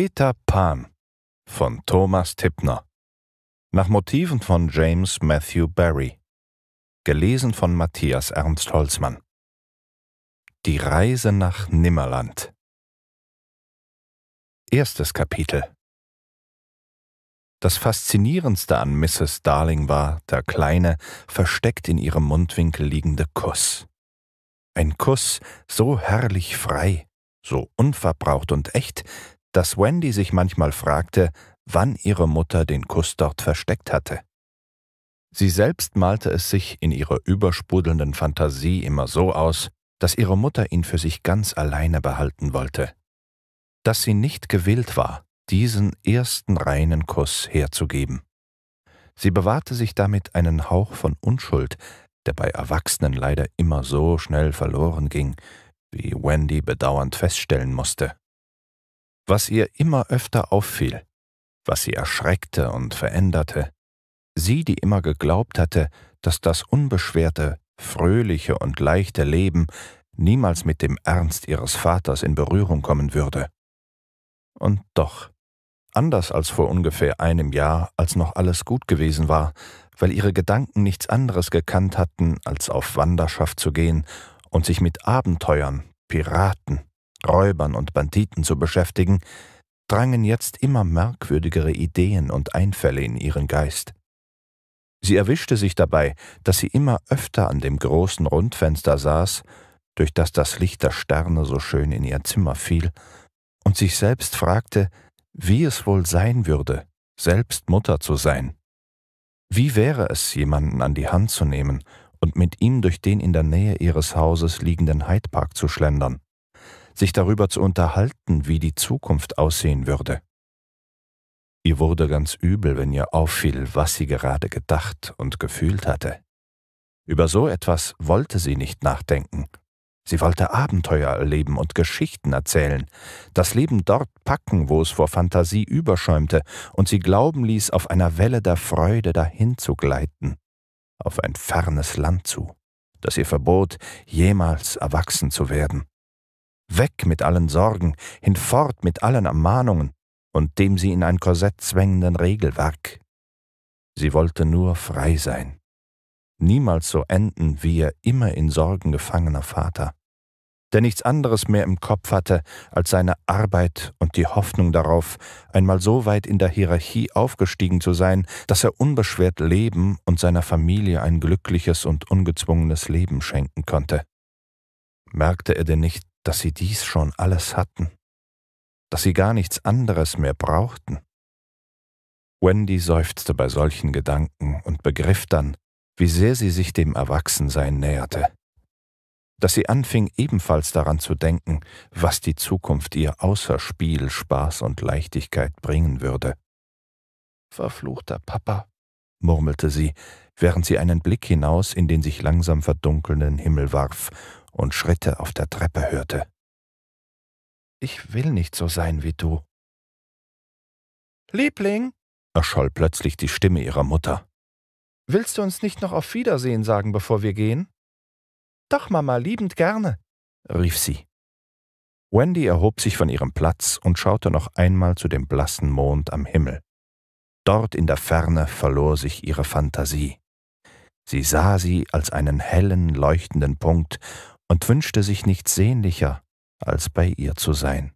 Peter Pan von Thomas Tippner. Nach Motiven von James Matthew Barry. Gelesen von Matthias Ernst Holzmann. Die Reise nach Nimmerland. Erstes Kapitel. Das Faszinierendste an Mrs. Darling war der kleine, versteckt in ihrem Mundwinkel liegende Kuss. Ein Kuss so herrlich frei, so unverbraucht und echt, dass Wendy sich manchmal fragte, wann ihre Mutter den Kuss dort versteckt hatte. Sie selbst malte es sich in ihrer übersprudelnden Fantasie immer so aus, dass ihre Mutter ihn für sich ganz alleine behalten wollte. Dass sie nicht gewillt war, diesen ersten reinen Kuss herzugeben. Sie bewahrte sich damit einen Hauch von Unschuld, der bei Erwachsenen leider immer so schnell verloren ging, wie Wendy bedauernd feststellen musste was ihr immer öfter auffiel, was sie erschreckte und veränderte. Sie, die immer geglaubt hatte, dass das unbeschwerte, fröhliche und leichte Leben niemals mit dem Ernst ihres Vaters in Berührung kommen würde. Und doch, anders als vor ungefähr einem Jahr, als noch alles gut gewesen war, weil ihre Gedanken nichts anderes gekannt hatten, als auf Wanderschaft zu gehen und sich mit Abenteuern, Piraten, Räubern und Banditen zu beschäftigen, drangen jetzt immer merkwürdigere Ideen und Einfälle in ihren Geist. Sie erwischte sich dabei, dass sie immer öfter an dem großen Rundfenster saß, durch das das Licht der Sterne so schön in ihr Zimmer fiel, und sich selbst fragte, wie es wohl sein würde, selbst Mutter zu sein. Wie wäre es, jemanden an die Hand zu nehmen und mit ihm durch den in der Nähe ihres Hauses liegenden Hyde Park zu schlendern? sich darüber zu unterhalten, wie die Zukunft aussehen würde. Ihr wurde ganz übel, wenn ihr auffiel, was sie gerade gedacht und gefühlt hatte. Über so etwas wollte sie nicht nachdenken. Sie wollte Abenteuer erleben und Geschichten erzählen, das Leben dort packen, wo es vor Fantasie überschäumte und sie glauben ließ, auf einer Welle der Freude dahin zu gleiten, auf ein fernes Land zu, das ihr verbot, jemals erwachsen zu werden weg mit allen Sorgen, hinfort mit allen Ermahnungen und dem sie in ein Korsett zwängenden Regelwerk. Sie wollte nur frei sein, niemals so enden wie ihr immer in Sorgen gefangener Vater, der nichts anderes mehr im Kopf hatte als seine Arbeit und die Hoffnung darauf, einmal so weit in der Hierarchie aufgestiegen zu sein, dass er unbeschwert leben und seiner Familie ein glückliches und ungezwungenes Leben schenken konnte merkte er denn nicht, dass sie dies schon alles hatten, dass sie gar nichts anderes mehr brauchten. Wendy seufzte bei solchen Gedanken und begriff dann, wie sehr sie sich dem Erwachsensein näherte, dass sie anfing ebenfalls daran zu denken, was die Zukunft ihr außer Spiel, Spaß und Leichtigkeit bringen würde. Verfluchter Papa, murmelte sie, während sie einen Blick hinaus in den sich langsam verdunkelnden Himmel warf und Schritte auf der Treppe hörte. Ich will nicht so sein wie du. Liebling, erscholl plötzlich die Stimme ihrer Mutter. Willst du uns nicht noch auf Wiedersehen sagen, bevor wir gehen? Doch, Mama, liebend gerne, rief sie. Wendy erhob sich von ihrem Platz und schaute noch einmal zu dem blassen Mond am Himmel. Dort in der Ferne verlor sich ihre Fantasie. Sie sah sie als einen hellen, leuchtenden Punkt und wünschte sich nichts sehnlicher, als bei ihr zu sein.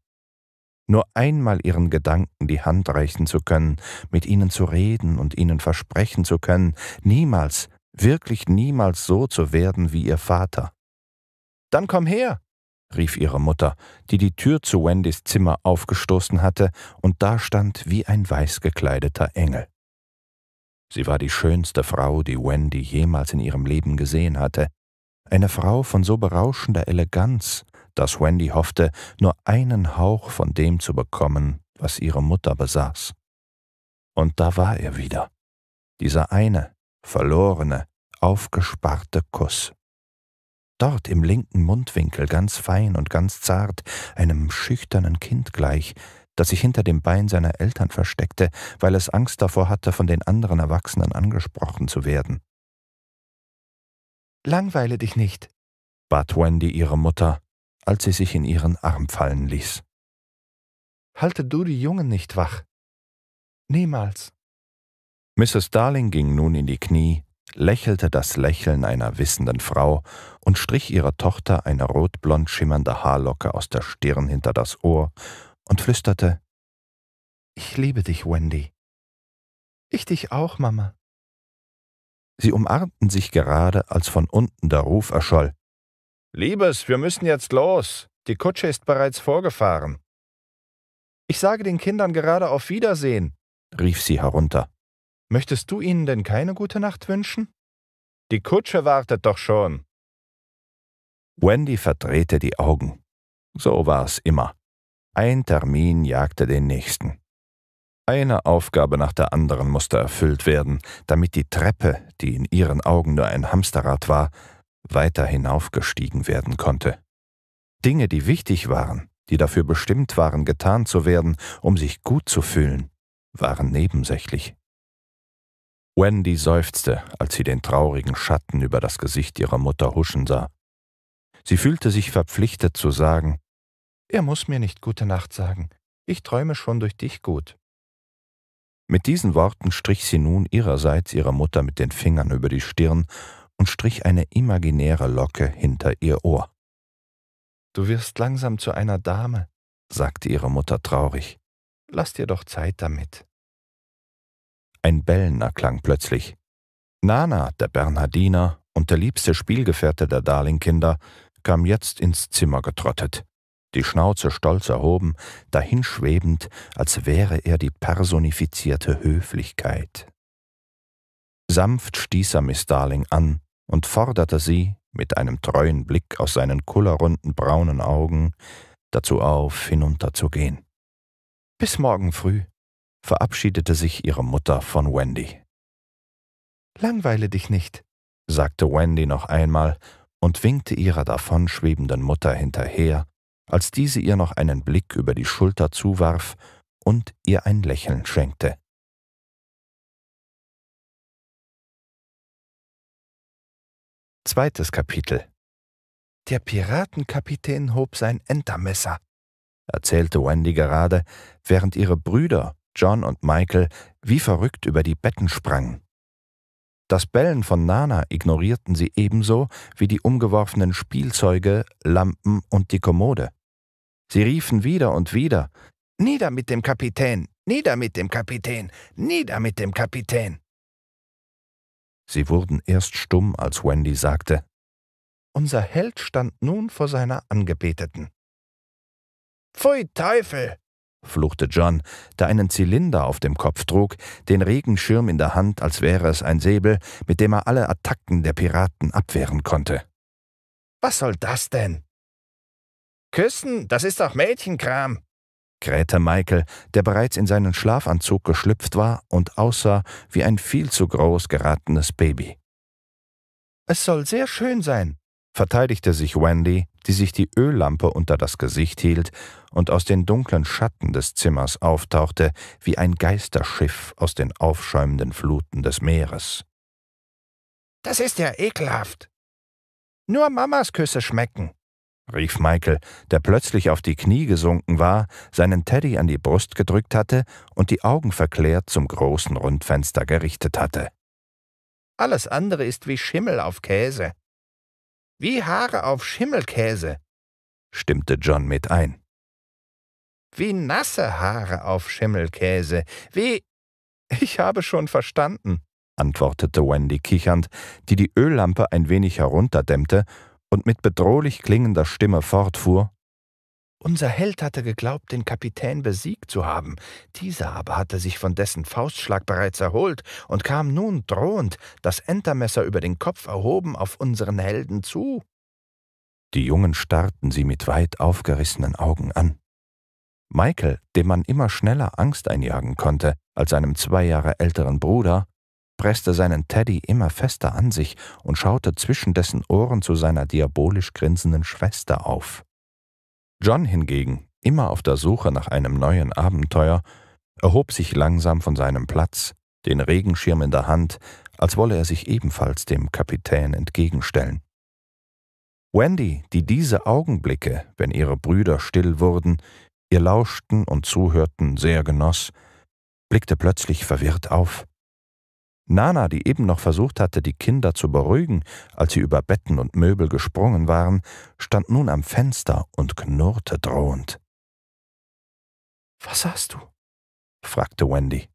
Nur einmal ihren Gedanken die Hand reichen zu können, mit ihnen zu reden und ihnen versprechen zu können, niemals, wirklich niemals so zu werden wie ihr Vater. Dann komm her, rief ihre Mutter, die die Tür zu Wendys Zimmer aufgestoßen hatte und da stand wie ein weiß gekleideter Engel. Sie war die schönste Frau, die Wendy jemals in ihrem Leben gesehen hatte, eine Frau von so berauschender Eleganz, dass Wendy hoffte, nur einen Hauch von dem zu bekommen, was ihre Mutter besaß. Und da war er wieder, dieser eine, verlorene, aufgesparte Kuss. Dort im linken Mundwinkel, ganz fein und ganz zart, einem schüchternen Kind gleich, das sich hinter dem Bein seiner Eltern versteckte, weil es Angst davor hatte, von den anderen Erwachsenen angesprochen zu werden. Langweile dich nicht, bat Wendy ihre Mutter, als sie sich in ihren Arm fallen ließ. Halte du die Jungen nicht wach. Niemals. Mrs. Darling ging nun in die Knie, lächelte das Lächeln einer wissenden Frau und strich ihrer Tochter eine rotblond schimmernde Haarlocke aus der Stirn hinter das Ohr und flüsterte Ich liebe dich, Wendy. Ich dich auch, Mama. Sie umarmten sich gerade, als von unten der Ruf erscholl. Liebes, wir müssen jetzt los. Die Kutsche ist bereits vorgefahren. Ich sage den Kindern gerade auf Wiedersehen, rief sie herunter. Möchtest du ihnen denn keine gute Nacht wünschen? Die Kutsche wartet doch schon. Wendy verdrehte die Augen. So war es immer. Ein Termin jagte den nächsten. Eine Aufgabe nach der anderen musste erfüllt werden, damit die Treppe, die in ihren Augen nur ein Hamsterrad war, weiter hinaufgestiegen werden konnte. Dinge, die wichtig waren, die dafür bestimmt waren, getan zu werden, um sich gut zu fühlen, waren nebensächlich. Wendy seufzte, als sie den traurigen Schatten über das Gesicht ihrer Mutter huschen sah. Sie fühlte sich verpflichtet zu sagen, »Er muss mir nicht gute Nacht sagen. Ich träume schon durch dich gut.« mit diesen Worten strich sie nun ihrerseits ihrer Mutter mit den Fingern über die Stirn und strich eine imaginäre Locke hinter ihr Ohr. Du wirst langsam zu einer Dame, sagte ihre Mutter traurig. Lass dir doch Zeit damit. Ein Bellen erklang plötzlich. Nana, der Bernhardiner und der liebste Spielgefährte der Darlingkinder, kam jetzt ins Zimmer getrottet die Schnauze stolz erhoben, dahinschwebend, als wäre er die personifizierte Höflichkeit. Sanft stieß er Miss Darling an und forderte sie, mit einem treuen Blick aus seinen kullerrunden braunen Augen, dazu auf, hinunterzugehen. Bis morgen früh, verabschiedete sich ihre Mutter von Wendy. Langweile dich nicht, sagte Wendy noch einmal und winkte ihrer davonschwebenden Mutter hinterher, als diese ihr noch einen Blick über die Schulter zuwarf und ihr ein Lächeln schenkte. Zweites Kapitel Der Piratenkapitän hob sein Entermesser, erzählte Wendy gerade, während ihre Brüder, John und Michael, wie verrückt über die Betten sprangen. Das Bellen von Nana ignorierten sie ebenso wie die umgeworfenen Spielzeuge, Lampen und die Kommode. Sie riefen wieder und wieder Nieder mit dem Kapitän, nieder mit dem Kapitän, nieder mit dem Kapitän. Sie wurden erst stumm, als Wendy sagte Unser Held stand nun vor seiner Angebeteten. Pfui Teufel, fluchte John, der einen Zylinder auf dem Kopf trug, den Regenschirm in der Hand, als wäre es ein Säbel, mit dem er alle Attacken der Piraten abwehren konnte. Was soll das denn? Küssen, das ist doch Mädchenkram, krähte Michael, der bereits in seinen Schlafanzug geschlüpft war und aussah wie ein viel zu groß geratenes Baby. Es soll sehr schön sein, verteidigte sich Wendy, die sich die Öllampe unter das Gesicht hielt und aus den dunklen Schatten des Zimmers auftauchte wie ein Geisterschiff aus den aufschäumenden Fluten des Meeres. Das ist ja ekelhaft. Nur Mamas Küsse schmecken, rief Michael, der plötzlich auf die Knie gesunken war, seinen Teddy an die Brust gedrückt hatte und die Augen verklärt zum großen Rundfenster gerichtet hatte. Alles andere ist wie Schimmel auf Käse. Wie Haare auf Schimmelkäse, stimmte John mit ein. Wie nasse Haare auf Schimmelkäse, wie. Ich habe schon verstanden, antwortete Wendy kichernd, die die Öllampe ein wenig herunterdämmte und mit bedrohlich klingender Stimme fortfuhr Unser Held hatte geglaubt, den Kapitän besiegt zu haben, dieser aber hatte sich von dessen Faustschlag bereits erholt und kam nun drohend, das Entermesser über den Kopf erhoben, auf unseren Helden zu. Die Jungen starrten sie mit weit aufgerissenen Augen an. Michael, dem man immer schneller Angst einjagen konnte als seinem zwei Jahre älteren Bruder, presste seinen Teddy immer fester an sich und schaute zwischen dessen Ohren zu seiner diabolisch grinsenden Schwester auf. John hingegen, immer auf der Suche nach einem neuen Abenteuer, erhob sich langsam von seinem Platz, den Regenschirm in der Hand, als wolle er sich ebenfalls dem Kapitän entgegenstellen. Wendy, die diese Augenblicke, wenn ihre Brüder still wurden, ihr lauschten und zuhörten, sehr genoss, blickte plötzlich verwirrt auf. Nana, die eben noch versucht hatte, die Kinder zu beruhigen, als sie über Betten und Möbel gesprungen waren, stand nun am Fenster und knurrte drohend. Was hast du? fragte Wendy.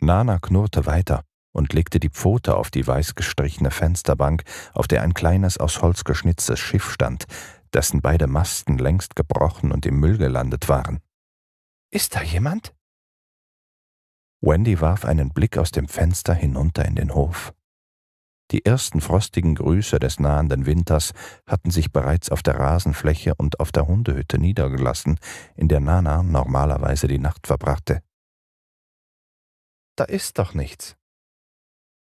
Nana knurrte weiter und legte die Pfote auf die weiß gestrichene Fensterbank, auf der ein kleines aus Holz geschnitztes Schiff stand, dessen beide Masten längst gebrochen und im Müll gelandet waren. Ist da jemand? Wendy warf einen Blick aus dem Fenster hinunter in den Hof. Die ersten frostigen Grüße des nahenden Winters hatten sich bereits auf der Rasenfläche und auf der Hundehütte niedergelassen, in der Nana normalerweise die Nacht verbrachte. Da ist doch nichts.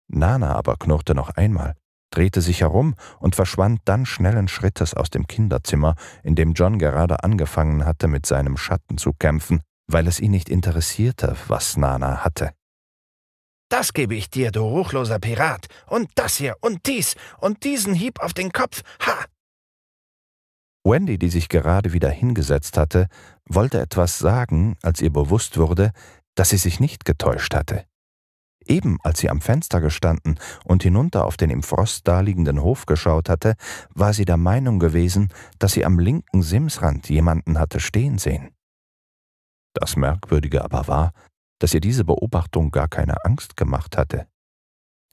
Nana aber knurrte noch einmal, drehte sich herum und verschwand dann schnellen Schrittes aus dem Kinderzimmer, in dem John gerade angefangen hatte, mit seinem Schatten zu kämpfen, weil es ihn nicht interessierte, was Nana hatte. Das gebe ich dir, du ruchloser Pirat, und das hier und dies und diesen Hieb auf den Kopf, ha! Wendy, die sich gerade wieder hingesetzt hatte, wollte etwas sagen, als ihr bewusst wurde, dass sie sich nicht getäuscht hatte. Eben als sie am Fenster gestanden und hinunter auf den im Frost daliegenden Hof geschaut hatte, war sie der Meinung gewesen, dass sie am linken Simsrand jemanden hatte stehen sehen. Das Merkwürdige aber war, dass ihr diese Beobachtung gar keine Angst gemacht hatte.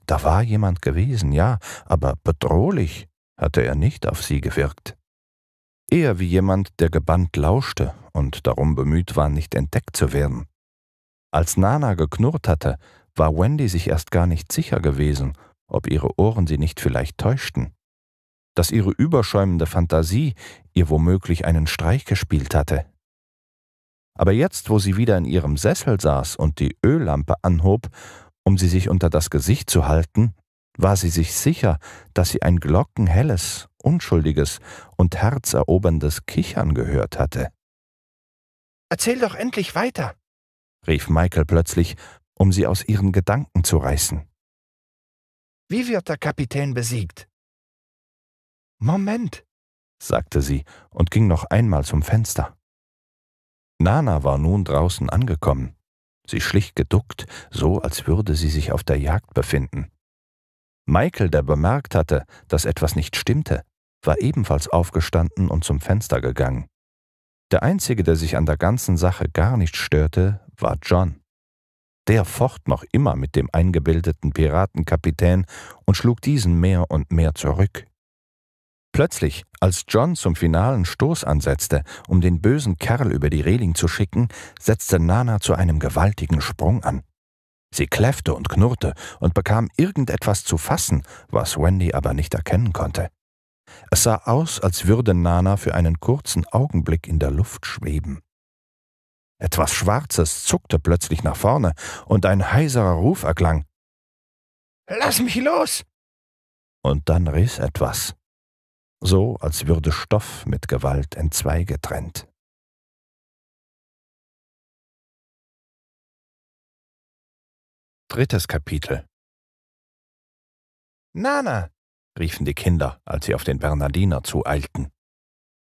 Da war jemand gewesen, ja, aber bedrohlich hatte er nicht auf sie gewirkt. Eher wie jemand, der gebannt lauschte und darum bemüht war, nicht entdeckt zu werden. Als Nana geknurrt hatte, war Wendy sich erst gar nicht sicher gewesen, ob ihre Ohren sie nicht vielleicht täuschten, dass ihre überschäumende Fantasie ihr womöglich einen Streich gespielt hatte aber jetzt, wo sie wieder in ihrem Sessel saß und die Öllampe anhob, um sie sich unter das Gesicht zu halten, war sie sich sicher, dass sie ein glockenhelles, unschuldiges und herzeroberndes Kichern gehört hatte. Erzähl doch endlich weiter, rief Michael plötzlich, um sie aus ihren Gedanken zu reißen. Wie wird der Kapitän besiegt? Moment, sagte sie und ging noch einmal zum Fenster. Nana war nun draußen angekommen. Sie schlich geduckt, so als würde sie sich auf der Jagd befinden. Michael, der bemerkt hatte, dass etwas nicht stimmte, war ebenfalls aufgestanden und zum Fenster gegangen. Der Einzige, der sich an der ganzen Sache gar nicht störte, war John. Der focht noch immer mit dem eingebildeten Piratenkapitän und schlug diesen mehr und mehr zurück. Plötzlich, als John zum finalen Stoß ansetzte, um den bösen Kerl über die Reling zu schicken, setzte Nana zu einem gewaltigen Sprung an. Sie kläffte und knurrte und bekam irgendetwas zu fassen, was Wendy aber nicht erkennen konnte. Es sah aus, als würde Nana für einen kurzen Augenblick in der Luft schweben. Etwas Schwarzes zuckte plötzlich nach vorne und ein heiserer Ruf erklang. Lass mich los! Und dann riss etwas so als würde Stoff mit Gewalt entzweigetrennt. Drittes Kapitel Nana, riefen die Kinder, als sie auf den Bernardiner zueilten.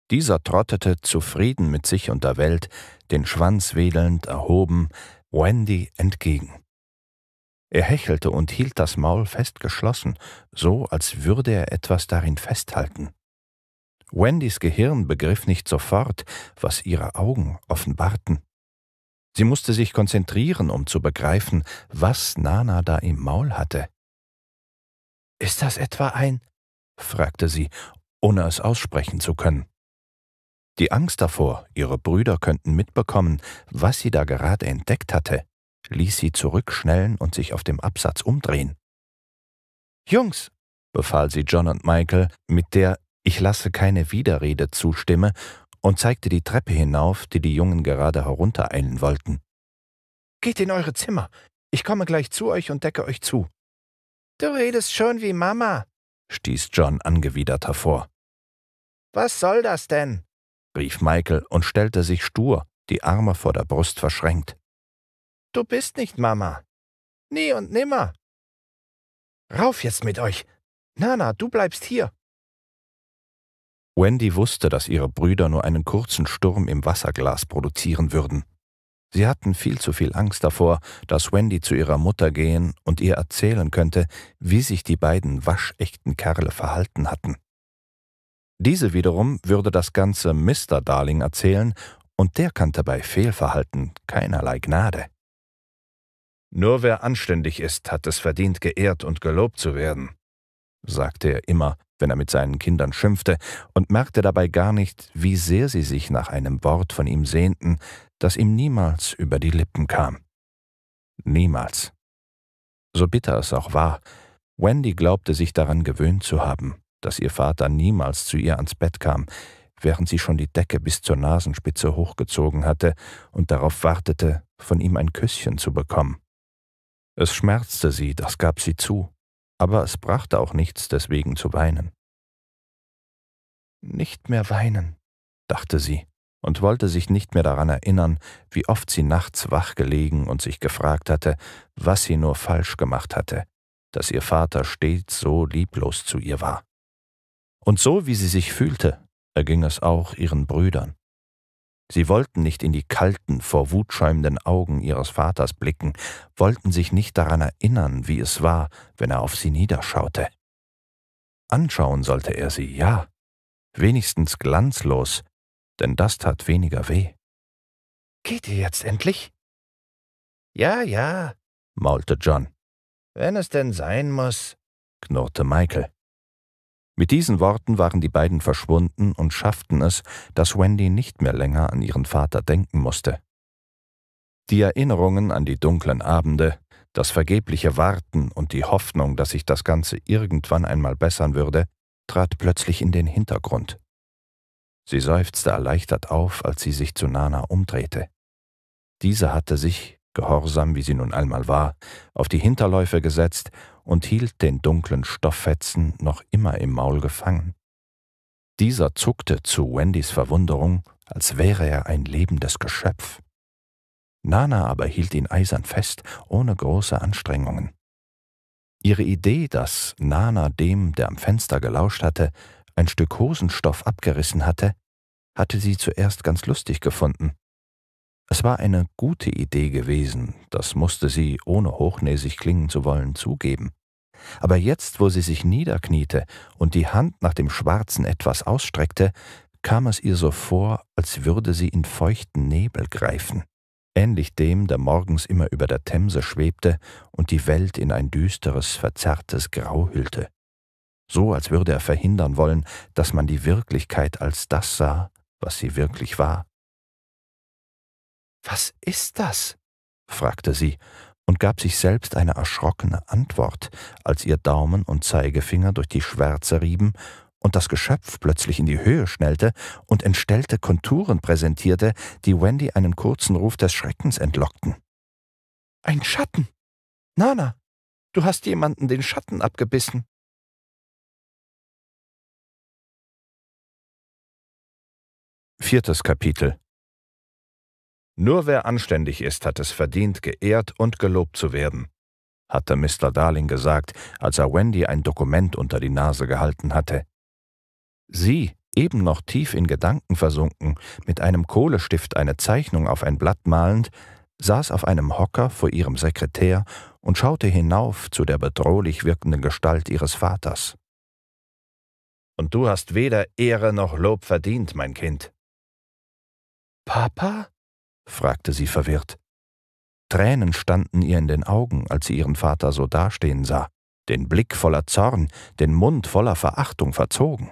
Dieser trottete, zufrieden mit sich und der Welt, den Schwanz wedelnd erhoben, Wendy entgegen. Er hechelte und hielt das Maul fest geschlossen, so als würde er etwas darin festhalten. Wendys Gehirn begriff nicht sofort, was ihre Augen offenbarten. Sie musste sich konzentrieren, um zu begreifen, was Nana da im Maul hatte. Ist das etwa ein? fragte sie, ohne es aussprechen zu können. Die Angst davor, ihre Brüder könnten mitbekommen, was sie da gerade entdeckt hatte, ließ sie zurückschnellen und sich auf dem Absatz umdrehen. Jungs, befahl sie John und Michael mit der ich lasse keine Widerrede zustimme und zeigte die Treppe hinauf, die die Jungen gerade heruntereilen wollten. Geht in eure Zimmer. Ich komme gleich zu euch und decke euch zu. Du redest schon wie Mama, stieß John angewidert hervor. Was soll das denn? rief Michael und stellte sich stur, die Arme vor der Brust verschränkt. Du bist nicht Mama. Nie und nimmer. Rauf jetzt mit euch. Nana, du bleibst hier. Wendy wusste, dass ihre Brüder nur einen kurzen Sturm im Wasserglas produzieren würden. Sie hatten viel zu viel Angst davor, dass Wendy zu ihrer Mutter gehen und ihr erzählen könnte, wie sich die beiden waschechten Kerle verhalten hatten. Diese wiederum würde das ganze Mr. Darling erzählen, und der kannte bei Fehlverhalten keinerlei Gnade. Nur wer anständig ist, hat es verdient, geehrt und gelobt zu werden, sagte er immer, wenn er mit seinen Kindern schimpfte und merkte dabei gar nicht, wie sehr sie sich nach einem Wort von ihm sehnten, das ihm niemals über die Lippen kam. Niemals. So bitter es auch war, Wendy glaubte sich daran gewöhnt zu haben, dass ihr Vater niemals zu ihr ans Bett kam, während sie schon die Decke bis zur Nasenspitze hochgezogen hatte und darauf wartete, von ihm ein Küsschen zu bekommen. Es schmerzte sie, das gab sie zu, aber es brachte auch nichts deswegen zu weinen. Nicht mehr weinen, dachte sie und wollte sich nicht mehr daran erinnern, wie oft sie nachts wach gelegen und sich gefragt hatte, was sie nur falsch gemacht hatte, dass ihr Vater stets so lieblos zu ihr war. Und so wie sie sich fühlte, erging es auch ihren Brüdern. Sie wollten nicht in die kalten, vor Wut schäumenden Augen ihres Vaters blicken, wollten sich nicht daran erinnern, wie es war, wenn er auf sie niederschaute. Anschauen sollte er sie, ja, wenigstens glanzlos, denn das tat weniger weh. Geht ihr jetzt endlich? Ja, ja, maulte John. Wenn es denn sein muss, knurrte Michael. Mit diesen Worten waren die beiden verschwunden und schafften es, dass Wendy nicht mehr länger an ihren Vater denken musste. Die Erinnerungen an die dunklen Abende, das vergebliche Warten und die Hoffnung, dass sich das Ganze irgendwann einmal bessern würde, trat plötzlich in den Hintergrund. Sie seufzte erleichtert auf, als sie sich zu Nana umdrehte. Diese hatte sich gehorsam wie sie nun einmal war, auf die Hinterläufe gesetzt und hielt den dunklen Stofffetzen noch immer im Maul gefangen. Dieser zuckte zu Wendys Verwunderung, als wäre er ein lebendes Geschöpf. Nana aber hielt ihn eisern fest, ohne große Anstrengungen. Ihre Idee, dass Nana dem, der am Fenster gelauscht hatte, ein Stück Hosenstoff abgerissen hatte, hatte sie zuerst ganz lustig gefunden. Es war eine gute Idee gewesen, das musste sie, ohne hochnäsig klingen zu wollen, zugeben. Aber jetzt, wo sie sich niederkniete und die Hand nach dem schwarzen etwas ausstreckte, kam es ihr so vor, als würde sie in feuchten Nebel greifen, ähnlich dem, der morgens immer über der Themse schwebte und die Welt in ein düsteres, verzerrtes Grau hüllte. So als würde er verhindern wollen, dass man die Wirklichkeit als das sah, was sie wirklich war. Was ist das? fragte sie und gab sich selbst eine erschrockene Antwort, als ihr Daumen und Zeigefinger durch die Schwärze rieben und das Geschöpf plötzlich in die Höhe schnellte und entstellte Konturen präsentierte, die Wendy einen kurzen Ruf des Schreckens entlockten. Ein Schatten. Nana, du hast jemanden den Schatten abgebissen. Viertes Kapitel nur wer anständig ist, hat es verdient, geehrt und gelobt zu werden, hatte Mr. Darling gesagt, als er Wendy ein Dokument unter die Nase gehalten hatte. Sie, eben noch tief in Gedanken versunken, mit einem Kohlestift eine Zeichnung auf ein Blatt malend, saß auf einem Hocker vor ihrem Sekretär und schaute hinauf zu der bedrohlich wirkenden Gestalt ihres Vaters. Und du hast weder Ehre noch Lob verdient, mein Kind. Papa? fragte sie verwirrt. Tränen standen ihr in den Augen, als sie ihren Vater so dastehen sah, den Blick voller Zorn, den Mund voller Verachtung verzogen.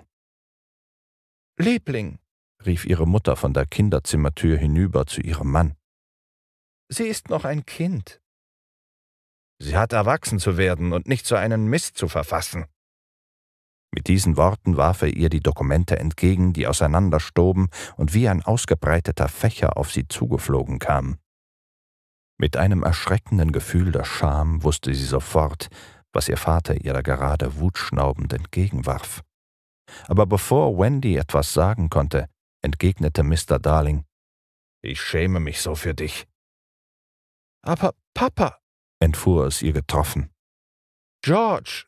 Liebling, rief ihre Mutter von der Kinderzimmertür hinüber zu ihrem Mann. Sie ist noch ein Kind. Sie hat erwachsen zu werden und nicht so einen Mist zu verfassen, mit diesen Worten warf er ihr die Dokumente entgegen, die auseinanderstoben und wie ein ausgebreiteter Fächer auf sie zugeflogen kamen. Mit einem erschreckenden Gefühl der Scham wusste sie sofort, was ihr Vater ihr da gerade wutschnaubend entgegenwarf. Aber bevor Wendy etwas sagen konnte, entgegnete Mr. Darling, »Ich schäme mich so für dich.« »Aber Papa«, entfuhr es ihr getroffen. »George«,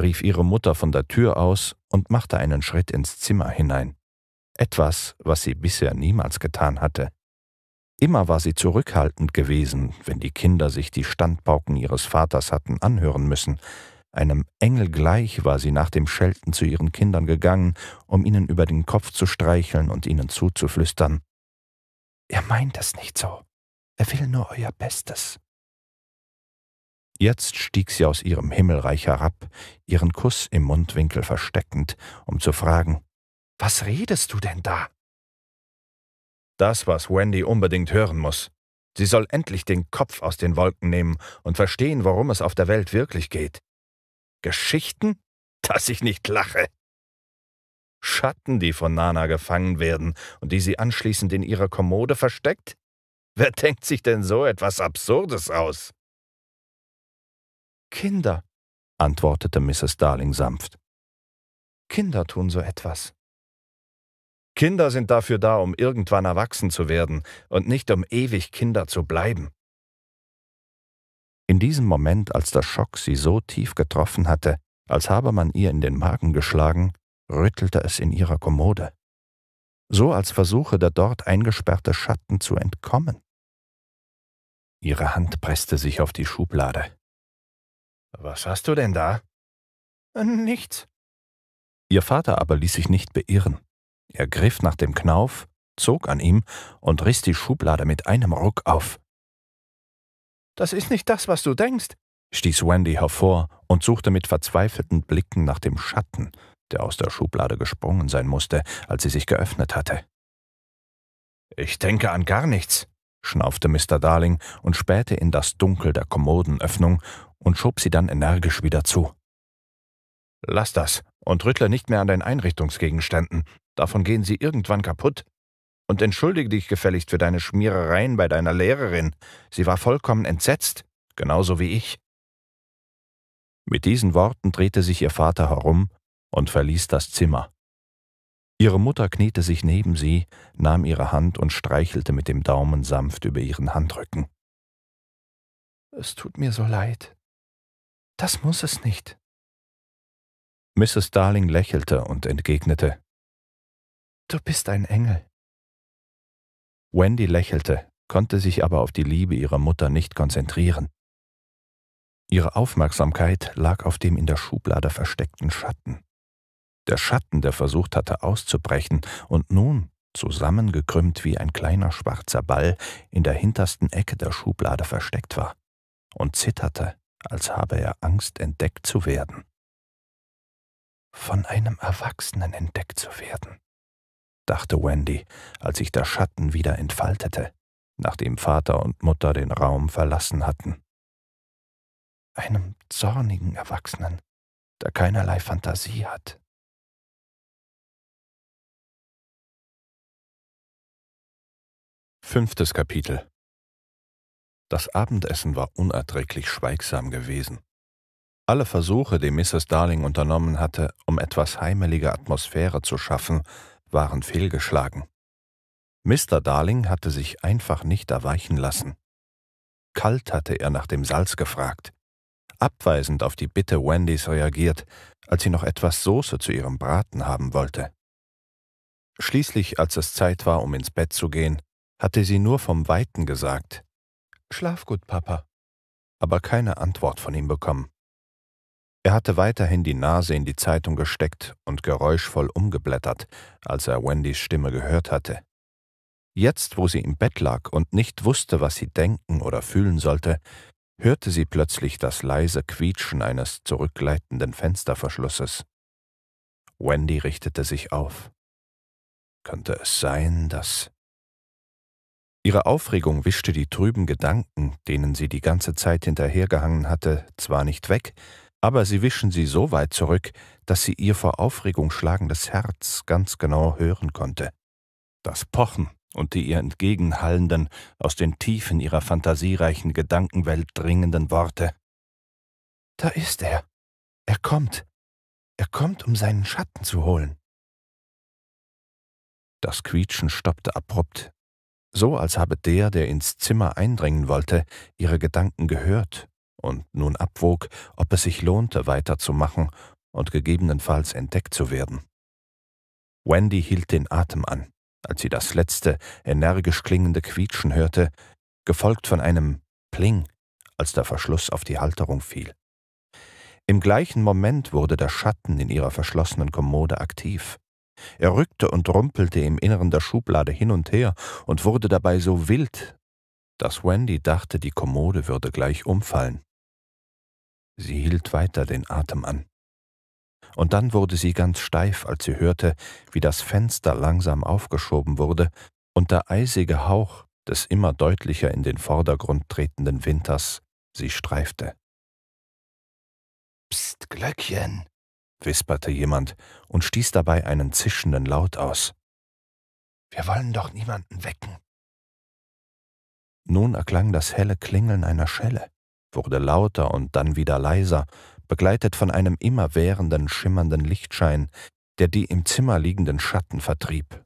rief ihre Mutter von der Tür aus und machte einen Schritt ins Zimmer hinein. Etwas, was sie bisher niemals getan hatte. Immer war sie zurückhaltend gewesen, wenn die Kinder sich die Standpauken ihres Vaters hatten anhören müssen. Einem Engel gleich war sie nach dem Schelten zu ihren Kindern gegangen, um ihnen über den Kopf zu streicheln und ihnen zuzuflüstern. Er meint es nicht so. Er will nur euer Bestes. Jetzt stieg sie aus ihrem Himmelreich herab, ihren Kuss im Mundwinkel versteckend, um zu fragen, »Was redest du denn da?« Das, was Wendy unbedingt hören muss. Sie soll endlich den Kopf aus den Wolken nehmen und verstehen, worum es auf der Welt wirklich geht. Geschichten? Dass ich nicht lache! Schatten, die von Nana gefangen werden und die sie anschließend in ihrer Kommode versteckt? Wer denkt sich denn so etwas Absurdes aus? Kinder, antwortete Mrs. Darling sanft. Kinder tun so etwas. Kinder sind dafür da, um irgendwann erwachsen zu werden und nicht um ewig Kinder zu bleiben. In diesem Moment, als der Schock sie so tief getroffen hatte, als habe man ihr in den Magen geschlagen, rüttelte es in ihrer Kommode. So als versuche der dort eingesperrte Schatten zu entkommen. Ihre Hand presste sich auf die Schublade. Was hast du denn da? Äh, nichts. Ihr Vater aber ließ sich nicht beirren. Er griff nach dem Knauf, zog an ihm und riss die Schublade mit einem Ruck auf. Das ist nicht das, was du denkst, stieß Wendy hervor und suchte mit verzweifelten Blicken nach dem Schatten, der aus der Schublade gesprungen sein musste, als sie sich geöffnet hatte. Ich denke an gar nichts, schnaufte Mr. Darling und spähte in das Dunkel der Kommodenöffnung, und schob sie dann energisch wieder zu. Lass das und rüttle nicht mehr an deinen Einrichtungsgegenständen. Davon gehen sie irgendwann kaputt. Und entschuldige dich gefälligst für deine Schmierereien bei deiner Lehrerin. Sie war vollkommen entsetzt, genauso wie ich. Mit diesen Worten drehte sich ihr Vater herum und verließ das Zimmer. Ihre Mutter kniete sich neben sie, nahm ihre Hand und streichelte mit dem Daumen sanft über ihren Handrücken. Es tut mir so leid, das muss es nicht. Mrs. Darling lächelte und entgegnete. Du bist ein Engel. Wendy lächelte, konnte sich aber auf die Liebe ihrer Mutter nicht konzentrieren. Ihre Aufmerksamkeit lag auf dem in der Schublade versteckten Schatten. Der Schatten, der versucht hatte auszubrechen und nun, zusammengekrümmt wie ein kleiner schwarzer Ball, in der hintersten Ecke der Schublade versteckt war und zitterte als habe er Angst, entdeckt zu werden. Von einem Erwachsenen entdeckt zu werden, dachte Wendy, als sich der Schatten wieder entfaltete, nachdem Vater und Mutter den Raum verlassen hatten. Einem zornigen Erwachsenen, der keinerlei Fantasie hat. Fünftes Kapitel das Abendessen war unerträglich schweigsam gewesen. Alle Versuche, die Mrs. Darling unternommen hatte, um etwas heimelige Atmosphäre zu schaffen, waren fehlgeschlagen. Mr. Darling hatte sich einfach nicht erweichen lassen. Kalt hatte er nach dem Salz gefragt, abweisend auf die Bitte Wendys reagiert, als sie noch etwas Soße zu ihrem Braten haben wollte. Schließlich, als es Zeit war, um ins Bett zu gehen, hatte sie nur vom Weiten gesagt, Schlaf gut, Papa, aber keine Antwort von ihm bekommen. Er hatte weiterhin die Nase in die Zeitung gesteckt und geräuschvoll umgeblättert, als er Wendys Stimme gehört hatte. Jetzt, wo sie im Bett lag und nicht wusste, was sie denken oder fühlen sollte, hörte sie plötzlich das leise Quietschen eines zurückgleitenden Fensterverschlusses. Wendy richtete sich auf. Könnte es sein, dass Ihre Aufregung wischte die trüben Gedanken, denen sie die ganze Zeit hinterhergehangen hatte, zwar nicht weg, aber sie wischen sie so weit zurück, dass sie ihr vor Aufregung schlagendes Herz ganz genau hören konnte. Das Pochen und die ihr entgegenhallenden, aus den Tiefen ihrer fantasiereichen Gedankenwelt dringenden Worte. Da ist er. Er kommt. Er kommt, um seinen Schatten zu holen. Das Quietschen stoppte abrupt, so als habe der, der ins Zimmer eindringen wollte, ihre Gedanken gehört und nun abwog, ob es sich lohnte, weiterzumachen und gegebenenfalls entdeckt zu werden. Wendy hielt den Atem an, als sie das letzte, energisch klingende Quietschen hörte, gefolgt von einem Pling, als der Verschluss auf die Halterung fiel. Im gleichen Moment wurde der Schatten in ihrer verschlossenen Kommode aktiv, er rückte und rumpelte im Inneren der Schublade hin und her und wurde dabei so wild, dass Wendy dachte, die Kommode würde gleich umfallen. Sie hielt weiter den Atem an. Und dann wurde sie ganz steif, als sie hörte, wie das Fenster langsam aufgeschoben wurde und der eisige Hauch des immer deutlicher in den Vordergrund tretenden Winters sie streifte. Psst, Glöckchen, wisperte jemand und stieß dabei einen zischenden Laut aus. Wir wollen doch niemanden wecken. Nun erklang das helle Klingeln einer Schelle, wurde lauter und dann wieder leiser, begleitet von einem immerwährenden, schimmernden Lichtschein, der die im Zimmer liegenden Schatten vertrieb.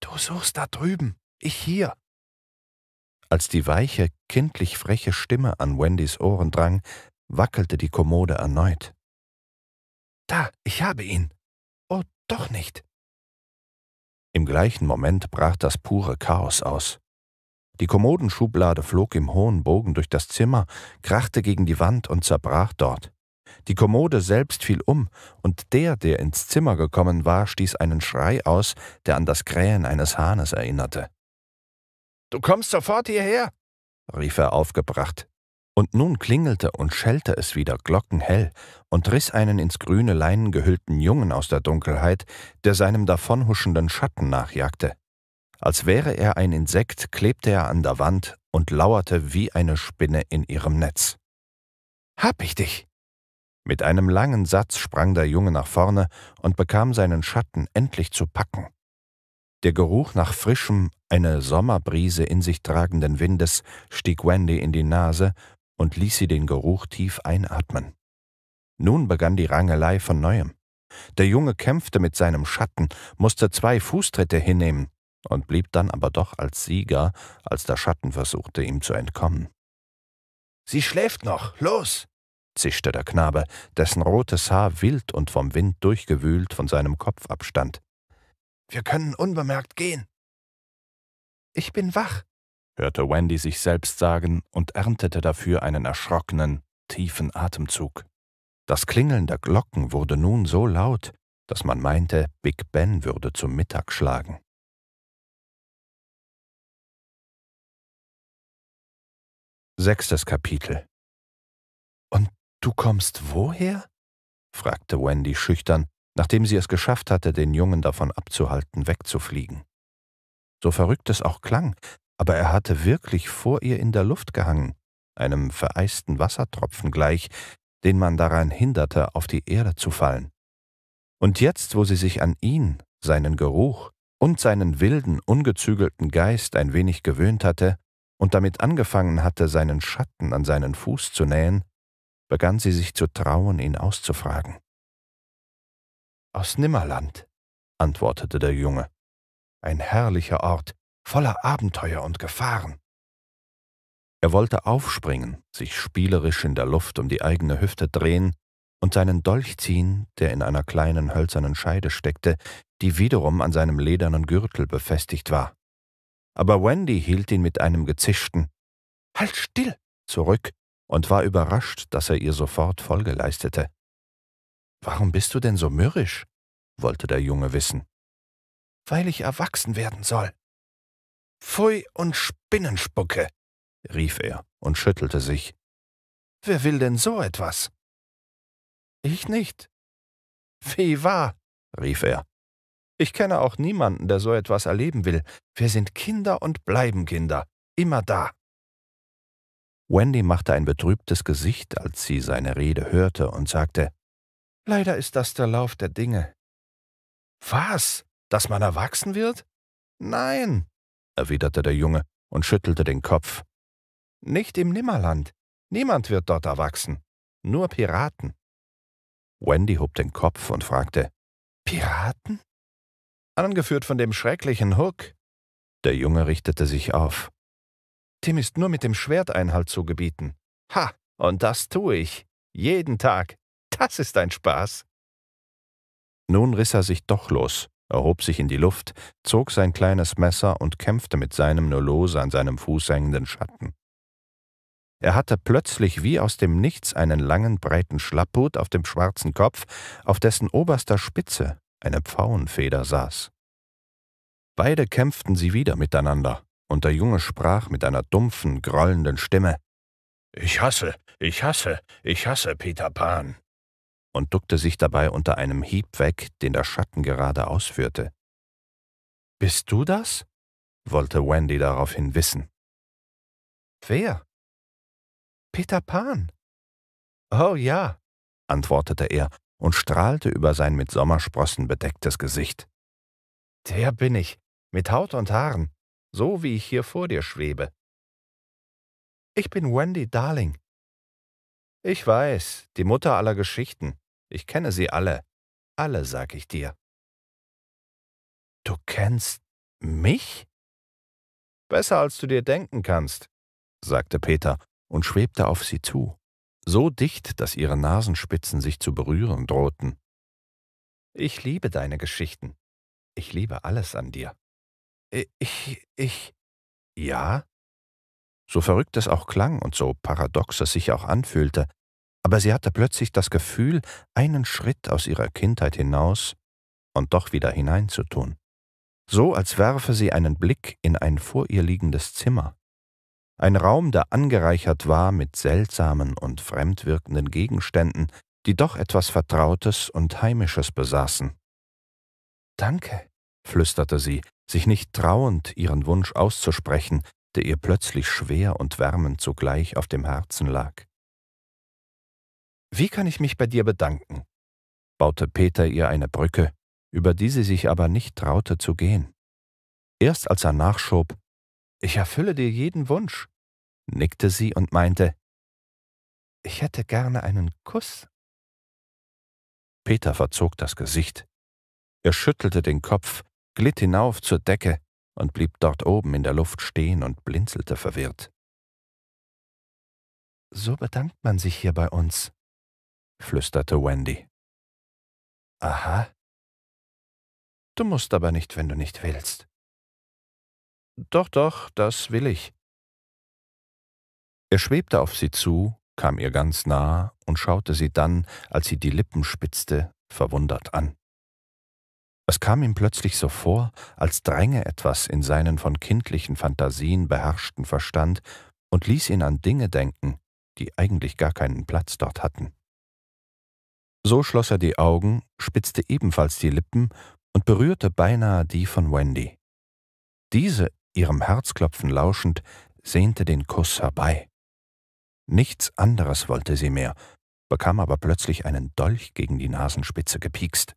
Du suchst da drüben, ich hier. Als die weiche, kindlich freche Stimme an Wendys Ohren drang, wackelte die Kommode erneut. Da, ich habe ihn. Oh, doch nicht. Im gleichen Moment brach das pure Chaos aus. Die Kommodenschublade flog im hohen Bogen durch das Zimmer, krachte gegen die Wand und zerbrach dort. Die Kommode selbst fiel um, und der, der ins Zimmer gekommen war, stieß einen Schrei aus, der an das Krähen eines Hahnes erinnerte. Du kommst sofort hierher, rief er aufgebracht und nun klingelte und schellte es wieder glockenhell und riss einen ins grüne Leinen gehüllten Jungen aus der Dunkelheit, der seinem davonhuschenden Schatten nachjagte. Als wäre er ein Insekt, klebte er an der Wand und lauerte wie eine Spinne in ihrem Netz. Hab ich dich! Mit einem langen Satz sprang der Junge nach vorne und bekam seinen Schatten endlich zu packen. Der Geruch nach frischem, eine Sommerbrise in sich tragenden Windes stieg Wendy in die Nase und ließ sie den Geruch tief einatmen. Nun begann die Rangelei von neuem. Der Junge kämpfte mit seinem Schatten, musste zwei Fußtritte hinnehmen und blieb dann aber doch als Sieger, als der Schatten versuchte, ihm zu entkommen. Sie schläft noch, los! zischte der Knabe, dessen rotes Haar wild und vom Wind durchgewühlt von seinem Kopf abstand. Wir können unbemerkt gehen. Ich bin wach, hörte Wendy sich selbst sagen und erntete dafür einen erschrockenen, tiefen Atemzug. Das Klingeln der Glocken wurde nun so laut, dass man meinte, Big Ben würde zum Mittag schlagen. Sechstes Kapitel Und du kommst woher? fragte Wendy schüchtern, nachdem sie es geschafft hatte, den Jungen davon abzuhalten, wegzufliegen. So verrückt es auch klang, aber er hatte wirklich vor ihr in der Luft gehangen, einem vereisten Wassertropfen gleich, den man daran hinderte, auf die Erde zu fallen. Und jetzt, wo sie sich an ihn, seinen Geruch und seinen wilden, ungezügelten Geist ein wenig gewöhnt hatte und damit angefangen hatte, seinen Schatten an seinen Fuß zu nähen, begann sie sich zu trauen, ihn auszufragen. Aus Nimmerland, antwortete der Junge. Ein herrlicher Ort, voller Abenteuer und Gefahren. Er wollte aufspringen, sich spielerisch in der Luft um die eigene Hüfte drehen und seinen Dolch ziehen, der in einer kleinen hölzernen Scheide steckte, die wiederum an seinem ledernen Gürtel befestigt war. Aber Wendy hielt ihn mit einem gezischten Halt still zurück und war überrascht, dass er ihr sofort Folge leistete. Warum bist du denn so mürrisch? wollte der Junge wissen. Weil ich erwachsen werden soll, Pfui und Spinnenspucke, rief er und schüttelte sich. Wer will denn so etwas? Ich nicht. Wie wahr, rief er. Ich kenne auch niemanden, der so etwas erleben will. Wir sind Kinder und bleiben Kinder, immer da. Wendy machte ein betrübtes Gesicht, als sie seine Rede hörte und sagte, Leider ist das der Lauf der Dinge. Was? Dass man erwachsen wird? Nein, erwiderte der Junge und schüttelte den Kopf. Nicht im Nimmerland. Niemand wird dort erwachsen. Nur Piraten. Wendy hob den Kopf und fragte, Piraten? Angeführt von dem schrecklichen Hook. Der Junge richtete sich auf. Tim ist nur mit dem Schwert Einhalt zu gebieten. Ha, und das tue ich. Jeden Tag. Das ist ein Spaß. Nun riss er sich doch los erhob sich in die Luft, zog sein kleines Messer und kämpfte mit seinem nur lose an seinem Fuß hängenden Schatten. Er hatte plötzlich wie aus dem Nichts einen langen, breiten Schlapphut auf dem schwarzen Kopf, auf dessen oberster Spitze eine Pfauenfeder saß. Beide kämpften sie wieder miteinander, und der Junge sprach mit einer dumpfen, grollenden Stimme. »Ich hasse, ich hasse, ich hasse Peter Pan.« und duckte sich dabei unter einem Hieb weg, den der Schatten gerade ausführte. Bist du das? wollte Wendy daraufhin wissen. Wer? Peter Pan. Oh ja, antwortete er und strahlte über sein mit Sommersprossen bedecktes Gesicht. Der bin ich, mit Haut und Haaren, so wie ich hier vor dir schwebe. Ich bin Wendy Darling, ich weiß, die Mutter aller Geschichten. Ich kenne sie alle. Alle, sag ich dir. Du kennst mich? Besser als du dir denken kannst, sagte Peter und schwebte auf sie zu, so dicht, dass ihre Nasenspitzen sich zu berühren drohten. Ich liebe deine Geschichten. Ich liebe alles an dir. Ich, ich. Ja? So verrückt es auch klang und so paradox es sich auch anfühlte, aber sie hatte plötzlich das Gefühl, einen Schritt aus ihrer Kindheit hinaus und doch wieder hineinzutun. So als werfe sie einen Blick in ein vor ihr liegendes Zimmer. Ein Raum, der angereichert war mit seltsamen und fremdwirkenden Gegenständen, die doch etwas Vertrautes und Heimisches besaßen. Danke, flüsterte sie, sich nicht trauend, ihren Wunsch auszusprechen, der ihr plötzlich schwer und wärmend zugleich auf dem Herzen lag. Wie kann ich mich bei dir bedanken? baute Peter ihr eine Brücke, über die sie sich aber nicht traute zu gehen. Erst als er nachschob, ich erfülle dir jeden Wunsch, nickte sie und meinte, ich hätte gerne einen Kuss. Peter verzog das Gesicht. Er schüttelte den Kopf, glitt hinauf zur Decke und blieb dort oben in der Luft stehen und blinzelte verwirrt. So bedankt man sich hier bei uns, flüsterte Wendy. Aha. Du musst aber nicht, wenn du nicht willst. Doch, doch, das will ich. Er schwebte auf sie zu, kam ihr ganz nah und schaute sie dann, als sie die Lippen spitzte, verwundert an. Es kam ihm plötzlich so vor, als dränge etwas in seinen von kindlichen Fantasien beherrschten Verstand und ließ ihn an Dinge denken, die eigentlich gar keinen Platz dort hatten. So schloss er die Augen, spitzte ebenfalls die Lippen und berührte beinahe die von Wendy. Diese, ihrem Herzklopfen lauschend, sehnte den Kuss herbei. Nichts anderes wollte sie mehr, bekam aber plötzlich einen Dolch gegen die Nasenspitze gepiekst.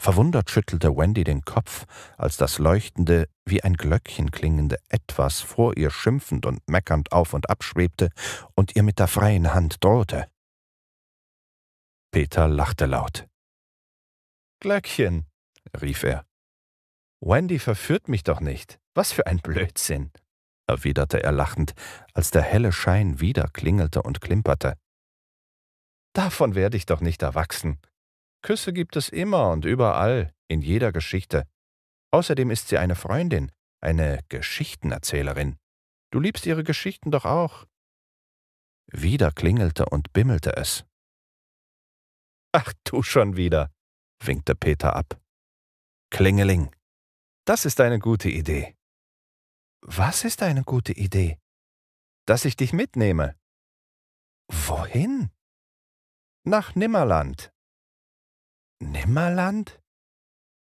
Verwundert schüttelte Wendy den Kopf, als das leuchtende, wie ein Glöckchen klingende Etwas vor ihr schimpfend und meckernd auf und ab schwebte und ihr mit der freien Hand drohte. Peter lachte laut. Glöckchen, rief er. Wendy verführt mich doch nicht. Was für ein Blödsinn, erwiderte er lachend, als der helle Schein wieder klingelte und klimperte. Davon werde ich doch nicht erwachsen. Küsse gibt es immer und überall, in jeder Geschichte. Außerdem ist sie eine Freundin, eine Geschichtenerzählerin. Du liebst ihre Geschichten doch auch. Wieder klingelte und bimmelte es. Ach du schon wieder, winkte Peter ab. Klingeling, das ist eine gute Idee. Was ist eine gute Idee? Dass ich dich mitnehme. Wohin? Nach Nimmerland. Nimmerland?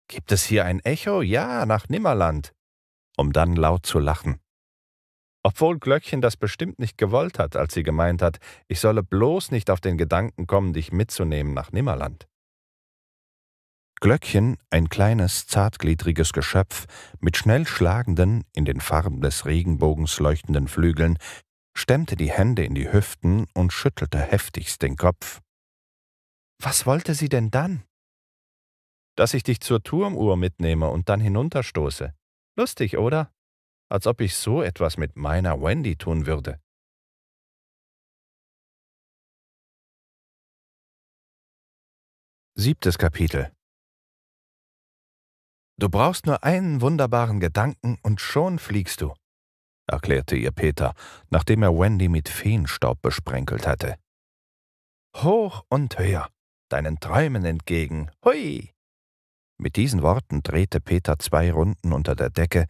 Gibt es hier ein Echo? Ja, nach Nimmerland. Um dann laut zu lachen obwohl Glöckchen das bestimmt nicht gewollt hat, als sie gemeint hat, ich solle bloß nicht auf den Gedanken kommen, dich mitzunehmen nach Nimmerland. Glöckchen, ein kleines, zartgliedriges Geschöpf mit schnell schlagenden, in den Farben des Regenbogens leuchtenden Flügeln, stemmte die Hände in die Hüften und schüttelte heftigst den Kopf. Was wollte sie denn dann? Dass ich dich zur Turmuhr mitnehme und dann hinunterstoße. Lustig, oder? als ob ich so etwas mit meiner Wendy tun würde. Siebtes Kapitel Du brauchst nur einen wunderbaren Gedanken und schon fliegst du, erklärte ihr Peter, nachdem er Wendy mit Feenstaub besprenkelt hatte. Hoch und höher, deinen Träumen entgegen, hui! Mit diesen Worten drehte Peter zwei Runden unter der Decke,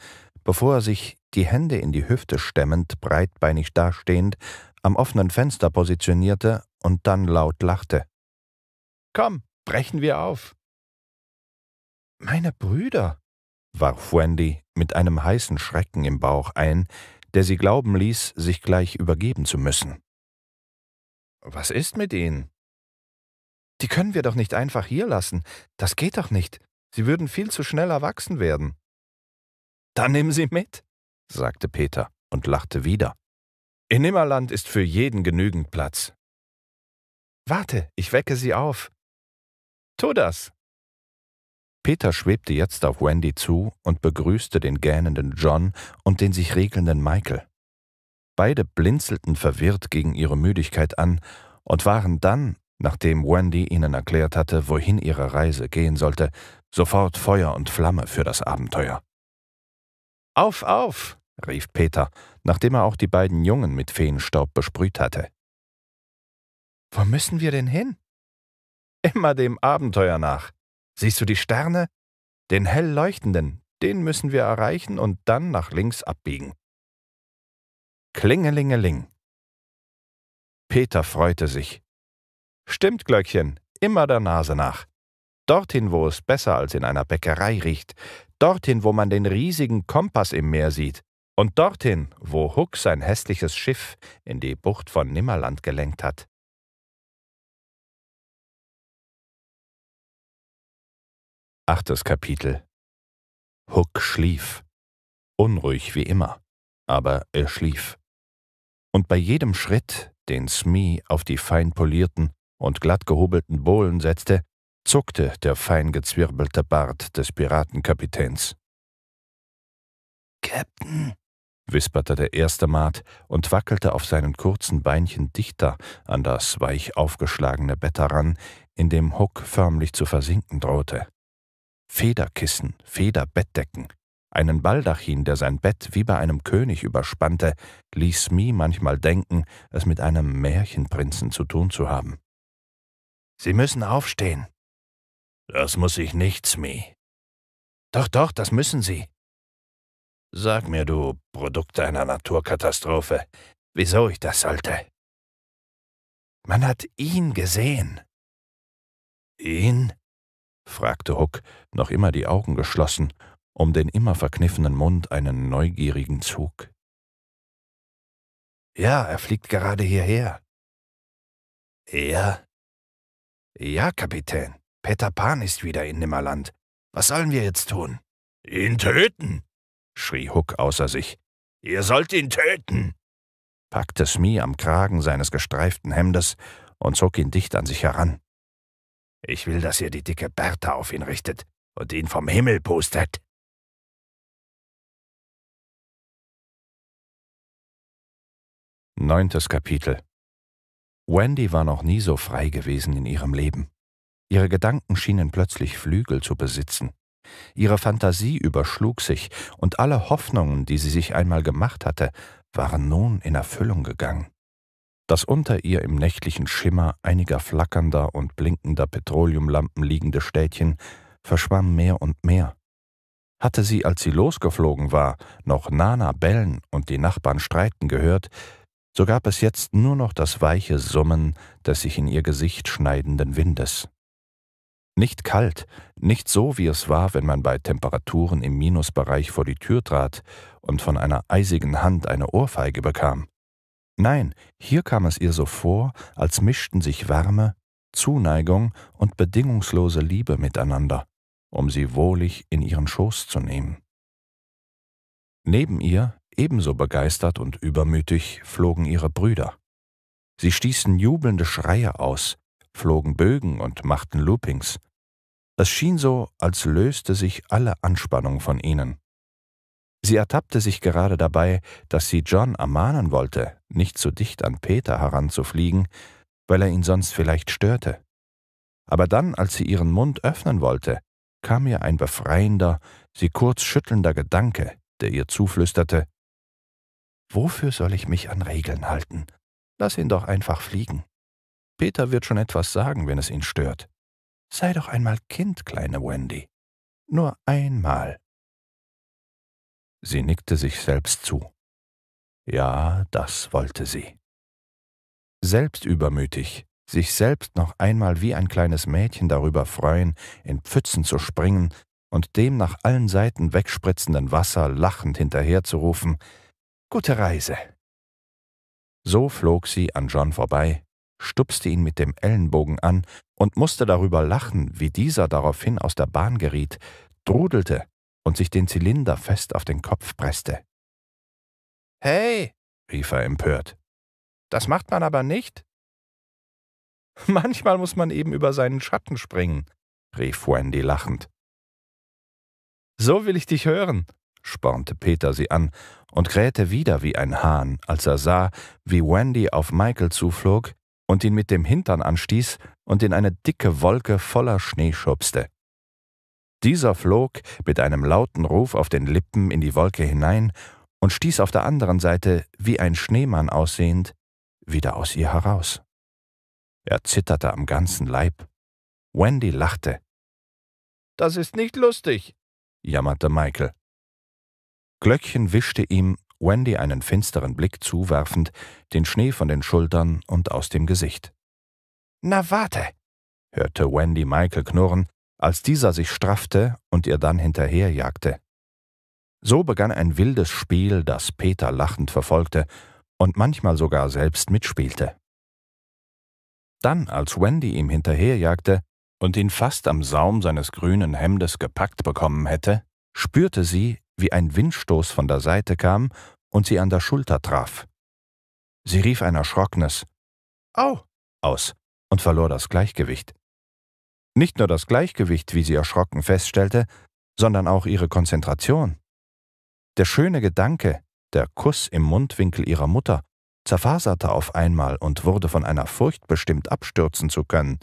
bevor er sich, die Hände in die Hüfte stemmend, breitbeinig dastehend, am offenen Fenster positionierte und dann laut lachte. Komm, brechen wir auf. Meine Brüder, warf Wendy mit einem heißen Schrecken im Bauch ein, der sie glauben ließ, sich gleich übergeben zu müssen. Was ist mit ihnen? Die können wir doch nicht einfach hier lassen. Das geht doch nicht. Sie würden viel zu schnell erwachsen werden. Dann nimm sie mit, sagte Peter und lachte wieder. In Nimmerland ist für jeden genügend Platz. Warte, ich wecke sie auf. Tu das. Peter schwebte jetzt auf Wendy zu und begrüßte den gähnenden John und den sich regelnden Michael. Beide blinzelten verwirrt gegen ihre Müdigkeit an und waren dann, nachdem Wendy ihnen erklärt hatte, wohin ihre Reise gehen sollte, sofort Feuer und Flamme für das Abenteuer. Auf, auf! rief Peter, nachdem er auch die beiden Jungen mit Feenstaub besprüht hatte. Wo müssen wir denn hin? Immer dem Abenteuer nach. Siehst du die Sterne? Den hell leuchtenden, den müssen wir erreichen und dann nach links abbiegen. Klingelingeling. Peter freute sich. Stimmt, Glöckchen, immer der Nase nach dorthin, wo es besser als in einer Bäckerei riecht, dorthin, wo man den riesigen Kompass im Meer sieht, und dorthin, wo Huck sein hässliches Schiff in die Bucht von Nimmerland gelenkt hat. Achtes Kapitel Huck schlief. Unruhig wie immer, aber er schlief. Und bei jedem Schritt, den Smee auf die fein polierten und glatt gehobelten Bohlen setzte, zuckte der fein gezwirbelte Bart des Piratenkapitäns. Captain, wisperte der erste Mat und wackelte auf seinen kurzen Beinchen dichter an das weich aufgeschlagene Bett heran, in dem Hook förmlich zu versinken drohte. Federkissen, Federbettdecken, einen Baldachin, der sein Bett wie bei einem König überspannte, ließ Mie manchmal denken, es mit einem Märchenprinzen zu tun zu haben. Sie müssen aufstehen, das muss ich nicht, Smee. Doch, doch, das müssen Sie. Sag mir, du Produkt einer Naturkatastrophe, wieso ich das sollte. Man hat ihn gesehen. Ihn? fragte Huck, noch immer die Augen geschlossen, um den immer verkniffenen Mund einen neugierigen Zug. Ja, er fliegt gerade hierher. Er? Ja, Kapitän. Peter Pan ist wieder in Nimmerland. Was sollen wir jetzt tun? Ihn töten! schrie Huck außer sich. Ihr sollt ihn töten! packte Smee am Kragen seines gestreiften Hemdes und zog ihn dicht an sich heran. Ich will, dass ihr die dicke Bertha auf ihn richtet und ihn vom Himmel pustet. Neuntes Kapitel Wendy war noch nie so frei gewesen in ihrem Leben. Ihre Gedanken schienen plötzlich Flügel zu besitzen. Ihre Fantasie überschlug sich, und alle Hoffnungen, die sie sich einmal gemacht hatte, waren nun in Erfüllung gegangen. Das unter ihr im nächtlichen Schimmer einiger flackernder und blinkender Petroleumlampen liegende Städtchen verschwamm mehr und mehr. Hatte sie, als sie losgeflogen war, noch Nana bellen und die Nachbarn streiten gehört, so gab es jetzt nur noch das weiche Summen des sich in ihr Gesicht schneidenden Windes. Nicht kalt, nicht so, wie es war, wenn man bei Temperaturen im Minusbereich vor die Tür trat und von einer eisigen Hand eine Ohrfeige bekam. Nein, hier kam es ihr so vor, als mischten sich Wärme, Zuneigung und bedingungslose Liebe miteinander, um sie wohlig in ihren Schoß zu nehmen. Neben ihr, ebenso begeistert und übermütig, flogen ihre Brüder. Sie stießen jubelnde Schreie aus, flogen Bögen und machten Loopings. Es schien so, als löste sich alle Anspannung von ihnen. Sie ertappte sich gerade dabei, dass sie John ermahnen wollte, nicht zu dicht an Peter heranzufliegen, weil er ihn sonst vielleicht störte. Aber dann, als sie ihren Mund öffnen wollte, kam ihr ein befreiender, sie kurz schüttelnder Gedanke, der ihr zuflüsterte Wofür soll ich mich an Regeln halten? Lass ihn doch einfach fliegen. Peter wird schon etwas sagen, wenn es ihn stört. Sei doch einmal Kind, kleine Wendy. Nur einmal. Sie nickte sich selbst zu. Ja, das wollte sie. Selbst übermütig, sich selbst noch einmal wie ein kleines Mädchen darüber freuen, in Pfützen zu springen und dem nach allen Seiten wegspritzenden Wasser lachend hinterherzurufen, Gute Reise! So flog sie an John vorbei, stupste ihn mit dem Ellenbogen an und musste darüber lachen, wie dieser daraufhin aus der Bahn geriet, drudelte und sich den Zylinder fest auf den Kopf presste. Hey, rief er empört, das macht man aber nicht. Manchmal muss man eben über seinen Schatten springen, rief Wendy lachend. So will ich dich hören, spornte Peter sie an und krähte wieder wie ein Hahn, als er sah, wie Wendy auf Michael zuflog, und ihn mit dem Hintern anstieß und in eine dicke Wolke voller Schnee schubste. Dieser flog mit einem lauten Ruf auf den Lippen in die Wolke hinein und stieß auf der anderen Seite, wie ein Schneemann aussehend, wieder aus ihr heraus. Er zitterte am ganzen Leib. Wendy lachte. Das ist nicht lustig, jammerte Michael. Glöckchen wischte ihm Wendy einen finsteren Blick zuwerfend, den Schnee von den Schultern und aus dem Gesicht. Na warte, hörte Wendy Michael knurren, als dieser sich straffte und ihr dann hinterherjagte. So begann ein wildes Spiel, das Peter lachend verfolgte und manchmal sogar selbst mitspielte. Dann, als Wendy ihm hinterherjagte und ihn fast am Saum seines grünen Hemdes gepackt bekommen hätte, spürte sie, wie ein Windstoß von der Seite kam und sie an der Schulter traf. Sie rief ein erschrockenes Au aus und verlor das Gleichgewicht. Nicht nur das Gleichgewicht, wie sie erschrocken feststellte, sondern auch ihre Konzentration. Der schöne Gedanke, der Kuss im Mundwinkel ihrer Mutter, zerfaserte auf einmal und wurde von einer Furcht bestimmt abstürzen zu können,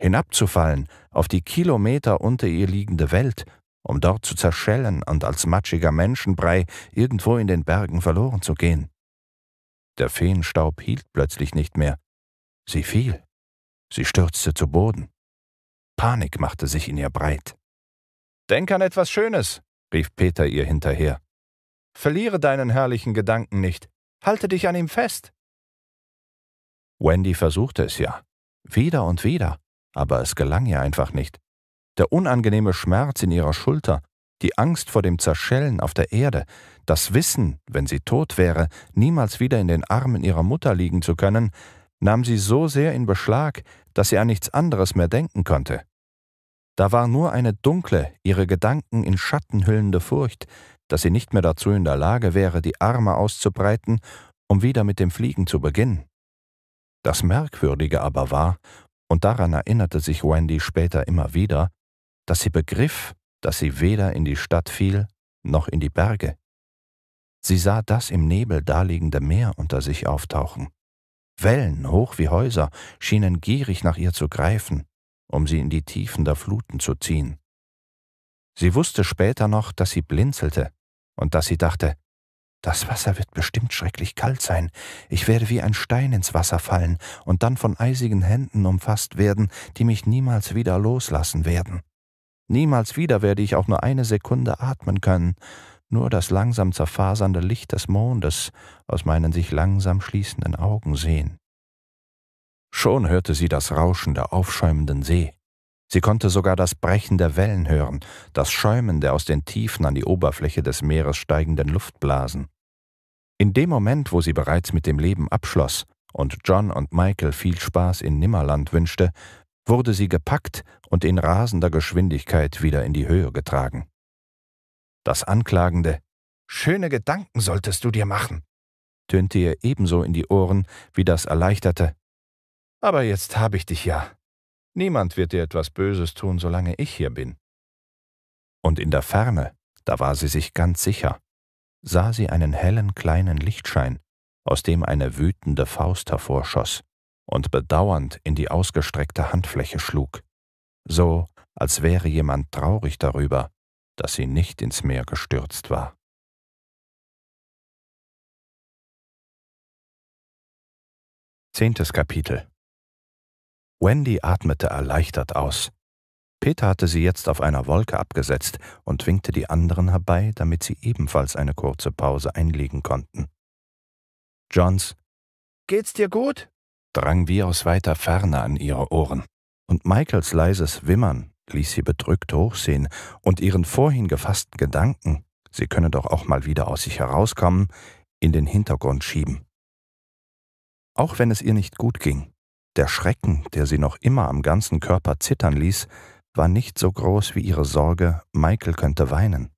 hinabzufallen auf die Kilometer unter ihr liegende Welt um dort zu zerschellen und als matschiger Menschenbrei irgendwo in den Bergen verloren zu gehen. Der Feenstaub hielt plötzlich nicht mehr. Sie fiel. Sie stürzte zu Boden. Panik machte sich in ihr breit. Denk an etwas Schönes, rief Peter ihr hinterher. Verliere deinen herrlichen Gedanken nicht. Halte dich an ihm fest. Wendy versuchte es ja, wieder und wieder, aber es gelang ihr einfach nicht der unangenehme Schmerz in ihrer Schulter, die Angst vor dem Zerschellen auf der Erde, das Wissen, wenn sie tot wäre, niemals wieder in den Armen ihrer Mutter liegen zu können, nahm sie so sehr in Beschlag, dass sie an nichts anderes mehr denken konnte. Da war nur eine dunkle, ihre Gedanken in Schatten hüllende Furcht, dass sie nicht mehr dazu in der Lage wäre, die Arme auszubreiten, um wieder mit dem Fliegen zu beginnen. Das Merkwürdige aber war, und daran erinnerte sich Wendy später immer wieder, dass sie begriff, dass sie weder in die Stadt fiel noch in die Berge. Sie sah das im Nebel daliegende Meer unter sich auftauchen. Wellen, hoch wie Häuser, schienen gierig nach ihr zu greifen, um sie in die Tiefen der Fluten zu ziehen. Sie wusste später noch, dass sie blinzelte und dass sie dachte, das Wasser wird bestimmt schrecklich kalt sein, ich werde wie ein Stein ins Wasser fallen und dann von eisigen Händen umfasst werden, die mich niemals wieder loslassen werden. Niemals wieder werde ich auch nur eine Sekunde atmen können. Nur das langsam zerfasernde Licht des Mondes aus meinen sich langsam schließenden Augen sehen. Schon hörte sie das Rauschen der aufschäumenden See. Sie konnte sogar das Brechen der Wellen hören, das Schäumen der aus den Tiefen an die Oberfläche des Meeres steigenden Luftblasen. In dem Moment, wo sie bereits mit dem Leben abschloss und John und Michael viel Spaß in Nimmerland wünschte, wurde sie gepackt und in rasender Geschwindigkeit wieder in die Höhe getragen. Das anklagende Schöne Gedanken solltest du dir machen, tönte ihr ebenso in die Ohren wie das erleichterte Aber jetzt habe ich dich ja. Niemand wird dir etwas Böses tun, solange ich hier bin. Und in der Ferne, da war sie sich ganz sicher, sah sie einen hellen kleinen Lichtschein, aus dem eine wütende Faust hervorschoss und bedauernd in die ausgestreckte Handfläche schlug, so als wäre jemand traurig darüber, dass sie nicht ins Meer gestürzt war. Zehntes Kapitel Wendy atmete erleichtert aus. Peter hatte sie jetzt auf einer Wolke abgesetzt und winkte die anderen herbei, damit sie ebenfalls eine kurze Pause einlegen konnten. Johns Geht's dir gut? drang wie aus weiter Ferne an ihre Ohren, und Michaels leises Wimmern ließ sie bedrückt hochsehen und ihren vorhin gefassten Gedanken, sie könne doch auch mal wieder aus sich herauskommen, in den Hintergrund schieben. Auch wenn es ihr nicht gut ging, der Schrecken, der sie noch immer am ganzen Körper zittern ließ, war nicht so groß wie ihre Sorge, Michael könnte weinen.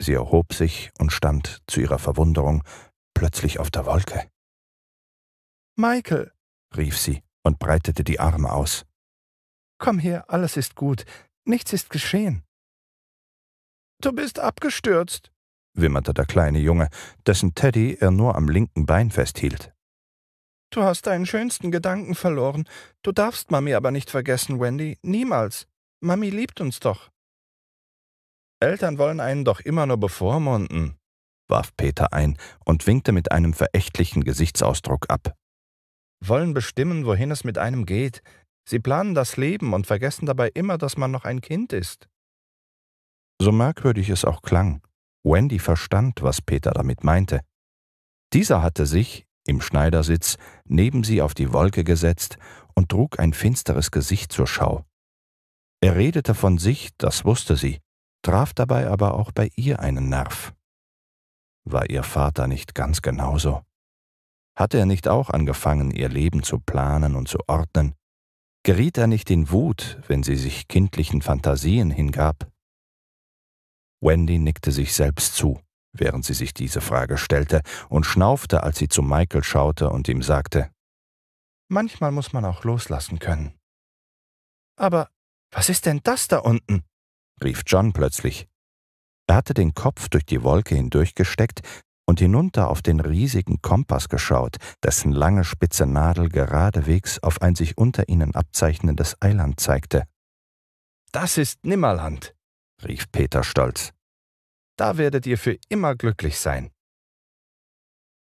Sie erhob sich und stand, zu ihrer Verwunderung, plötzlich auf der Wolke. Michael, rief sie und breitete die Arme aus. Komm her, alles ist gut, nichts ist geschehen. Du bist abgestürzt, wimmerte der kleine Junge, dessen Teddy er nur am linken Bein festhielt. Du hast deinen schönsten Gedanken verloren. Du darfst Mami aber nicht vergessen, Wendy, niemals. Mami liebt uns doch. Eltern wollen einen doch immer nur bevormunden, warf Peter ein und winkte mit einem verächtlichen Gesichtsausdruck ab wollen bestimmen, wohin es mit einem geht. Sie planen das Leben und vergessen dabei immer, dass man noch ein Kind ist. So merkwürdig es auch klang, Wendy verstand, was Peter damit meinte. Dieser hatte sich, im Schneidersitz, neben sie auf die Wolke gesetzt und trug ein finsteres Gesicht zur Schau. Er redete von sich, das wusste sie, traf dabei aber auch bei ihr einen Nerv. War ihr Vater nicht ganz genauso? Hatte er nicht auch angefangen, ihr Leben zu planen und zu ordnen? Geriet er nicht in Wut, wenn sie sich kindlichen Fantasien hingab? Wendy nickte sich selbst zu, während sie sich diese Frage stellte, und schnaufte, als sie zu Michael schaute und ihm sagte, Manchmal muss man auch loslassen können. Aber was ist denn das da unten? rief John plötzlich. Er hatte den Kopf durch die Wolke hindurchgesteckt, und hinunter auf den riesigen Kompass geschaut, dessen lange spitze Nadel geradewegs auf ein sich unter ihnen abzeichnendes Eiland zeigte. Das ist Nimmerland, rief Peter stolz. Da werdet ihr für immer glücklich sein.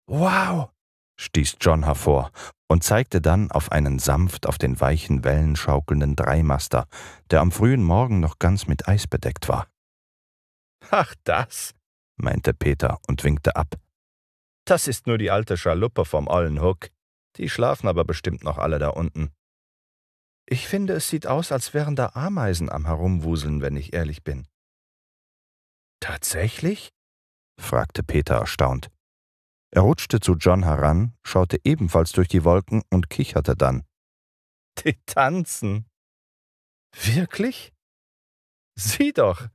Wow, stieß John hervor und zeigte dann auf einen sanft auf den weichen Wellen schaukelnden Dreimaster, der am frühen Morgen noch ganz mit Eis bedeckt war. Ach das, meinte Peter und winkte ab. Das ist nur die alte Schaluppe vom ollen Die schlafen aber bestimmt noch alle da unten. Ich finde, es sieht aus, als wären da Ameisen am Herumwuseln, wenn ich ehrlich bin. Tatsächlich? fragte Peter erstaunt. Er rutschte zu John heran, schaute ebenfalls durch die Wolken und kicherte dann. Die tanzen. Wirklich? Sieh doch,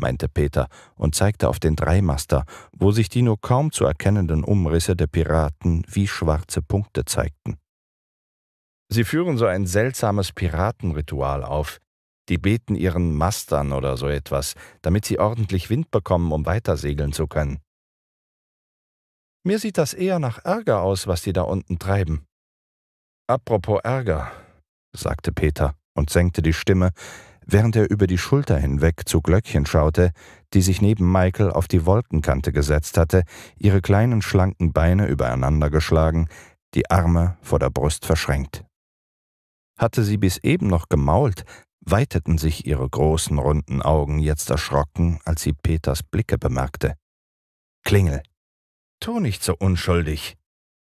meinte Peter und zeigte auf den Dreimaster, wo sich die nur kaum zu erkennenden Umrisse der Piraten wie schwarze Punkte zeigten. Sie führen so ein seltsames Piratenritual auf. Die beten ihren Mastern oder so etwas, damit sie ordentlich Wind bekommen, um weitersegeln zu können. Mir sieht das eher nach Ärger aus, was die da unten treiben. Apropos Ärger, sagte Peter und senkte die Stimme, während er über die Schulter hinweg zu Glöckchen schaute, die sich neben Michael auf die Wolkenkante gesetzt hatte, ihre kleinen schlanken Beine übereinandergeschlagen, die Arme vor der Brust verschränkt. Hatte sie bis eben noch gemault, weiteten sich ihre großen runden Augen jetzt erschrocken, als sie Peters Blicke bemerkte. Klingel. Tu nicht so unschuldig,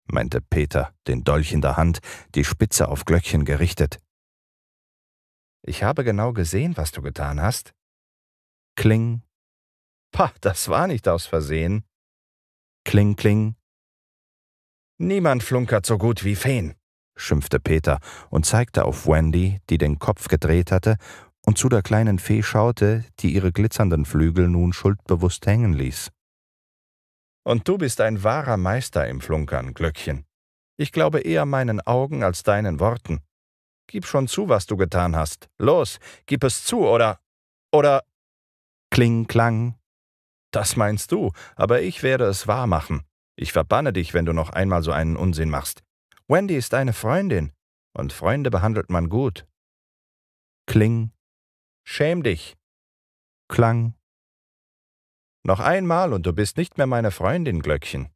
meinte Peter, den Dolch in der Hand, die Spitze auf Glöckchen gerichtet. Ich habe genau gesehen, was du getan hast. Kling. Pah, das war nicht aus Versehen. Kling, kling. Niemand flunkert so gut wie Feen, schimpfte Peter und zeigte auf Wendy, die den Kopf gedreht hatte und zu der kleinen Fee schaute, die ihre glitzernden Flügel nun schuldbewusst hängen ließ. Und du bist ein wahrer Meister im Flunkern, Glöckchen. Ich glaube eher meinen Augen als deinen Worten. Gib schon zu, was du getan hast. Los, gib es zu, oder. oder. Kling, klang. Das meinst du, aber ich werde es wahr machen. Ich verbanne dich, wenn du noch einmal so einen Unsinn machst. Wendy ist eine Freundin, und Freunde behandelt man gut. Kling. Schäm dich. Klang. Noch einmal und du bist nicht mehr meine Freundin, Glöckchen.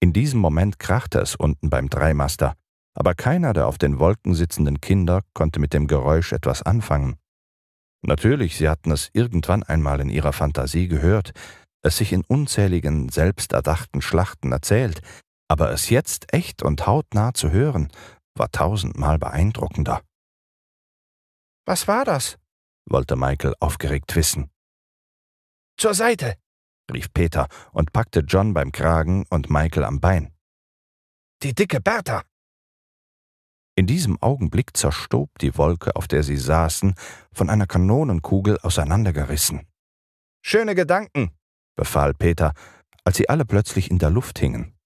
In diesem Moment krachte es unten beim Dreimaster aber keiner der auf den Wolken sitzenden Kinder konnte mit dem Geräusch etwas anfangen. Natürlich, sie hatten es irgendwann einmal in ihrer Fantasie gehört, es sich in unzähligen, selbsterdachten Schlachten erzählt, aber es jetzt echt und hautnah zu hören, war tausendmal beeindruckender. Was war das? wollte Michael aufgeregt wissen. Zur Seite! rief Peter und packte John beim Kragen und Michael am Bein. Die dicke Bertha! In diesem Augenblick zerstob die Wolke, auf der sie saßen, von einer Kanonenkugel auseinandergerissen. Schöne Gedanken, befahl Peter, als sie alle plötzlich in der Luft hingen.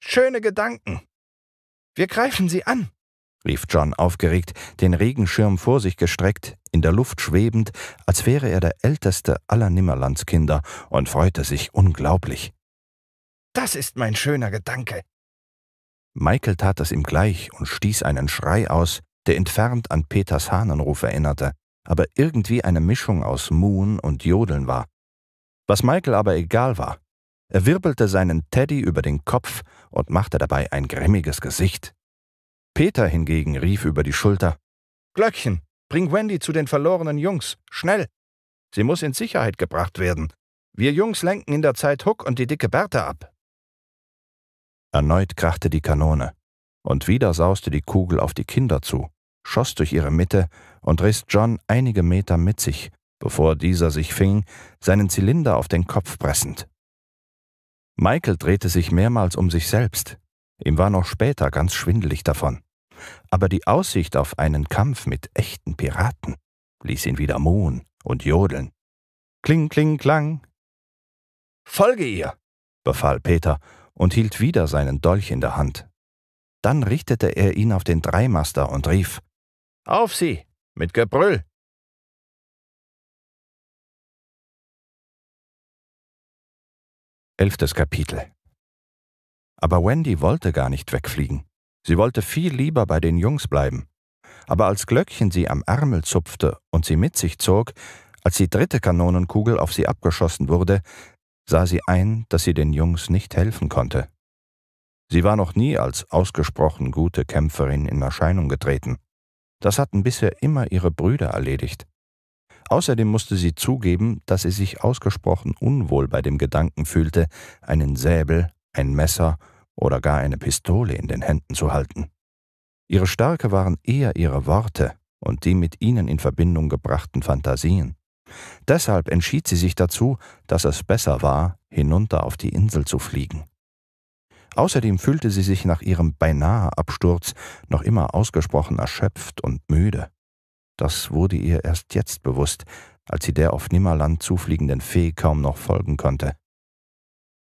Schöne Gedanken. Wir greifen sie an, rief John aufgeregt, den Regenschirm vor sich gestreckt, in der Luft schwebend, als wäre er der älteste aller Nimmerlandskinder und freute sich unglaublich. Das ist mein schöner Gedanke, Michael tat es ihm gleich und stieß einen Schrei aus, der entfernt an Peters Hahnenruf erinnerte, aber irgendwie eine Mischung aus Muhen und Jodeln war. Was Michael aber egal war, er wirbelte seinen Teddy über den Kopf und machte dabei ein grimmiges Gesicht. Peter hingegen rief über die Schulter Glöckchen, bring Wendy zu den verlorenen Jungs, schnell. Sie muss in Sicherheit gebracht werden. Wir Jungs lenken in der Zeit Huck und die dicke Bertha ab. Erneut krachte die Kanone, und wieder sauste die Kugel auf die Kinder zu, schoss durch ihre Mitte und riss John einige Meter mit sich, bevor dieser sich fing, seinen Zylinder auf den Kopf pressend. Michael drehte sich mehrmals um sich selbst. Ihm war noch später ganz schwindelig davon. Aber die Aussicht auf einen Kampf mit echten Piraten ließ ihn wieder muhen und jodeln. Kling, kling, klang. Folge ihr, befahl Peter und hielt wieder seinen Dolch in der Hand. Dann richtete er ihn auf den Dreimaster und rief Auf sie, mit Gebrüll. Elftes Kapitel Aber Wendy wollte gar nicht wegfliegen. Sie wollte viel lieber bei den Jungs bleiben. Aber als Glöckchen sie am Ärmel zupfte und sie mit sich zog, als die dritte Kanonenkugel auf sie abgeschossen wurde, sah sie ein, dass sie den Jungs nicht helfen konnte. Sie war noch nie als ausgesprochen gute Kämpferin in Erscheinung getreten. Das hatten bisher immer ihre Brüder erledigt. Außerdem musste sie zugeben, dass sie sich ausgesprochen unwohl bei dem Gedanken fühlte, einen Säbel, ein Messer oder gar eine Pistole in den Händen zu halten. Ihre Stärke waren eher ihre Worte und die mit ihnen in Verbindung gebrachten Fantasien. Deshalb entschied sie sich dazu, dass es besser war, hinunter auf die Insel zu fliegen. Außerdem fühlte sie sich nach ihrem beinahe Absturz noch immer ausgesprochen erschöpft und müde. Das wurde ihr erst jetzt bewusst, als sie der auf Nimmerland zufliegenden Fee kaum noch folgen konnte.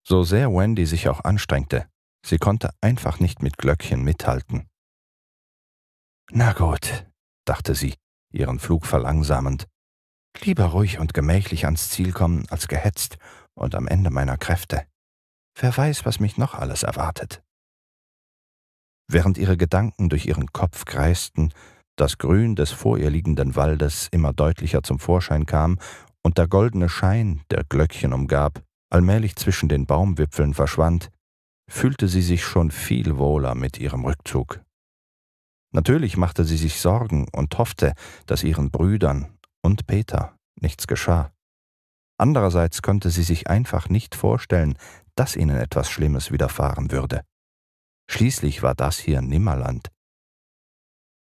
So sehr Wendy sich auch anstrengte, sie konnte einfach nicht mit Glöckchen mithalten. Na gut, dachte sie, ihren Flug verlangsamend, Lieber ruhig und gemächlich ans Ziel kommen, als gehetzt und am Ende meiner Kräfte. Wer weiß, was mich noch alles erwartet. Während ihre Gedanken durch ihren Kopf kreisten, das Grün des vor ihr liegenden Waldes immer deutlicher zum Vorschein kam und der goldene Schein, der Glöckchen umgab, allmählich zwischen den Baumwipfeln verschwand, fühlte sie sich schon viel wohler mit ihrem Rückzug. Natürlich machte sie sich Sorgen und hoffte, dass ihren Brüdern, und Peter, nichts geschah. Andererseits konnte sie sich einfach nicht vorstellen, dass ihnen etwas Schlimmes widerfahren würde. Schließlich war das hier Nimmerland.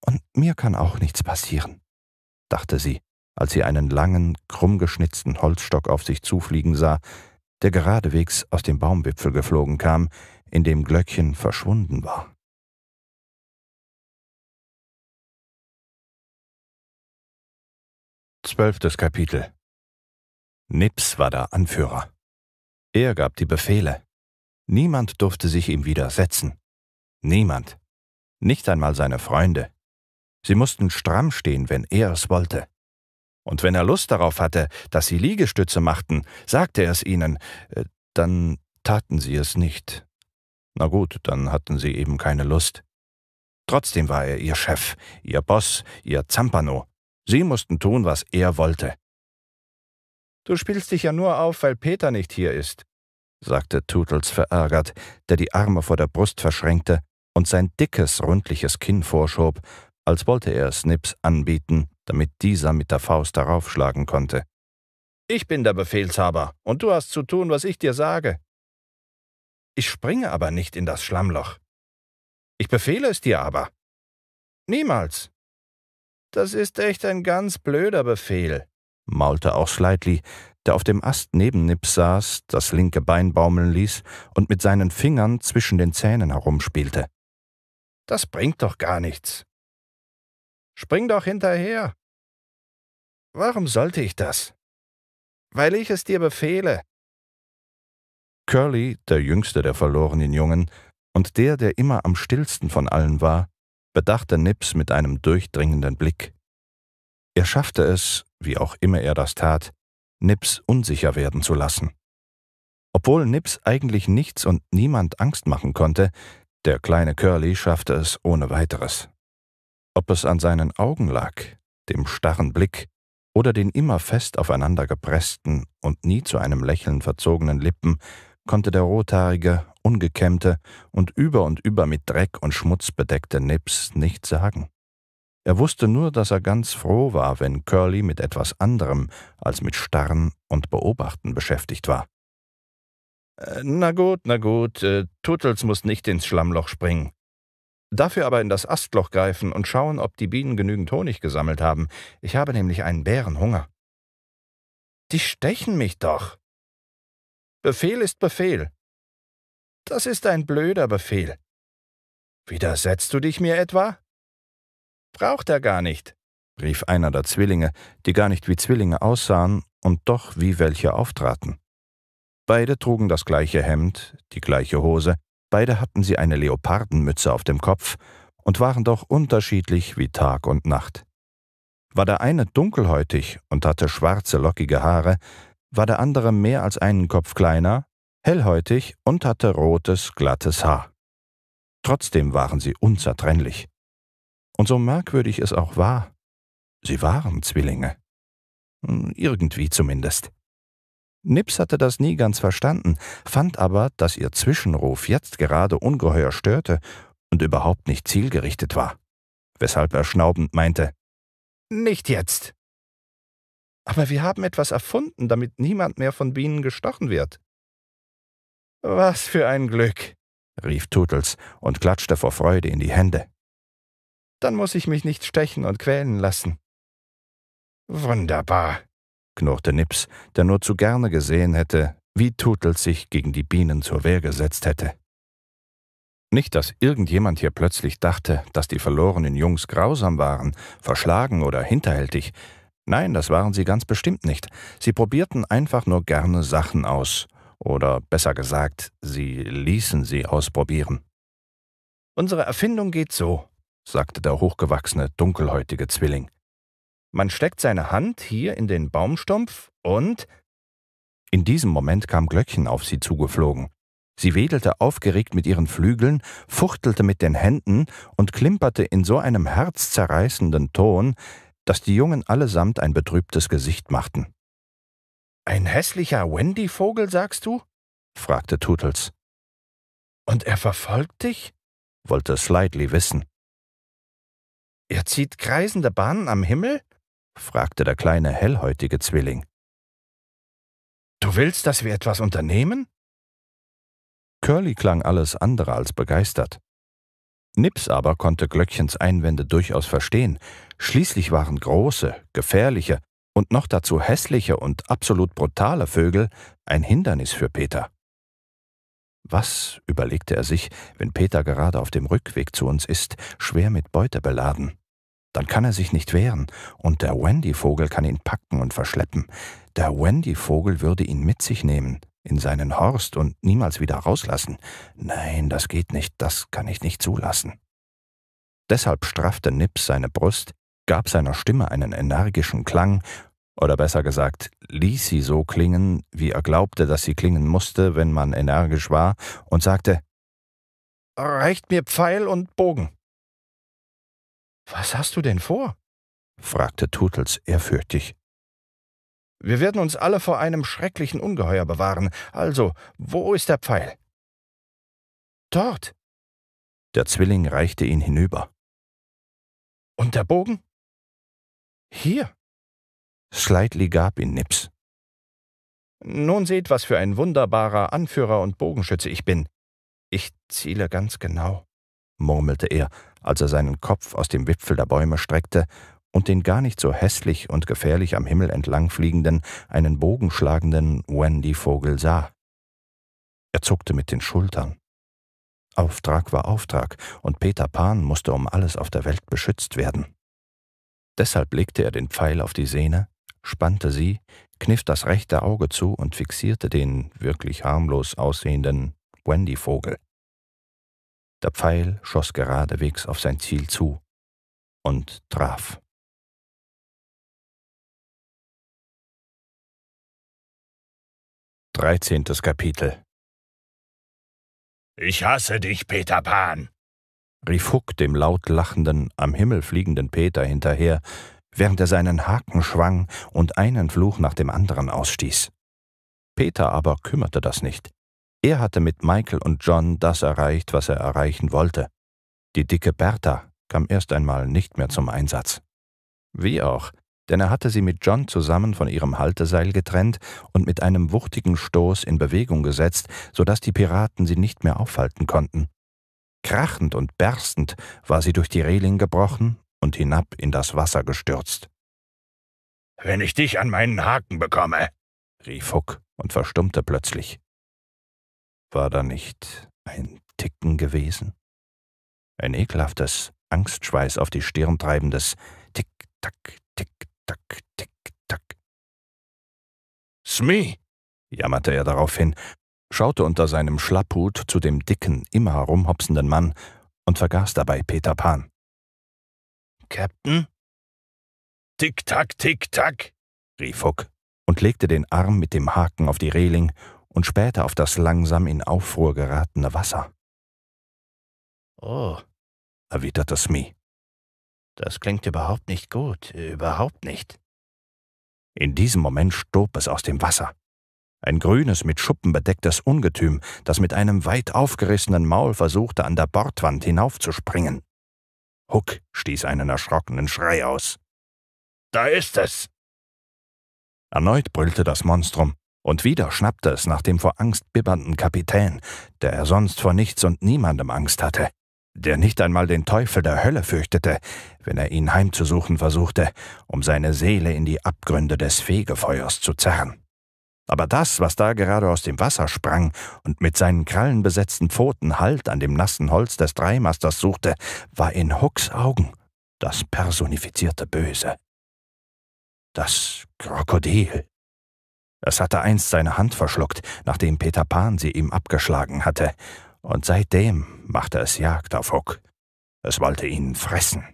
Und mir kann auch nichts passieren, dachte sie, als sie einen langen, krummgeschnitzten Holzstock auf sich zufliegen sah, der geradewegs aus dem Baumwipfel geflogen kam, in dem Glöckchen verschwunden war. Zwölftes Kapitel Nips war der Anführer. Er gab die Befehle. Niemand durfte sich ihm widersetzen. Niemand. Nicht einmal seine Freunde. Sie mussten stramm stehen, wenn er es wollte. Und wenn er Lust darauf hatte, dass sie Liegestütze machten, sagte er es ihnen, äh, dann taten sie es nicht. Na gut, dann hatten sie eben keine Lust. Trotzdem war er ihr Chef, ihr Boss, ihr Zampano. Sie mussten tun, was er wollte. Du spielst dich ja nur auf, weil Peter nicht hier ist, sagte Tootles verärgert, der die Arme vor der Brust verschränkte und sein dickes, rundliches Kinn vorschob, als wollte er Snips anbieten, damit dieser mit der Faust darauf schlagen konnte. Ich bin der Befehlshaber, und du hast zu tun, was ich dir sage. Ich springe aber nicht in das Schlammloch. Ich befehle es dir aber. Niemals. Das ist echt ein ganz blöder Befehl, maulte auch Schleitli, der auf dem Ast neben Nips saß, das linke Bein baumeln ließ und mit seinen Fingern zwischen den Zähnen herumspielte. Das bringt doch gar nichts. Spring doch hinterher. Warum sollte ich das? Weil ich es dir befehle. Curly, der jüngste der verlorenen Jungen und der, der immer am stillsten von allen war, bedachte Nips mit einem durchdringenden Blick. Er schaffte es, wie auch immer er das tat, Nips unsicher werden zu lassen. Obwohl Nips eigentlich nichts und niemand Angst machen konnte, der kleine Curly schaffte es ohne weiteres. Ob es an seinen Augen lag, dem starren Blick oder den immer fest aufeinander gepressten und nie zu einem Lächeln verzogenen Lippen, konnte der Rothaarige ungekämmte und über und über mit Dreck und Schmutz bedeckte Nips nicht sagen. Er wusste nur, dass er ganz froh war, wenn Curly mit etwas anderem als mit Starren und Beobachten beschäftigt war. Äh, na gut, na gut, äh, Tuttles muss nicht ins Schlammloch springen. Dafür aber in das Astloch greifen und schauen, ob die Bienen genügend Honig gesammelt haben. Ich habe nämlich einen Bärenhunger. Die stechen mich doch. Befehl ist Befehl. Das ist ein blöder Befehl. Widersetzt du dich mir etwa? Braucht er gar nicht, rief einer der Zwillinge, die gar nicht wie Zwillinge aussahen und doch wie welche auftraten. Beide trugen das gleiche Hemd, die gleiche Hose, beide hatten sie eine Leopardenmütze auf dem Kopf und waren doch unterschiedlich wie Tag und Nacht. War der eine dunkelhäutig und hatte schwarze, lockige Haare, war der andere mehr als einen Kopf kleiner, hellhäutig und hatte rotes, glattes Haar. Trotzdem waren sie unzertrennlich. Und so merkwürdig es auch war, sie waren Zwillinge. Hm, irgendwie zumindest. Nips hatte das nie ganz verstanden, fand aber, dass ihr Zwischenruf jetzt gerade ungeheuer störte und überhaupt nicht zielgerichtet war, weshalb er schnaubend meinte, Nicht jetzt. Aber wir haben etwas erfunden, damit niemand mehr von Bienen gestochen wird. Was für ein Glück, rief Tootles und klatschte vor Freude in die Hände. Dann muss ich mich nicht stechen und quälen lassen. Wunderbar, knurrte Nips, der nur zu gerne gesehen hätte, wie Tootles sich gegen die Bienen zur Wehr gesetzt hätte. Nicht, dass irgendjemand hier plötzlich dachte, dass die verlorenen Jungs grausam waren, verschlagen oder hinterhältig. Nein, das waren sie ganz bestimmt nicht. Sie probierten einfach nur gerne Sachen aus oder besser gesagt, sie ließen sie ausprobieren. Unsere Erfindung geht so, sagte der hochgewachsene, dunkelhäutige Zwilling. Man steckt seine Hand hier in den Baumstumpf und. In diesem Moment kam Glöckchen auf sie zugeflogen. Sie wedelte aufgeregt mit ihren Flügeln, fuchtelte mit den Händen und klimperte in so einem herzzerreißenden Ton, dass die Jungen allesamt ein betrübtes Gesicht machten. Ein hässlicher Wendy-Vogel, sagst du? fragte Tootles. Und er verfolgt dich? wollte Slightly wissen. Er zieht kreisende Bahnen am Himmel? fragte der kleine hellhäutige Zwilling. Du willst, dass wir etwas unternehmen? Curly klang alles andere als begeistert. Nips aber konnte Glöckchens Einwände durchaus verstehen. Schließlich waren große, gefährliche und noch dazu hässliche und absolut brutale Vögel ein Hindernis für Peter. Was, überlegte er sich, wenn Peter gerade auf dem Rückweg zu uns ist, schwer mit Beute beladen? Dann kann er sich nicht wehren, und der Wendy-Vogel kann ihn packen und verschleppen. Der Wendy-Vogel würde ihn mit sich nehmen, in seinen Horst und niemals wieder rauslassen. Nein, das geht nicht, das kann ich nicht zulassen. Deshalb straffte Nips seine Brust, gab seiner Stimme einen energischen Klang oder besser gesagt, ließ sie so klingen, wie er glaubte, dass sie klingen musste, wenn man energisch war, und sagte Reicht mir Pfeil und Bogen. Was hast du denn vor? fragte Tutels ehrfürchtig. Wir werden uns alle vor einem schrecklichen Ungeheuer bewahren. Also, wo ist der Pfeil? Dort. Der Zwilling reichte ihn hinüber. Und der Bogen? Hier. Slightly gab ihn Nips. Nun seht, was für ein wunderbarer Anführer und Bogenschütze ich bin. Ich ziele ganz genau, murmelte er, als er seinen Kopf aus dem Wipfel der Bäume streckte und den gar nicht so hässlich und gefährlich am Himmel entlangfliegenden, einen Bogen schlagenden Wendy-Vogel sah. Er zuckte mit den Schultern. Auftrag war Auftrag, und Peter Pan musste um alles auf der Welt beschützt werden. Deshalb legte er den Pfeil auf die Sehne, spannte sie, kniff das rechte Auge zu und fixierte den wirklich harmlos aussehenden Wendy-Vogel. Der Pfeil schoss geradewegs auf sein Ziel zu und traf. Dreizehntes Kapitel Ich hasse dich, Peter Pan! rief Huck dem laut lachenden, am Himmel fliegenden Peter hinterher, während er seinen Haken schwang und einen Fluch nach dem anderen ausstieß. Peter aber kümmerte das nicht. Er hatte mit Michael und John das erreicht, was er erreichen wollte. Die dicke Bertha kam erst einmal nicht mehr zum Einsatz. Wie auch, denn er hatte sie mit John zusammen von ihrem Halteseil getrennt und mit einem wuchtigen Stoß in Bewegung gesetzt, so dass die Piraten sie nicht mehr aufhalten konnten. Krachend und berstend war sie durch die Reling gebrochen und hinab in das Wasser gestürzt. »Wenn ich dich an meinen Haken bekomme!« rief Huck und verstummte plötzlich. War da nicht ein Ticken gewesen? Ein ekelhaftes, Angstschweiß auf die Stirn treibendes Tick-Tack, Tick-Tack, Tick-Tack. »Smee!« jammerte er daraufhin, schaute unter seinem Schlapphut zu dem dicken, immer herumhopsenden Mann und vergaß dabei Peter Pan. Captain? Tick-Tack, Tick-Tack, rief Huck und legte den Arm mit dem Haken auf die Reling und spähte auf das langsam in Aufruhr geratene Wasser. Oh, erwiderte Smee. Das klingt überhaupt nicht gut, überhaupt nicht. In diesem Moment stob es aus dem Wasser. Ein grünes, mit Schuppen bedecktes Ungetüm, das mit einem weit aufgerissenen Maul versuchte, an der Bordwand hinaufzuspringen. Huck stieß einen erschrockenen Schrei aus. Da ist es! Erneut brüllte das Monstrum, und wieder schnappte es nach dem vor Angst bibbernden Kapitän, der er sonst vor nichts und niemandem Angst hatte, der nicht einmal den Teufel der Hölle fürchtete, wenn er ihn heimzusuchen versuchte, um seine Seele in die Abgründe des Fegefeuers zu zerren. Aber das, was da gerade aus dem Wasser sprang und mit seinen krallenbesetzten Pfoten Halt an dem nassen Holz des Dreimasters suchte, war in Hucks Augen das personifizierte Böse. Das Krokodil. Es hatte einst seine Hand verschluckt, nachdem Peter Pan sie ihm abgeschlagen hatte, und seitdem machte es Jagd auf Huck. Es wollte ihn fressen.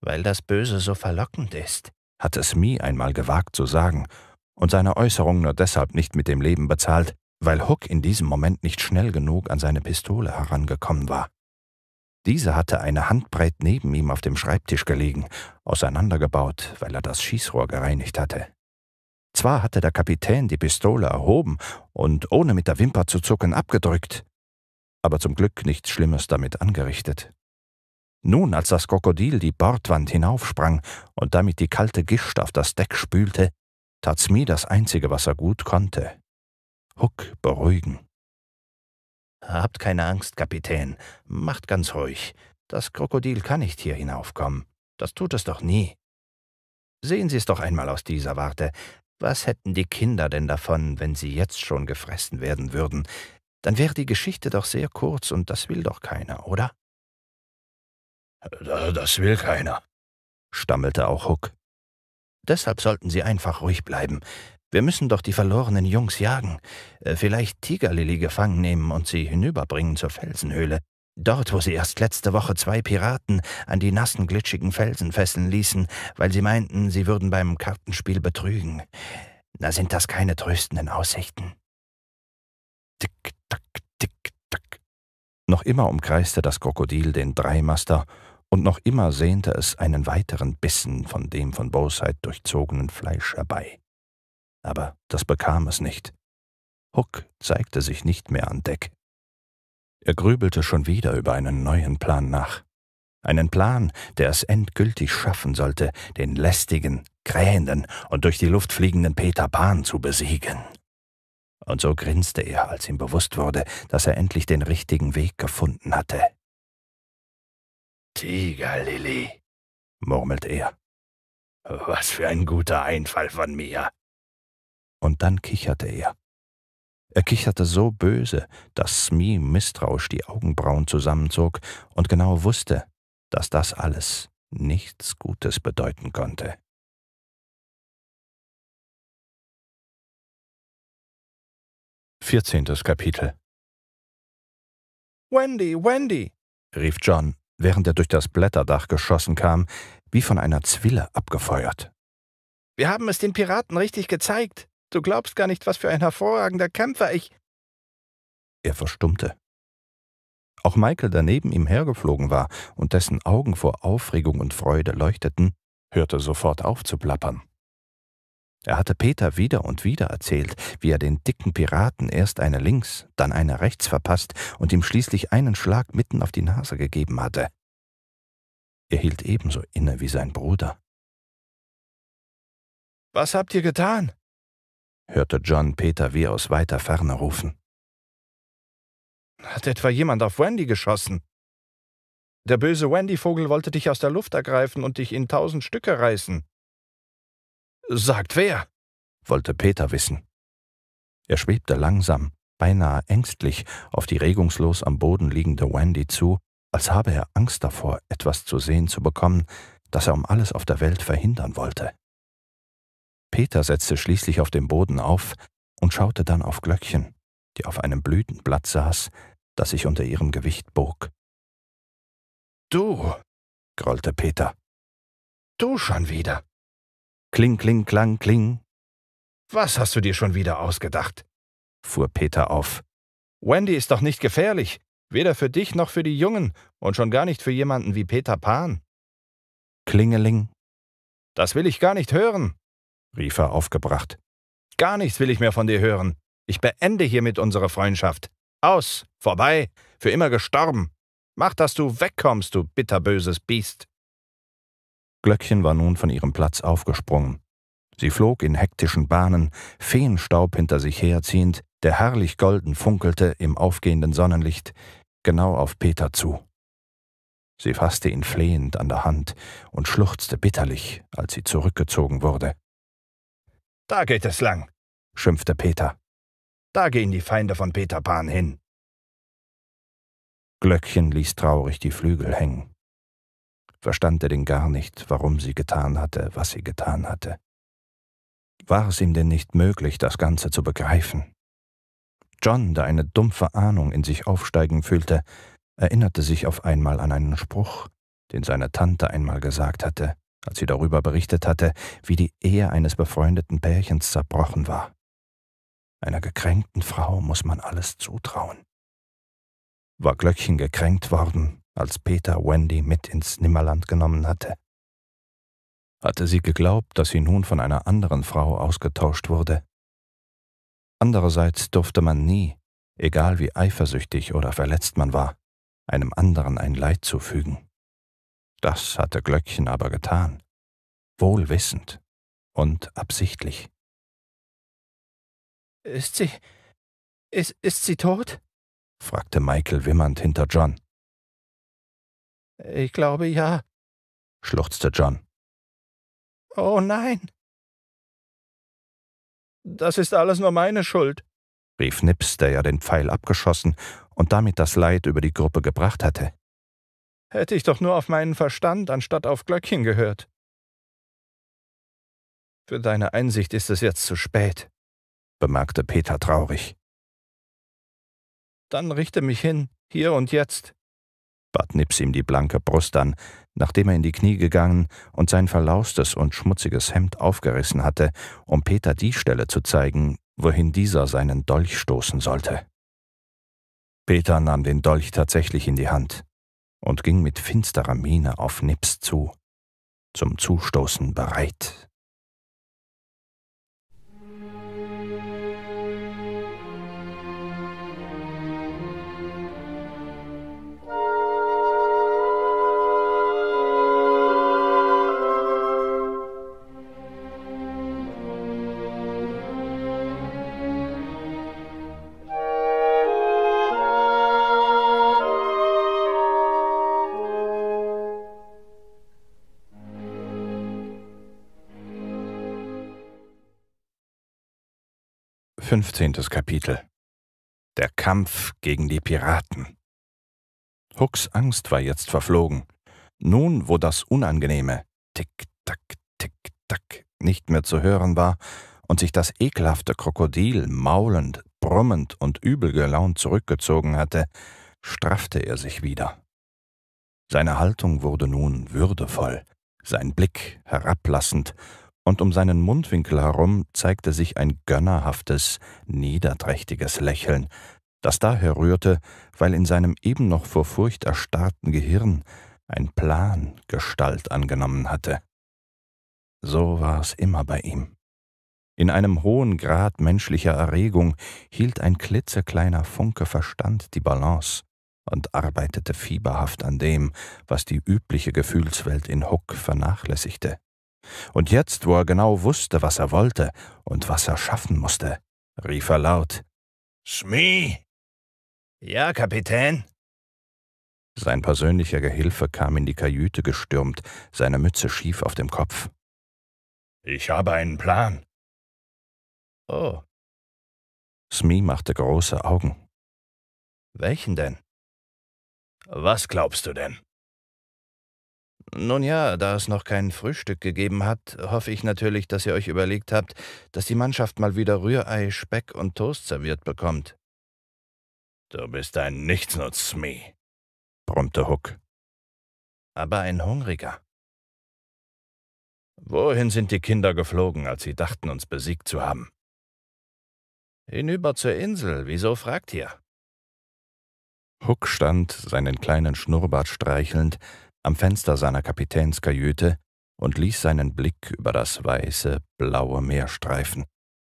Weil das Böse so verlockend ist, hat es Mie einmal gewagt zu sagen, und seine Äußerung nur deshalb nicht mit dem Leben bezahlt, weil Hook in diesem Moment nicht schnell genug an seine Pistole herangekommen war. Diese hatte eine Handbreit neben ihm auf dem Schreibtisch gelegen, auseinandergebaut, weil er das Schießrohr gereinigt hatte. Zwar hatte der Kapitän die Pistole erhoben und ohne mit der Wimper zu zucken abgedrückt, aber zum Glück nichts Schlimmes damit angerichtet. Nun, als das Krokodil die Bordwand hinaufsprang und damit die kalte Gischt auf das Deck spülte, tat's mir das Einzige, was er gut konnte. Huck beruhigen. Habt keine Angst, Kapitän. Macht ganz ruhig. Das Krokodil kann nicht hier hinaufkommen. Das tut es doch nie. Sehen Sie es doch einmal aus dieser Warte. Was hätten die Kinder denn davon, wenn sie jetzt schon gefressen werden würden? Dann wäre die Geschichte doch sehr kurz und das will doch keiner, oder? Äh, das will keiner, stammelte auch Huck. Deshalb sollten Sie einfach ruhig bleiben. Wir müssen doch die verlorenen Jungs jagen, äh, vielleicht Tigerlilly gefangen nehmen und sie hinüberbringen zur Felsenhöhle. Dort, wo sie erst letzte Woche zwei Piraten an die nassen, glitschigen Felsen fesseln ließen, weil sie meinten, sie würden beim Kartenspiel betrügen. Na, sind das keine tröstenden Aussichten? Tick, tack, tick, tack. Noch immer umkreiste das Krokodil den Dreimaster und noch immer sehnte es einen weiteren Bissen von dem von Bosheit durchzogenen Fleisch herbei. Aber das bekam es nicht. Huck zeigte sich nicht mehr an Deck. Er grübelte schon wieder über einen neuen Plan nach. Einen Plan, der es endgültig schaffen sollte, den lästigen, krähenden und durch die Luft fliegenden Peter Pan zu besiegen. Und so grinste er, als ihm bewusst wurde, dass er endlich den richtigen Weg gefunden hatte. Tigerlilly, murmelt er. Was für ein guter Einfall von mir. Und dann kicherte er. Er kicherte so böse, dass Smee misstrauisch die Augenbrauen zusammenzog und genau wusste, dass das alles nichts Gutes bedeuten konnte. Vierzehntes Kapitel Wendy, Wendy, rief John, während er durch das Blätterdach geschossen kam, wie von einer Zwille abgefeuert. Wir haben es den Piraten richtig gezeigt. Du glaubst gar nicht, was für ein hervorragender Kämpfer ich. Er verstummte. Auch Michael, der neben ihm hergeflogen war und dessen Augen vor Aufregung und Freude leuchteten, hörte sofort auf zu plappern. Er hatte Peter wieder und wieder erzählt, wie er den dicken Piraten erst eine links, dann eine rechts verpasst und ihm schließlich einen Schlag mitten auf die Nase gegeben hatte. Er hielt ebenso inne wie sein Bruder. Was habt ihr getan? hörte John Peter wie aus weiter Ferne rufen. Hat etwa jemand auf Wendy geschossen? Der böse Wendy-Vogel wollte dich aus der Luft ergreifen und dich in tausend Stücke reißen. Sagt wer? wollte Peter wissen. Er schwebte langsam, beinahe ängstlich, auf die regungslos am Boden liegende Wendy zu, als habe er Angst davor, etwas zu sehen zu bekommen, das er um alles auf der Welt verhindern wollte. Peter setzte schließlich auf dem Boden auf und schaute dann auf Glöckchen, die auf einem Blütenblatt saß, das sich unter ihrem Gewicht bog. Du, grollte Peter. Du schon wieder. Kling, kling, klang, kling. Was hast du dir schon wieder ausgedacht? fuhr Peter auf. Wendy ist doch nicht gefährlich, weder für dich noch für die Jungen und schon gar nicht für jemanden wie Peter Pan. Klingeling. Das will ich gar nicht hören, rief er aufgebracht. Gar nichts will ich mehr von dir hören. Ich beende hiermit unsere Freundschaft. Aus, vorbei, für immer gestorben. Mach, dass du wegkommst, du bitterböses Biest. Glöckchen war nun von ihrem Platz aufgesprungen. Sie flog in hektischen Bahnen, Feenstaub hinter sich herziehend, der herrlich golden funkelte im aufgehenden Sonnenlicht, genau auf Peter zu. Sie fasste ihn flehend an der Hand und schluchzte bitterlich, als sie zurückgezogen wurde. Da geht es lang, schimpfte Peter. Da gehen die Feinde von Peter Pan hin. Glöckchen ließ traurig die Flügel hängen verstand er denn gar nicht, warum sie getan hatte, was sie getan hatte. War es ihm denn nicht möglich, das Ganze zu begreifen? John, der eine dumpfe Ahnung in sich aufsteigen fühlte, erinnerte sich auf einmal an einen Spruch, den seine Tante einmal gesagt hatte, als sie darüber berichtet hatte, wie die Ehe eines befreundeten Pärchens zerbrochen war. Einer gekränkten Frau muss man alles zutrauen. War Glöckchen gekränkt worden, als Peter Wendy mit ins Nimmerland genommen hatte. Hatte sie geglaubt, dass sie nun von einer anderen Frau ausgetauscht wurde? Andererseits durfte man nie, egal wie eifersüchtig oder verletzt man war, einem anderen ein Leid zufügen. Das hatte Glöckchen aber getan, wohlwissend und absichtlich. Ist sie. ist, ist sie tot? fragte Michael wimmernd hinter John. Ich glaube ja, schluchzte John. Oh nein. Das ist alles nur meine Schuld, rief Nips, der ja den Pfeil abgeschossen und damit das Leid über die Gruppe gebracht hatte. Hätte ich doch nur auf meinen Verstand anstatt auf Glöckchen gehört. Für deine Einsicht ist es jetzt zu spät, bemerkte Peter traurig. Dann richte mich hin, hier und jetzt bat Nips ihm die blanke Brust an, nachdem er in die Knie gegangen und sein verlaustes und schmutziges Hemd aufgerissen hatte, um Peter die Stelle zu zeigen, wohin dieser seinen Dolch stoßen sollte. Peter nahm den Dolch tatsächlich in die Hand und ging mit finsterer Miene auf Nips zu, zum Zustoßen bereit. 15. Kapitel Der Kampf gegen die Piraten Hucks Angst war jetzt verflogen. Nun, wo das Unangenehme Tick-Tack, Tick-Tack nicht mehr zu hören war und sich das ekelhafte Krokodil maulend, brummend und übel gelaunt zurückgezogen hatte, straffte er sich wieder. Seine Haltung wurde nun würdevoll, sein Blick herablassend und um seinen Mundwinkel herum zeigte sich ein gönnerhaftes, niederträchtiges Lächeln, das daher rührte, weil in seinem eben noch vor Furcht erstarrten Gehirn ein Plan Gestalt angenommen hatte. So war es immer bei ihm. In einem hohen Grad menschlicher Erregung hielt ein klitzekleiner Funke Verstand die Balance und arbeitete fieberhaft an dem, was die übliche Gefühlswelt in Huck vernachlässigte. Und jetzt, wo er genau wusste, was er wollte und was er schaffen musste, rief er laut. Schmie! Ja, Kapitän? Sein persönlicher Gehilfe kam in die Kajüte gestürmt, seine Mütze schief auf dem Kopf. Ich habe einen Plan. Oh. Smee machte große Augen. Welchen denn? Was glaubst du denn? Nun ja, da es noch kein Frühstück gegeben hat, hoffe ich natürlich, dass ihr euch überlegt habt, dass die Mannschaft mal wieder Rührei, Speck und Toast serviert bekommt. Du bist ein Nichtsnutz, Smee, brummte Huck. Aber ein hungriger. Wohin sind die Kinder geflogen, als sie dachten, uns besiegt zu haben? Hinüber zur Insel, wieso fragt ihr? Huck stand, seinen kleinen Schnurrbart streichelnd, am Fenster seiner Kapitänskajüte und ließ seinen Blick über das weiße, blaue Meer streifen,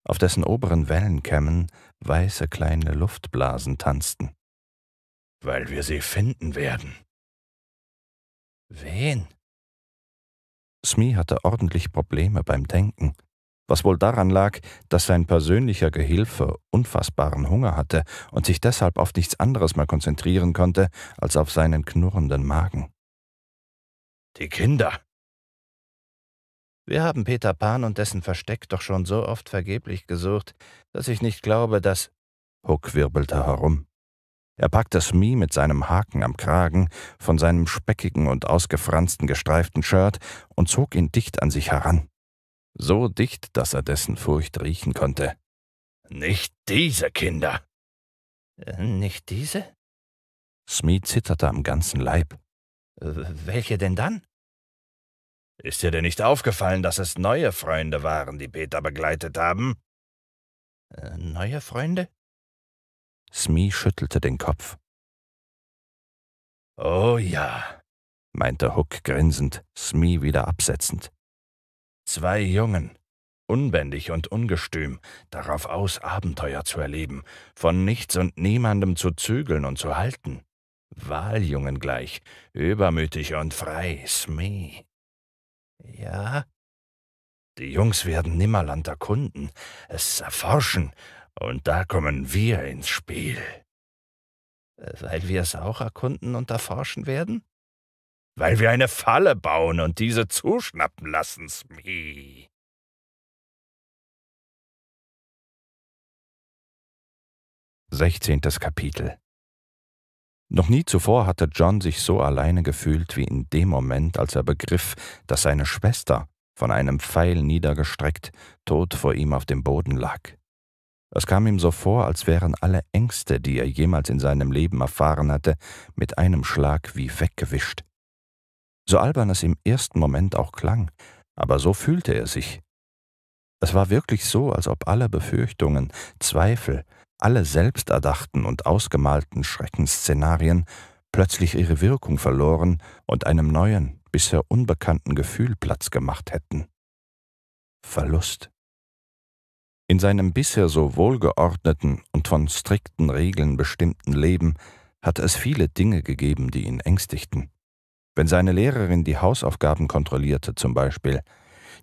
auf dessen oberen Wellenkämmen weiße kleine Luftblasen tanzten. Weil wir sie finden werden. Wen? Smee hatte ordentlich Probleme beim Denken, was wohl daran lag, dass sein persönlicher Gehilfe unfassbaren Hunger hatte und sich deshalb auf nichts anderes mehr konzentrieren konnte als auf seinen knurrenden Magen. Die Kinder. Wir haben Peter Pan und dessen Versteck doch schon so oft vergeblich gesucht, dass ich nicht glaube, dass. Huck wirbelte herum. Er packte Smee mit seinem Haken am Kragen von seinem speckigen und ausgefransten gestreiften Shirt und zog ihn dicht an sich heran. So dicht, dass er dessen Furcht riechen konnte. Nicht diese Kinder! Äh, nicht diese? Smee zitterte am ganzen Leib. Welche denn dann? Ist dir denn nicht aufgefallen, dass es neue Freunde waren, die Peter begleitet haben? Äh, neue Freunde? Smee schüttelte den Kopf. Oh ja, meinte Hook grinsend, Smee wieder absetzend. Zwei Jungen, unbändig und ungestüm, darauf aus, Abenteuer zu erleben, von nichts und niemandem zu zügeln und zu halten. Wahljungen gleich, übermütig und frei, Smee. Ja? Die Jungs werden Nimmerland erkunden, es erforschen, und da kommen wir ins Spiel. Weil wir es auch erkunden und erforschen werden? Weil wir eine Falle bauen und diese zuschnappen lassen, Smee. Sechzehntes Kapitel noch nie zuvor hatte John sich so alleine gefühlt wie in dem Moment, als er begriff, dass seine Schwester, von einem Pfeil niedergestreckt, tot vor ihm auf dem Boden lag. Es kam ihm so vor, als wären alle Ängste, die er jemals in seinem Leben erfahren hatte, mit einem Schlag wie weggewischt. So albern es im ersten Moment auch klang, aber so fühlte er sich. Es war wirklich so, als ob alle Befürchtungen, Zweifel, alle selbst erdachten und ausgemalten Schreckensszenarien plötzlich ihre Wirkung verloren und einem neuen, bisher unbekannten Gefühl Platz gemacht hätten. Verlust. In seinem bisher so wohlgeordneten und von strikten Regeln bestimmten Leben hatte es viele Dinge gegeben, die ihn ängstigten. Wenn seine Lehrerin die Hausaufgaben kontrollierte zum Beispiel,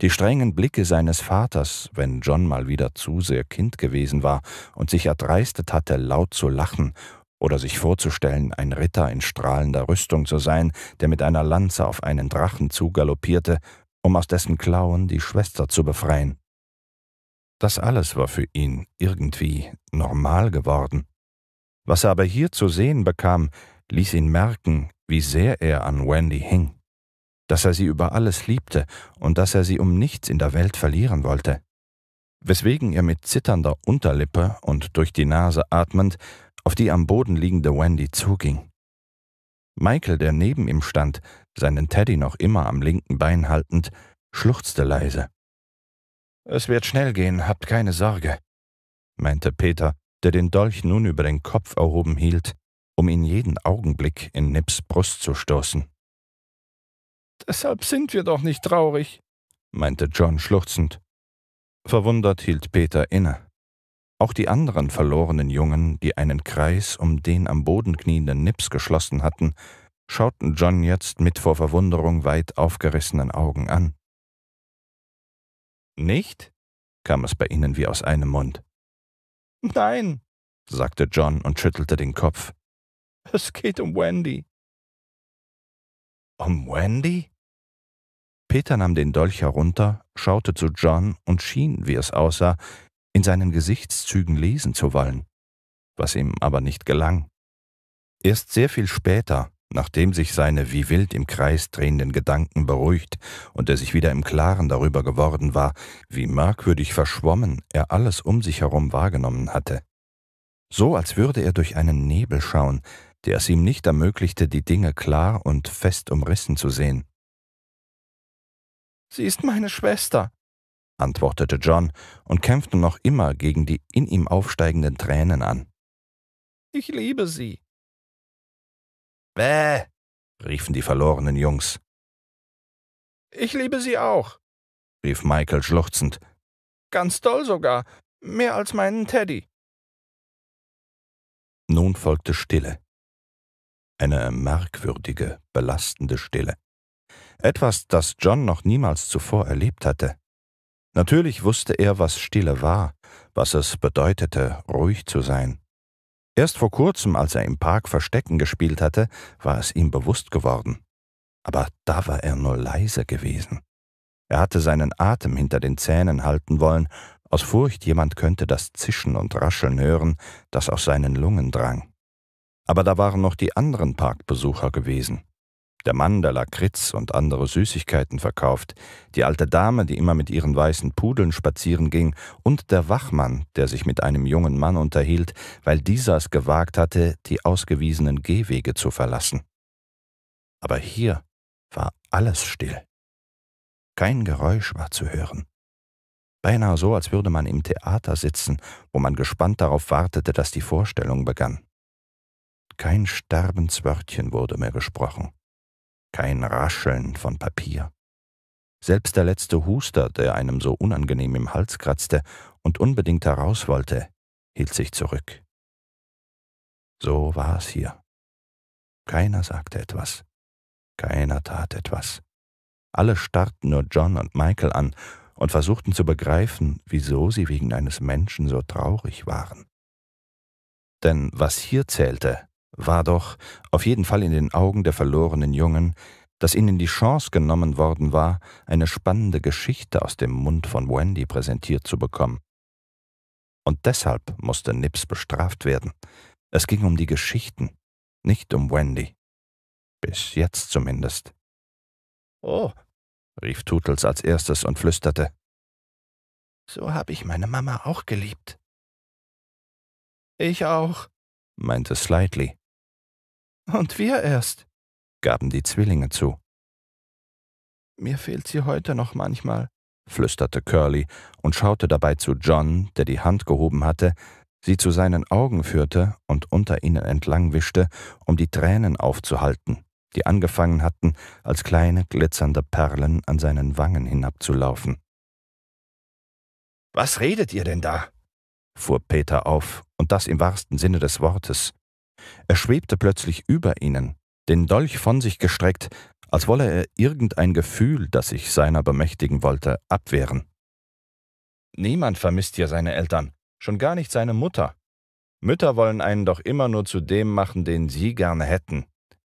die strengen Blicke seines Vaters, wenn John mal wieder zu sehr Kind gewesen war und sich erdreistet hatte, laut zu lachen oder sich vorzustellen, ein Ritter in strahlender Rüstung zu sein, der mit einer Lanze auf einen Drachen zugaloppierte, um aus dessen Klauen die Schwester zu befreien. Das alles war für ihn irgendwie normal geworden. Was er aber hier zu sehen bekam, ließ ihn merken, wie sehr er an Wendy hing dass er sie über alles liebte und dass er sie um nichts in der Welt verlieren wollte, weswegen er mit zitternder Unterlippe und durch die Nase atmend auf die am Boden liegende Wendy zuging. Michael, der neben ihm stand, seinen Teddy noch immer am linken Bein haltend, schluchzte leise. Es wird schnell gehen, habt keine Sorge, meinte Peter, der den Dolch nun über den Kopf erhoben hielt, um ihn jeden Augenblick in Nips Brust zu stoßen. Deshalb sind wir doch nicht traurig, meinte John schluchzend. Verwundert hielt Peter inne. Auch die anderen verlorenen Jungen, die einen Kreis um den am Boden knienden Nips geschlossen hatten, schauten John jetzt mit vor Verwunderung weit aufgerissenen Augen an. Nicht? kam es bei ihnen wie aus einem Mund. Nein, sagte John und schüttelte den Kopf. Es geht um Wendy. Um Wendy? Peter nahm den Dolch herunter, schaute zu John und schien, wie es aussah, in seinen Gesichtszügen lesen zu wollen, was ihm aber nicht gelang. Erst sehr viel später, nachdem sich seine wie wild im Kreis drehenden Gedanken beruhigt und er sich wieder im Klaren darüber geworden war, wie merkwürdig verschwommen er alles um sich herum wahrgenommen hatte. So als würde er durch einen Nebel schauen, der es ihm nicht ermöglichte, die Dinge klar und fest umrissen zu sehen. Sie ist meine Schwester, antwortete John und kämpfte noch immer gegen die in ihm aufsteigenden Tränen an. Ich liebe sie. Bäh, riefen die verlorenen Jungs. Ich liebe sie auch, rief Michael schluchzend. Ganz doll sogar, mehr als meinen Teddy. Nun folgte Stille eine merkwürdige, belastende Stille. Etwas, das John noch niemals zuvor erlebt hatte. Natürlich wusste er, was Stille war, was es bedeutete, ruhig zu sein. Erst vor kurzem, als er im Park Verstecken gespielt hatte, war es ihm bewusst geworden. Aber da war er nur leise gewesen. Er hatte seinen Atem hinter den Zähnen halten wollen, aus Furcht, jemand könnte das Zischen und Rascheln hören, das aus seinen Lungen drang. Aber da waren noch die anderen Parkbesucher gewesen. Der Mann, der Lakritz und andere Süßigkeiten verkauft, die alte Dame, die immer mit ihren weißen Pudeln spazieren ging, und der Wachmann, der sich mit einem jungen Mann unterhielt, weil dieser es gewagt hatte, die ausgewiesenen Gehwege zu verlassen. Aber hier war alles still. Kein Geräusch war zu hören. Beinahe so, als würde man im Theater sitzen, wo man gespannt darauf wartete, dass die Vorstellung begann. Kein Sterbenswörtchen wurde mehr gesprochen. Kein Rascheln von Papier. Selbst der letzte Huster, der einem so unangenehm im Hals kratzte und unbedingt heraus wollte, hielt sich zurück. So war es hier. Keiner sagte etwas. Keiner tat etwas. Alle starrten nur John und Michael an und versuchten zu begreifen, wieso sie wegen eines Menschen so traurig waren. Denn was hier zählte, war doch, auf jeden Fall in den Augen der verlorenen Jungen, dass ihnen die Chance genommen worden war, eine spannende Geschichte aus dem Mund von Wendy präsentiert zu bekommen. Und deshalb musste Nips bestraft werden. Es ging um die Geschichten, nicht um Wendy. Bis jetzt zumindest. Oh, rief Tootles als erstes und flüsterte. So habe ich meine Mama auch geliebt. Ich auch, meinte Slightly. Und wir erst, gaben die Zwillinge zu. Mir fehlt sie heute noch manchmal, flüsterte Curly und schaute dabei zu John, der die Hand gehoben hatte, sie zu seinen Augen führte und unter ihnen entlang wischte, um die Tränen aufzuhalten, die angefangen hatten, als kleine glitzernde Perlen an seinen Wangen hinabzulaufen. Was redet ihr denn da? fuhr Peter auf, und das im wahrsten Sinne des Wortes. Er schwebte plötzlich über ihnen, den Dolch von sich gestreckt, als wolle er irgendein Gefühl, das sich seiner bemächtigen wollte, abwehren. Niemand vermisst ja seine Eltern, schon gar nicht seine Mutter. Mütter wollen einen doch immer nur zu dem machen, den sie gerne hätten.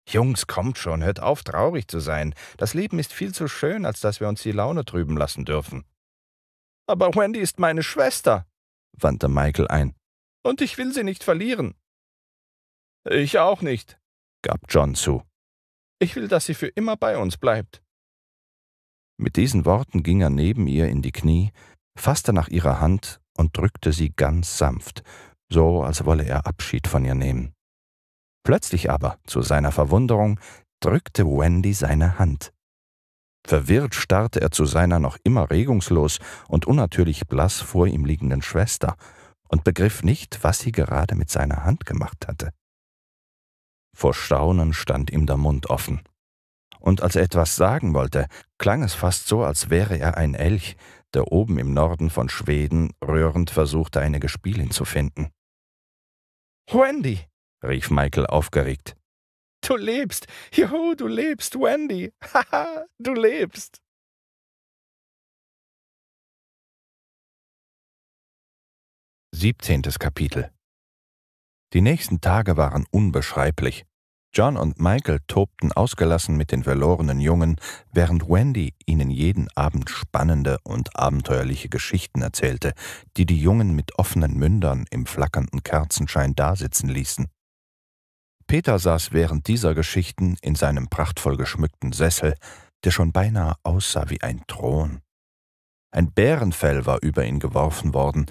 Jungs, kommt schon, hört auf, traurig zu sein. Das Leben ist viel zu schön, als dass wir uns die Laune trüben lassen dürfen. Aber Wendy ist meine Schwester, wandte Michael ein. Und ich will sie nicht verlieren. Ich auch nicht, gab John zu. Ich will, dass sie für immer bei uns bleibt. Mit diesen Worten ging er neben ihr in die Knie, fasste nach ihrer Hand und drückte sie ganz sanft, so als wolle er Abschied von ihr nehmen. Plötzlich aber, zu seiner Verwunderung, drückte Wendy seine Hand. Verwirrt starrte er zu seiner noch immer regungslos und unnatürlich blass vor ihm liegenden Schwester und begriff nicht, was sie gerade mit seiner Hand gemacht hatte. Vor Staunen stand ihm der Mund offen. Und als er etwas sagen wollte, klang es fast so, als wäre er ein Elch, der oben im Norden von Schweden rührend versuchte, eine Gespielin zu finden. Wendy! rief Michael aufgeregt. Du lebst! Juhu, du lebst, Wendy! Haha, du lebst! Siebzehntes Kapitel die nächsten Tage waren unbeschreiblich. John und Michael tobten ausgelassen mit den verlorenen Jungen, während Wendy ihnen jeden Abend spannende und abenteuerliche Geschichten erzählte, die die Jungen mit offenen Mündern im flackernden Kerzenschein dasitzen ließen. Peter saß während dieser Geschichten in seinem prachtvoll geschmückten Sessel, der schon beinahe aussah wie ein Thron. Ein Bärenfell war über ihn geworfen worden,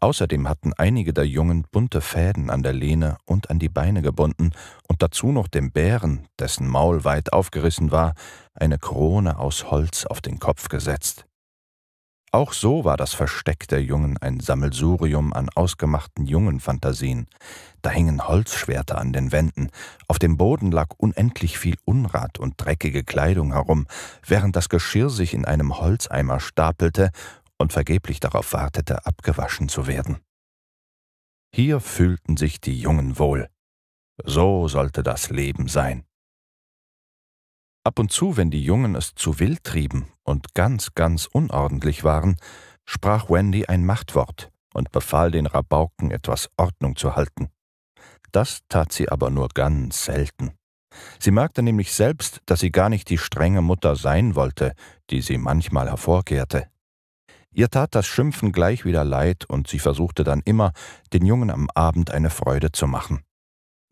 Außerdem hatten einige der Jungen bunte Fäden an der Lehne und an die Beine gebunden und dazu noch dem Bären, dessen Maul weit aufgerissen war, eine Krone aus Holz auf den Kopf gesetzt. Auch so war das Versteck der Jungen ein Sammelsurium an ausgemachten Jungenfantasien. Da hingen Holzschwerter an den Wänden, auf dem Boden lag unendlich viel Unrat und dreckige Kleidung herum, während das Geschirr sich in einem Holzeimer stapelte und vergeblich darauf wartete, abgewaschen zu werden. Hier fühlten sich die Jungen wohl. So sollte das Leben sein. Ab und zu, wenn die Jungen es zu wild trieben und ganz, ganz unordentlich waren, sprach Wendy ein Machtwort und befahl den Rabauken, etwas Ordnung zu halten. Das tat sie aber nur ganz selten. Sie merkte nämlich selbst, dass sie gar nicht die strenge Mutter sein wollte, die sie manchmal hervorkehrte. Ihr tat das Schimpfen gleich wieder leid und sie versuchte dann immer, den Jungen am Abend eine Freude zu machen.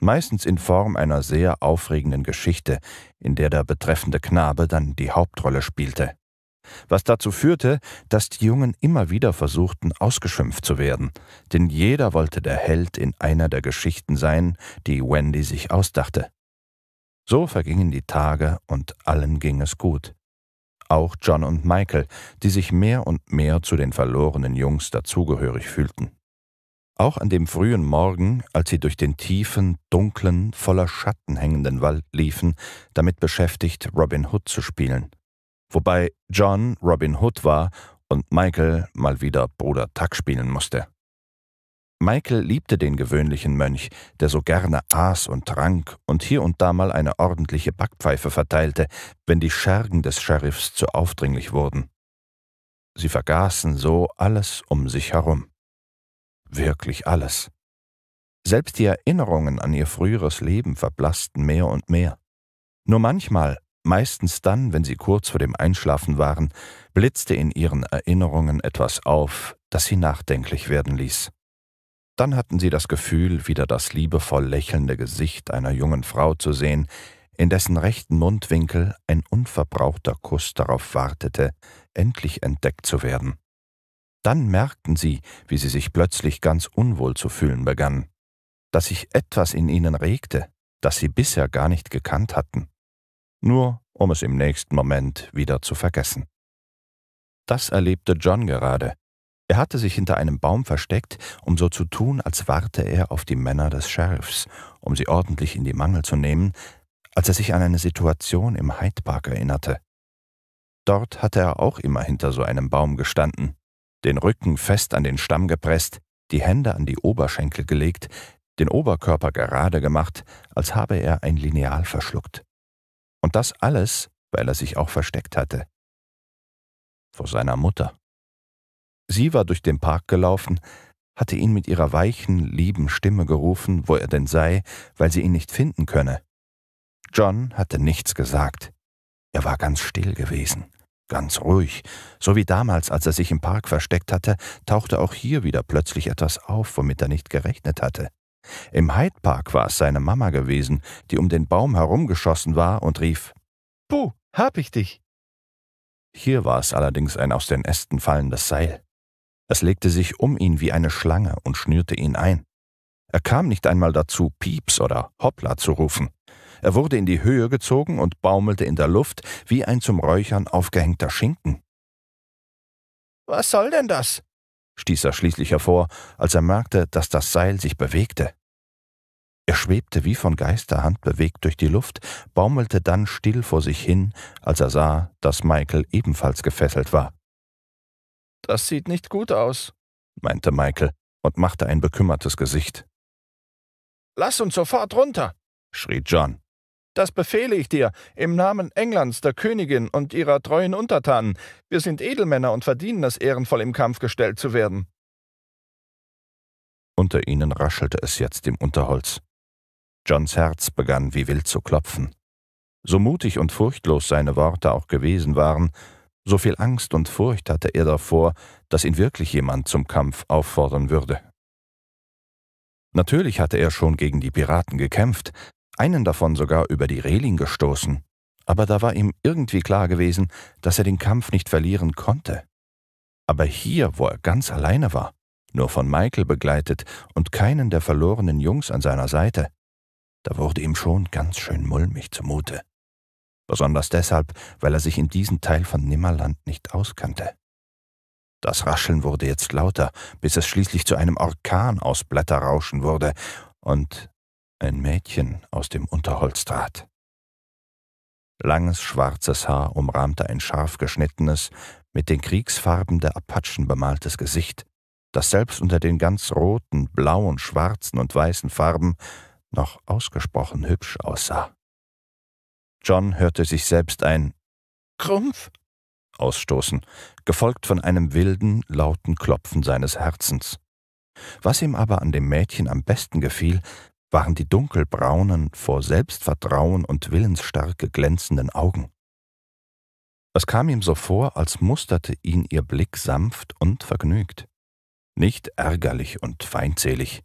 Meistens in Form einer sehr aufregenden Geschichte, in der der betreffende Knabe dann die Hauptrolle spielte. Was dazu führte, dass die Jungen immer wieder versuchten, ausgeschimpft zu werden, denn jeder wollte der Held in einer der Geschichten sein, die Wendy sich ausdachte. So vergingen die Tage und allen ging es gut auch John und Michael, die sich mehr und mehr zu den verlorenen Jungs dazugehörig fühlten. Auch an dem frühen Morgen, als sie durch den tiefen, dunklen, voller Schatten hängenden Wald liefen, damit beschäftigt, Robin Hood zu spielen. Wobei John Robin Hood war und Michael mal wieder Bruder Tuck spielen musste. Michael liebte den gewöhnlichen Mönch, der so gerne aß und trank und hier und da mal eine ordentliche Backpfeife verteilte, wenn die Schergen des Sheriffs zu aufdringlich wurden. Sie vergaßen so alles um sich herum. Wirklich alles. Selbst die Erinnerungen an ihr früheres Leben verblassten mehr und mehr. Nur manchmal, meistens dann, wenn sie kurz vor dem Einschlafen waren, blitzte in ihren Erinnerungen etwas auf, das sie nachdenklich werden ließ. Dann hatten sie das Gefühl, wieder das liebevoll lächelnde Gesicht einer jungen Frau zu sehen, in dessen rechten Mundwinkel ein unverbrauchter Kuss darauf wartete, endlich entdeckt zu werden. Dann merkten sie, wie sie sich plötzlich ganz unwohl zu fühlen begannen, dass sich etwas in ihnen regte, das sie bisher gar nicht gekannt hatten, nur um es im nächsten Moment wieder zu vergessen. Das erlebte John gerade, er hatte sich hinter einem Baum versteckt, um so zu tun, als warte er auf die Männer des Sheriffs, um sie ordentlich in die Mangel zu nehmen, als er sich an eine Situation im Hyde Park erinnerte. Dort hatte er auch immer hinter so einem Baum gestanden, den Rücken fest an den Stamm gepresst, die Hände an die Oberschenkel gelegt, den Oberkörper gerade gemacht, als habe er ein Lineal verschluckt. Und das alles, weil er sich auch versteckt hatte. Vor seiner Mutter. Sie war durch den Park gelaufen, hatte ihn mit ihrer weichen, lieben Stimme gerufen, wo er denn sei, weil sie ihn nicht finden könne. John hatte nichts gesagt. Er war ganz still gewesen, ganz ruhig, so wie damals, als er sich im Park versteckt hatte, tauchte auch hier wieder plötzlich etwas auf, womit er nicht gerechnet hatte. Im Hyde Park war es seine Mama gewesen, die um den Baum herumgeschossen war und rief Puh, hab ich dich. Hier war es allerdings ein aus den Ästen fallendes Seil. Es legte sich um ihn wie eine Schlange und schnürte ihn ein. Er kam nicht einmal dazu, Pieps oder Hoppla zu rufen. Er wurde in die Höhe gezogen und baumelte in der Luft wie ein zum Räuchern aufgehängter Schinken. Was soll denn das? stieß er schließlich hervor, als er merkte, dass das Seil sich bewegte. Er schwebte wie von Geisterhand bewegt durch die Luft, baumelte dann still vor sich hin, als er sah, dass Michael ebenfalls gefesselt war. Das sieht nicht gut aus, meinte Michael und machte ein bekümmertes Gesicht. Lass uns sofort runter, schrie John. Das befehle ich dir, im Namen Englands, der Königin und ihrer treuen Untertanen. Wir sind Edelmänner und verdienen es, ehrenvoll im Kampf gestellt zu werden. Unter ihnen raschelte es jetzt im Unterholz. Johns Herz begann wie wild zu klopfen. So mutig und furchtlos seine Worte auch gewesen waren, so viel Angst und Furcht hatte er davor, dass ihn wirklich jemand zum Kampf auffordern würde. Natürlich hatte er schon gegen die Piraten gekämpft, einen davon sogar über die Reling gestoßen, aber da war ihm irgendwie klar gewesen, dass er den Kampf nicht verlieren konnte. Aber hier, wo er ganz alleine war, nur von Michael begleitet und keinen der verlorenen Jungs an seiner Seite, da wurde ihm schon ganz schön mulmig zumute besonders deshalb, weil er sich in diesem Teil von Nimmerland nicht auskannte. Das Rascheln wurde jetzt lauter, bis es schließlich zu einem Orkan aus Blätterrauschen wurde und ein Mädchen aus dem Unterholz trat. Langes schwarzes Haar umrahmte ein scharf geschnittenes, mit den Kriegsfarben der Apachen bemaltes Gesicht, das selbst unter den ganz roten, blauen, schwarzen und weißen Farben noch ausgesprochen hübsch aussah. John hörte sich selbst ein Krumpf ausstoßen, gefolgt von einem wilden, lauten Klopfen seines Herzens. Was ihm aber an dem Mädchen am besten gefiel, waren die dunkelbraunen, vor Selbstvertrauen und Willensstarke glänzenden Augen. Es kam ihm so vor, als musterte ihn ihr Blick sanft und vergnügt, nicht ärgerlich und feindselig.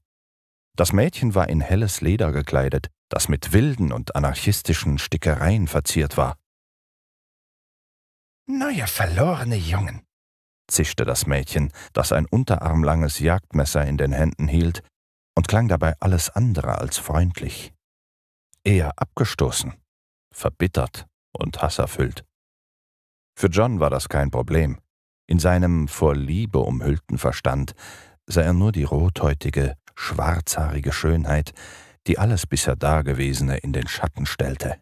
Das Mädchen war in helles Leder gekleidet, das mit wilden und anarchistischen Stickereien verziert war. Neuer verlorene Jungen, zischte das Mädchen, das ein unterarmlanges Jagdmesser in den Händen hielt, und klang dabei alles andere als freundlich. Eher abgestoßen, verbittert und hasserfüllt. Für John war das kein Problem. In seinem vor Liebe umhüllten Verstand sah er nur die rothäutige, schwarzhaarige Schönheit, die alles bisher Dagewesene in den Schatten stellte.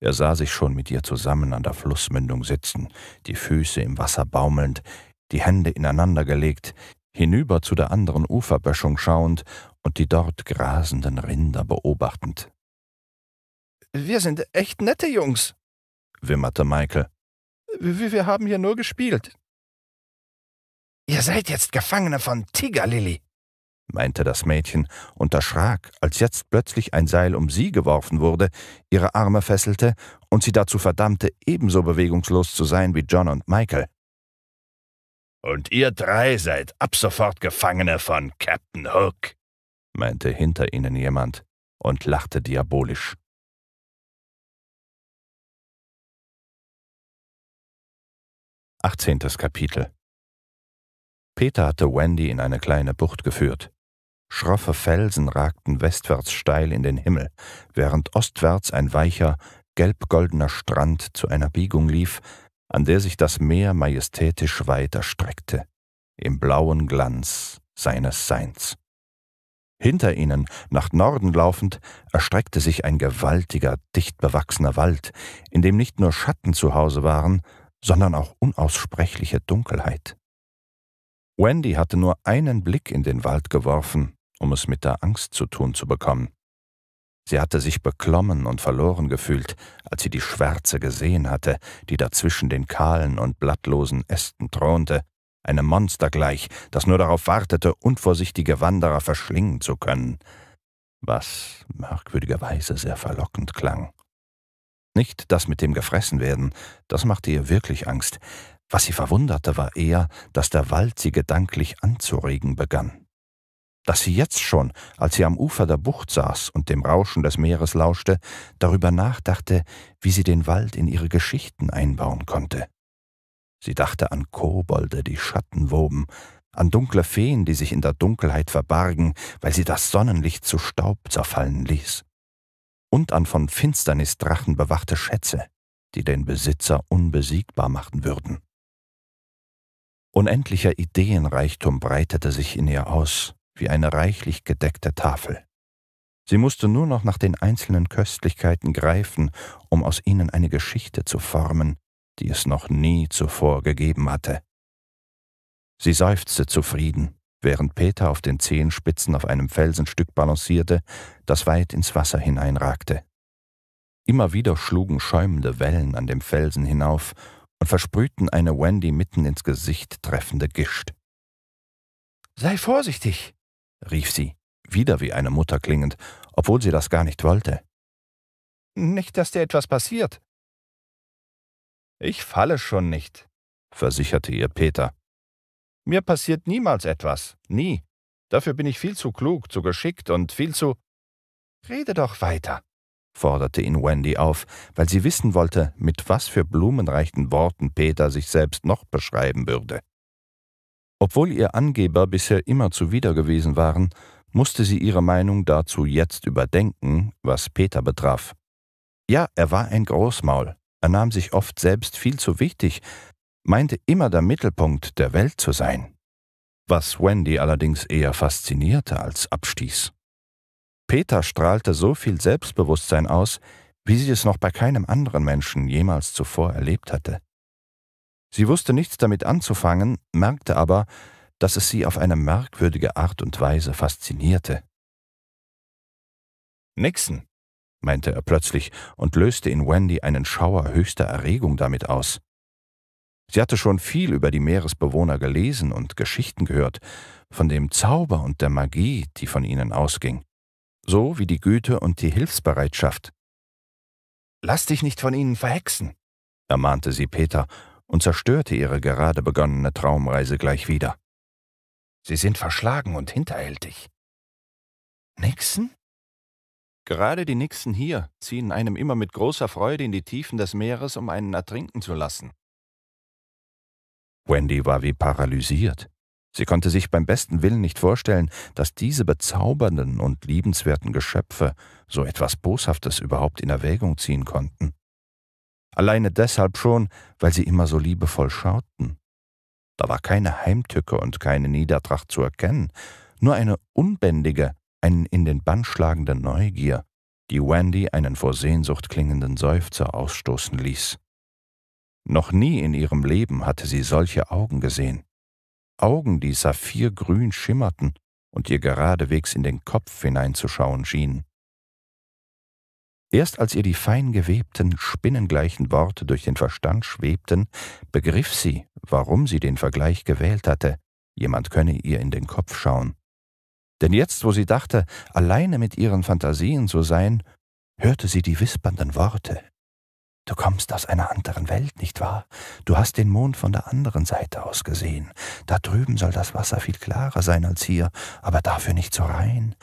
Er sah sich schon mit ihr zusammen an der Flussmündung sitzen, die Füße im Wasser baumelnd, die Hände ineinandergelegt, hinüber zu der anderen Uferböschung schauend und die dort grasenden Rinder beobachtend. Wir sind echt nette Jungs, wimmerte Michael. Wir, wir haben hier nur gespielt. Ihr seid jetzt Gefangene von Tiger Lily, meinte das Mädchen und erschrak, als jetzt plötzlich ein Seil um sie geworfen wurde, ihre Arme fesselte und sie dazu verdammte, ebenso bewegungslos zu sein wie John und Michael. Und ihr drei seid ab sofort Gefangene von Captain Hook, meinte hinter ihnen jemand und lachte diabolisch. Achtzehntes Kapitel Peter hatte Wendy in eine kleine Bucht geführt. Schroffe Felsen ragten westwärts steil in den Himmel, während ostwärts ein weicher, gelbgoldener Strand zu einer Biegung lief, an der sich das Meer majestätisch weit erstreckte, im blauen Glanz seines Seins. Hinter ihnen, nach Norden laufend, erstreckte sich ein gewaltiger, dicht bewachsener Wald, in dem nicht nur Schatten zu Hause waren, sondern auch unaussprechliche Dunkelheit. Wendy hatte nur einen Blick in den Wald geworfen, um es mit der Angst zu tun zu bekommen. Sie hatte sich beklommen und verloren gefühlt, als sie die Schwärze gesehen hatte, die dazwischen den kahlen und blattlosen Ästen thronte, einem Monster gleich, das nur darauf wartete, unvorsichtige Wanderer verschlingen zu können, was merkwürdigerweise sehr verlockend klang. Nicht das mit dem Gefressenwerden, das machte ihr wirklich Angst. Was sie verwunderte, war eher, dass der Wald sie gedanklich anzuregen begann dass sie jetzt schon, als sie am Ufer der Bucht saß und dem Rauschen des Meeres lauschte, darüber nachdachte, wie sie den Wald in ihre Geschichten einbauen konnte. Sie dachte an Kobolde, die Schatten woben, an dunkle Feen, die sich in der Dunkelheit verbargen, weil sie das Sonnenlicht zu Staub zerfallen ließ, und an von Finsternisdrachen bewachte Schätze, die den Besitzer unbesiegbar machen würden. Unendlicher Ideenreichtum breitete sich in ihr aus, wie eine reichlich gedeckte Tafel. Sie musste nur noch nach den einzelnen Köstlichkeiten greifen, um aus ihnen eine Geschichte zu formen, die es noch nie zuvor gegeben hatte. Sie seufzte zufrieden, während Peter auf den Zehenspitzen auf einem Felsenstück balancierte, das weit ins Wasser hineinragte. Immer wieder schlugen schäumende Wellen an dem Felsen hinauf und versprühten eine Wendy mitten ins Gesicht treffende Gischt. Sei vorsichtig, rief sie, wieder wie eine Mutter klingend, obwohl sie das gar nicht wollte. Nicht, dass dir etwas passiert. Ich falle schon nicht, versicherte ihr Peter. Mir passiert niemals etwas, nie. Dafür bin ich viel zu klug, zu geschickt und viel zu. Rede doch weiter, forderte ihn Wendy auf, weil sie wissen wollte, mit was für blumenreichen Worten Peter sich selbst noch beschreiben würde. Obwohl ihr Angeber bisher immer zuwider gewesen waren, musste sie ihre Meinung dazu jetzt überdenken, was Peter betraf. Ja, er war ein Großmaul, er nahm sich oft selbst viel zu wichtig, meinte immer der Mittelpunkt der Welt zu sein. Was Wendy allerdings eher faszinierte als abstieß. Peter strahlte so viel Selbstbewusstsein aus, wie sie es noch bei keinem anderen Menschen jemals zuvor erlebt hatte. Sie wusste nichts damit anzufangen, merkte aber, dass es sie auf eine merkwürdige Art und Weise faszinierte. Nixon, meinte er plötzlich und löste in Wendy einen Schauer höchster Erregung damit aus. Sie hatte schon viel über die Meeresbewohner gelesen und Geschichten gehört, von dem Zauber und der Magie, die von ihnen ausging, so wie die Güte und die Hilfsbereitschaft. Lass dich nicht von ihnen verhexen, ermahnte sie Peter und zerstörte ihre gerade begonnene Traumreise gleich wieder. Sie sind verschlagen und hinterhältig. Nixon? Gerade die Nixen hier ziehen einem immer mit großer Freude in die Tiefen des Meeres, um einen ertrinken zu lassen. Wendy war wie paralysiert. Sie konnte sich beim besten Willen nicht vorstellen, dass diese bezaubernden und liebenswerten Geschöpfe so etwas Boshaftes überhaupt in Erwägung ziehen konnten alleine deshalb schon, weil sie immer so liebevoll schauten. Da war keine Heimtücke und keine Niedertracht zu erkennen, nur eine unbändige, einen in den Bann schlagende Neugier, die Wendy einen vor Sehnsucht klingenden Seufzer ausstoßen ließ. Noch nie in ihrem Leben hatte sie solche Augen gesehen. Augen, die saphirgrün schimmerten und ihr geradewegs in den Kopf hineinzuschauen schienen. Erst als ihr die fein gewebten, spinnengleichen Worte durch den Verstand schwebten, begriff sie, warum sie den Vergleich gewählt hatte, jemand könne ihr in den Kopf schauen. Denn jetzt, wo sie dachte, alleine mit ihren Fantasien zu sein, hörte sie die wispernden Worte. Du kommst aus einer anderen Welt, nicht wahr? Du hast den Mond von der anderen Seite aus gesehen. Da drüben soll das Wasser viel klarer sein als hier, aber dafür nicht so rein.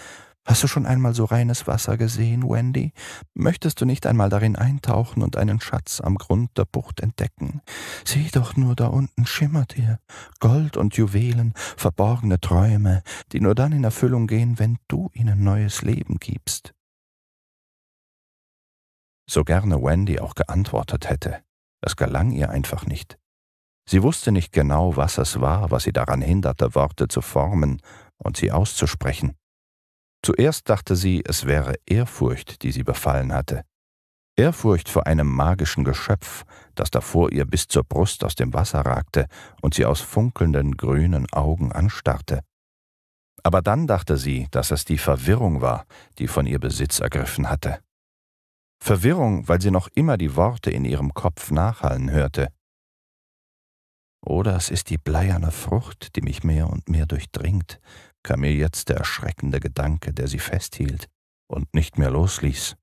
Hast du schon einmal so reines Wasser gesehen, Wendy? Möchtest du nicht einmal darin eintauchen und einen Schatz am Grund der Bucht entdecken? Sieh doch nur, da unten schimmert ihr. Gold und Juwelen, verborgene Träume, die nur dann in Erfüllung gehen, wenn du ihnen neues Leben gibst. So gerne Wendy auch geantwortet hätte, es gelang ihr einfach nicht. Sie wusste nicht genau, was es war, was sie daran hinderte, Worte zu formen und sie auszusprechen. Zuerst dachte sie, es wäre Ehrfurcht, die sie befallen hatte. Ehrfurcht vor einem magischen Geschöpf, das davor ihr bis zur Brust aus dem Wasser ragte und sie aus funkelnden grünen Augen anstarrte. Aber dann dachte sie, dass es die Verwirrung war, die von ihr Besitz ergriffen hatte. Verwirrung, weil sie noch immer die Worte in ihrem Kopf nachhallen hörte. Oder oh, es ist die bleierne Frucht, die mich mehr und mehr durchdringt, kam mir jetzt der erschreckende Gedanke, der sie festhielt und nicht mehr losließ.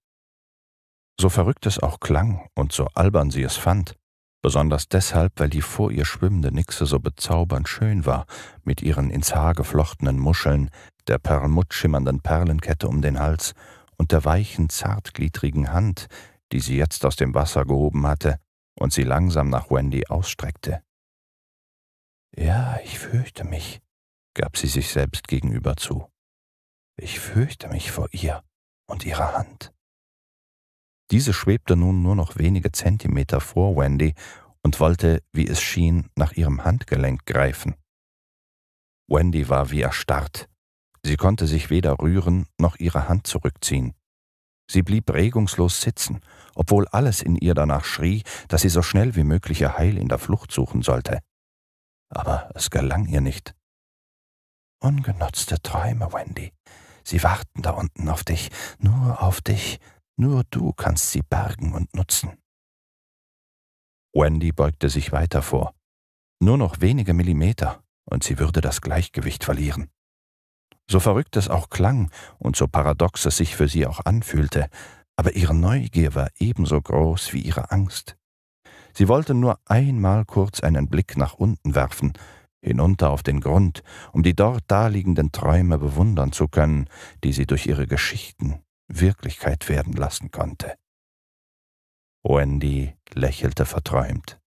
So verrückt es auch klang und so albern sie es fand, besonders deshalb, weil die vor ihr schwimmende Nixe so bezaubernd schön war, mit ihren ins Haar geflochtenen Muscheln, der perlmuttschimmernden Perlenkette um den Hals und der weichen, zartgliedrigen Hand, die sie jetzt aus dem Wasser gehoben hatte und sie langsam nach Wendy ausstreckte. Ja, ich fürchte mich, gab sie sich selbst gegenüber zu. Ich fürchte mich vor ihr und ihrer Hand. Diese schwebte nun nur noch wenige Zentimeter vor Wendy und wollte, wie es schien, nach ihrem Handgelenk greifen. Wendy war wie erstarrt. Sie konnte sich weder rühren noch ihre Hand zurückziehen. Sie blieb regungslos sitzen, obwohl alles in ihr danach schrie, dass sie so schnell wie möglich ihr Heil in der Flucht suchen sollte. Aber es gelang ihr nicht. Ungenutzte Träume, Wendy. Sie warten da unten auf dich, nur auf dich. Nur du kannst sie bergen und nutzen. Wendy beugte sich weiter vor. Nur noch wenige Millimeter, und sie würde das Gleichgewicht verlieren. So verrückt es auch klang und so paradox es sich für sie auch anfühlte, aber ihre Neugier war ebenso groß wie ihre Angst. Sie wollte nur einmal kurz einen Blick nach unten werfen, hinunter auf den Grund, um die dort daliegenden Träume bewundern zu können, die sie durch ihre Geschichten Wirklichkeit werden lassen konnte. Wendy lächelte verträumt.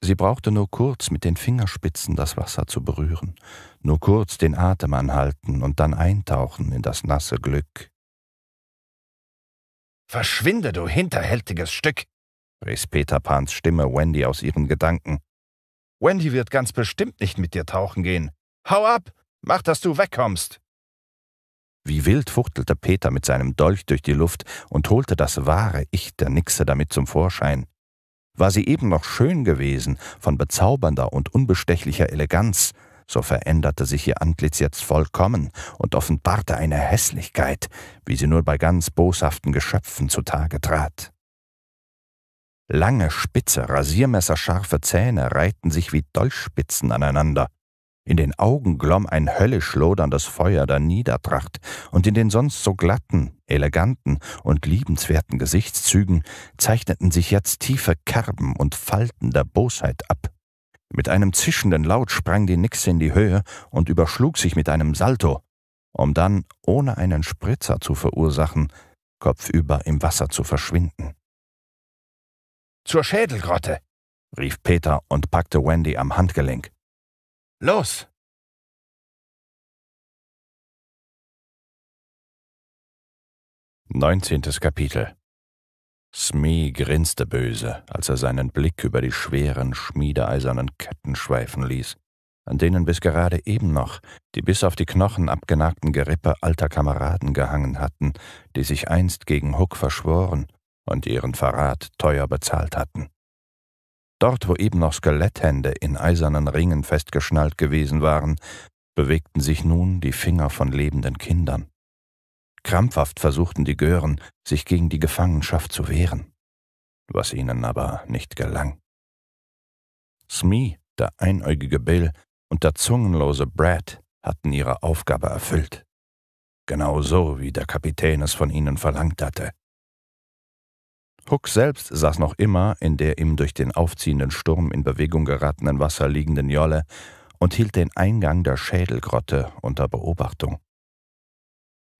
Sie brauchte nur kurz mit den Fingerspitzen das Wasser zu berühren, nur kurz den Atem anhalten und dann eintauchen in das nasse Glück. Verschwinde, du hinterhältiges Stück! riss Peter Pans Stimme Wendy aus ihren Gedanken Wendy wird ganz bestimmt nicht mit dir tauchen gehen. Hau ab! Mach, dass du wegkommst! Wie wild fuchtelte Peter mit seinem Dolch durch die Luft und holte das wahre Ich der Nixe damit zum Vorschein. War sie eben noch schön gewesen, von bezaubernder und unbestechlicher Eleganz, so veränderte sich ihr Antlitz jetzt vollkommen und offenbarte eine Hässlichkeit, wie sie nur bei ganz boshaften Geschöpfen zutage trat. Lange, spitze, rasiermesserscharfe Zähne reihten sich wie Dolchspitzen aneinander. In den Augen glomm ein höllisch loderndes Feuer der Niedertracht, und in den sonst so glatten, eleganten und liebenswerten Gesichtszügen zeichneten sich jetzt tiefe Kerben und Falten der Bosheit ab. Mit einem zischenden Laut sprang die Nixe in die Höhe und überschlug sich mit einem Salto, um dann, ohne einen Spritzer zu verursachen, kopfüber im Wasser zu verschwinden. Zur Schädelgrotte, rief Peter und packte Wendy am Handgelenk. Los! Neunzehntes Kapitel Smee grinste böse, als er seinen Blick über die schweren, schmiedeeisernen Ketten schweifen ließ, an denen bis gerade eben noch die bis auf die Knochen abgenagten Gerippe alter Kameraden gehangen hatten, die sich einst gegen Huck verschworen und ihren Verrat teuer bezahlt hatten. Dort, wo eben noch Skeletthände in eisernen Ringen festgeschnallt gewesen waren, bewegten sich nun die Finger von lebenden Kindern. Krampfhaft versuchten die Gören, sich gegen die Gefangenschaft zu wehren, was ihnen aber nicht gelang. Smee, der einäugige Bill und der zungenlose Brad hatten ihre Aufgabe erfüllt. Genau so, wie der Kapitän es von ihnen verlangt hatte. Huck selbst saß noch immer in der ihm durch den aufziehenden Sturm in Bewegung geratenen Wasser liegenden Jolle und hielt den Eingang der Schädelgrotte unter Beobachtung.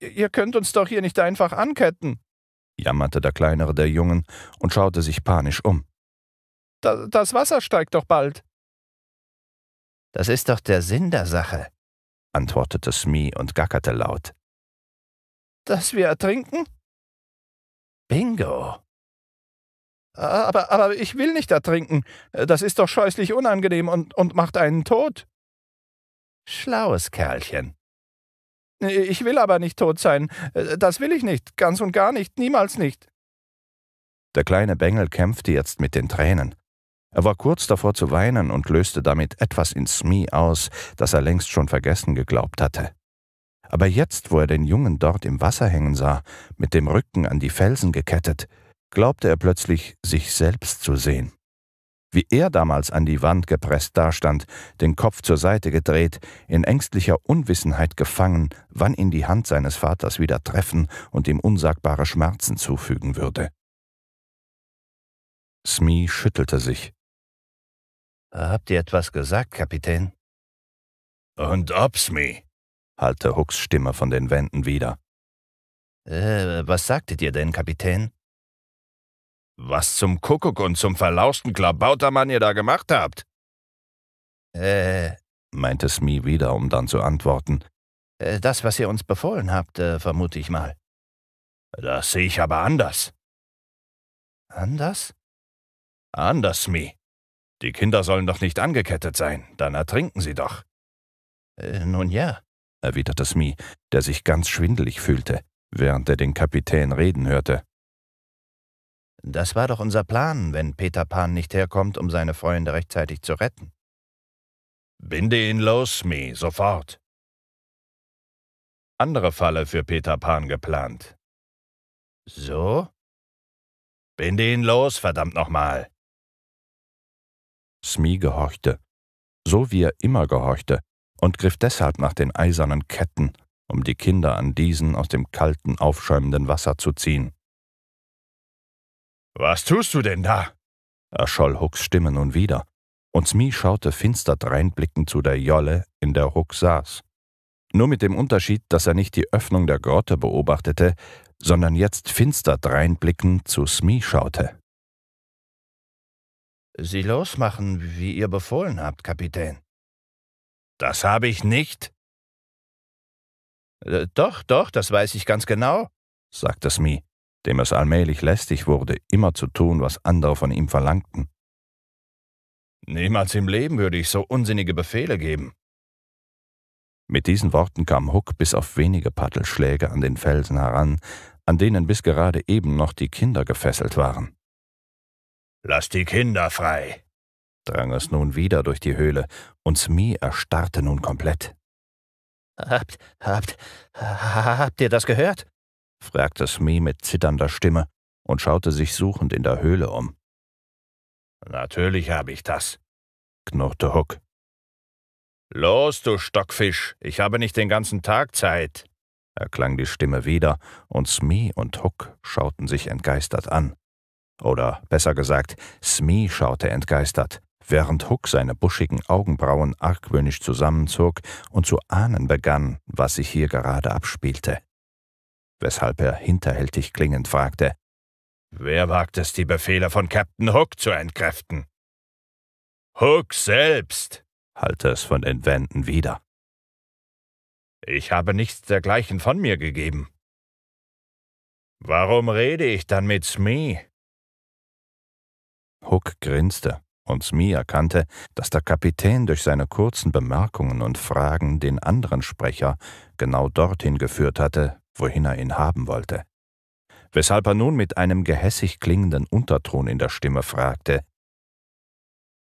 Ihr könnt uns doch hier nicht einfach anketten, jammerte der kleinere der Jungen und schaute sich panisch um. das, das Wasser steigt doch bald. Das ist doch der Sinn der Sache, antwortete Smee und gackerte laut. Dass wir ertrinken? Bingo, Ah, aber, aber ich will nicht ertrinken. Äh, das ist doch scheußlich unangenehm und, und macht einen tot. Schlaues Kerlchen. Ich will aber nicht tot sein. Äh, das will ich nicht. Ganz und gar nicht. Niemals nicht. Der kleine Bengel kämpfte jetzt mit den Tränen. Er war kurz davor zu weinen und löste damit etwas in Smee aus, das er längst schon vergessen geglaubt hatte. Aber jetzt, wo er den Jungen dort im Wasser hängen sah, mit dem Rücken an die Felsen gekettet, glaubte er plötzlich, sich selbst zu sehen. Wie er damals an die Wand gepresst dastand, den Kopf zur Seite gedreht, in ängstlicher Unwissenheit gefangen, wann ihn die Hand seines Vaters wieder treffen und ihm unsagbare Schmerzen zufügen würde. Smee schüttelte sich. Habt ihr etwas gesagt, Kapitän? Und ob, Smee? hallte Hooks Stimme von den Wänden wieder. Äh, was sagtet ihr denn, Kapitän? Was zum Kuckuck und zum verlauschten Klabautermann ihr da gemacht habt? Äh, meinte Smee wieder, um dann zu antworten. Äh, das, was ihr uns befohlen habt, äh, vermute ich mal. Das sehe ich aber anders. Anders? Anders, Smee. Die Kinder sollen doch nicht angekettet sein, dann ertrinken sie doch. Äh, nun ja, erwiderte Smee, der sich ganz schwindelig fühlte, während er den Kapitän reden hörte. Das war doch unser Plan, wenn Peter Pan nicht herkommt, um seine Freunde rechtzeitig zu retten. Binde ihn los, Mi, sofort. Andere Falle für Peter Pan geplant. So? Binde ihn los, verdammt nochmal! Smee gehorchte, so wie er immer gehorchte, und griff deshalb nach den eisernen Ketten, um die Kinder an diesen aus dem kalten, aufschäumenden Wasser zu ziehen. Was tust du denn da? erscholl Hucks Stimme nun wieder, und Smee schaute finster dreinblickend zu der Jolle, in der Huck saß. Nur mit dem Unterschied, dass er nicht die Öffnung der Grotte beobachtete, sondern jetzt finster dreinblickend zu Smee schaute. Sie losmachen, wie ihr befohlen habt, Kapitän. Das habe ich nicht. Äh, doch, doch, das weiß ich ganz genau, sagte Smee dem es allmählich lästig wurde, immer zu tun, was andere von ihm verlangten. Niemals im Leben würde ich so unsinnige Befehle geben. Mit diesen Worten kam Huck bis auf wenige Paddelschläge an den Felsen heran, an denen bis gerade eben noch die Kinder gefesselt waren. Lass die Kinder frei! drang es nun wieder durch die Höhle, und Smee erstarrte nun komplett. Habt, habt, habt ihr das gehört? fragte Smee mit zitternder Stimme und schaute sich suchend in der Höhle um. Natürlich habe ich das, knurrte Huck. Los, du Stockfisch, ich habe nicht den ganzen Tag Zeit, erklang die Stimme wieder, und Smee und Huck schauten sich entgeistert an. Oder besser gesagt, Smee schaute entgeistert, während Huck seine buschigen Augenbrauen argwöhnisch zusammenzog und zu ahnen begann, was sich hier gerade abspielte weshalb er hinterhältig klingend fragte. Wer wagt es, die Befehle von Captain Hook zu entkräften? Hook selbst, hallte es von den Wänden wieder. Ich habe nichts dergleichen von mir gegeben. Warum rede ich dann mit Smee? Hook grinste, und Smee erkannte, dass der Kapitän durch seine kurzen Bemerkungen und Fragen den anderen Sprecher genau dorthin geführt hatte, wohin er ihn haben wollte. Weshalb er nun mit einem gehässig klingenden Unterton in der Stimme fragte,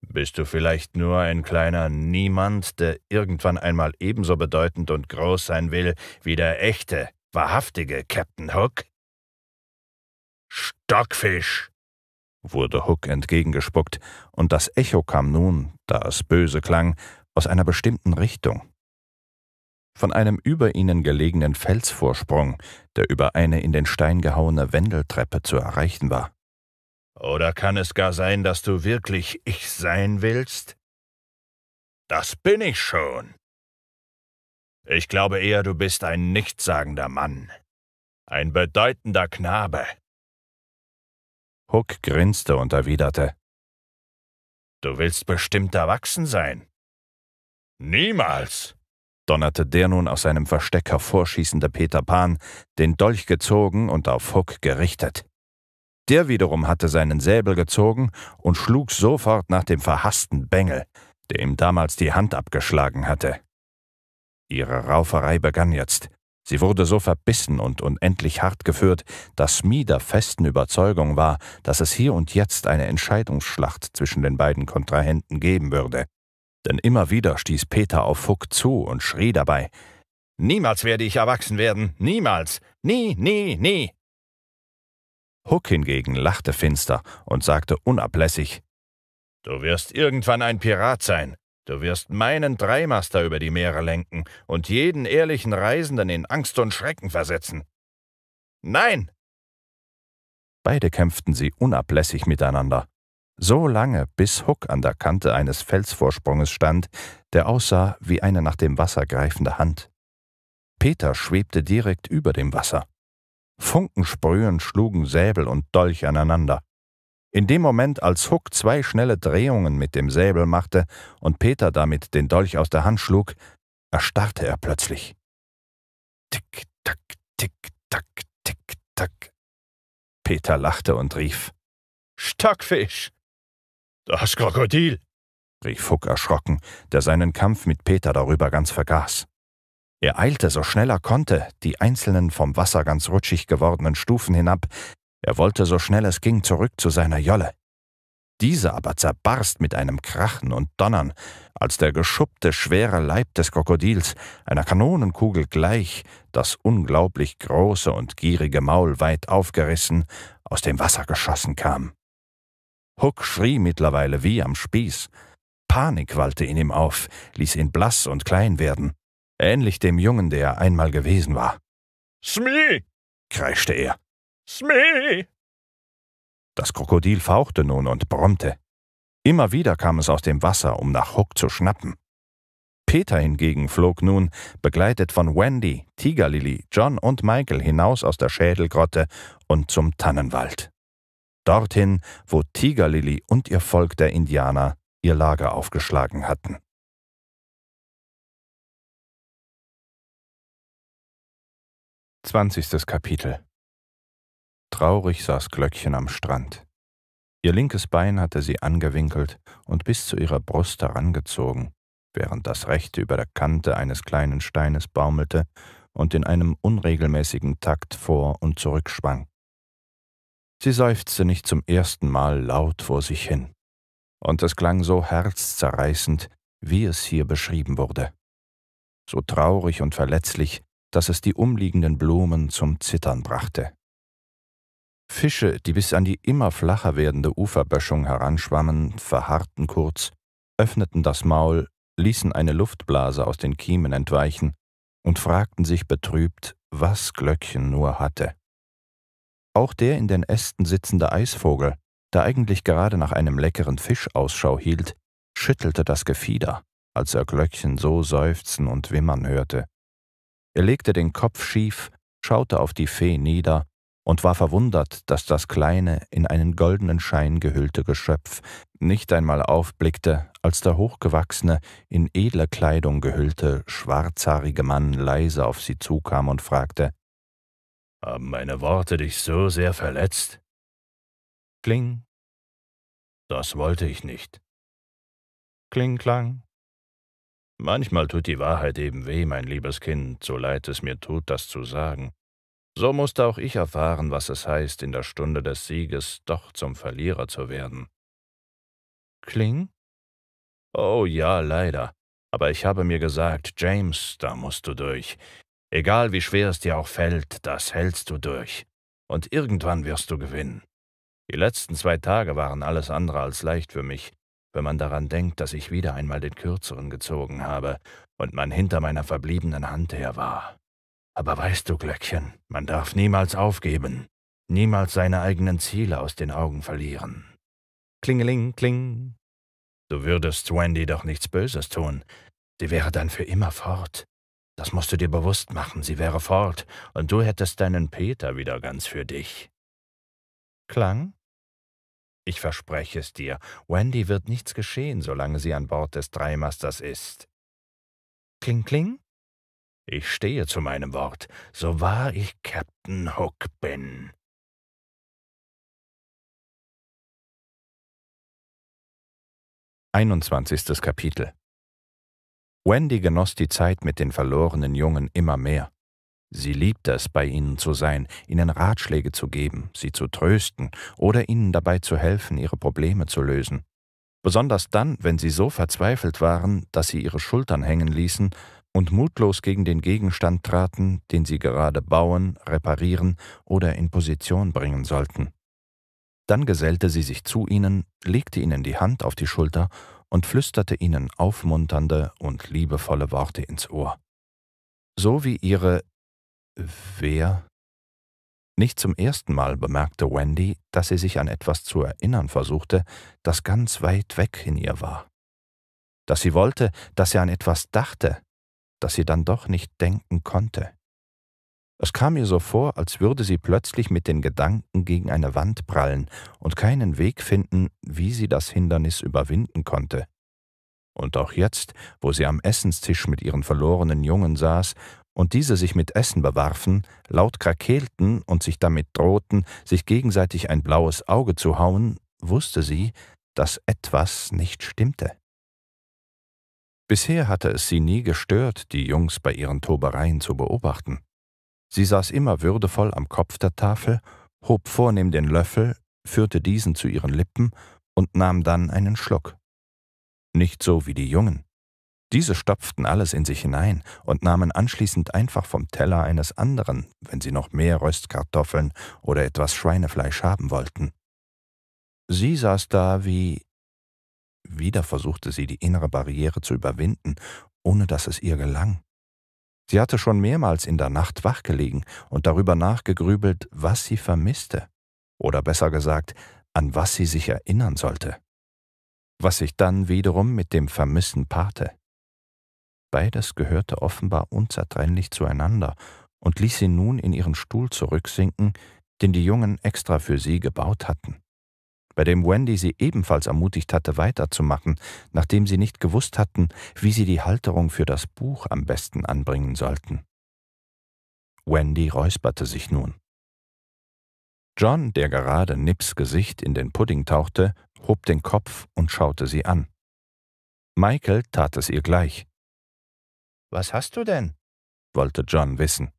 bist du vielleicht nur ein kleiner Niemand, der irgendwann einmal ebenso bedeutend und groß sein will wie der echte, wahrhaftige Captain Hook? Stockfisch! wurde Hook entgegengespuckt, und das Echo kam nun, da es böse klang, aus einer bestimmten Richtung. Von einem über ihnen gelegenen Felsvorsprung, der über eine in den Stein gehauene Wendeltreppe zu erreichen war. Oder kann es gar sein, dass du wirklich ich sein willst? Das bin ich schon. Ich glaube eher, du bist ein nichtssagender Mann. Ein bedeutender Knabe. Huck grinste und erwiderte. Du willst bestimmt erwachsen sein. Niemals donnerte der nun aus seinem Versteck hervorschießende Peter Pan, den Dolch gezogen und auf Huck gerichtet. Der wiederum hatte seinen Säbel gezogen und schlug sofort nach dem verhassten Bengel, der ihm damals die Hand abgeschlagen hatte. Ihre Rauferei begann jetzt. Sie wurde so verbissen und unendlich hart geführt, dass Mie der festen Überzeugung war, dass es hier und jetzt eine Entscheidungsschlacht zwischen den beiden Kontrahenten geben würde. Denn immer wieder stieß Peter auf Fuck zu und schrie dabei Niemals werde ich erwachsen werden, niemals, nie, nie, nie. Huck hingegen lachte finster und sagte unablässig Du wirst irgendwann ein Pirat sein, du wirst meinen Dreimaster über die Meere lenken und jeden ehrlichen Reisenden in Angst und Schrecken versetzen. Nein! Beide kämpften sie unablässig miteinander, so lange, bis Hook an der Kante eines Felsvorsprunges stand, der aussah wie eine nach dem Wasser greifende Hand. Peter schwebte direkt über dem Wasser. Funkensprühen schlugen Säbel und Dolch aneinander. In dem Moment, als Hook zwei schnelle Drehungen mit dem Säbel machte und Peter damit den Dolch aus der Hand schlug, erstarrte er plötzlich. Tick, tack, tick, tack, tick, tack. Peter lachte und rief: Stockfisch! Das Krokodil! rief Fuck erschrocken, der seinen Kampf mit Peter darüber ganz vergaß. Er eilte, so schnell er konnte, die einzelnen vom Wasser ganz rutschig gewordenen Stufen hinab, er wollte so schnell es ging zurück zu seiner Jolle. Diese aber zerbarst mit einem Krachen und Donnern, als der geschuppte, schwere Leib des Krokodils, einer Kanonenkugel gleich, das unglaublich große und gierige Maul weit aufgerissen, aus dem Wasser geschossen kam. Huck schrie mittlerweile wie am Spieß. Panik wallte in ihm auf, ließ ihn blass und klein werden, ähnlich dem Jungen, der er einmal gewesen war. Smee! kreischte er. Smee! Das Krokodil fauchte nun und brummte. Immer wieder kam es aus dem Wasser, um nach Huck zu schnappen. Peter hingegen flog nun, begleitet von Wendy, Tigerlily, John und Michael hinaus aus der Schädelgrotte und zum Tannenwald dorthin, wo Tigerlily und ihr Volk der Indianer ihr Lager aufgeschlagen hatten. Zwanzigstes Kapitel Traurig saß Glöckchen am Strand. Ihr linkes Bein hatte sie angewinkelt und bis zu ihrer Brust herangezogen, während das rechte über der Kante eines kleinen Steines baumelte und in einem unregelmäßigen Takt vor und zurück schwang. Sie seufzte nicht zum ersten Mal laut vor sich hin. Und es klang so herzzerreißend, wie es hier beschrieben wurde. So traurig und verletzlich, dass es die umliegenden Blumen zum Zittern brachte. Fische, die bis an die immer flacher werdende Uferböschung heranschwammen, verharrten kurz, öffneten das Maul, ließen eine Luftblase aus den Kiemen entweichen und fragten sich betrübt, was Glöckchen nur hatte. Auch der in den Ästen sitzende Eisvogel, der eigentlich gerade nach einem leckeren Fisch Ausschau hielt, schüttelte das Gefieder, als er Glöckchen so seufzen und wimmern hörte. Er legte den Kopf schief, schaute auf die Fee nieder und war verwundert, dass das kleine, in einen goldenen Schein gehüllte Geschöpf nicht einmal aufblickte, als der hochgewachsene, in edle Kleidung gehüllte, schwarzhaarige Mann leise auf sie zukam und fragte haben meine Worte dich so sehr verletzt? Kling. Das wollte ich nicht. Kling, klang. Manchmal tut die Wahrheit eben weh, mein liebes Kind, so leid es mir tut, das zu sagen. So musste auch ich erfahren, was es heißt, in der Stunde des Sieges doch zum Verlierer zu werden. Kling? Oh ja, leider. Aber ich habe mir gesagt, James, da musst du durch. Egal wie schwer es dir auch fällt, das hältst du durch. Und irgendwann wirst du gewinnen. Die letzten zwei Tage waren alles andere als leicht für mich, wenn man daran denkt, dass ich wieder einmal den Kürzeren gezogen habe und man hinter meiner verbliebenen Hand her war. Aber weißt du, Glöckchen, man darf niemals aufgeben, niemals seine eigenen Ziele aus den Augen verlieren. Klingeling, kling. Du würdest Wendy doch nichts Böses tun. Sie wäre dann für immer fort. Das musst du dir bewusst machen, sie wäre fort, und du hättest deinen Peter wieder ganz für dich. Klang? Ich verspreche es dir, Wendy wird nichts geschehen, solange sie an Bord des Dreimasters ist. Kling, kling? Ich stehe zu meinem Wort, so wahr ich Captain Hook bin. Einundzwanzigstes Kapitel Wendy genoss die Zeit mit den verlorenen Jungen immer mehr. Sie liebte es, bei ihnen zu sein, ihnen Ratschläge zu geben, sie zu trösten oder ihnen dabei zu helfen, ihre Probleme zu lösen. Besonders dann, wenn sie so verzweifelt waren, dass sie ihre Schultern hängen ließen und mutlos gegen den Gegenstand traten, den sie gerade bauen, reparieren oder in Position bringen sollten. Dann gesellte sie sich zu ihnen, legte ihnen die Hand auf die Schulter und flüsterte ihnen aufmunternde und liebevolle Worte ins Ohr. So wie ihre Wer? Nicht zum ersten Mal bemerkte Wendy, dass sie sich an etwas zu erinnern versuchte, das ganz weit weg in ihr war. Dass sie wollte, dass sie an etwas dachte, das sie dann doch nicht denken konnte. Es kam ihr so vor, als würde sie plötzlich mit den Gedanken gegen eine Wand prallen und keinen Weg finden, wie sie das Hindernis überwinden konnte. Und auch jetzt, wo sie am Essenstisch mit ihren verlorenen Jungen saß und diese sich mit Essen bewarfen, laut krakeelten und sich damit drohten, sich gegenseitig ein blaues Auge zu hauen, wusste sie, dass etwas nicht stimmte. Bisher hatte es sie nie gestört, die Jungs bei ihren Tobereien zu beobachten. Sie saß immer würdevoll am Kopf der Tafel, hob vornehm den Löffel, führte diesen zu ihren Lippen und nahm dann einen Schluck. Nicht so wie die Jungen. Diese stopften alles in sich hinein und nahmen anschließend einfach vom Teller eines anderen, wenn sie noch mehr Röstkartoffeln oder etwas Schweinefleisch haben wollten. Sie saß da wie. Wieder versuchte sie die innere Barriere zu überwinden, ohne dass es ihr gelang. Sie hatte schon mehrmals in der Nacht wachgelegen und darüber nachgegrübelt, was sie vermisste, oder besser gesagt, an was sie sich erinnern sollte, was sich dann wiederum mit dem Vermissen paarte. Beides gehörte offenbar unzertrennlich zueinander und ließ sie nun in ihren Stuhl zurücksinken, den die Jungen extra für sie gebaut hatten bei dem Wendy sie ebenfalls ermutigt hatte, weiterzumachen, nachdem sie nicht gewusst hatten, wie sie die Halterung für das Buch am besten anbringen sollten. Wendy räusperte sich nun. John, der gerade Nips Gesicht in den Pudding tauchte, hob den Kopf und schaute sie an. Michael tat es ihr gleich. Was hast du denn? wollte John wissen.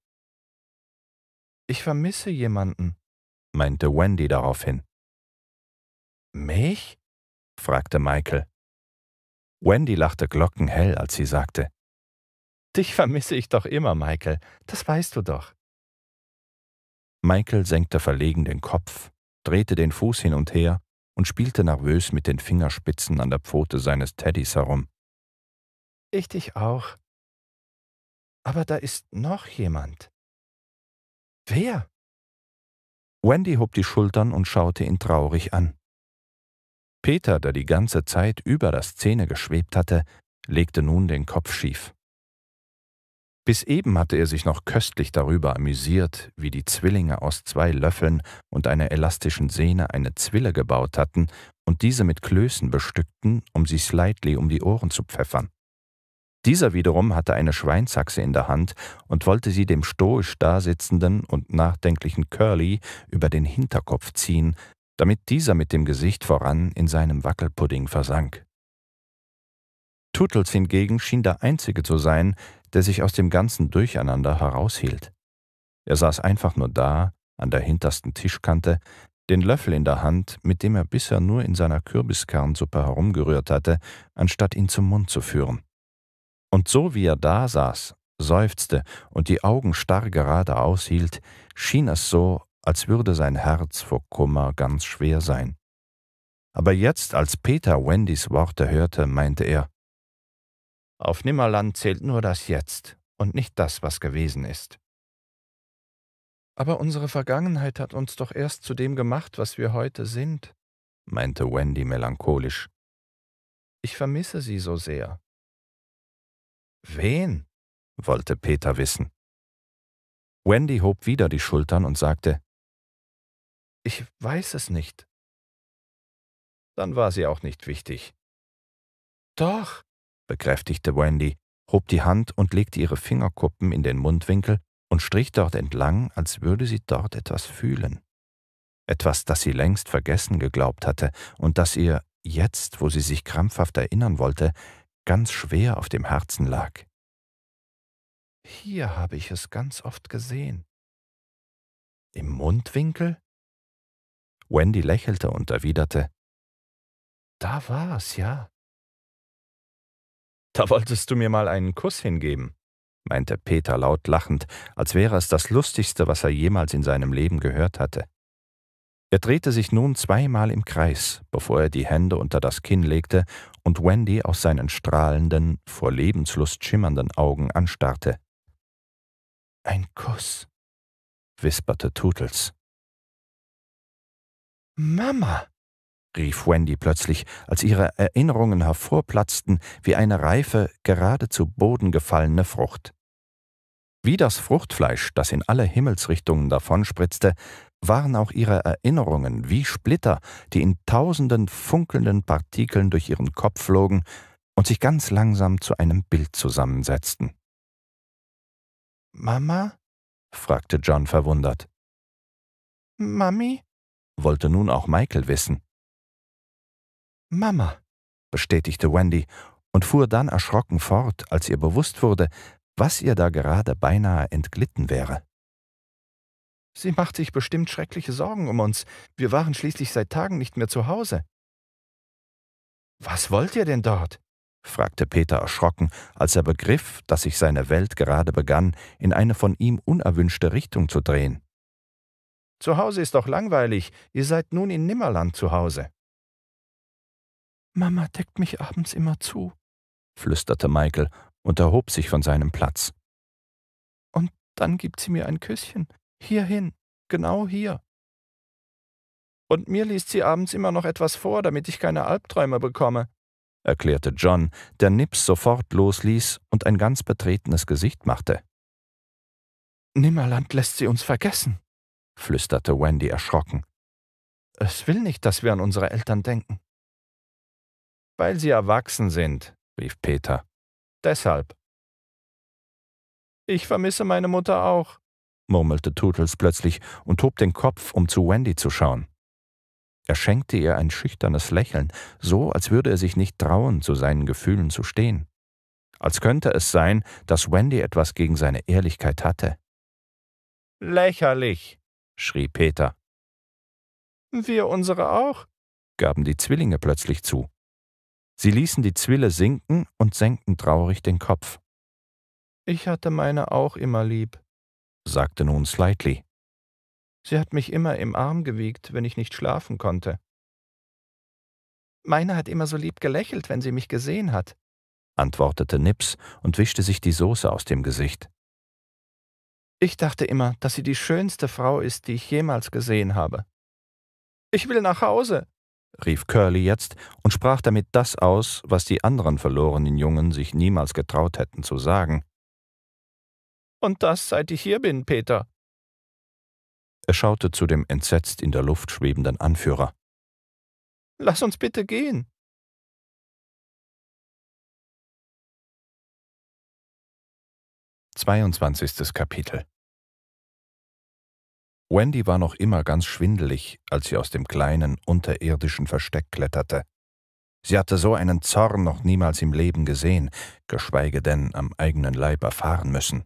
Ich vermisse jemanden, meinte Wendy daraufhin. Mich? fragte Michael. Wendy lachte glockenhell, als sie sagte, Dich vermisse ich doch immer, Michael, das weißt du doch. Michael senkte verlegen den Kopf, drehte den Fuß hin und her und spielte nervös mit den Fingerspitzen an der Pfote seines Teddys herum. Ich dich auch. Aber da ist noch jemand. Wer? Wendy hob die Schultern und schaute ihn traurig an. Peter, der die ganze Zeit über der Szene geschwebt hatte, legte nun den Kopf schief. Bis eben hatte er sich noch köstlich darüber amüsiert, wie die Zwillinge aus zwei Löffeln und einer elastischen Sehne eine Zwille gebaut hatten und diese mit Klößen bestückten, um sie Slightly um die Ohren zu pfeffern. Dieser wiederum hatte eine Schweinsachse in der Hand und wollte sie dem stoisch dasitzenden und nachdenklichen Curly über den Hinterkopf ziehen, damit dieser mit dem Gesicht voran in seinem Wackelpudding versank. Tootles hingegen schien der Einzige zu sein, der sich aus dem ganzen Durcheinander heraushielt. Er saß einfach nur da, an der hintersten Tischkante, den Löffel in der Hand, mit dem er bisher nur in seiner Kürbiskernsuppe herumgerührt hatte, anstatt ihn zum Mund zu führen. Und so wie er da saß, seufzte und die Augen starr geradeaus hielt, schien es so, als würde sein Herz vor Kummer ganz schwer sein. Aber jetzt, als Peter Wendys Worte hörte, meinte er, Auf Nimmerland zählt nur das Jetzt und nicht das, was gewesen ist. Aber unsere Vergangenheit hat uns doch erst zu dem gemacht, was wir heute sind, meinte Wendy melancholisch. Ich vermisse sie so sehr. Wen? wollte Peter wissen. Wendy hob wieder die Schultern und sagte, ich weiß es nicht. Dann war sie auch nicht wichtig. Doch, bekräftigte Wendy, hob die Hand und legte ihre Fingerkuppen in den Mundwinkel und strich dort entlang, als würde sie dort etwas fühlen. Etwas, das sie längst vergessen geglaubt hatte und das ihr, jetzt, wo sie sich krampfhaft erinnern wollte, ganz schwer auf dem Herzen lag. Hier habe ich es ganz oft gesehen. Im Mundwinkel? Wendy lächelte und erwiderte, »Da war's, ja.« »Da wolltest du mir mal einen Kuss hingeben«, meinte Peter laut lachend, als wäre es das Lustigste, was er jemals in seinem Leben gehört hatte. Er drehte sich nun zweimal im Kreis, bevor er die Hände unter das Kinn legte und Wendy aus seinen strahlenden, vor Lebenslust schimmernden Augen anstarrte. Ein Kuss, wisperte Tootles. Mama, rief Wendy plötzlich, als ihre Erinnerungen hervorplatzten wie eine reife, gerade zu Boden gefallene Frucht. Wie das Fruchtfleisch, das in alle Himmelsrichtungen davonspritzte, waren auch ihre Erinnerungen wie Splitter, die in tausenden funkelnden Partikeln durch ihren Kopf flogen und sich ganz langsam zu einem Bild zusammensetzten. Mama? fragte John verwundert. Mami? wollte nun auch Michael wissen. Mama, bestätigte Wendy und fuhr dann erschrocken fort, als ihr bewusst wurde, was ihr da gerade beinahe entglitten wäre. Sie macht sich bestimmt schreckliche Sorgen um uns. Wir waren schließlich seit Tagen nicht mehr zu Hause. Was wollt ihr denn dort? fragte Peter erschrocken, als er begriff, dass sich seine Welt gerade begann, in eine von ihm unerwünschte Richtung zu drehen. Zu Hause ist doch langweilig, ihr seid nun in Nimmerland zu Hause. Mama deckt mich abends immer zu, flüsterte Michael und erhob sich von seinem Platz. Und dann gibt sie mir ein Küsschen, hierhin, genau hier. Und mir liest sie abends immer noch etwas vor, damit ich keine Albträume bekomme, erklärte John, der Nips sofort losließ und ein ganz betretenes Gesicht machte. Nimmerland lässt sie uns vergessen, flüsterte Wendy erschrocken. Es will nicht, dass wir an unsere Eltern denken. Weil sie erwachsen sind, rief Peter. Deshalb. Ich vermisse meine Mutter auch, murmelte Tootles plötzlich und hob den Kopf, um zu Wendy zu schauen. Er schenkte ihr ein schüchternes Lächeln, so als würde er sich nicht trauen, zu seinen Gefühlen zu stehen. Als könnte es sein, dass Wendy etwas gegen seine Ehrlichkeit hatte. Lächerlich, schrie Peter. Wir unsere auch, gaben die Zwillinge plötzlich zu. Sie ließen die Zwille sinken und senkten traurig den Kopf. Ich hatte meine auch immer lieb, sagte nun Slightly. Sie hat mich immer im Arm gewiegt, wenn ich nicht schlafen konnte. Meine hat immer so lieb gelächelt, wenn sie mich gesehen hat, antwortete Nips und wischte sich die Soße aus dem Gesicht. Ich dachte immer, dass sie die schönste Frau ist, die ich jemals gesehen habe. Ich will nach Hause, rief Curly jetzt und sprach damit das aus, was die anderen verlorenen Jungen sich niemals getraut hätten zu sagen. Und das, seit ich hier bin, Peter. Er schaute zu dem entsetzt in der Luft schwebenden Anführer. Lass uns bitte gehen. Zweiundzwanzigstes Kapitel Wendy war noch immer ganz schwindelig, als sie aus dem kleinen, unterirdischen Versteck kletterte. Sie hatte so einen Zorn noch niemals im Leben gesehen, geschweige denn am eigenen Leib erfahren müssen.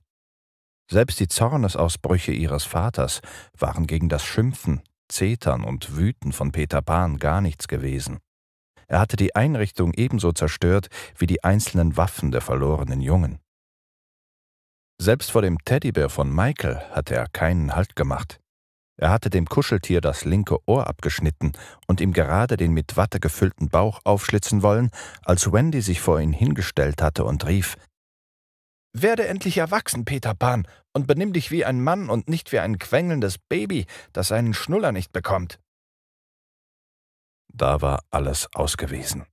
Selbst die Zornesausbrüche ihres Vaters waren gegen das Schimpfen, Zetern und Wüten von Peter Pan gar nichts gewesen. Er hatte die Einrichtung ebenso zerstört wie die einzelnen Waffen der verlorenen Jungen. Selbst vor dem Teddybär von Michael hatte er keinen Halt gemacht. Er hatte dem Kuscheltier das linke Ohr abgeschnitten und ihm gerade den mit Watte gefüllten Bauch aufschlitzen wollen, als Wendy sich vor ihn hingestellt hatte und rief Werde endlich erwachsen, Peter Pan, und benimm dich wie ein Mann und nicht wie ein quengelndes Baby, das seinen Schnuller nicht bekommt. Da war alles ausgewiesen.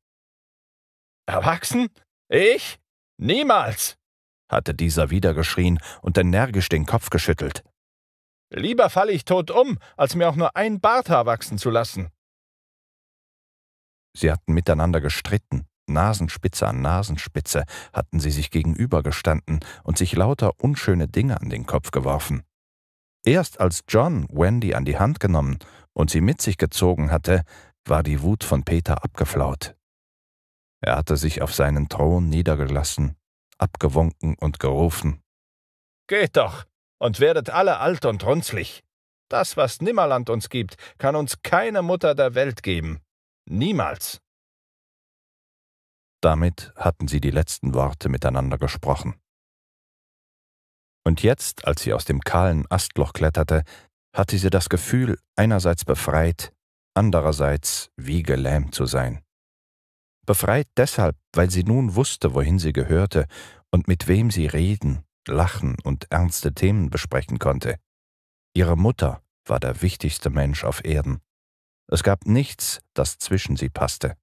Erwachsen? Ich? Niemals! hatte dieser wieder geschrien und energisch den Kopf geschüttelt. Lieber falle ich tot um, als mir auch nur ein Barthaar wachsen zu lassen. Sie hatten miteinander gestritten, Nasenspitze an Nasenspitze hatten sie sich gegenübergestanden und sich lauter unschöne Dinge an den Kopf geworfen. Erst als John Wendy an die Hand genommen und sie mit sich gezogen hatte, war die Wut von Peter abgeflaut. Er hatte sich auf seinen Thron niedergelassen, abgewunken und gerufen. Geht doch, und werdet alle alt und runzlig. Das, was Nimmerland uns gibt, kann uns keine Mutter der Welt geben. Niemals. Damit hatten sie die letzten Worte miteinander gesprochen. Und jetzt, als sie aus dem kahlen Astloch kletterte, hatte sie das Gefühl, einerseits befreit, andererseits wie gelähmt zu sein. Befreit deshalb, weil sie nun wusste, wohin sie gehörte und mit wem sie reden lachen und ernste Themen besprechen konnte. Ihre Mutter war der wichtigste Mensch auf Erden. Es gab nichts, das zwischen sie passte.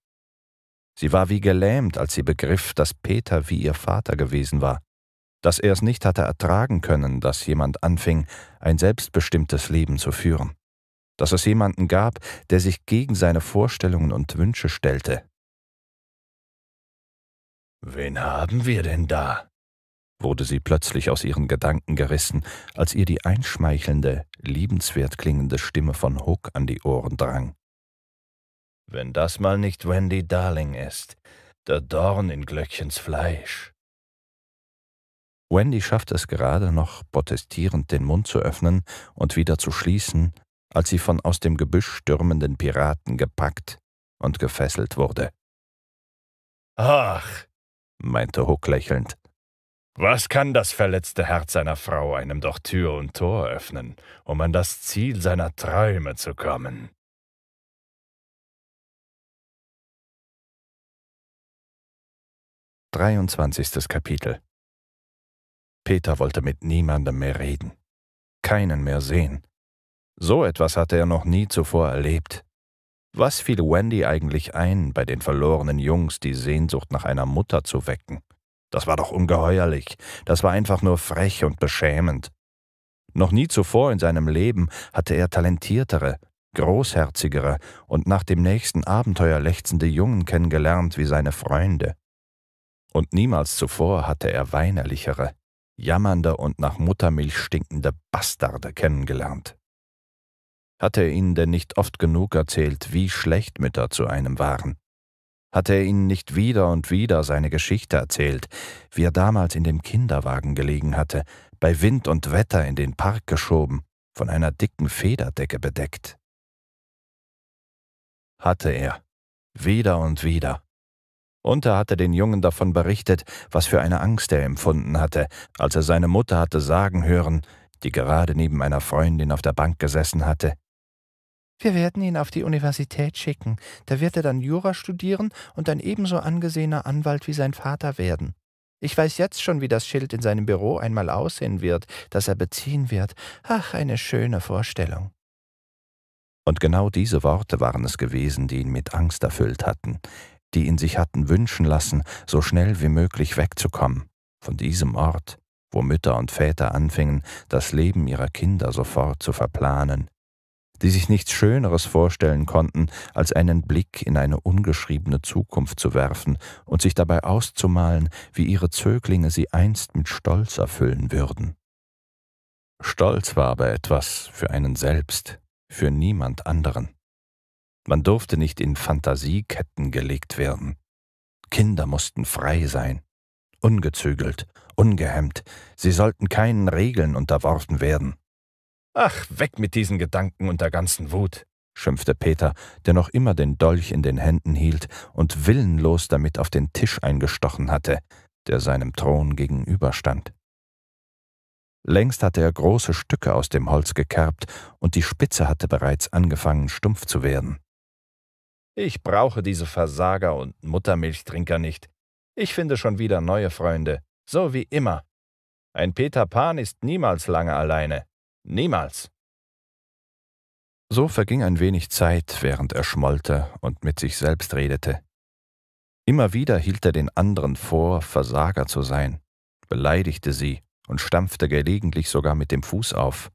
Sie war wie gelähmt, als sie begriff, dass Peter wie ihr Vater gewesen war, dass er es nicht hatte ertragen können, dass jemand anfing, ein selbstbestimmtes Leben zu führen, dass es jemanden gab, der sich gegen seine Vorstellungen und Wünsche stellte. Wen haben wir denn da? wurde sie plötzlich aus ihren Gedanken gerissen, als ihr die einschmeichelnde, liebenswert klingende Stimme von Hook an die Ohren drang. Wenn das mal nicht Wendy Darling ist, der Dorn in Glöckchens Fleisch. Wendy schaffte es gerade noch, protestierend den Mund zu öffnen und wieder zu schließen, als sie von aus dem Gebüsch stürmenden Piraten gepackt und gefesselt wurde. Ach, meinte Hook lächelnd, was kann das verletzte Herz einer Frau einem doch Tür und Tor öffnen, um an das Ziel seiner Träume zu kommen? Dreiundzwanzigstes Kapitel Peter wollte mit niemandem mehr reden, keinen mehr sehen. So etwas hatte er noch nie zuvor erlebt. Was fiel Wendy eigentlich ein, bei den verlorenen Jungs die Sehnsucht nach einer Mutter zu wecken? Das war doch ungeheuerlich, das war einfach nur frech und beschämend. Noch nie zuvor in seinem Leben hatte er talentiertere, großherzigere und nach dem nächsten Abenteuer lechzende Jungen kennengelernt wie seine Freunde. Und niemals zuvor hatte er weinerlichere, jammernde und nach Muttermilch stinkende Bastarde kennengelernt. Hatte er ihnen denn nicht oft genug erzählt, wie schlecht Mütter zu einem waren, hatte er ihnen nicht wieder und wieder seine Geschichte erzählt, wie er damals in dem Kinderwagen gelegen hatte, bei Wind und Wetter in den Park geschoben, von einer dicken Federdecke bedeckt? Hatte er. Wieder und wieder. Und er hatte den Jungen davon berichtet, was für eine Angst er empfunden hatte, als er seine Mutter hatte sagen hören, die gerade neben einer Freundin auf der Bank gesessen hatte, wir werden ihn auf die Universität schicken, da wird er dann Jura studieren und ein ebenso angesehener Anwalt wie sein Vater werden. Ich weiß jetzt schon, wie das Schild in seinem Büro einmal aussehen wird, das er beziehen wird. Ach, eine schöne Vorstellung. Und genau diese Worte waren es gewesen, die ihn mit Angst erfüllt hatten, die ihn sich hatten wünschen lassen, so schnell wie möglich wegzukommen, von diesem Ort, wo Mütter und Väter anfingen, das Leben ihrer Kinder sofort zu verplanen, die sich nichts Schöneres vorstellen konnten, als einen Blick in eine ungeschriebene Zukunft zu werfen und sich dabei auszumalen, wie ihre Zöglinge sie einst mit Stolz erfüllen würden. Stolz war aber etwas für einen selbst, für niemand anderen. Man durfte nicht in Fantasieketten gelegt werden. Kinder mussten frei sein, ungezügelt, ungehemmt, sie sollten keinen Regeln unterworfen werden. Ach, weg mit diesen Gedanken und der ganzen Wut, schimpfte Peter, der noch immer den Dolch in den Händen hielt und willenlos damit auf den Tisch eingestochen hatte, der seinem Thron gegenüberstand. Längst hatte er große Stücke aus dem Holz gekerbt und die Spitze hatte bereits angefangen, stumpf zu werden. Ich brauche diese Versager und Muttermilchtrinker nicht. Ich finde schon wieder neue Freunde, so wie immer. Ein Peter Pan ist niemals lange alleine. Niemals. So verging ein wenig Zeit, während er schmollte und mit sich selbst redete. Immer wieder hielt er den anderen vor, Versager zu sein, beleidigte sie und stampfte gelegentlich sogar mit dem Fuß auf.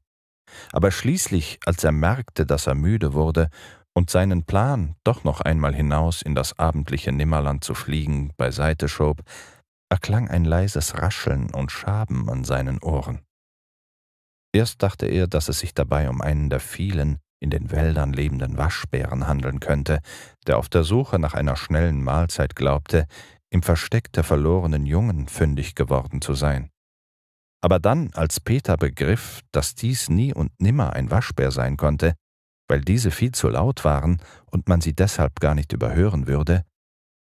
Aber schließlich, als er merkte, dass er müde wurde und seinen Plan, doch noch einmal hinaus in das abendliche Nimmerland zu fliegen, beiseite schob, erklang ein leises Rascheln und Schaben an seinen Ohren. Erst dachte er, dass es sich dabei um einen der vielen in den Wäldern lebenden Waschbären handeln könnte, der auf der Suche nach einer schnellen Mahlzeit glaubte, im Versteck der verlorenen Jungen fündig geworden zu sein. Aber dann, als Peter begriff, dass dies nie und nimmer ein Waschbär sein konnte, weil diese viel zu laut waren und man sie deshalb gar nicht überhören würde,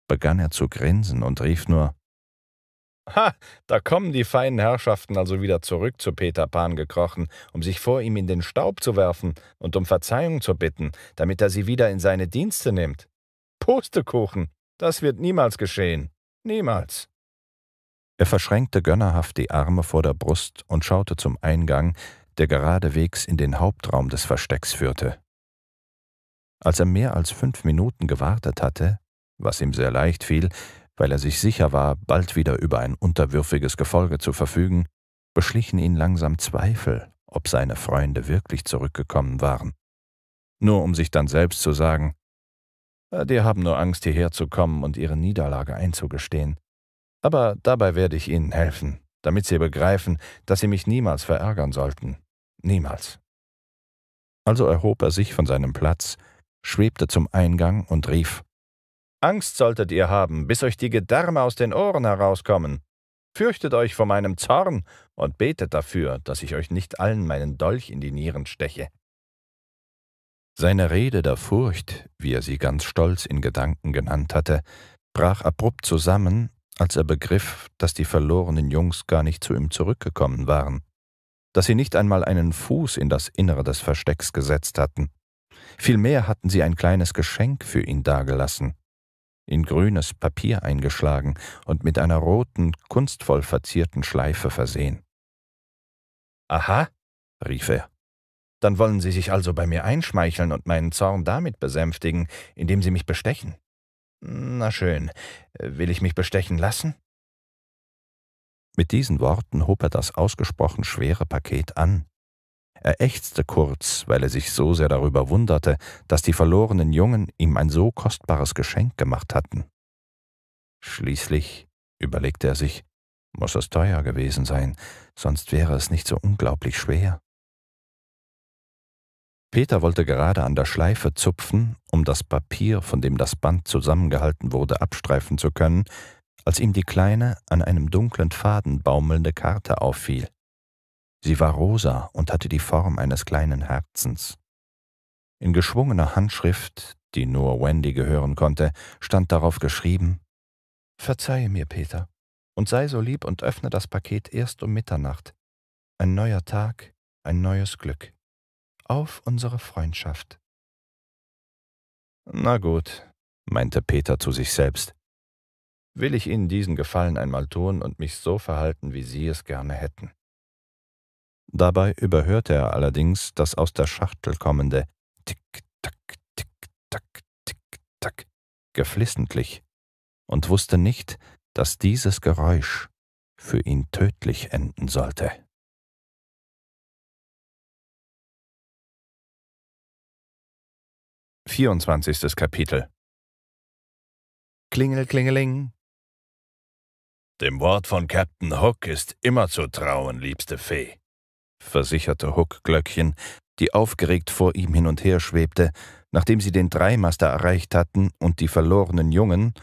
begann er zu grinsen und rief nur Ha, da kommen die feinen Herrschaften also wieder zurück zu Peter Pan gekrochen, um sich vor ihm in den Staub zu werfen und um Verzeihung zu bitten, damit er sie wieder in seine Dienste nimmt. Pustekuchen, das wird niemals geschehen. Niemals. Er verschränkte gönnerhaft die Arme vor der Brust und schaute zum Eingang, der geradewegs in den Hauptraum des Verstecks führte. Als er mehr als fünf Minuten gewartet hatte, was ihm sehr leicht fiel, weil er sich sicher war, bald wieder über ein unterwürfiges Gefolge zu verfügen, beschlichen ihn langsam Zweifel, ob seine Freunde wirklich zurückgekommen waren. Nur um sich dann selbst zu sagen, ah, die haben nur Angst, hierher zu kommen und ihre Niederlage einzugestehen. Aber dabei werde ich ihnen helfen, damit sie begreifen, dass sie mich niemals verärgern sollten. Niemals. Also erhob er sich von seinem Platz, schwebte zum Eingang und rief Angst solltet ihr haben, bis euch die Gedärme aus den Ohren herauskommen. Fürchtet euch vor meinem Zorn und betet dafür, dass ich euch nicht allen meinen Dolch in die Nieren steche. Seine Rede der Furcht, wie er sie ganz stolz in Gedanken genannt hatte, brach abrupt zusammen, als er begriff, dass die verlorenen Jungs gar nicht zu ihm zurückgekommen waren, dass sie nicht einmal einen Fuß in das Innere des Verstecks gesetzt hatten. Vielmehr hatten sie ein kleines Geschenk für ihn dagelassen in grünes Papier eingeschlagen und mit einer roten, kunstvoll verzierten Schleife versehen. Aha, rief er. Dann wollen Sie sich also bei mir einschmeicheln und meinen Zorn damit besänftigen, indem Sie mich bestechen. Na schön, will ich mich bestechen lassen? Mit diesen Worten hob er das ausgesprochen schwere Paket an, er ächzte kurz, weil er sich so sehr darüber wunderte, dass die verlorenen Jungen ihm ein so kostbares Geschenk gemacht hatten. Schließlich, überlegte er sich, muss es teuer gewesen sein, sonst wäre es nicht so unglaublich schwer. Peter wollte gerade an der Schleife zupfen, um das Papier, von dem das Band zusammengehalten wurde, abstreifen zu können, als ihm die kleine, an einem dunklen Faden baumelnde Karte auffiel. Sie war rosa und hatte die Form eines kleinen Herzens. In geschwungener Handschrift, die nur Wendy gehören konnte, stand darauf geschrieben Verzeihe mir, Peter, und sei so lieb und öffne das Paket erst um Mitternacht. Ein neuer Tag, ein neues Glück. Auf unsere Freundschaft. Na gut, meinte Peter zu sich selbst. Will ich Ihnen diesen Gefallen einmal tun und mich so verhalten, wie Sie es gerne hätten? Dabei überhörte er allerdings das aus der Schachtel kommende Tick-Tack, Tick-Tack, Tick-Tack geflissentlich und wusste nicht, dass dieses Geräusch für ihn tödlich enden sollte. Vierundzwanzigstes Kapitel Klingel, klingeling. Dem Wort von Captain Hook ist immer zu trauen, liebste Fee, versicherte Huck Glöckchen, die aufgeregt vor ihm hin und her schwebte, nachdem sie den Dreimaster erreicht hatten und die verlorenen Jungen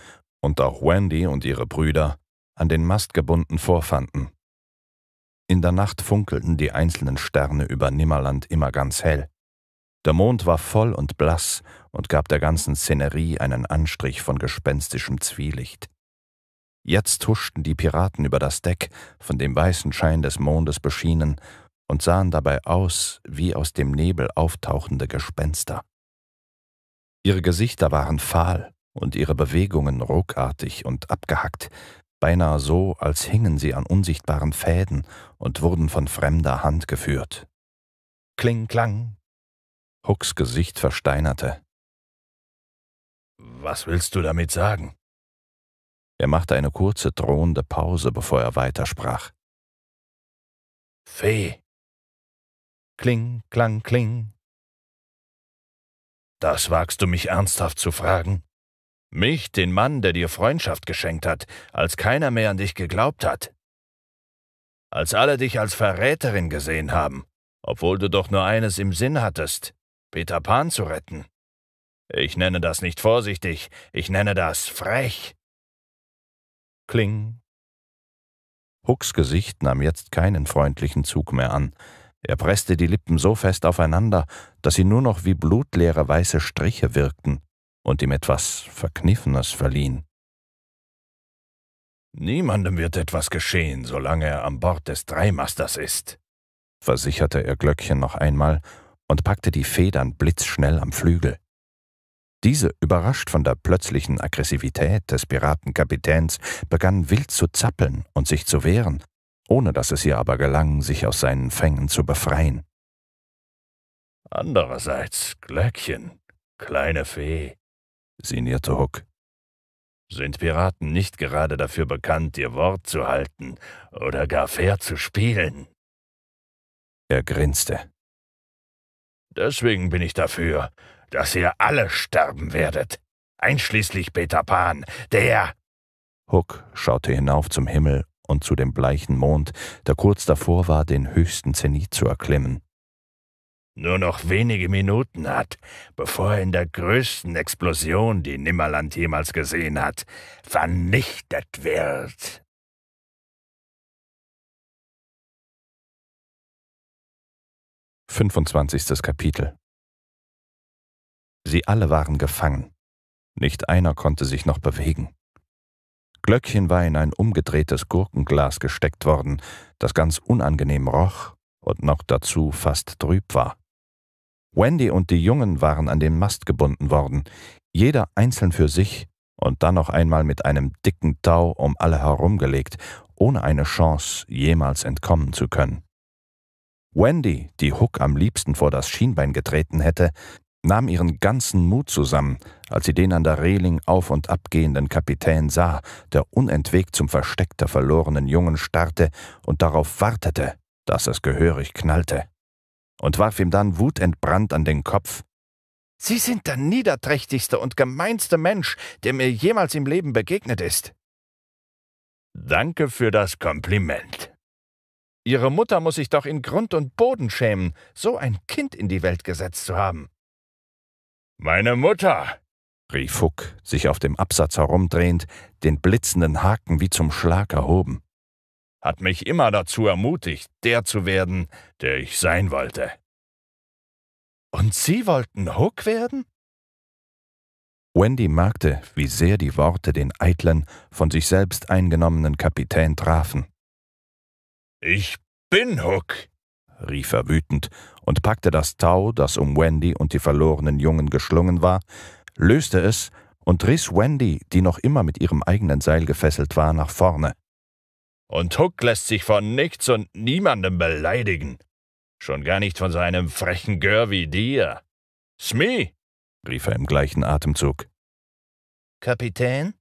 und auch Wendy und ihre Brüder an den Mast gebunden vorfanden. In der Nacht funkelten die einzelnen Sterne über Nimmerland immer ganz hell. Der Mond war voll und blass und gab der ganzen Szenerie einen Anstrich von gespenstischem Zwielicht. Jetzt huschten die Piraten über das Deck, von dem weißen Schein des Mondes beschienen, und sahen dabei aus wie aus dem Nebel auftauchende Gespenster. Ihre Gesichter waren fahl und ihre Bewegungen ruckartig und abgehackt, beinahe so, als hingen sie an unsichtbaren Fäden und wurden von fremder Hand geführt. Kling, klang! Hucks Gesicht versteinerte. Was willst du damit sagen? Er machte eine kurze drohende Pause, bevor er weitersprach. Fee, Kling, klang, kling. Das wagst du mich ernsthaft zu fragen? Mich, den Mann, der dir Freundschaft geschenkt hat, als keiner mehr an dich geglaubt hat? Als alle dich als Verräterin gesehen haben, obwohl du doch nur eines im Sinn hattest, Peter Pan zu retten. Ich nenne das nicht vorsichtig, ich nenne das frech. Kling. Hucks Gesicht nahm jetzt keinen freundlichen Zug mehr an, er presste die Lippen so fest aufeinander, dass sie nur noch wie blutleere weiße Striche wirkten und ihm etwas Verkniffenes verliehen. Niemandem wird etwas geschehen, solange er an Bord des Dreimasters ist, versicherte er Glöckchen noch einmal und packte die Federn blitzschnell am Flügel. Diese, überrascht von der plötzlichen Aggressivität des Piratenkapitäns, begann wild zu zappeln und sich zu wehren, ohne dass es ihr aber gelang, sich aus seinen Fängen zu befreien. Andererseits, Glöckchen, kleine Fee, sinnierte Huck, sind Piraten nicht gerade dafür bekannt, ihr Wort zu halten oder gar fair zu spielen. Er grinste. Deswegen bin ich dafür, dass ihr alle sterben werdet, einschließlich Peter Pan, der... Huck schaute hinauf zum Himmel und zu dem bleichen Mond, der kurz davor war, den höchsten Zenit zu erklimmen. Nur noch wenige Minuten hat, bevor er in der größten Explosion, die Nimmerland jemals gesehen hat, vernichtet wird. Fünfundzwanzigstes Kapitel Sie alle waren gefangen. Nicht einer konnte sich noch bewegen. Glöckchen war in ein umgedrehtes Gurkenglas gesteckt worden, das ganz unangenehm roch und noch dazu fast trüb war. Wendy und die Jungen waren an den Mast gebunden worden, jeder einzeln für sich und dann noch einmal mit einem dicken Tau um alle herumgelegt, ohne eine Chance, jemals entkommen zu können. Wendy, die Huck am liebsten vor das Schienbein getreten hätte, nahm ihren ganzen Mut zusammen, als sie den an der Reling auf und abgehenden Kapitän sah, der unentwegt zum Versteck der verlorenen Jungen starrte und darauf wartete, dass es gehörig knallte, und warf ihm dann wutentbrannt an den Kopf. Sie sind der niederträchtigste und gemeinste Mensch, der mir jemals im Leben begegnet ist. Danke für das Kompliment. Ihre Mutter muss sich doch in Grund und Boden schämen, so ein Kind in die Welt gesetzt zu haben. Meine Mutter! rief Huck, sich auf dem Absatz herumdrehend, den blitzenden Haken wie zum Schlag erhoben. Hat mich immer dazu ermutigt, der zu werden, der ich sein wollte. Und Sie wollten Huck werden? Wendy merkte, wie sehr die Worte den eitlen, von sich selbst eingenommenen Kapitän trafen. Ich bin Hook, rief er wütend und packte das Tau, das um Wendy und die verlorenen Jungen geschlungen war, löste es und riss Wendy, die noch immer mit ihrem eigenen Seil gefesselt war, nach vorne. Und Huck lässt sich von nichts und niemandem beleidigen. Schon gar nicht von so einem frechen Gör wie dir. Smee! rief er im gleichen Atemzug. Kapitän?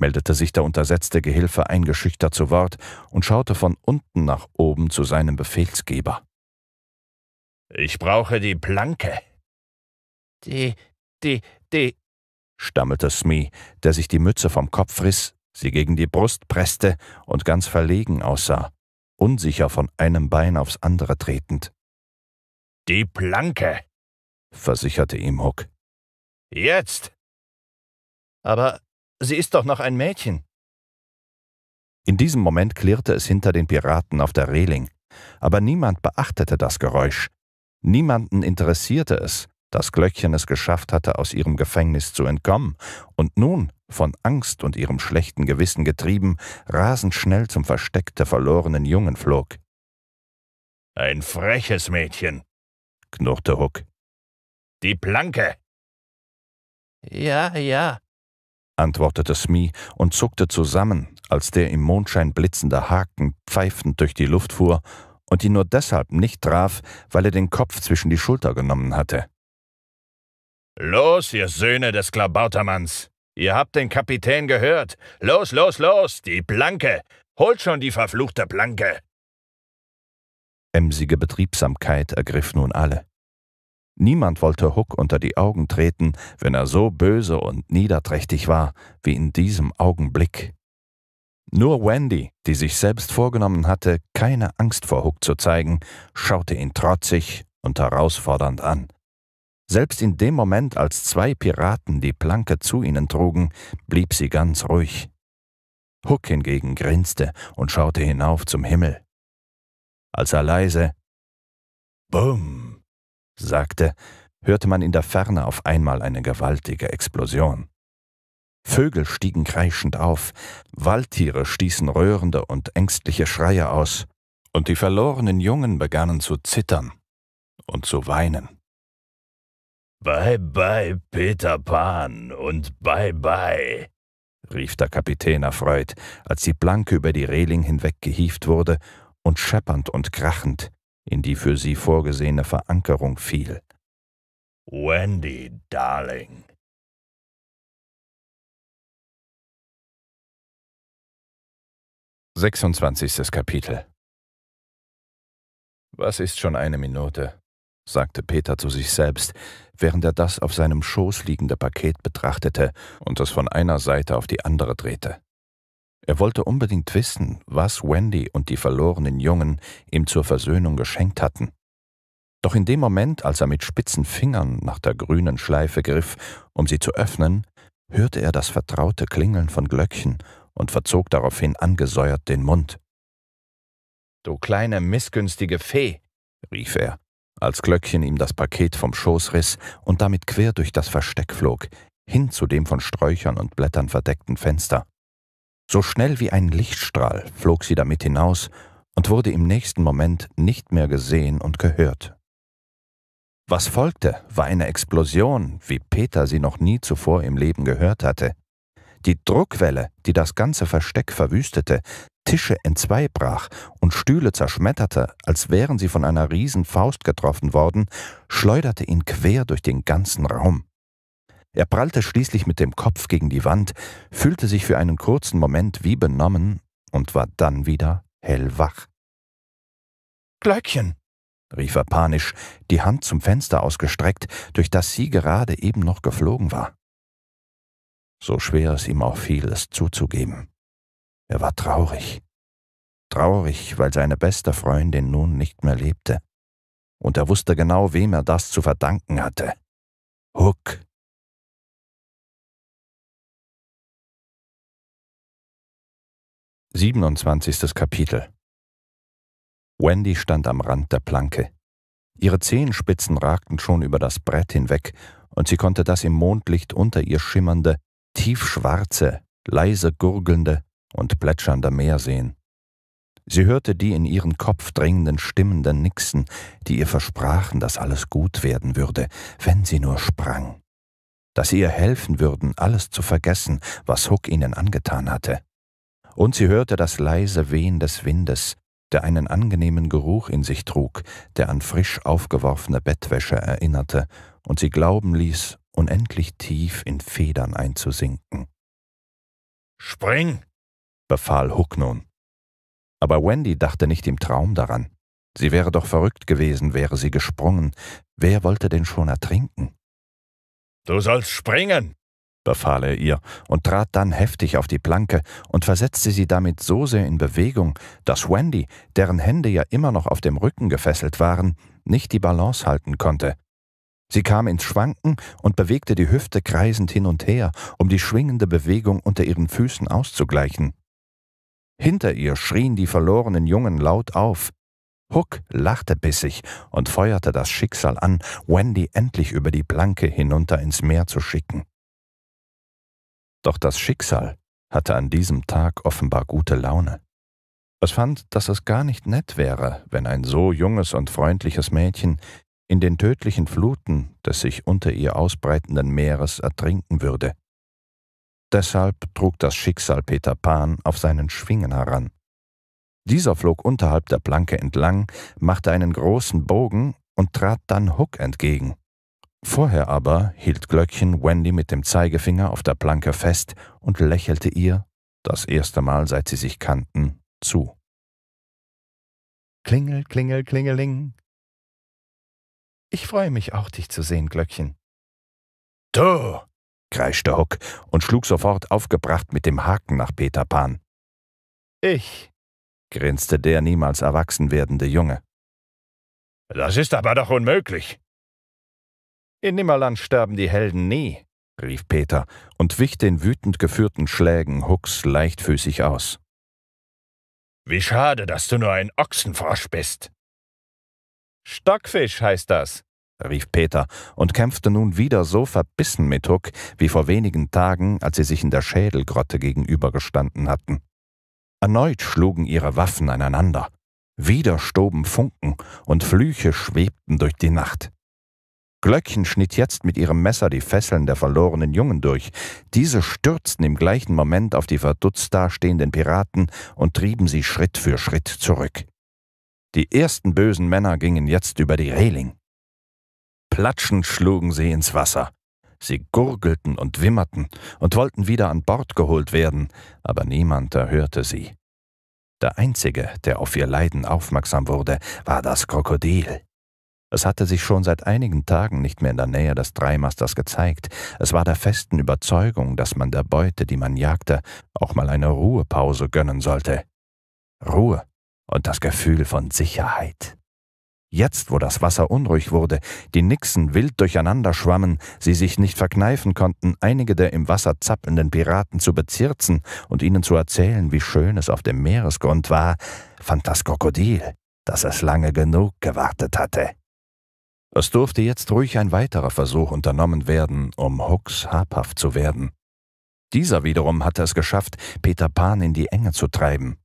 meldete sich der untersetzte Gehilfe eingeschüchtert zu Wort und schaute von unten nach oben zu seinem Befehlsgeber. Ich brauche die Planke. Die, die, die, stammelte Smee, der sich die Mütze vom Kopf riss, sie gegen die Brust presste und ganz verlegen aussah, unsicher von einem Bein aufs andere tretend. Die Planke, versicherte ihm Huck. Jetzt! Aber Sie ist doch noch ein Mädchen. In diesem Moment klirrte es hinter den Piraten auf der Reling, aber niemand beachtete das Geräusch. Niemanden interessierte es, dass Glöckchen es geschafft hatte, aus ihrem Gefängnis zu entkommen und nun, von Angst und ihrem schlechten Gewissen getrieben, rasend schnell zum Versteck der verlorenen Jungen flog. Ein freches Mädchen, knurrte Huck. Die Planke! Ja, ja, antwortete Smee und zuckte zusammen, als der im Mondschein blitzende Haken pfeifend durch die Luft fuhr und ihn nur deshalb nicht traf, weil er den Kopf zwischen die Schulter genommen hatte. Los, ihr Söhne des Klabautermanns! Ihr habt den Kapitän gehört! Los, los, los! Die Planke! Holt schon die verfluchte Planke! Emsige Betriebsamkeit ergriff nun alle. Niemand wollte Huck unter die Augen treten, wenn er so böse und niederträchtig war wie in diesem Augenblick. Nur Wendy, die sich selbst vorgenommen hatte, keine Angst vor Huck zu zeigen, schaute ihn trotzig und herausfordernd an. Selbst in dem Moment, als zwei Piraten die Planke zu ihnen trugen, blieb sie ganz ruhig. Huck hingegen grinste und schaute hinauf zum Himmel. Als er leise Bumm sagte, hörte man in der Ferne auf einmal eine gewaltige Explosion. Vögel stiegen kreischend auf, Waldtiere stießen röhrende und ängstliche Schreie aus, und die verlorenen Jungen begannen zu zittern und zu weinen. Bye bye, Peter Pan und bye bye, rief der Kapitän erfreut, als die Planke über die Reling hinweggehieft wurde und scheppernd und krachend in die für sie vorgesehene Verankerung fiel. Wendy, Darling. Sechsundzwanzigstes Kapitel Was ist schon eine Minute? sagte Peter zu sich selbst, während er das auf seinem Schoß liegende Paket betrachtete und es von einer Seite auf die andere drehte. Er wollte unbedingt wissen, was Wendy und die verlorenen Jungen ihm zur Versöhnung geschenkt hatten. Doch in dem Moment, als er mit spitzen Fingern nach der grünen Schleife griff, um sie zu öffnen, hörte er das vertraute Klingeln von Glöckchen und verzog daraufhin angesäuert den Mund. Du kleine missgünstige Fee, rief er, als Glöckchen ihm das Paket vom Schoß riss und damit quer durch das Versteck flog, hin zu dem von Sträuchern und Blättern verdeckten Fenster. So schnell wie ein Lichtstrahl flog sie damit hinaus und wurde im nächsten Moment nicht mehr gesehen und gehört. Was folgte, war eine Explosion, wie Peter sie noch nie zuvor im Leben gehört hatte. Die Druckwelle, die das ganze Versteck verwüstete, Tische entzweibrach und Stühle zerschmetterte, als wären sie von einer Riesenfaust getroffen worden, schleuderte ihn quer durch den ganzen Raum. Er prallte schließlich mit dem Kopf gegen die Wand, fühlte sich für einen kurzen Moment wie benommen und war dann wieder hellwach. Glöckchen! rief er panisch, die Hand zum Fenster ausgestreckt, durch das sie gerade eben noch geflogen war. So schwer es ihm auch fiel, es zuzugeben. Er war traurig. Traurig, weil seine beste Freundin nun nicht mehr lebte. Und er wusste genau, wem er das zu verdanken hatte. Huck, 27. Kapitel Wendy stand am Rand der Planke. Ihre Zehenspitzen ragten schon über das Brett hinweg, und sie konnte das im Mondlicht unter ihr schimmernde, tiefschwarze, leise gurgelnde und plätschernde Meer sehen. Sie hörte die in ihren Kopf dringenden Stimmen der Nixen, die ihr versprachen, dass alles gut werden würde, wenn sie nur sprang, dass sie ihr helfen würden, alles zu vergessen, was Hook ihnen angetan hatte und sie hörte das leise Wehen des Windes, der einen angenehmen Geruch in sich trug, der an frisch aufgeworfene Bettwäsche erinnerte und sie glauben ließ, unendlich tief in Federn einzusinken. Spring! befahl Huck nun. Aber Wendy dachte nicht im Traum daran. Sie wäre doch verrückt gewesen, wäre sie gesprungen. Wer wollte denn schon ertrinken? Du sollst springen, befahl er ihr und trat dann heftig auf die Planke und versetzte sie damit so sehr in Bewegung, dass Wendy, deren Hände ja immer noch auf dem Rücken gefesselt waren, nicht die Balance halten konnte. Sie kam ins Schwanken und bewegte die Hüfte kreisend hin und her, um die schwingende Bewegung unter ihren Füßen auszugleichen. Hinter ihr schrien die verlorenen Jungen laut auf. Huck lachte bissig und feuerte das Schicksal an, Wendy endlich über die Planke hinunter ins Meer zu schicken. Doch das Schicksal hatte an diesem Tag offenbar gute Laune. Es fand, dass es gar nicht nett wäre, wenn ein so junges und freundliches Mädchen in den tödlichen Fluten des sich unter ihr ausbreitenden Meeres ertrinken würde. Deshalb trug das Schicksal Peter Pan auf seinen Schwingen heran. Dieser flog unterhalb der Planke entlang, machte einen großen Bogen und trat dann Huck entgegen. Vorher aber hielt Glöckchen Wendy mit dem Zeigefinger auf der Planke fest und lächelte ihr, das erste Mal seit sie sich kannten, zu. Klingel, klingel, klingeling. Ich freue mich auch, dich zu sehen, Glöckchen. Du! kreischte Huck und schlug sofort aufgebracht mit dem Haken nach Peter Pan. Ich! grinste der niemals erwachsen werdende Junge. Das ist aber doch unmöglich, in Nimmerland sterben die Helden nie, rief Peter und wich den wütend geführten Schlägen Hucks leichtfüßig aus. Wie schade, dass du nur ein Ochsenfrosch bist. Stockfisch heißt das, rief Peter und kämpfte nun wieder so verbissen mit Huck wie vor wenigen Tagen, als sie sich in der Schädelgrotte gegenübergestanden hatten. Erneut schlugen ihre Waffen aneinander. Wieder stoben Funken und Flüche schwebten durch die Nacht. Glöckchen schnitt jetzt mit ihrem Messer die Fesseln der verlorenen Jungen durch. Diese stürzten im gleichen Moment auf die verdutzt dastehenden Piraten und trieben sie Schritt für Schritt zurück. Die ersten bösen Männer gingen jetzt über die Reling. Platschend schlugen sie ins Wasser. Sie gurgelten und wimmerten und wollten wieder an Bord geholt werden, aber niemand erhörte sie. Der Einzige, der auf ihr Leiden aufmerksam wurde, war das Krokodil. Es hatte sich schon seit einigen Tagen nicht mehr in der Nähe des Dreimasters gezeigt. Es war der festen Überzeugung, dass man der Beute, die man jagte, auch mal eine Ruhepause gönnen sollte. Ruhe und das Gefühl von Sicherheit. Jetzt, wo das Wasser unruhig wurde, die Nixen wild durcheinander schwammen, sie sich nicht verkneifen konnten, einige der im Wasser zappelnden Piraten zu bezirzen und ihnen zu erzählen, wie schön es auf dem Meeresgrund war, fand das Krokodil, dass es lange genug gewartet hatte. Es durfte jetzt ruhig ein weiterer Versuch unternommen werden, um Hooks habhaft zu werden. Dieser wiederum hatte es geschafft, Peter Pan in die Enge zu treiben.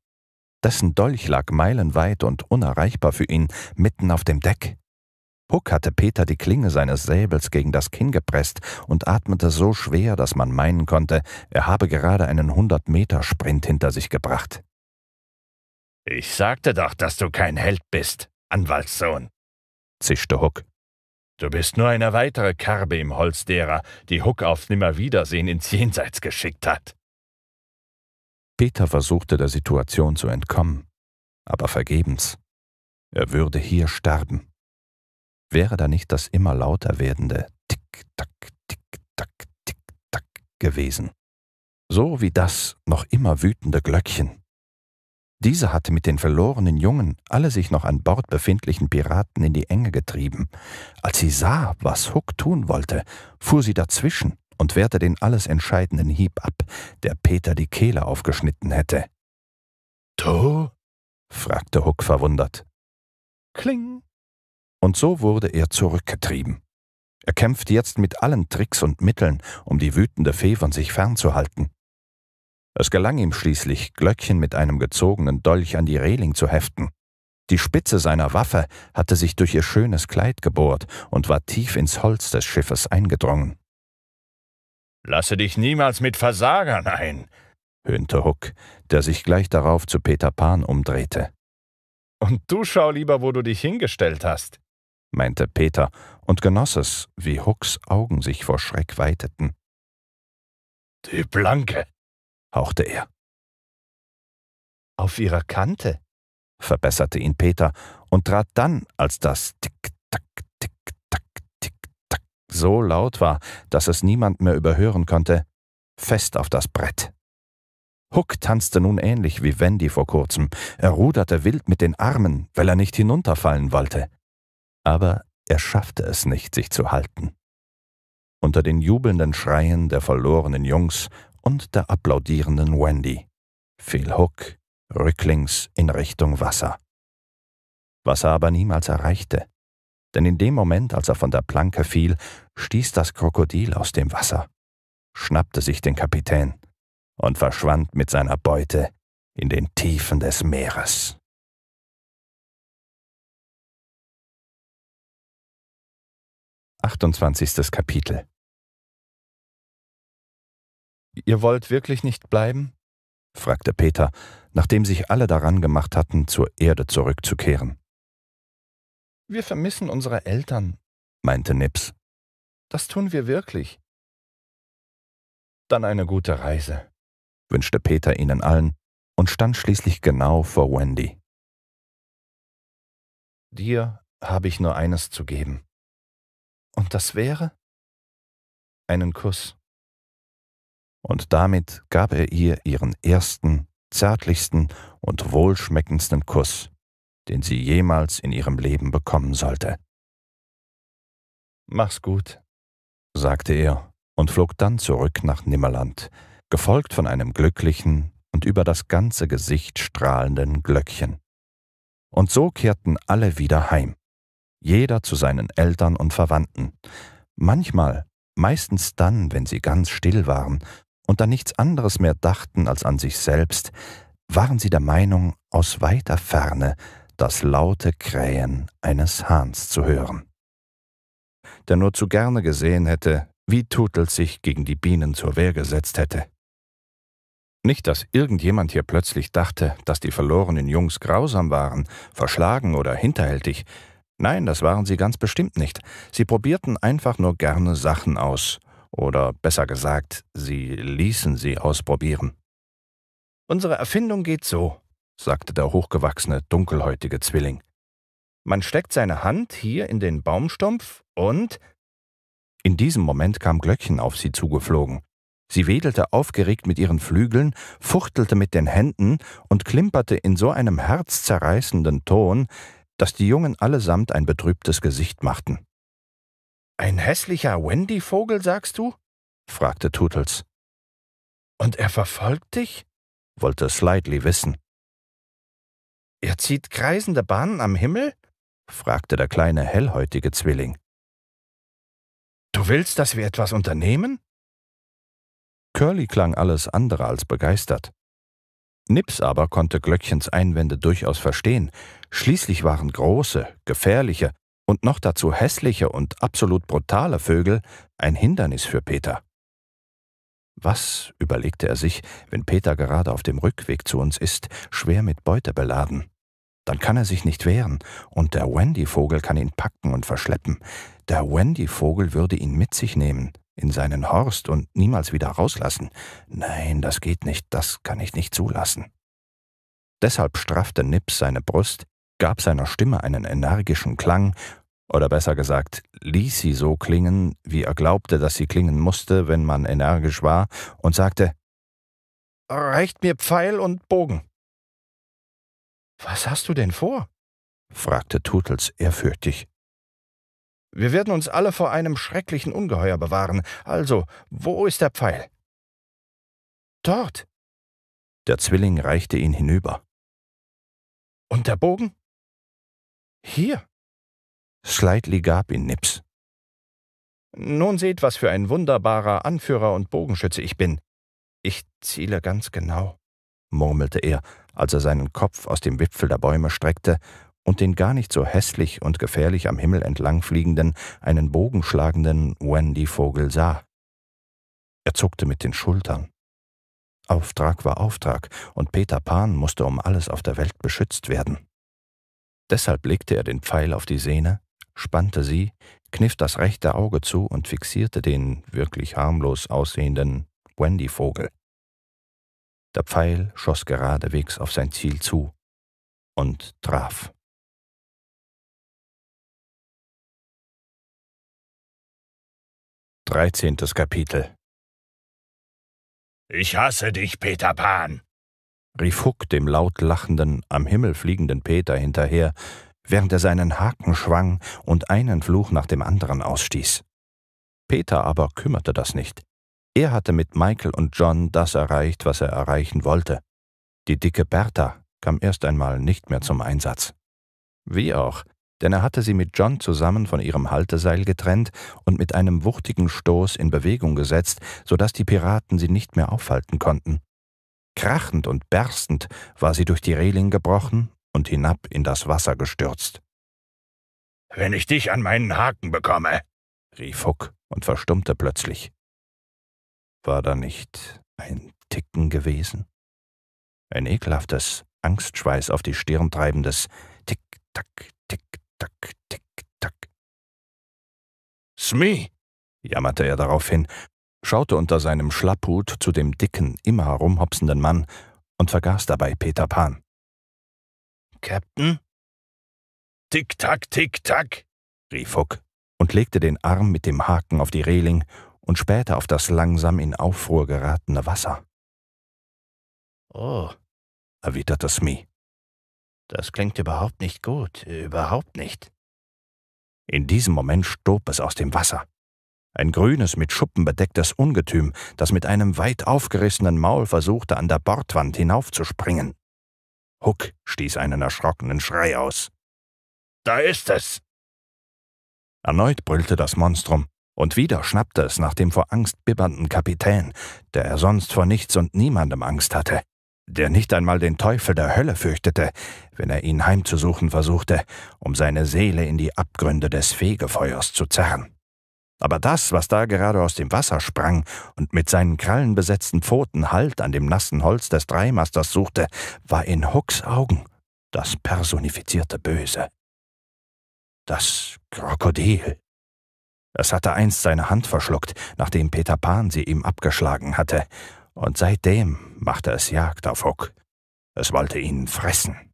Dessen Dolch lag meilenweit und unerreichbar für ihn mitten auf dem Deck. Hook hatte Peter die Klinge seines Säbels gegen das Kinn gepresst und atmete so schwer, dass man meinen konnte, er habe gerade einen Hundert-Meter-Sprint hinter sich gebracht. »Ich sagte doch, dass du kein Held bist, Anwaltssohn«, zischte Hook. Du bist nur eine weitere Kerbe im Holz derer, die Huck auf Nimmerwiedersehen ins Jenseits geschickt hat. Peter versuchte der Situation zu entkommen, aber vergebens. Er würde hier sterben. Wäre da nicht das immer lauter werdende Tick-Tack, Tick-Tack, Tick-Tack gewesen? So wie das noch immer wütende Glöckchen, dieser hatte mit den verlorenen Jungen alle sich noch an Bord befindlichen Piraten in die Enge getrieben. Als sie sah, was Hook tun wollte, fuhr sie dazwischen und wehrte den alles entscheidenden Hieb ab, der Peter die Kehle aufgeschnitten hätte. Du? fragte Hook verwundert. Kling! Und so wurde er zurückgetrieben. Er kämpfte jetzt mit allen Tricks und Mitteln, um die wütende Fee von sich fernzuhalten. Es gelang ihm schließlich, Glöckchen mit einem gezogenen Dolch an die Reling zu heften. Die Spitze seiner Waffe hatte sich durch ihr schönes Kleid gebohrt und war tief ins Holz des Schiffes eingedrungen. Lasse dich niemals mit Versagern ein, höhnte Huck, der sich gleich darauf zu Peter Pan umdrehte. Und du schau lieber, wo du dich hingestellt hast, meinte Peter und genoss es, wie Hucks Augen sich vor Schreck weiteten. Die Blanke, hauchte er. Auf ihrer Kante, verbesserte ihn Peter und trat dann, als das Tick-Tack, Tick-Tack, Tick-Tack so laut war, dass es niemand mehr überhören konnte, fest auf das Brett. Huck tanzte nun ähnlich wie Wendy vor kurzem. Er ruderte wild mit den Armen, weil er nicht hinunterfallen wollte. Aber er schaffte es nicht, sich zu halten. Unter den jubelnden Schreien der verlorenen Jungs und der applaudierenden Wendy. Phil Hook rücklings in Richtung Wasser. Was er aber niemals erreichte, denn in dem Moment, als er von der Planke fiel, stieß das Krokodil aus dem Wasser, schnappte sich den Kapitän und verschwand mit seiner Beute in den Tiefen des Meeres. Achtundzwanzigstes Kapitel Ihr wollt wirklich nicht bleiben? fragte Peter, nachdem sich alle daran gemacht hatten, zur Erde zurückzukehren. Wir vermissen unsere Eltern, meinte Nips. Das tun wir wirklich. Dann eine gute Reise, wünschte Peter ihnen allen und stand schließlich genau vor Wendy. Dir habe ich nur eines zu geben. Und das wäre? Einen Kuss und damit gab er ihr ihren ersten, zärtlichsten und wohlschmeckendsten Kuss, den sie jemals in ihrem Leben bekommen sollte. Mach's gut, sagte er und flog dann zurück nach Nimmerland, gefolgt von einem glücklichen und über das ganze Gesicht strahlenden Glöckchen. Und so kehrten alle wieder heim, jeder zu seinen Eltern und Verwandten, manchmal, meistens dann, wenn sie ganz still waren und an nichts anderes mehr dachten als an sich selbst, waren sie der Meinung, aus weiter Ferne das laute Krähen eines Hahns zu hören. Der nur zu gerne gesehen hätte, wie Tutel sich gegen die Bienen zur Wehr gesetzt hätte. Nicht, dass irgendjemand hier plötzlich dachte, dass die verlorenen Jungs grausam waren, verschlagen oder hinterhältig. Nein, das waren sie ganz bestimmt nicht. Sie probierten einfach nur gerne Sachen aus oder besser gesagt, sie ließen sie ausprobieren. Unsere Erfindung geht so, sagte der hochgewachsene, dunkelhäutige Zwilling. Man steckt seine Hand hier in den Baumstumpf und... In diesem Moment kam Glöckchen auf sie zugeflogen. Sie wedelte aufgeregt mit ihren Flügeln, fuchtelte mit den Händen und klimperte in so einem herzzerreißenden Ton, dass die Jungen allesamt ein betrübtes Gesicht machten. Ein hässlicher Wendy-Vogel, sagst du? fragte Tootles. Und er verfolgt dich? wollte Slightly wissen. Er zieht kreisende Bahnen am Himmel? fragte der kleine hellhäutige Zwilling. Du willst, dass wir etwas unternehmen? Curly klang alles andere als begeistert. Nips aber konnte Glöckchens Einwände durchaus verstehen. Schließlich waren große, gefährliche und noch dazu hässliche und absolut brutale Vögel ein Hindernis für Peter. Was, überlegte er sich, wenn Peter gerade auf dem Rückweg zu uns ist, schwer mit Beute beladen? Dann kann er sich nicht wehren, und der Wendy-Vogel kann ihn packen und verschleppen. Der Wendy-Vogel würde ihn mit sich nehmen, in seinen Horst und niemals wieder rauslassen. Nein, das geht nicht, das kann ich nicht zulassen. Deshalb straffte Nips seine Brust, gab seiner Stimme einen energischen Klang, oder besser gesagt, ließ sie so klingen, wie er glaubte, dass sie klingen musste, wenn man energisch war, und sagte Reicht mir Pfeil und Bogen. Was hast du denn vor? fragte Tootles ehrfürchtig. Wir werden uns alle vor einem schrecklichen Ungeheuer bewahren. Also, wo ist der Pfeil? Dort. Der Zwilling reichte ihn hinüber. Und der Bogen? Hier. Slightly gab ihn Nips. Nun seht, was für ein wunderbarer Anführer und Bogenschütze ich bin. Ich ziele ganz genau, murmelte er, als er seinen Kopf aus dem Wipfel der Bäume streckte und den gar nicht so hässlich und gefährlich am Himmel entlangfliegenden, einen Bogen schlagenden Wendy-Vogel sah. Er zuckte mit den Schultern. Auftrag war Auftrag, und Peter Pan musste um alles auf der Welt beschützt werden. Deshalb legte er den Pfeil auf die Sehne, spannte sie, kniff das rechte Auge zu und fixierte den wirklich harmlos aussehenden Wendy-Vogel. Der Pfeil schoss geradewegs auf sein Ziel zu und traf. Dreizehntes Kapitel Ich hasse dich, Peter Pan, rief Huck dem laut lachenden, am Himmel fliegenden Peter hinterher, während er seinen Haken schwang und einen Fluch nach dem anderen ausstieß. Peter aber kümmerte das nicht. Er hatte mit Michael und John das erreicht, was er erreichen wollte. Die dicke Bertha kam erst einmal nicht mehr zum Einsatz. Wie auch, denn er hatte sie mit John zusammen von ihrem Halteseil getrennt und mit einem wuchtigen Stoß in Bewegung gesetzt, so dass die Piraten sie nicht mehr aufhalten konnten. Krachend und berstend war sie durch die Reling gebrochen und hinab in das Wasser gestürzt. Wenn ich dich an meinen Haken bekomme, rief Huck und verstummte plötzlich. War da nicht ein Ticken gewesen? Ein ekelhaftes, Angstschweiß auf die Stirn treibendes Tick-Tack, Tick-Tack, Tick-Tack. Smee, jammerte er daraufhin schaute unter seinem Schlapphut zu dem dicken, immer herumhopsenden Mann und vergaß dabei Peter Pan. Captain? Tick-Tack, Tick-Tack, rief Huck und legte den Arm mit dem Haken auf die Reling und spähte auf das langsam in Aufruhr geratene Wasser. Oh, erwiderte Smee. Das klingt überhaupt nicht gut, überhaupt nicht. In diesem Moment stob es aus dem Wasser. Ein grünes, mit Schuppen bedecktes Ungetüm, das mit einem weit aufgerissenen Maul versuchte, an der Bordwand hinaufzuspringen. Huck stieß einen erschrockenen Schrei aus. Da ist es! Erneut brüllte das Monstrum, und wieder schnappte es nach dem vor Angst bibbernden Kapitän, der er sonst vor nichts und niemandem Angst hatte, der nicht einmal den Teufel der Hölle fürchtete, wenn er ihn heimzusuchen versuchte, um seine Seele in die Abgründe des Fegefeuers zu zerren aber das, was da gerade aus dem Wasser sprang und mit seinen krallenbesetzten Pfoten Halt an dem nassen Holz des Dreimasters suchte, war in Hucks Augen das personifizierte Böse. Das Krokodil. Es hatte einst seine Hand verschluckt, nachdem Peter Pan sie ihm abgeschlagen hatte, und seitdem machte es Jagd auf Huck. Es wollte ihn fressen.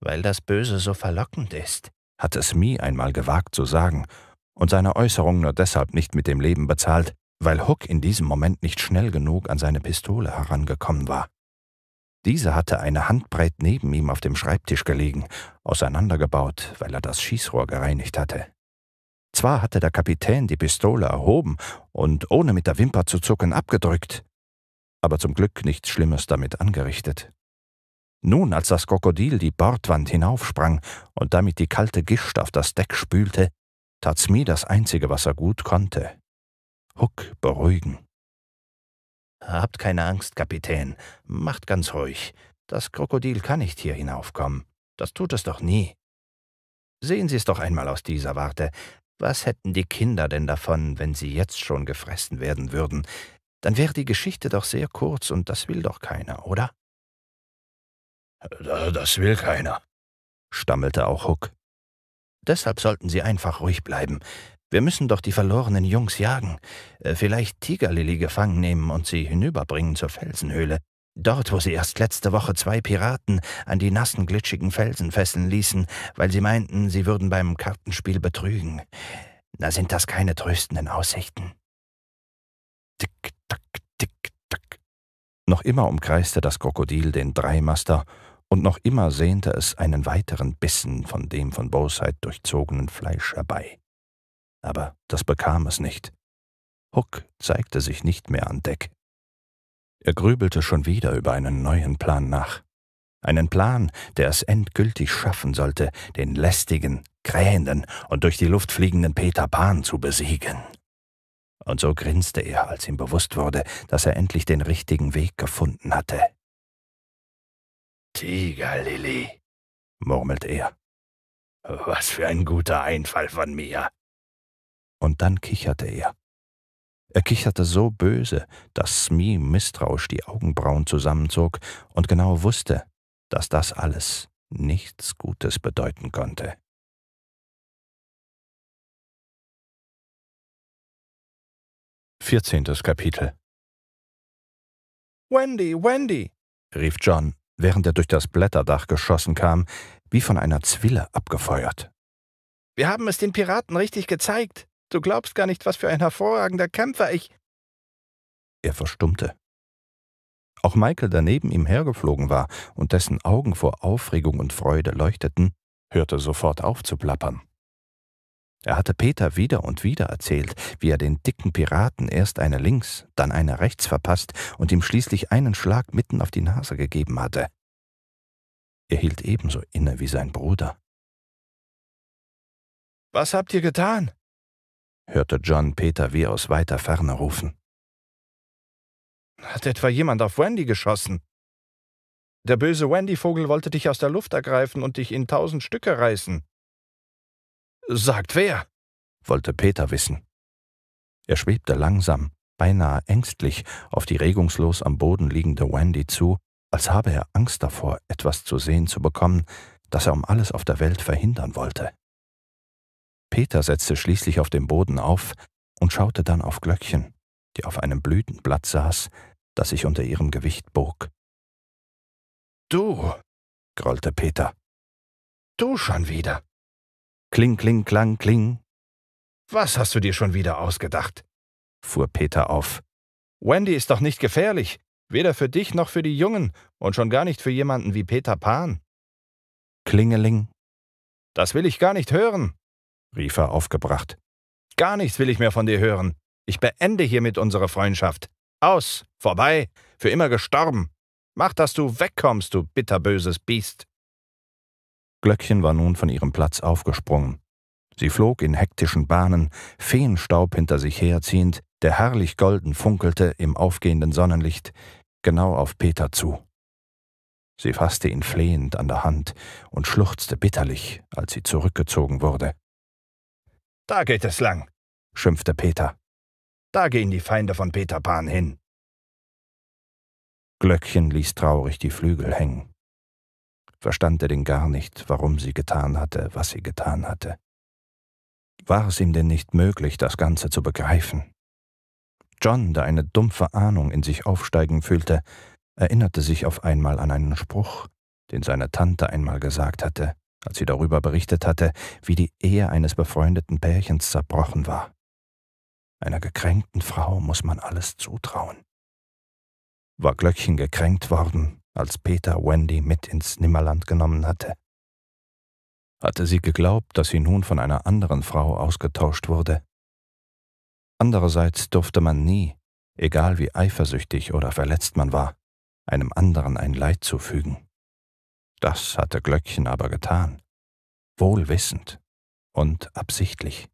Weil das Böse so verlockend ist, hat es Mie einmal gewagt zu sagen, und seine Äußerung nur deshalb nicht mit dem Leben bezahlt, weil Hook in diesem Moment nicht schnell genug an seine Pistole herangekommen war. Diese hatte eine Handbreit neben ihm auf dem Schreibtisch gelegen, auseinandergebaut, weil er das Schießrohr gereinigt hatte. Zwar hatte der Kapitän die Pistole erhoben und ohne mit der Wimper zu zucken abgedrückt, aber zum Glück nichts Schlimmes damit angerichtet. Nun, als das Krokodil die Bordwand hinaufsprang und damit die kalte Gischt auf das Deck spülte, Tatsmi das Einzige, was er gut konnte. Huck beruhigen. Habt keine Angst, Kapitän. Macht ganz ruhig. Das Krokodil kann nicht hier hinaufkommen. Das tut es doch nie. Sehen Sie es doch einmal aus dieser Warte. Was hätten die Kinder denn davon, wenn sie jetzt schon gefressen werden würden? Dann wäre die Geschichte doch sehr kurz und das will doch keiner, oder? Äh, das will keiner, stammelte auch Huck. Deshalb sollten Sie einfach ruhig bleiben. Wir müssen doch die verlorenen Jungs jagen, äh, vielleicht Tigerlilly gefangen nehmen und sie hinüberbringen zur Felsenhöhle. Dort, wo sie erst letzte Woche zwei Piraten an die nassen, glitschigen Felsen fesseln ließen, weil sie meinten, sie würden beim Kartenspiel betrügen. Da sind das keine tröstenden Aussichten. Tick, tack, tick, tack. Noch immer umkreiste das Krokodil den Dreimaster und noch immer sehnte es einen weiteren Bissen von dem von Bosheit durchzogenen Fleisch herbei. Aber das bekam es nicht. Huck zeigte sich nicht mehr an Deck. Er grübelte schon wieder über einen neuen Plan nach. Einen Plan, der es endgültig schaffen sollte, den lästigen, krähenden und durch die Luft fliegenden Peter Pan zu besiegen. Und so grinste er, als ihm bewusst wurde, dass er endlich den richtigen Weg gefunden hatte. Tigerlilly, murmelte er. Was für ein guter Einfall von mir. Und dann kicherte er. Er kicherte so böse, dass Smee misstrauisch die Augenbrauen zusammenzog und genau wusste, dass das alles nichts Gutes bedeuten konnte. Vierzehntes Kapitel Wendy, Wendy, rief John, während er durch das Blätterdach geschossen kam, wie von einer Zwille abgefeuert. Wir haben es den Piraten richtig gezeigt. Du glaubst gar nicht, was für ein hervorragender Kämpfer ich. Er verstummte. Auch Michael, der neben ihm hergeflogen war und dessen Augen vor Aufregung und Freude leuchteten, hörte sofort auf zu plappern. Er hatte Peter wieder und wieder erzählt, wie er den dicken Piraten erst eine links, dann eine rechts verpasst und ihm schließlich einen Schlag mitten auf die Nase gegeben hatte. Er hielt ebenso inne wie sein Bruder. Was habt ihr getan? hörte John Peter wie aus weiter Ferne rufen. Hat etwa jemand auf Wendy geschossen? Der böse Wendy-Vogel wollte dich aus der Luft ergreifen und dich in tausend Stücke reißen. Sagt wer? wollte Peter wissen. Er schwebte langsam, beinahe ängstlich, auf die regungslos am Boden liegende Wendy zu, als habe er Angst davor, etwas zu sehen zu bekommen, das er um alles auf der Welt verhindern wollte. Peter setzte schließlich auf dem Boden auf und schaute dann auf Glöckchen, die auf einem Blütenblatt saß, das sich unter ihrem Gewicht bog. Du, grollte Peter. Du schon wieder. Kling, kling, klang, kling. Was hast du dir schon wieder ausgedacht? fuhr Peter auf. Wendy ist doch nicht gefährlich, weder für dich noch für die Jungen und schon gar nicht für jemanden wie Peter Pan. Klingeling. Das will ich gar nicht hören, rief er aufgebracht. Gar nichts will ich mehr von dir hören. Ich beende hiermit unsere Freundschaft. Aus, vorbei, für immer gestorben. Mach, dass du wegkommst, du bitterböses Biest. Glöckchen war nun von ihrem Platz aufgesprungen. Sie flog in hektischen Bahnen, Feenstaub hinter sich herziehend, der herrlich golden funkelte im aufgehenden Sonnenlicht, genau auf Peter zu. Sie fasste ihn flehend an der Hand und schluchzte bitterlich, als sie zurückgezogen wurde. Da geht es lang, schimpfte Peter. Da gehen die Feinde von Peter Pan hin. Glöckchen ließ traurig die Flügel hängen verstand er denn gar nicht, warum sie getan hatte, was sie getan hatte. War es ihm denn nicht möglich, das Ganze zu begreifen? John, der eine dumpfe Ahnung in sich aufsteigen fühlte, erinnerte sich auf einmal an einen Spruch, den seine Tante einmal gesagt hatte, als sie darüber berichtet hatte, wie die Ehe eines befreundeten Pärchens zerbrochen war. Einer gekränkten Frau muss man alles zutrauen. War Glöckchen gekränkt worden, als Peter Wendy mit ins Nimmerland genommen hatte. Hatte sie geglaubt, dass sie nun von einer anderen Frau ausgetauscht wurde? Andererseits durfte man nie, egal wie eifersüchtig oder verletzt man war, einem anderen ein Leid zufügen. Das hatte Glöckchen aber getan, wohlwissend und absichtlich.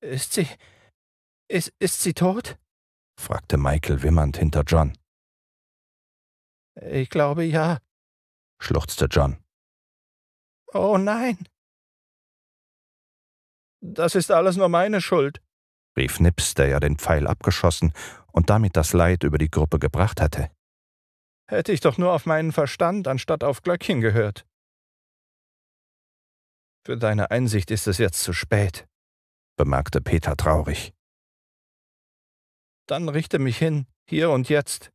Ist sie. ist, ist sie tot? fragte Michael wimmernd hinter John. Ich glaube ja, schluchzte John. Oh nein. Das ist alles nur meine Schuld, rief Nips, der ja den Pfeil abgeschossen und damit das Leid über die Gruppe gebracht hatte. Hätte ich doch nur auf meinen Verstand anstatt auf Glöckchen gehört. Für deine Einsicht ist es jetzt zu spät, bemerkte Peter traurig. Dann richte mich hin, hier und jetzt,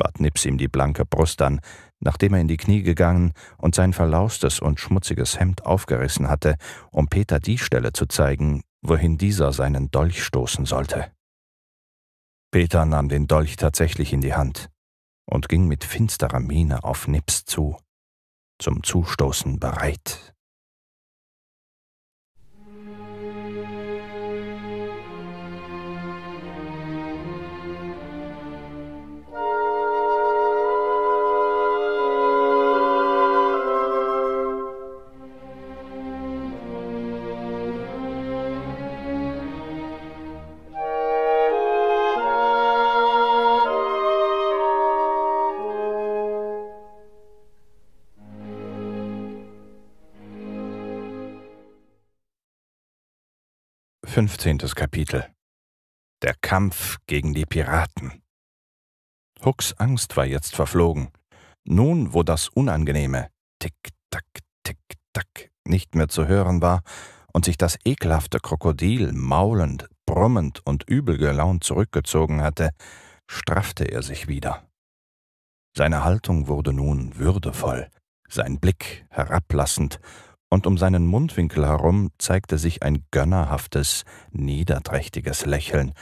bat Nips ihm die blanke Brust an, nachdem er in die Knie gegangen und sein verlaustes und schmutziges Hemd aufgerissen hatte, um Peter die Stelle zu zeigen, wohin dieser seinen Dolch stoßen sollte. Peter nahm den Dolch tatsächlich in die Hand und ging mit finsterer Miene auf Nips zu, zum Zustoßen bereit. 15. Kapitel Der Kampf gegen die Piraten Hucks Angst war jetzt verflogen. Nun, wo das Unangenehme Tick-Tack, Tick-Tack nicht mehr zu hören war und sich das ekelhafte Krokodil maulend, brummend und übel gelaunt zurückgezogen hatte, straffte er sich wieder. Seine Haltung wurde nun würdevoll, sein Blick herablassend und um seinen Mundwinkel herum zeigte sich ein gönnerhaftes, niederträchtiges Lächeln,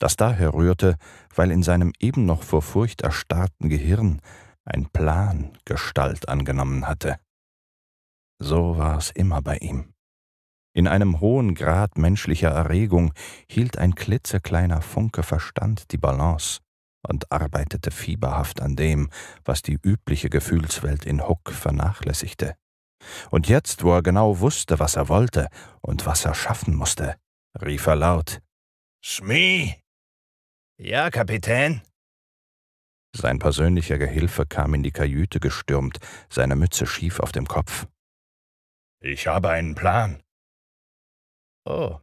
das daher rührte, weil in seinem eben noch vor Furcht erstarrten Gehirn ein Plan Gestalt angenommen hatte. So war es immer bei ihm. In einem hohen Grad menschlicher Erregung hielt ein klitzekleiner Funke Verstand die Balance und arbeitete fieberhaft an dem, was die übliche Gefühlswelt in Huck vernachlässigte. Und jetzt, wo er genau wusste, was er wollte und was er schaffen musste, rief er laut. Schmie! Ja, Kapitän? Sein persönlicher Gehilfe kam in die Kajüte gestürmt, seine Mütze schief auf dem Kopf. Ich habe einen Plan. Oh.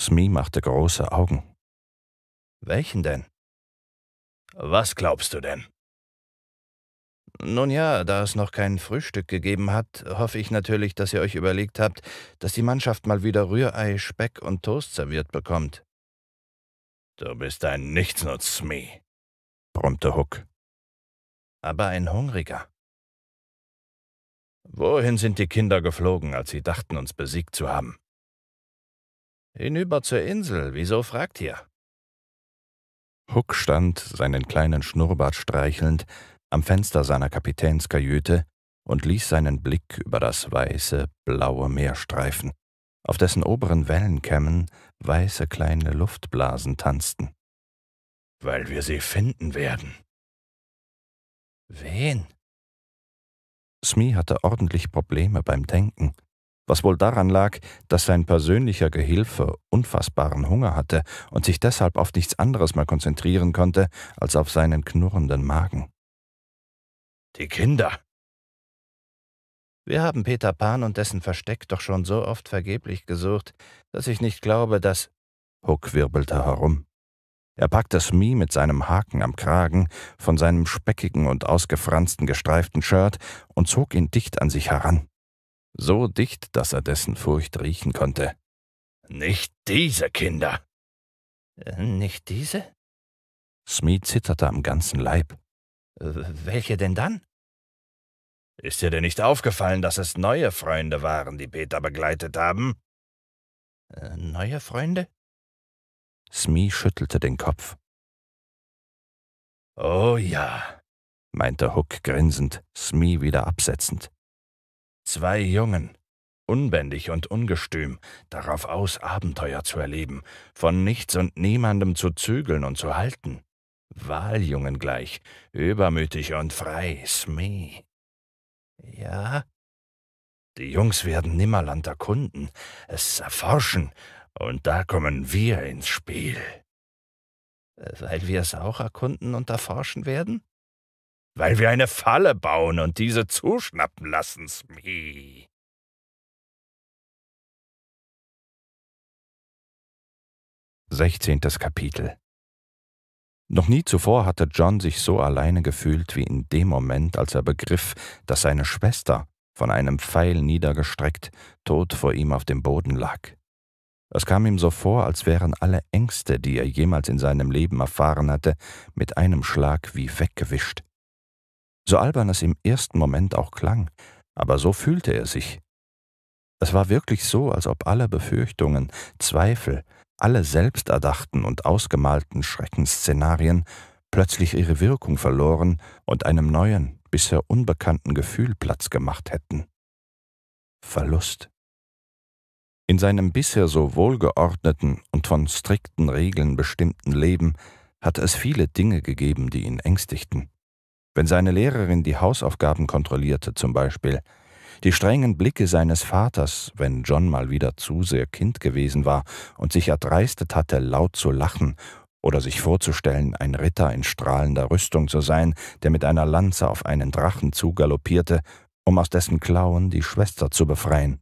Smee machte große Augen. Welchen denn? Was glaubst du denn? Nun ja, da es noch kein Frühstück gegeben hat, hoffe ich natürlich, dass ihr euch überlegt habt, dass die Mannschaft mal wieder Rührei, Speck und Toast serviert bekommt. Du bist ein Nichtsnutz, Smee, brummte Huck. Aber ein hungriger. Wohin sind die Kinder geflogen, als sie dachten, uns besiegt zu haben? Hinüber zur Insel, wieso fragt ihr? Huck stand, seinen kleinen Schnurrbart streichelnd, am Fenster seiner Kapitänskajüte und ließ seinen Blick über das weiße, blaue Meer streifen, auf dessen oberen Wellenkämmen weiße kleine Luftblasen tanzten. Weil wir sie finden werden. Wen? Smee hatte ordentlich Probleme beim Denken, was wohl daran lag, dass sein persönlicher Gehilfe unfassbaren Hunger hatte und sich deshalb auf nichts anderes mehr konzentrieren konnte als auf seinen knurrenden Magen. Die Kinder. Wir haben Peter Pan und dessen Versteck doch schon so oft vergeblich gesucht, dass ich nicht glaube, dass. Huck wirbelte herum. Er packte Smee mit seinem Haken am Kragen von seinem speckigen und ausgefransten gestreiften Shirt und zog ihn dicht an sich heran. So dicht, dass er dessen Furcht riechen konnte. Nicht diese Kinder! Äh, nicht diese? Smee zitterte am ganzen Leib. Welche denn dann? Ist dir denn nicht aufgefallen, dass es neue Freunde waren, die Peter begleitet haben? Äh, neue Freunde? Smee schüttelte den Kopf. Oh ja, meinte Hook grinsend, Smee wieder absetzend. Zwei Jungen, unbändig und ungestüm, darauf aus, Abenteuer zu erleben, von nichts und niemandem zu zügeln und zu halten. Wahljungen gleich, übermütig und frei, Smee. Ja? Die Jungs werden Nimmerland erkunden, es erforschen, und da kommen wir ins Spiel. Weil wir es auch erkunden und erforschen werden? Weil wir eine Falle bauen und diese zuschnappen lassen, Smee. Sechzehntes Kapitel noch nie zuvor hatte John sich so alleine gefühlt wie in dem Moment, als er begriff, dass seine Schwester, von einem Pfeil niedergestreckt, tot vor ihm auf dem Boden lag. Es kam ihm so vor, als wären alle Ängste, die er jemals in seinem Leben erfahren hatte, mit einem Schlag wie weggewischt. So albern es im ersten Moment auch klang, aber so fühlte er sich. Es war wirklich so, als ob alle Befürchtungen, Zweifel, alle selbst erdachten und ausgemalten Schreckensszenarien plötzlich ihre Wirkung verloren und einem neuen, bisher unbekannten Gefühl Platz gemacht hätten. Verlust. In seinem bisher so wohlgeordneten und von strikten Regeln bestimmten Leben hatte es viele Dinge gegeben, die ihn ängstigten. Wenn seine Lehrerin die Hausaufgaben kontrollierte zum Beispiel, die strengen Blicke seines Vaters, wenn John mal wieder zu sehr Kind gewesen war und sich erdreistet hatte, laut zu lachen oder sich vorzustellen, ein Ritter in strahlender Rüstung zu sein, der mit einer Lanze auf einen Drachen zugaloppierte, um aus dessen Klauen die Schwester zu befreien.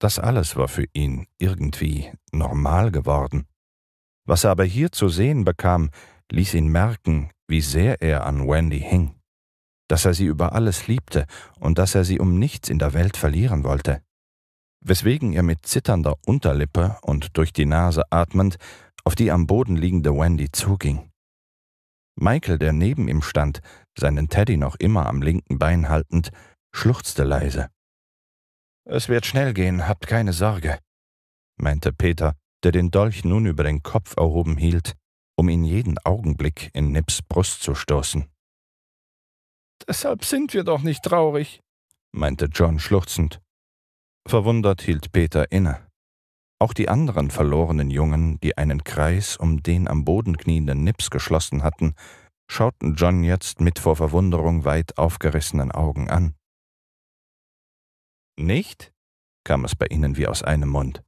Das alles war für ihn irgendwie normal geworden. Was er aber hier zu sehen bekam, ließ ihn merken, wie sehr er an Wendy hing dass er sie über alles liebte und dass er sie um nichts in der Welt verlieren wollte, weswegen er mit zitternder Unterlippe und durch die Nase atmend auf die am Boden liegende Wendy zuging. Michael, der neben ihm stand, seinen Teddy noch immer am linken Bein haltend, schluchzte leise. Es wird schnell gehen, habt keine Sorge, meinte Peter, der den Dolch nun über den Kopf erhoben hielt, um ihn jeden Augenblick in Nips Brust zu stoßen. Deshalb sind wir doch nicht traurig, meinte John schluchzend. Verwundert hielt Peter inne. Auch die anderen verlorenen Jungen, die einen Kreis um den am Boden knienden Nips geschlossen hatten, schauten John jetzt mit vor Verwunderung weit aufgerissenen Augen an. Nicht? kam es bei ihnen wie aus einem Mund.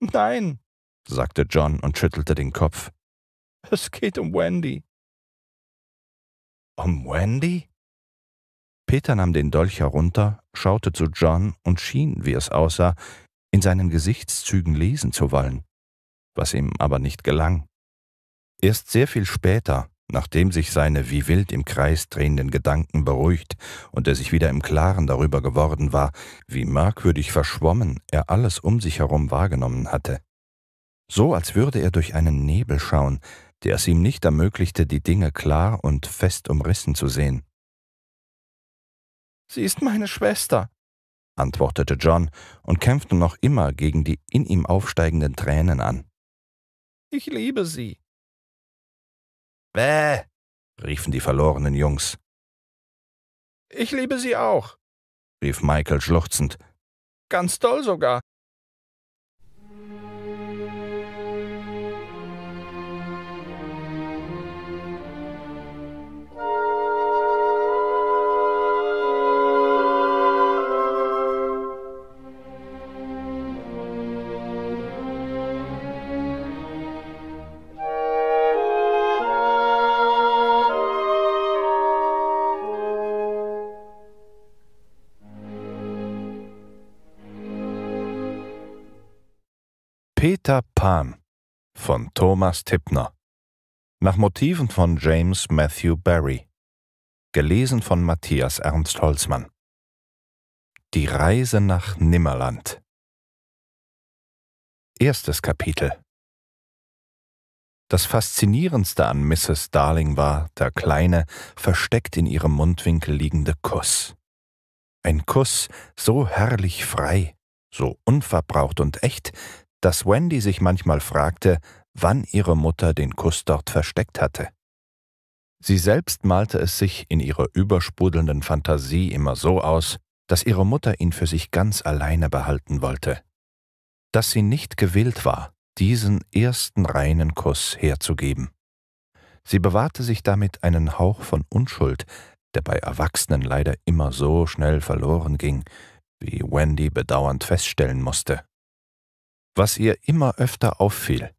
Nein, sagte John und schüttelte den Kopf. Es geht um Wendy. Um Wendy? Peter nahm den Dolch herunter, schaute zu John und schien, wie es aussah, in seinen Gesichtszügen lesen zu wollen, was ihm aber nicht gelang. Erst sehr viel später, nachdem sich seine wie wild im Kreis drehenden Gedanken beruhigt und er sich wieder im Klaren darüber geworden war, wie merkwürdig verschwommen er alles um sich herum wahrgenommen hatte. So als würde er durch einen Nebel schauen, der es ihm nicht ermöglichte, die Dinge klar und fest umrissen zu sehen. Sie ist meine Schwester, antwortete John und kämpfte noch immer gegen die in ihm aufsteigenden Tränen an. Ich liebe sie. Bäh, riefen die verlorenen Jungs. Ich liebe sie auch, rief Michael schluchzend. Ganz toll sogar. Peter Pan von Thomas Tippner. Nach Motiven von James Matthew Barry. Gelesen von Matthias Ernst Holzmann. Die Reise nach Nimmerland. Erstes Kapitel. Das Faszinierendste an Mrs. Darling war der kleine, versteckt in ihrem Mundwinkel liegende Kuss. Ein Kuss so herrlich frei, so unverbraucht und echt, dass Wendy sich manchmal fragte, wann ihre Mutter den Kuss dort versteckt hatte. Sie selbst malte es sich in ihrer übersprudelnden Fantasie immer so aus, dass ihre Mutter ihn für sich ganz alleine behalten wollte. Dass sie nicht gewillt war, diesen ersten reinen Kuss herzugeben. Sie bewahrte sich damit einen Hauch von Unschuld, der bei Erwachsenen leider immer so schnell verloren ging, wie Wendy bedauernd feststellen musste was ihr immer öfter auffiel,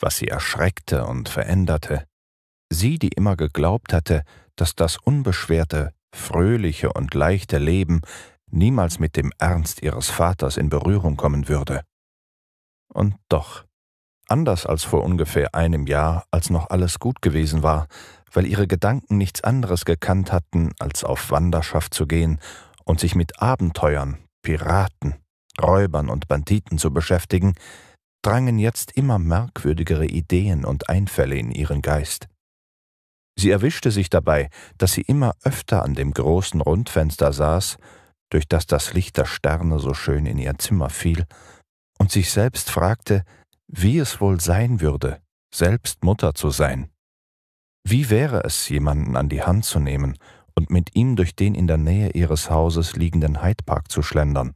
was sie erschreckte und veränderte. Sie, die immer geglaubt hatte, dass das unbeschwerte, fröhliche und leichte Leben niemals mit dem Ernst ihres Vaters in Berührung kommen würde. Und doch, anders als vor ungefähr einem Jahr, als noch alles gut gewesen war, weil ihre Gedanken nichts anderes gekannt hatten, als auf Wanderschaft zu gehen und sich mit Abenteuern, Piraten, Räubern und Banditen zu beschäftigen, drangen jetzt immer merkwürdigere Ideen und Einfälle in ihren Geist. Sie erwischte sich dabei, dass sie immer öfter an dem großen Rundfenster saß, durch das das Licht der Sterne so schön in ihr Zimmer fiel, und sich selbst fragte, wie es wohl sein würde, selbst Mutter zu sein. Wie wäre es, jemanden an die Hand zu nehmen und mit ihm durch den in der Nähe ihres Hauses liegenden Hyde Park zu schlendern?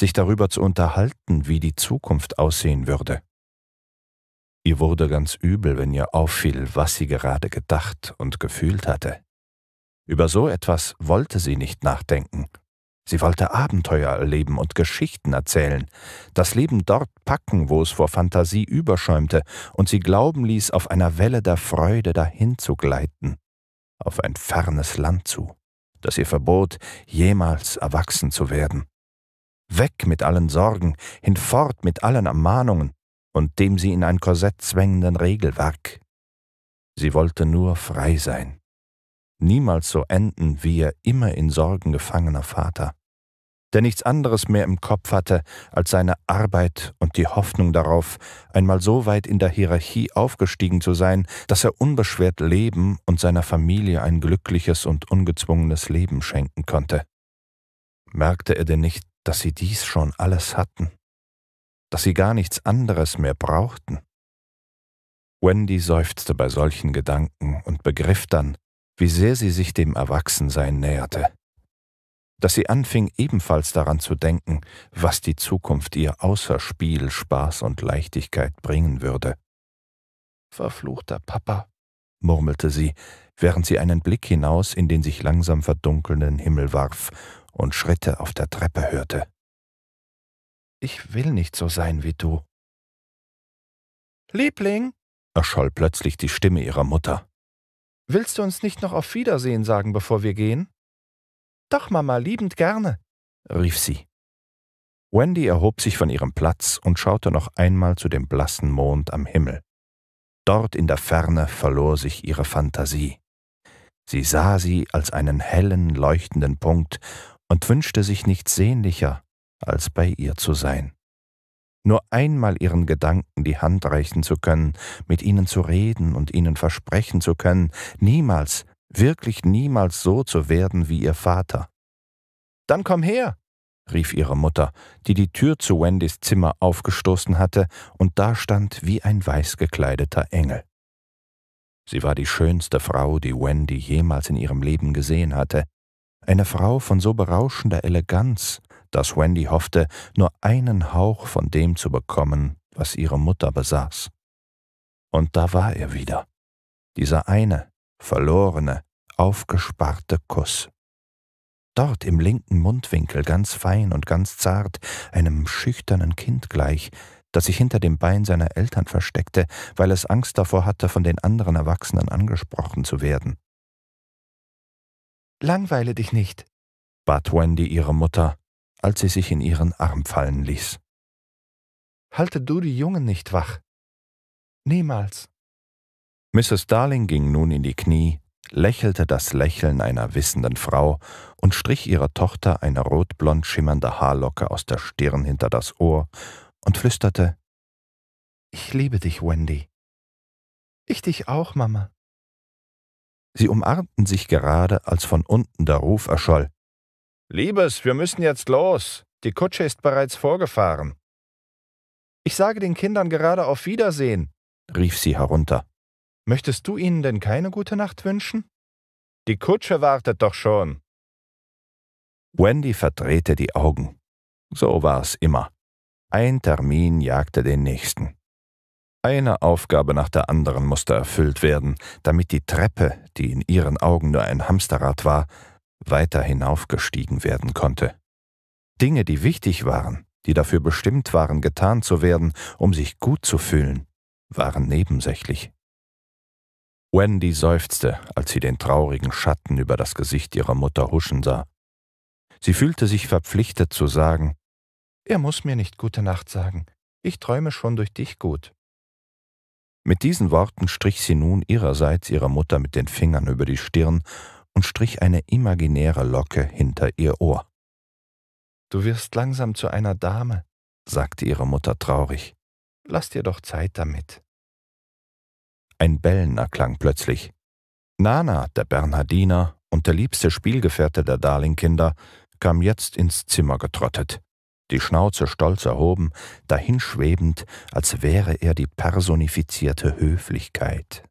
sich darüber zu unterhalten, wie die Zukunft aussehen würde. Ihr wurde ganz übel, wenn ihr auffiel, was sie gerade gedacht und gefühlt hatte. Über so etwas wollte sie nicht nachdenken. Sie wollte Abenteuer erleben und Geschichten erzählen, das Leben dort packen, wo es vor Fantasie überschäumte und sie glauben ließ, auf einer Welle der Freude dahin zu gleiten, auf ein fernes Land zu, das ihr verbot, jemals erwachsen zu werden weg mit allen Sorgen, hinfort mit allen Ermahnungen und dem sie in ein Korsett zwängenden Regelwerk. Sie wollte nur frei sein, niemals so enden wie ihr immer in Sorgen gefangener Vater, der nichts anderes mehr im Kopf hatte als seine Arbeit und die Hoffnung darauf, einmal so weit in der Hierarchie aufgestiegen zu sein, dass er unbeschwert leben und seiner Familie ein glückliches und ungezwungenes Leben schenken konnte merkte er denn nicht, dass sie dies schon alles hatten, dass sie gar nichts anderes mehr brauchten. Wendy seufzte bei solchen Gedanken und begriff dann, wie sehr sie sich dem Erwachsensein näherte, dass sie anfing ebenfalls daran zu denken, was die Zukunft ihr außer Spiel, Spaß und Leichtigkeit bringen würde. Verfluchter Papa, murmelte sie, während sie einen Blick hinaus in den sich langsam verdunkelnden Himmel warf und Schritte auf der Treppe hörte. Ich will nicht so sein wie du. Liebling, erscholl plötzlich die Stimme ihrer Mutter. Willst du uns nicht noch auf Wiedersehen sagen, bevor wir gehen? Doch, Mama, liebend gerne, rief sie. Wendy erhob sich von ihrem Platz und schaute noch einmal zu dem blassen Mond am Himmel. Dort in der Ferne verlor sich ihre Fantasie. Sie sah sie als einen hellen, leuchtenden Punkt und wünschte sich nichts sehnlicher, als bei ihr zu sein. Nur einmal ihren Gedanken die Hand reichen zu können, mit ihnen zu reden und ihnen versprechen zu können, niemals, wirklich niemals so zu werden wie ihr Vater. Dann komm her, rief ihre Mutter, die die Tür zu Wendys Zimmer aufgestoßen hatte und da stand wie ein weiß gekleideter Engel. Sie war die schönste Frau, die Wendy jemals in ihrem Leben gesehen hatte, eine Frau von so berauschender Eleganz, dass Wendy hoffte, nur einen Hauch von dem zu bekommen, was ihre Mutter besaß. Und da war er wieder, dieser eine, verlorene, aufgesparte Kuss. Dort im linken Mundwinkel, ganz fein und ganz zart, einem schüchternen Kind gleich, das sich hinter dem Bein seiner Eltern versteckte, weil es Angst davor hatte, von den anderen Erwachsenen angesprochen zu werden. Langweile dich nicht, bat Wendy ihre Mutter, als sie sich in ihren Arm fallen ließ. Halte du die Jungen nicht wach. Niemals. Mrs. Darling ging nun in die Knie, lächelte das Lächeln einer wissenden Frau und strich ihrer Tochter eine rotblond schimmernde Haarlocke aus der Stirn hinter das Ohr und flüsterte Ich liebe dich, Wendy. Ich dich auch, Mama. Sie umarmten sich gerade, als von unten der Ruf erscholl. Liebes, wir müssen jetzt los. Die Kutsche ist bereits vorgefahren. Ich sage den Kindern gerade auf Wiedersehen, rief sie herunter. Möchtest du ihnen denn keine gute Nacht wünschen? Die Kutsche wartet doch schon. Wendy verdrehte die Augen. So war es immer. Ein Termin jagte den nächsten. Eine Aufgabe nach der anderen musste erfüllt werden, damit die Treppe, die in ihren Augen nur ein Hamsterrad war, weiter hinaufgestiegen werden konnte. Dinge, die wichtig waren, die dafür bestimmt waren, getan zu werden, um sich gut zu fühlen, waren nebensächlich. Wendy seufzte, als sie den traurigen Schatten über das Gesicht ihrer Mutter huschen sah. Sie fühlte sich verpflichtet zu sagen, »Er muss mir nicht gute Nacht sagen. Ich träume schon durch dich gut.« mit diesen Worten strich sie nun ihrerseits ihrer Mutter mit den Fingern über die Stirn und strich eine imaginäre Locke hinter ihr Ohr. Du wirst langsam zu einer Dame, sagte ihre Mutter traurig. Lass dir doch Zeit damit. Ein Bellen erklang plötzlich. Nana, der Bernhardiner und der liebste Spielgefährte der Darlingkinder, kam jetzt ins Zimmer getrottet die Schnauze stolz erhoben, dahinschwebend, als wäre er die personifizierte Höflichkeit.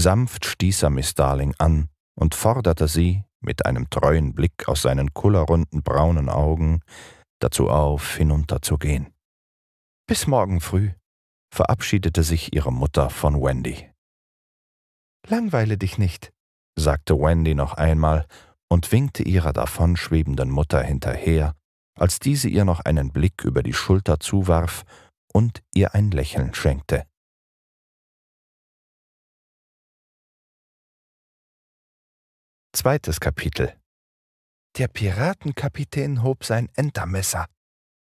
Sanft stieß er Miss Darling an und forderte sie, mit einem treuen Blick aus seinen kullerrunden braunen Augen, dazu auf, hinunterzugehen. Bis morgen früh, verabschiedete sich ihre Mutter von Wendy. Langweile dich nicht, sagte Wendy noch einmal und winkte ihrer davonschwebenden Mutter hinterher, als diese ihr noch einen Blick über die Schulter zuwarf und ihr ein Lächeln schenkte. Zweites Kapitel Der Piratenkapitän hob sein Entermesser,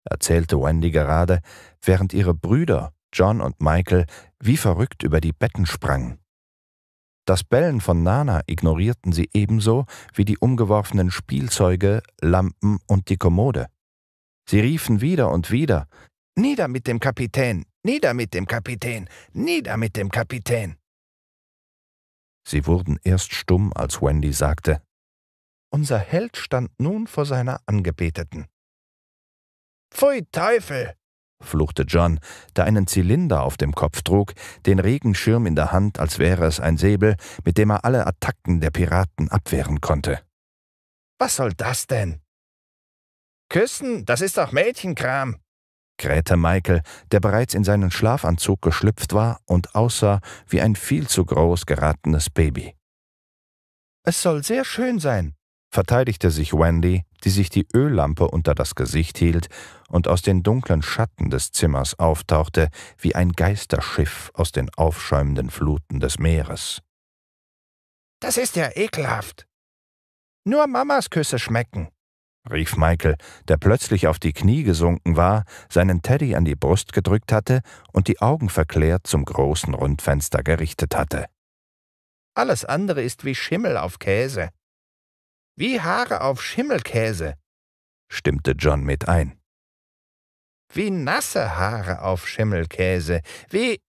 erzählte Wendy gerade, während ihre Brüder, John und Michael, wie verrückt über die Betten sprangen. Das Bellen von Nana ignorierten sie ebenso wie die umgeworfenen Spielzeuge, Lampen und die Kommode. Sie riefen wieder und wieder Nieder mit dem Kapitän, nieder mit dem Kapitän, nieder mit dem Kapitän. Sie wurden erst stumm, als Wendy sagte Unser Held stand nun vor seiner Angebeteten. Pfui Teufel, fluchte John, der einen Zylinder auf dem Kopf trug, den Regenschirm in der Hand, als wäre es ein Säbel, mit dem er alle Attacken der Piraten abwehren konnte. Was soll das denn? Küssen, das ist doch Mädchenkram, krähte Michael, der bereits in seinen Schlafanzug geschlüpft war und aussah wie ein viel zu groß geratenes Baby. Es soll sehr schön sein, verteidigte sich Wendy, die sich die Öllampe unter das Gesicht hielt und aus den dunklen Schatten des Zimmers auftauchte, wie ein Geisterschiff aus den aufschäumenden Fluten des Meeres. Das ist ja ekelhaft. Nur Mamas Küsse schmecken, rief Michael, der plötzlich auf die Knie gesunken war, seinen Teddy an die Brust gedrückt hatte und die Augen verklärt zum großen Rundfenster gerichtet hatte. Alles andere ist wie Schimmel auf Käse. Wie Haare auf Schimmelkäse, stimmte John mit ein. Wie nasse Haare auf Schimmelkäse, wie.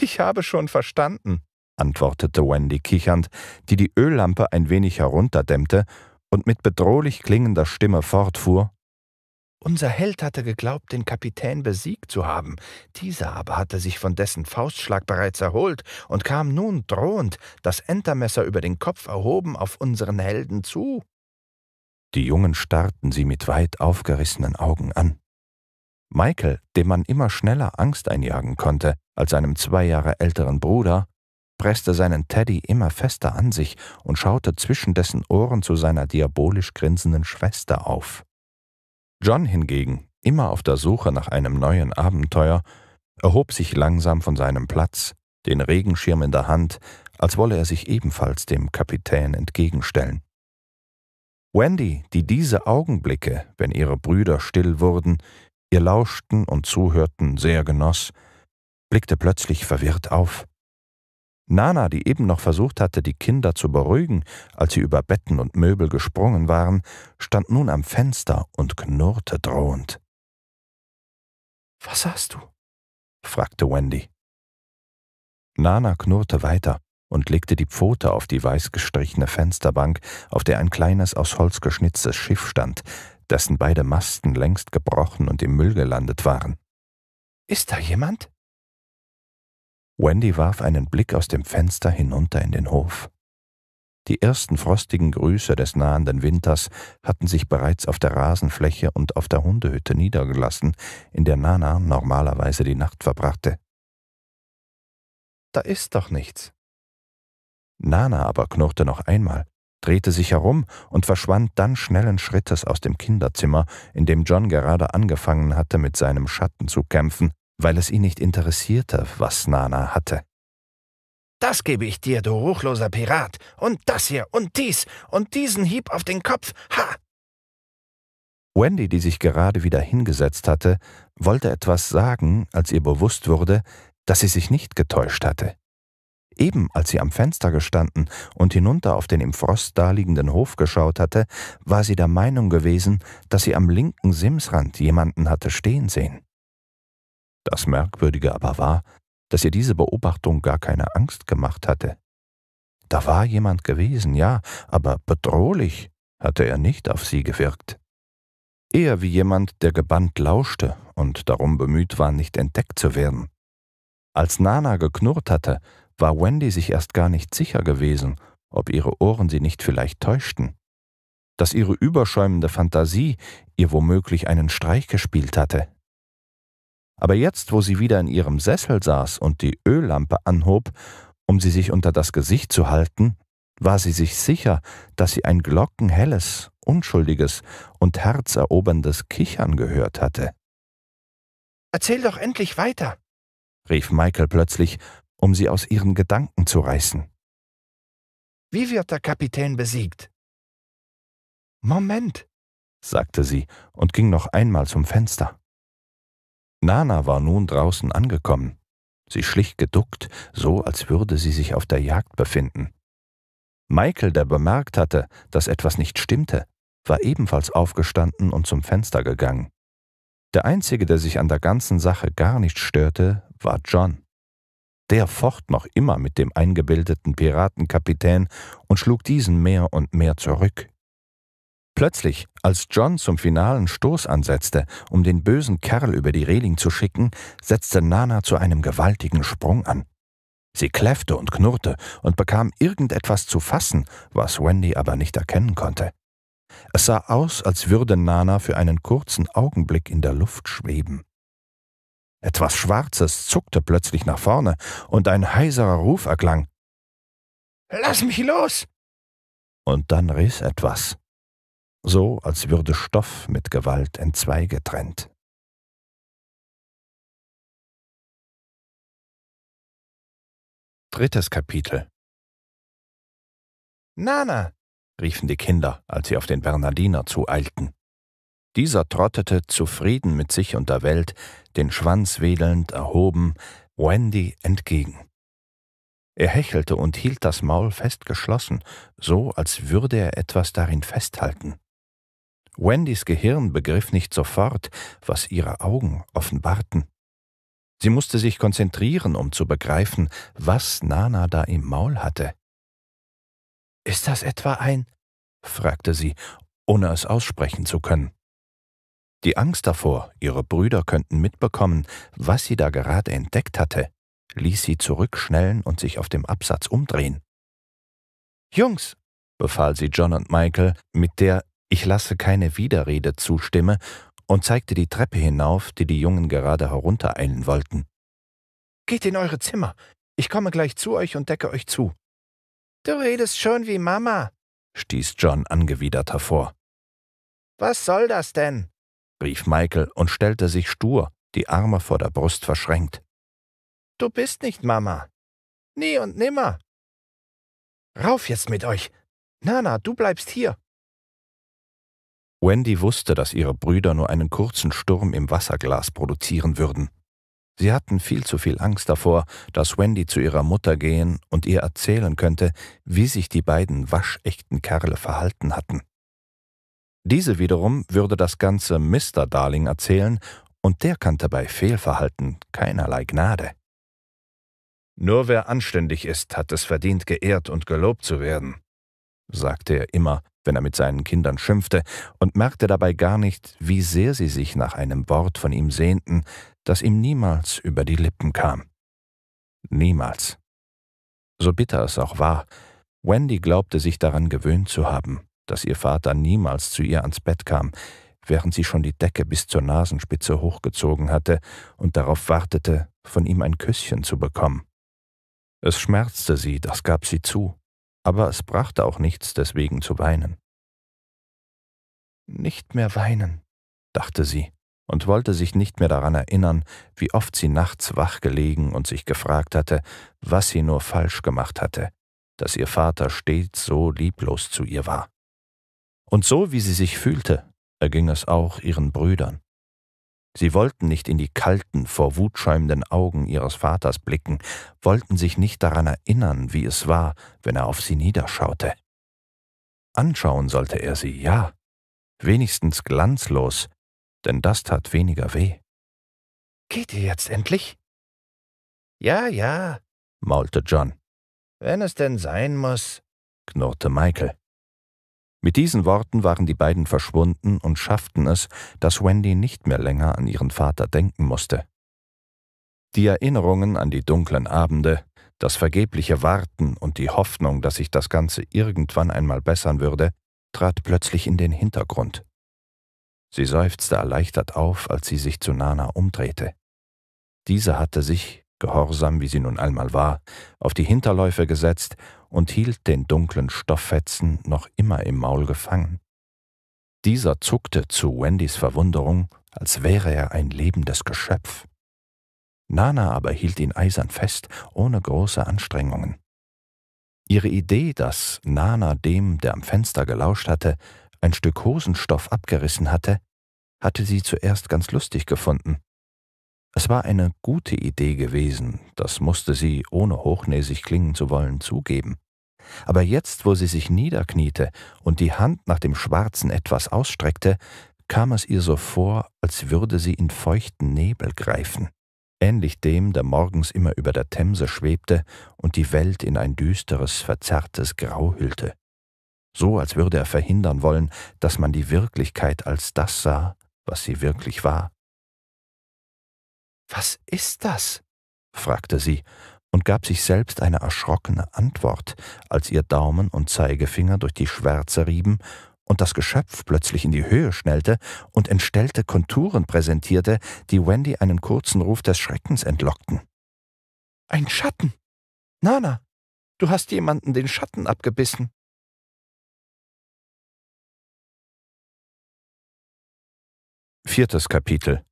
Ich habe schon verstanden, antwortete Wendy kichernd, die die Öllampe ein wenig herunterdämmte und mit bedrohlich klingender Stimme fortfuhr. Unser Held hatte geglaubt, den Kapitän besiegt zu haben, dieser aber hatte sich von dessen Faustschlag bereits erholt und kam nun drohend, das Entermesser über den Kopf erhoben, auf unseren Helden zu. Die Jungen starrten sie mit weit aufgerissenen Augen an. Michael, dem man immer schneller Angst einjagen konnte als seinem zwei Jahre älteren Bruder, presste seinen Teddy immer fester an sich und schaute zwischen dessen Ohren zu seiner diabolisch grinsenden Schwester auf. John hingegen, immer auf der Suche nach einem neuen Abenteuer, erhob sich langsam von seinem Platz, den Regenschirm in der Hand, als wolle er sich ebenfalls dem Kapitän entgegenstellen. Wendy, die diese Augenblicke, wenn ihre Brüder still wurden, ihr lauschten und zuhörten, sehr genoss, blickte plötzlich verwirrt auf. Nana, die eben noch versucht hatte, die Kinder zu beruhigen, als sie über Betten und Möbel gesprungen waren, stand nun am Fenster und knurrte drohend. Was hast du? fragte Wendy. Nana knurrte weiter und legte die Pfote auf die weiß gestrichene Fensterbank, auf der ein kleines aus Holz geschnitztes Schiff stand, dessen beide Masten längst gebrochen und im Müll gelandet waren. Ist da jemand? Wendy warf einen Blick aus dem Fenster hinunter in den Hof. Die ersten frostigen Grüße des nahenden Winters hatten sich bereits auf der Rasenfläche und auf der Hundehütte niedergelassen, in der Nana normalerweise die Nacht verbrachte. Da ist doch nichts. Nana aber knurrte noch einmal, drehte sich herum und verschwand dann schnellen Schrittes aus dem Kinderzimmer, in dem John gerade angefangen hatte, mit seinem Schatten zu kämpfen, weil es ihn nicht interessierte, was Nana hatte. Das gebe ich dir, du ruchloser Pirat, und das hier und dies und diesen Hieb auf den Kopf, ha! Wendy, die sich gerade wieder hingesetzt hatte, wollte etwas sagen, als ihr bewusst wurde, dass sie sich nicht getäuscht hatte. Eben als sie am Fenster gestanden und hinunter auf den im Frost daliegenden Hof geschaut hatte, war sie der Meinung gewesen, dass sie am linken Simsrand jemanden hatte stehen sehen. Das Merkwürdige aber war, dass ihr diese Beobachtung gar keine Angst gemacht hatte. Da war jemand gewesen, ja, aber bedrohlich hatte er nicht auf sie gewirkt. Eher wie jemand, der gebannt lauschte und darum bemüht war, nicht entdeckt zu werden. Als Nana geknurrt hatte, war Wendy sich erst gar nicht sicher gewesen, ob ihre Ohren sie nicht vielleicht täuschten, dass ihre überschäumende Fantasie ihr womöglich einen Streich gespielt hatte aber jetzt, wo sie wieder in ihrem Sessel saß und die Öllampe anhob, um sie sich unter das Gesicht zu halten, war sie sich sicher, dass sie ein glockenhelles, unschuldiges und herzeroberndes Kichern gehört hatte. Erzähl doch endlich weiter, rief Michael plötzlich, um sie aus ihren Gedanken zu reißen. Wie wird der Kapitän besiegt? Moment, sagte sie und ging noch einmal zum Fenster. Nana war nun draußen angekommen. Sie schlich geduckt, so als würde sie sich auf der Jagd befinden. Michael, der bemerkt hatte, dass etwas nicht stimmte, war ebenfalls aufgestanden und zum Fenster gegangen. Der Einzige, der sich an der ganzen Sache gar nicht störte, war John. Der focht noch immer mit dem eingebildeten Piratenkapitän und schlug diesen mehr und mehr zurück. Plötzlich, als John zum finalen Stoß ansetzte, um den bösen Kerl über die Reling zu schicken, setzte Nana zu einem gewaltigen Sprung an. Sie kläffte und knurrte und bekam irgendetwas zu fassen, was Wendy aber nicht erkennen konnte. Es sah aus, als würde Nana für einen kurzen Augenblick in der Luft schweben. Etwas Schwarzes zuckte plötzlich nach vorne und ein heiserer Ruf erklang. Lass mich los! Und dann riss etwas so als würde Stoff mit Gewalt entzweigetrennt. Drittes Kapitel Nana! riefen die Kinder, als sie auf den Bernardiner zueilten. Dieser trottete, zufrieden mit sich und der Welt, den Schwanz wedelnd erhoben, Wendy entgegen. Er hechelte und hielt das Maul fest geschlossen, so als würde er etwas darin festhalten. Wendys Gehirn begriff nicht sofort, was ihre Augen offenbarten. Sie musste sich konzentrieren, um zu begreifen, was Nana da im Maul hatte. Ist das etwa ein? fragte sie, ohne es aussprechen zu können. Die Angst davor, ihre Brüder könnten mitbekommen, was sie da gerade entdeckt hatte, ließ sie zurückschnellen und sich auf dem Absatz umdrehen. Jungs, befahl sie John und Michael mit der ich lasse keine Widerrede zustimme, und zeigte die Treppe hinauf, die die Jungen gerade heruntereilen wollten. Geht in eure Zimmer. Ich komme gleich zu euch und decke euch zu. Du redest schon wie Mama, stieß John angewidert hervor. Was soll das denn? rief Michael und stellte sich stur, die Arme vor der Brust verschränkt. Du bist nicht Mama. Nie und nimmer. Rauf jetzt mit euch. Nana, du bleibst hier. Wendy wusste, dass ihre Brüder nur einen kurzen Sturm im Wasserglas produzieren würden. Sie hatten viel zu viel Angst davor, dass Wendy zu ihrer Mutter gehen und ihr erzählen könnte, wie sich die beiden waschechten Kerle verhalten hatten. Diese wiederum würde das ganze Mr. Darling erzählen, und der kannte bei Fehlverhalten keinerlei Gnade. Nur wer anständig ist, hat es verdient, geehrt und gelobt zu werden, sagte er immer, wenn er mit seinen Kindern schimpfte, und merkte dabei gar nicht, wie sehr sie sich nach einem Wort von ihm sehnten, das ihm niemals über die Lippen kam. Niemals. So bitter es auch war, Wendy glaubte sich daran gewöhnt zu haben, dass ihr Vater niemals zu ihr ans Bett kam, während sie schon die Decke bis zur Nasenspitze hochgezogen hatte und darauf wartete, von ihm ein Küsschen zu bekommen. Es schmerzte sie, das gab sie zu, aber es brachte auch nichts deswegen zu weinen. Nicht mehr weinen, dachte sie und wollte sich nicht mehr daran erinnern, wie oft sie nachts wach gelegen und sich gefragt hatte, was sie nur falsch gemacht hatte, dass ihr Vater stets so lieblos zu ihr war. Und so wie sie sich fühlte, erging es auch ihren Brüdern. Sie wollten nicht in die kalten, vor Wut schäumenden Augen ihres Vaters blicken, wollten sich nicht daran erinnern, wie es war, wenn er auf sie niederschaute. Anschauen sollte er sie, ja, wenigstens glanzlos, denn das tat weniger weh. Geht ihr jetzt endlich? Ja, ja, maulte John. Wenn es denn sein muss, knurrte Michael. Mit diesen Worten waren die beiden verschwunden und schafften es, dass Wendy nicht mehr länger an ihren Vater denken musste. Die Erinnerungen an die dunklen Abende, das vergebliche Warten und die Hoffnung, dass sich das Ganze irgendwann einmal bessern würde, trat plötzlich in den Hintergrund. Sie seufzte erleichtert auf, als sie sich zu Nana umdrehte. Diese hatte sich gehorsam wie sie nun einmal war, auf die Hinterläufe gesetzt und hielt den dunklen Stofffetzen noch immer im Maul gefangen. Dieser zuckte zu Wendys Verwunderung, als wäre er ein lebendes Geschöpf. Nana aber hielt ihn eisern fest, ohne große Anstrengungen. Ihre Idee, dass Nana dem, der am Fenster gelauscht hatte, ein Stück Hosenstoff abgerissen hatte, hatte sie zuerst ganz lustig gefunden. Es war eine gute Idee gewesen, das musste sie, ohne hochnäsig klingen zu wollen, zugeben. Aber jetzt, wo sie sich niederkniete und die Hand nach dem schwarzen etwas ausstreckte, kam es ihr so vor, als würde sie in feuchten Nebel greifen, ähnlich dem, der morgens immer über der Themse schwebte und die Welt in ein düsteres, verzerrtes Grau hüllte. So als würde er verhindern wollen, dass man die Wirklichkeit als das sah, was sie wirklich war. Was ist das? fragte sie und gab sich selbst eine erschrockene Antwort, als ihr Daumen und Zeigefinger durch die Schwärze rieben und das Geschöpf plötzlich in die Höhe schnellte und entstellte Konturen präsentierte, die Wendy einen kurzen Ruf des Schreckens entlockten. Ein Schatten. Nana, du hast jemanden den Schatten abgebissen. Viertes Kapitel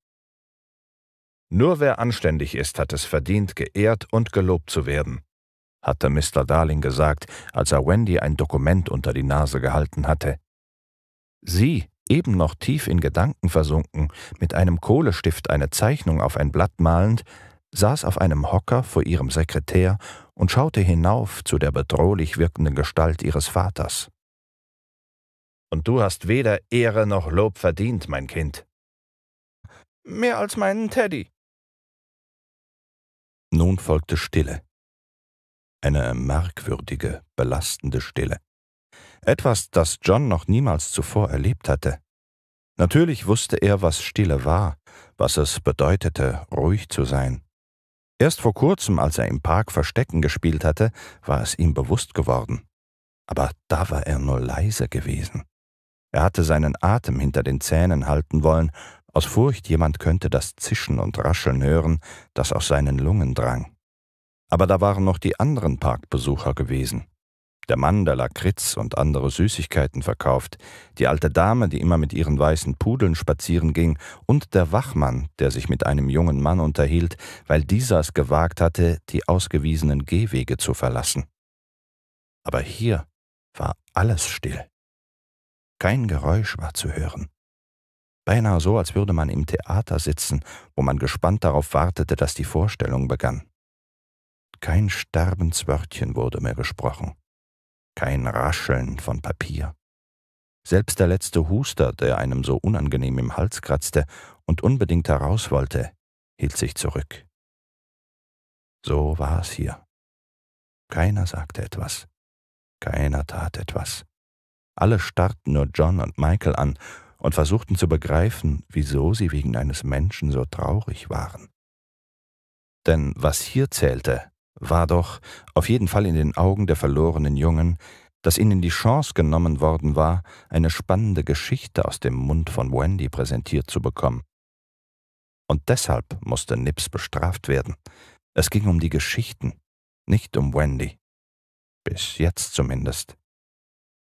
nur wer anständig ist, hat es verdient, geehrt und gelobt zu werden, hatte Mr. Darling gesagt, als er Wendy ein Dokument unter die Nase gehalten hatte. Sie, eben noch tief in Gedanken versunken, mit einem Kohlestift eine Zeichnung auf ein Blatt malend, saß auf einem Hocker vor ihrem Sekretär und schaute hinauf zu der bedrohlich wirkenden Gestalt ihres Vaters. Und du hast weder Ehre noch Lob verdient, mein Kind. Mehr als meinen Teddy, nun folgte Stille. Eine merkwürdige, belastende Stille. Etwas, das John noch niemals zuvor erlebt hatte. Natürlich wusste er, was Stille war, was es bedeutete, ruhig zu sein. Erst vor kurzem, als er im Park Verstecken gespielt hatte, war es ihm bewusst geworden. Aber da war er nur leise gewesen. Er hatte seinen Atem hinter den Zähnen halten wollen, aus Furcht, jemand könnte das Zischen und Rascheln hören, das aus seinen Lungen drang. Aber da waren noch die anderen Parkbesucher gewesen. Der Mann, der Lakritz und andere Süßigkeiten verkauft, die alte Dame, die immer mit ihren weißen Pudeln spazieren ging, und der Wachmann, der sich mit einem jungen Mann unterhielt, weil dieser es gewagt hatte, die ausgewiesenen Gehwege zu verlassen. Aber hier war alles still. Kein Geräusch war zu hören beinahe so, als würde man im Theater sitzen, wo man gespannt darauf wartete, dass die Vorstellung begann. Kein Sterbenswörtchen wurde mehr gesprochen, kein Rascheln von Papier. Selbst der letzte Huster, der einem so unangenehm im Hals kratzte und unbedingt heraus wollte, hielt sich zurück. So war es hier. Keiner sagte etwas. Keiner tat etwas. Alle starrten nur John und Michael an und versuchten zu begreifen, wieso sie wegen eines Menschen so traurig waren. Denn was hier zählte, war doch, auf jeden Fall in den Augen der verlorenen Jungen, dass ihnen die Chance genommen worden war, eine spannende Geschichte aus dem Mund von Wendy präsentiert zu bekommen. Und deshalb musste Nips bestraft werden. Es ging um die Geschichten, nicht um Wendy. Bis jetzt zumindest.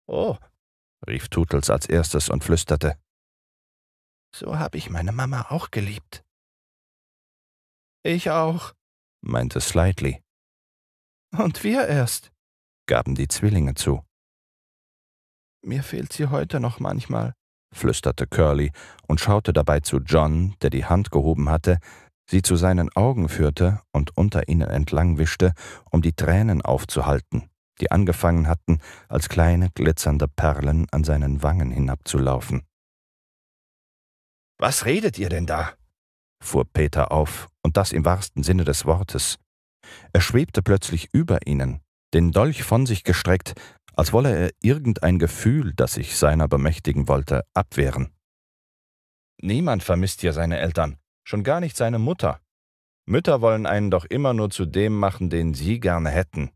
Oh, rief Tutels als erstes und flüsterte. So habe ich meine Mama auch geliebt. Ich auch, meinte Slightly. Und wir erst, gaben die Zwillinge zu. Mir fehlt sie heute noch manchmal, flüsterte Curly und schaute dabei zu John, der die Hand gehoben hatte, sie zu seinen Augen führte und unter ihnen entlang wischte, um die Tränen aufzuhalten die angefangen hatten, als kleine glitzernde Perlen an seinen Wangen hinabzulaufen. Was redet ihr denn da? fuhr Peter auf, und das im wahrsten Sinne des Wortes. Er schwebte plötzlich über ihnen, den Dolch von sich gestreckt, als wolle er irgendein Gefühl, das sich seiner bemächtigen wollte, abwehren. Niemand vermisst hier seine Eltern, schon gar nicht seine Mutter. Mütter wollen einen doch immer nur zu dem machen, den sie gerne hätten.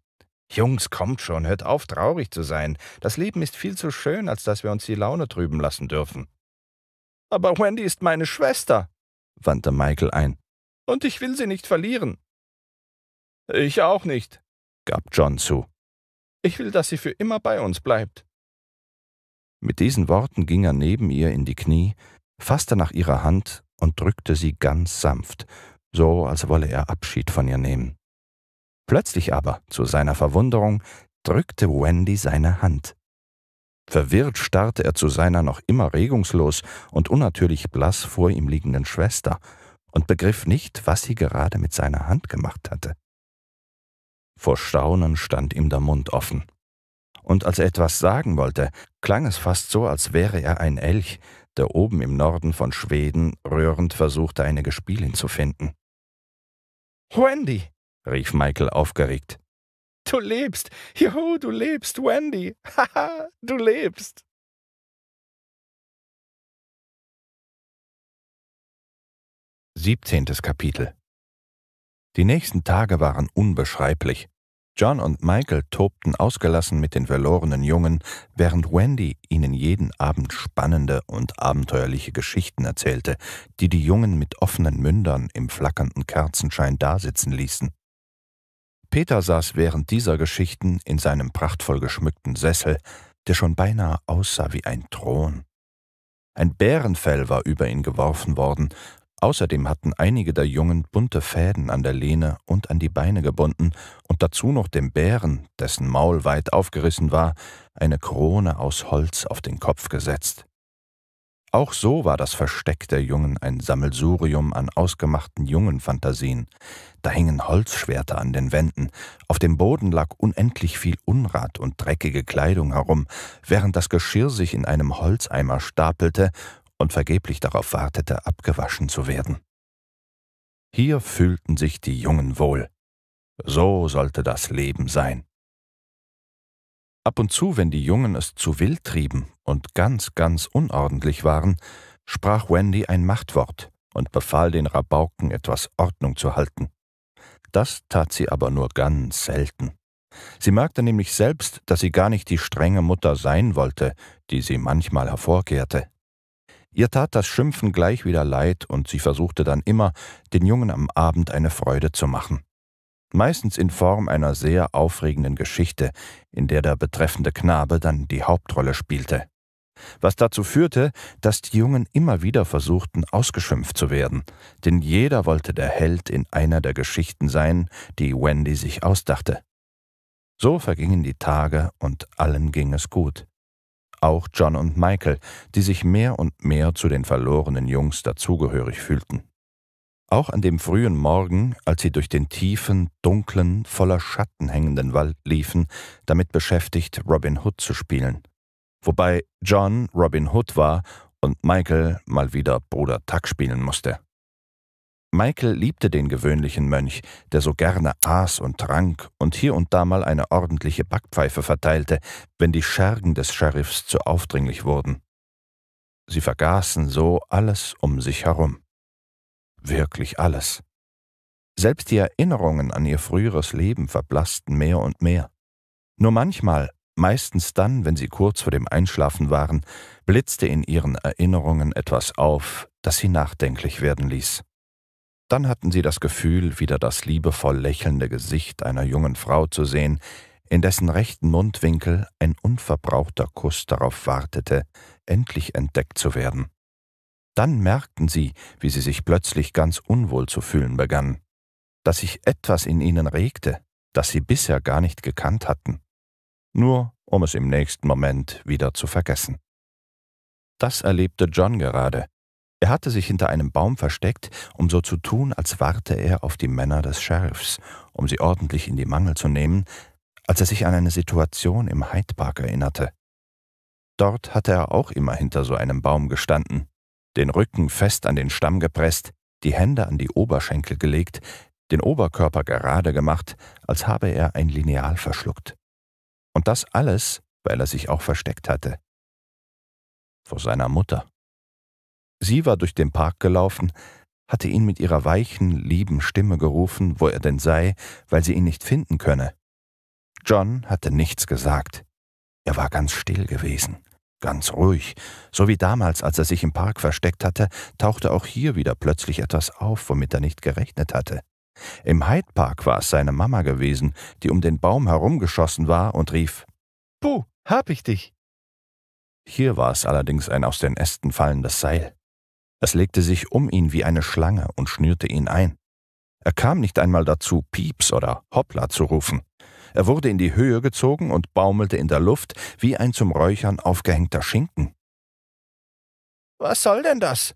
Jungs, kommt schon, hört auf, traurig zu sein. Das Leben ist viel zu schön, als dass wir uns die Laune trüben lassen dürfen. Aber Wendy ist meine Schwester, wandte Michael ein. Und ich will sie nicht verlieren. Ich auch nicht, gab John zu. Ich will, dass sie für immer bei uns bleibt. Mit diesen Worten ging er neben ihr in die Knie, fasste nach ihrer Hand und drückte sie ganz sanft, so als wolle er Abschied von ihr nehmen. Plötzlich aber, zu seiner Verwunderung, drückte Wendy seine Hand. Verwirrt starrte er zu seiner noch immer regungslos und unnatürlich blass vor ihm liegenden Schwester und begriff nicht, was sie gerade mit seiner Hand gemacht hatte. Vor Staunen stand ihm der Mund offen. Und als er etwas sagen wollte, klang es fast so, als wäre er ein Elch, der oben im Norden von Schweden rührend versuchte, eine Gespielin zu finden. Wendy, rief Michael aufgeregt. Du lebst! Juhu, du lebst, Wendy! Haha, du lebst! Siebzehntes Kapitel Die nächsten Tage waren unbeschreiblich. John und Michael tobten ausgelassen mit den verlorenen Jungen, während Wendy ihnen jeden Abend spannende und abenteuerliche Geschichten erzählte, die die Jungen mit offenen Mündern im flackernden Kerzenschein dasitzen ließen. Peter saß während dieser Geschichten in seinem prachtvoll geschmückten Sessel, der schon beinahe aussah wie ein Thron. Ein Bärenfell war über ihn geworfen worden, außerdem hatten einige der Jungen bunte Fäden an der Lehne und an die Beine gebunden und dazu noch dem Bären, dessen Maul weit aufgerissen war, eine Krone aus Holz auf den Kopf gesetzt. Auch so war das Versteck der Jungen ein Sammelsurium an ausgemachten Jungenfantasien. Da hingen Holzschwerter an den Wänden, auf dem Boden lag unendlich viel Unrat und dreckige Kleidung herum, während das Geschirr sich in einem Holzeimer stapelte und vergeblich darauf wartete, abgewaschen zu werden. Hier fühlten sich die Jungen wohl. So sollte das Leben sein. Ab und zu, wenn die Jungen es zu wild trieben und ganz, ganz unordentlich waren, sprach Wendy ein Machtwort und befahl den Rabauken, etwas Ordnung zu halten. Das tat sie aber nur ganz selten. Sie merkte nämlich selbst, dass sie gar nicht die strenge Mutter sein wollte, die sie manchmal hervorkehrte. Ihr tat das Schimpfen gleich wieder leid, und sie versuchte dann immer, den Jungen am Abend eine Freude zu machen meistens in Form einer sehr aufregenden Geschichte, in der der betreffende Knabe dann die Hauptrolle spielte. Was dazu führte, dass die Jungen immer wieder versuchten, ausgeschimpft zu werden, denn jeder wollte der Held in einer der Geschichten sein, die Wendy sich ausdachte. So vergingen die Tage und allen ging es gut. Auch John und Michael, die sich mehr und mehr zu den verlorenen Jungs dazugehörig fühlten. Auch an dem frühen Morgen, als sie durch den tiefen, dunklen, voller Schatten hängenden Wald liefen, damit beschäftigt, Robin Hood zu spielen. Wobei John Robin Hood war und Michael mal wieder Bruder Tuck spielen musste. Michael liebte den gewöhnlichen Mönch, der so gerne aß und trank und hier und da mal eine ordentliche Backpfeife verteilte, wenn die Schergen des Sheriffs zu aufdringlich wurden. Sie vergaßen so alles um sich herum wirklich alles. Selbst die Erinnerungen an ihr früheres Leben verblassten mehr und mehr. Nur manchmal, meistens dann, wenn sie kurz vor dem Einschlafen waren, blitzte in ihren Erinnerungen etwas auf, das sie nachdenklich werden ließ. Dann hatten sie das Gefühl, wieder das liebevoll lächelnde Gesicht einer jungen Frau zu sehen, in dessen rechten Mundwinkel ein unverbrauchter Kuss darauf wartete, endlich entdeckt zu werden. Dann merkten sie, wie sie sich plötzlich ganz unwohl zu fühlen begannen, dass sich etwas in ihnen regte, das sie bisher gar nicht gekannt hatten, nur um es im nächsten Moment wieder zu vergessen. Das erlebte John gerade. Er hatte sich hinter einem Baum versteckt, um so zu tun, als warte er auf die Männer des Sheriffs, um sie ordentlich in die Mangel zu nehmen, als er sich an eine Situation im Hyde Park erinnerte. Dort hatte er auch immer hinter so einem Baum gestanden, den Rücken fest an den Stamm gepresst, die Hände an die Oberschenkel gelegt, den Oberkörper gerade gemacht, als habe er ein Lineal verschluckt. Und das alles, weil er sich auch versteckt hatte. Vor seiner Mutter. Sie war durch den Park gelaufen, hatte ihn mit ihrer weichen, lieben Stimme gerufen, wo er denn sei, weil sie ihn nicht finden könne. John hatte nichts gesagt. Er war ganz still gewesen. Ganz ruhig, so wie damals, als er sich im Park versteckt hatte, tauchte auch hier wieder plötzlich etwas auf, womit er nicht gerechnet hatte. Im Hyde Park war es seine Mama gewesen, die um den Baum herumgeschossen war und rief Puh, hab ich dich. Hier war es allerdings ein aus den Ästen fallendes Seil. Es legte sich um ihn wie eine Schlange und schnürte ihn ein. Er kam nicht einmal dazu, Pieps oder Hoppla zu rufen. Er wurde in die Höhe gezogen und baumelte in der Luft wie ein zum Räuchern aufgehängter Schinken. Was soll denn das?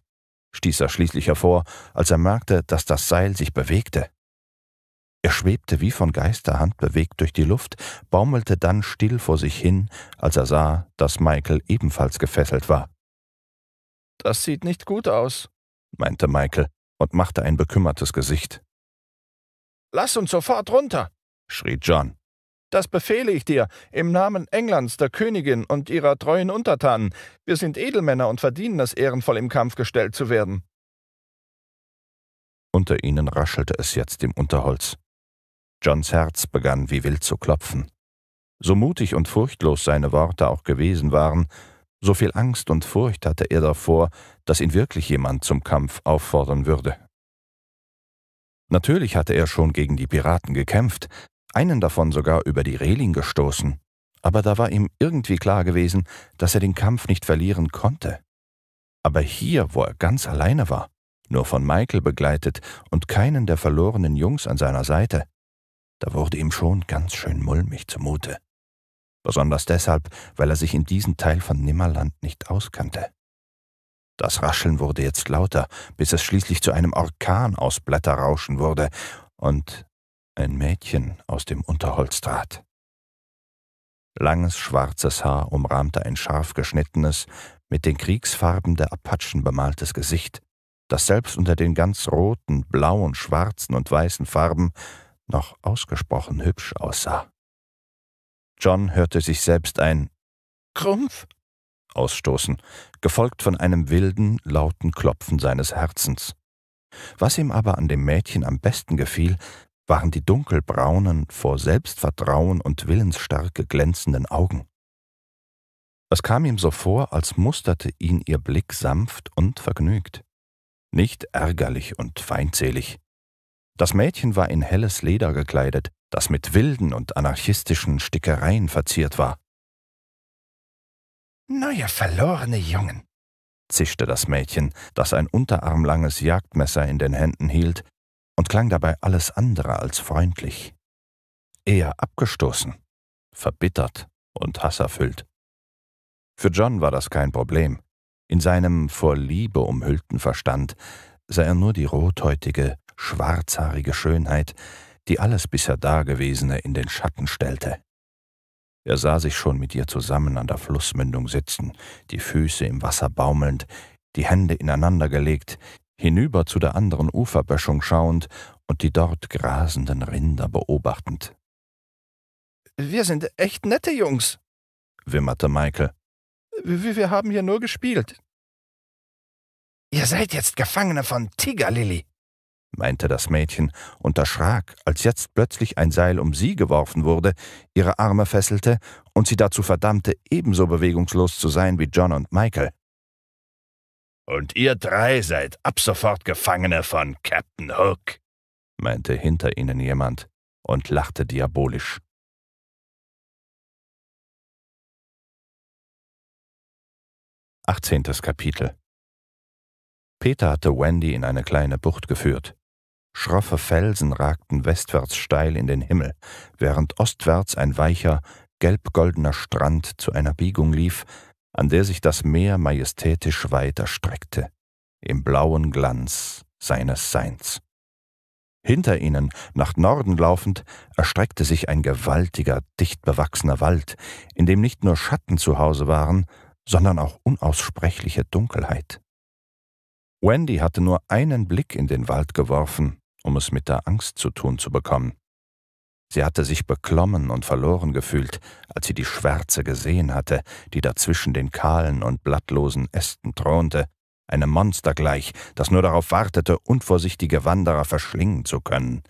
stieß er schließlich hervor, als er merkte, dass das Seil sich bewegte. Er schwebte wie von Geisterhand bewegt durch die Luft, baumelte dann still vor sich hin, als er sah, dass Michael ebenfalls gefesselt war. Das sieht nicht gut aus, meinte Michael und machte ein bekümmertes Gesicht. Lass uns sofort runter, schrie John. Das befehle ich dir, im Namen Englands, der Königin und ihrer treuen Untertanen. Wir sind Edelmänner und verdienen es, ehrenvoll im Kampf gestellt zu werden. Unter ihnen raschelte es jetzt im Unterholz. Johns Herz begann wie wild zu klopfen. So mutig und furchtlos seine Worte auch gewesen waren, so viel Angst und Furcht hatte er davor, dass ihn wirklich jemand zum Kampf auffordern würde. Natürlich hatte er schon gegen die Piraten gekämpft, einen davon sogar über die Reling gestoßen, aber da war ihm irgendwie klar gewesen, dass er den Kampf nicht verlieren konnte. Aber hier, wo er ganz alleine war, nur von Michael begleitet und keinen der verlorenen Jungs an seiner Seite, da wurde ihm schon ganz schön mulmig zumute. Besonders deshalb, weil er sich in diesem Teil von Nimmerland nicht auskannte. Das Rascheln wurde jetzt lauter, bis es schließlich zu einem Orkan aus Blätterrauschen wurde, und ein Mädchen aus dem Unterholz trat. Langes schwarzes Haar umrahmte ein scharf geschnittenes, mit den Kriegsfarben der Apachen bemaltes Gesicht, das selbst unter den ganz roten, blauen, schwarzen und weißen Farben noch ausgesprochen hübsch aussah. John hörte sich selbst ein Krumpf ausstoßen, gefolgt von einem wilden, lauten Klopfen seines Herzens. Was ihm aber an dem Mädchen am besten gefiel, waren die dunkelbraunen, vor Selbstvertrauen und Willensstärke glänzenden Augen. Es kam ihm so vor, als musterte ihn ihr Blick sanft und vergnügt, nicht ärgerlich und feindselig. Das Mädchen war in helles Leder gekleidet, das mit wilden und anarchistischen Stickereien verziert war. Neuer verlorene Jungen, zischte das Mädchen, das ein unterarmlanges Jagdmesser in den Händen hielt und klang dabei alles andere als freundlich. Eher abgestoßen, verbittert und hasserfüllt. Für John war das kein Problem. In seinem vor Liebe umhüllten Verstand sah er nur die rothäutige, schwarzhaarige Schönheit, die alles bisher Dagewesene in den Schatten stellte. Er sah sich schon mit ihr zusammen an der Flussmündung sitzen, die Füße im Wasser baumelnd, die Hände ineinandergelegt, hinüber zu der anderen Uferböschung schauend und die dort grasenden Rinder beobachtend. Wir sind echt nette Jungs, wimmerte Michael. Wir haben hier nur gespielt. Ihr seid jetzt Gefangene von Tigerlily, meinte das Mädchen und erschrak, als jetzt plötzlich ein Seil um sie geworfen wurde, ihre Arme fesselte und sie dazu verdammte, ebenso bewegungslos zu sein wie John und Michael. Und ihr drei seid ab sofort Gefangene von Captain Hook, meinte hinter ihnen jemand und lachte diabolisch. Achtzehntes Kapitel Peter hatte Wendy in eine kleine Bucht geführt. Schroffe Felsen ragten westwärts steil in den Himmel, während ostwärts ein weicher, gelb-goldener Strand zu einer Biegung lief, an der sich das Meer majestätisch weit erstreckte, im blauen Glanz seines Seins. Hinter ihnen, nach Norden laufend, erstreckte sich ein gewaltiger, dicht bewachsener Wald, in dem nicht nur Schatten zu Hause waren, sondern auch unaussprechliche Dunkelheit. Wendy hatte nur einen Blick in den Wald geworfen, um es mit der Angst zu tun zu bekommen. Sie hatte sich beklommen und verloren gefühlt, als sie die Schwärze gesehen hatte, die dazwischen den kahlen und blattlosen Ästen thronte, einem Monster gleich, das nur darauf wartete, unvorsichtige Wanderer verschlingen zu können,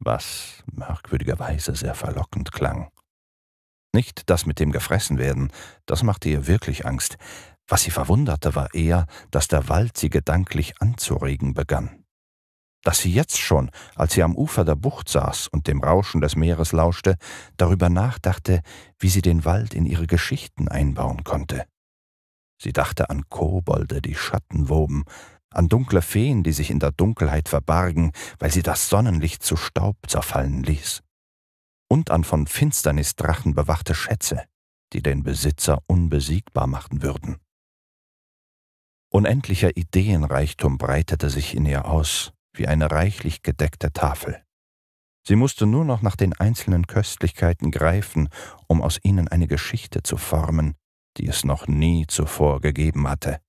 was merkwürdigerweise sehr verlockend klang. Nicht das mit dem Gefressenwerden, das machte ihr wirklich Angst. Was sie verwunderte, war eher, dass der Wald sie gedanklich anzuregen begann dass sie jetzt schon, als sie am Ufer der Bucht saß und dem Rauschen des Meeres lauschte, darüber nachdachte, wie sie den Wald in ihre Geschichten einbauen konnte. Sie dachte an Kobolde, die Schatten woben, an dunkle Feen, die sich in der Dunkelheit verbargen, weil sie das Sonnenlicht zu Staub zerfallen ließ, und an von Finsternisdrachen bewachte Schätze, die den Besitzer unbesiegbar machen würden. Unendlicher Ideenreichtum breitete sich in ihr aus, wie eine reichlich gedeckte Tafel. Sie musste nur noch nach den einzelnen Köstlichkeiten greifen, um aus ihnen eine Geschichte zu formen, die es noch nie zuvor gegeben hatte.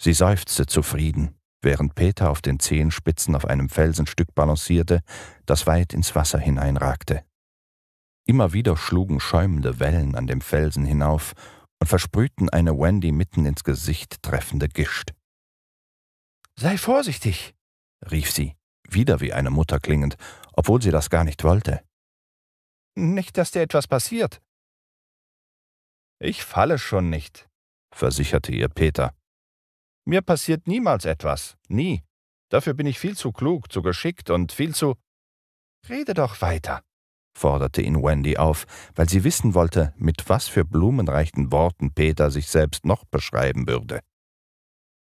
Sie seufzte zufrieden, während Peter auf den Zehenspitzen auf einem Felsenstück balancierte, das weit ins Wasser hineinragte. Immer wieder schlugen schäumende Wellen an dem Felsen hinauf und versprühten eine Wendy mitten ins Gesicht treffende Gischt. Sei vorsichtig, rief sie, wieder wie eine Mutter klingend, obwohl sie das gar nicht wollte. Nicht, dass dir etwas passiert. Ich falle schon nicht, versicherte ihr Peter. Mir passiert niemals etwas, nie. Dafür bin ich viel zu klug, zu geschickt und viel zu. Rede doch weiter, forderte ihn Wendy auf, weil sie wissen wollte, mit was für blumenreichen Worten Peter sich selbst noch beschreiben würde.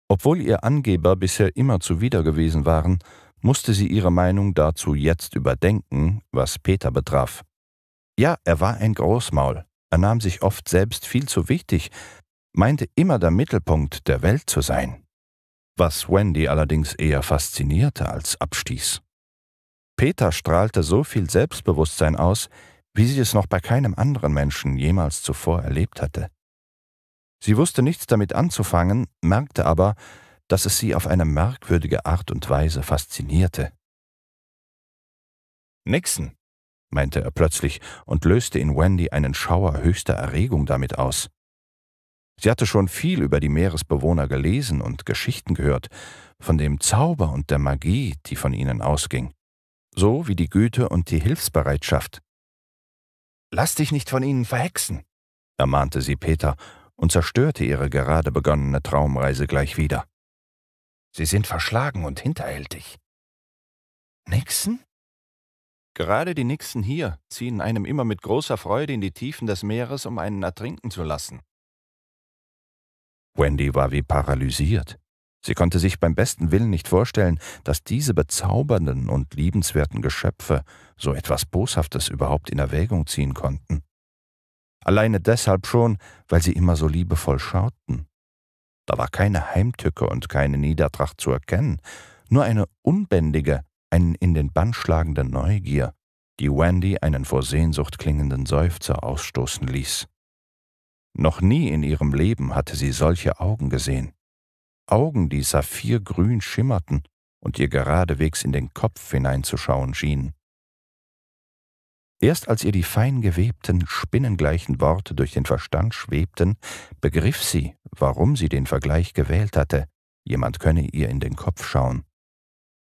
Obwohl ihr Angeber bisher immer zuwider gewesen waren, musste sie ihre Meinung dazu jetzt überdenken, was Peter betraf. Ja, er war ein Großmaul, er nahm sich oft selbst viel zu wichtig, meinte immer der Mittelpunkt der Welt zu sein, was Wendy allerdings eher faszinierte als abstieß. Peter strahlte so viel Selbstbewusstsein aus, wie sie es noch bei keinem anderen Menschen jemals zuvor erlebt hatte. Sie wusste nichts damit anzufangen, merkte aber, dass es sie auf eine merkwürdige Art und Weise faszinierte. Nixon, meinte er plötzlich und löste in Wendy einen Schauer höchster Erregung damit aus. Sie hatte schon viel über die Meeresbewohner gelesen und Geschichten gehört, von dem Zauber und der Magie, die von ihnen ausging, so wie die Güte und die Hilfsbereitschaft. Lass dich nicht von ihnen verhexen, ermahnte sie Peter und zerstörte ihre gerade begonnene Traumreise gleich wieder. Sie sind verschlagen und hinterhältig. Nixon? Gerade die Nixen hier ziehen einem immer mit großer Freude in die Tiefen des Meeres, um einen ertrinken zu lassen. Wendy war wie paralysiert. Sie konnte sich beim besten Willen nicht vorstellen, dass diese bezaubernden und liebenswerten Geschöpfe so etwas Boshaftes überhaupt in Erwägung ziehen konnten alleine deshalb schon, weil sie immer so liebevoll schauten. Da war keine Heimtücke und keine Niedertracht zu erkennen, nur eine unbändige, einen in den Bann schlagende Neugier, die Wendy einen vor Sehnsucht klingenden Seufzer ausstoßen ließ. Noch nie in ihrem Leben hatte sie solche Augen gesehen. Augen, die saphirgrün schimmerten und ihr geradewegs in den Kopf hineinzuschauen schienen. Erst als ihr die fein gewebten, spinnengleichen Worte durch den Verstand schwebten, begriff sie, warum sie den Vergleich gewählt hatte, jemand könne ihr in den Kopf schauen.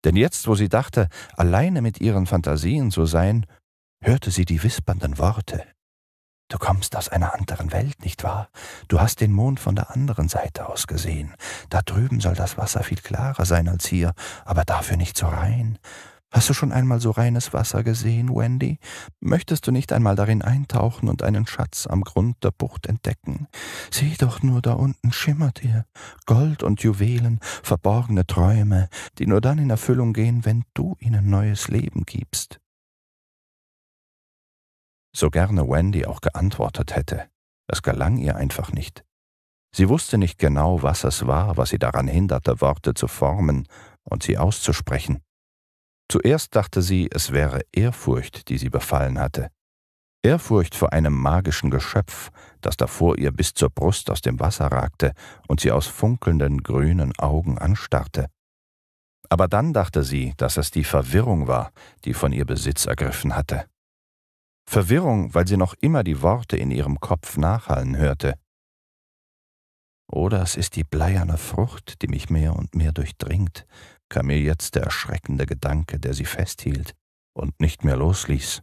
Denn jetzt, wo sie dachte, alleine mit ihren Fantasien zu sein, hörte sie die wispernden Worte. Du kommst aus einer anderen Welt, nicht wahr? Du hast den Mond von der anderen Seite aus gesehen. Da drüben soll das Wasser viel klarer sein als hier, aber dafür nicht so rein. Hast du schon einmal so reines Wasser gesehen, Wendy? Möchtest du nicht einmal darin eintauchen und einen Schatz am Grund der Bucht entdecken? Sieh doch nur, da unten schimmert ihr. Gold und Juwelen, verborgene Träume, die nur dann in Erfüllung gehen, wenn du ihnen neues Leben gibst. So gerne Wendy auch geantwortet hätte, es gelang ihr einfach nicht. Sie wusste nicht genau, was es war, was sie daran hinderte, Worte zu formen und sie auszusprechen. Zuerst dachte sie, es wäre Ehrfurcht, die sie befallen hatte. Ehrfurcht vor einem magischen Geschöpf, das da vor ihr bis zur Brust aus dem Wasser ragte und sie aus funkelnden grünen Augen anstarrte. Aber dann dachte sie, dass es die Verwirrung war, die von ihr Besitz ergriffen hatte. Verwirrung, weil sie noch immer die Worte in ihrem Kopf nachhallen hörte. Oder oh, es ist die bleierne Frucht, die mich mehr und mehr durchdringt, kam mir jetzt der erschreckende Gedanke, der sie festhielt und nicht mehr losließ.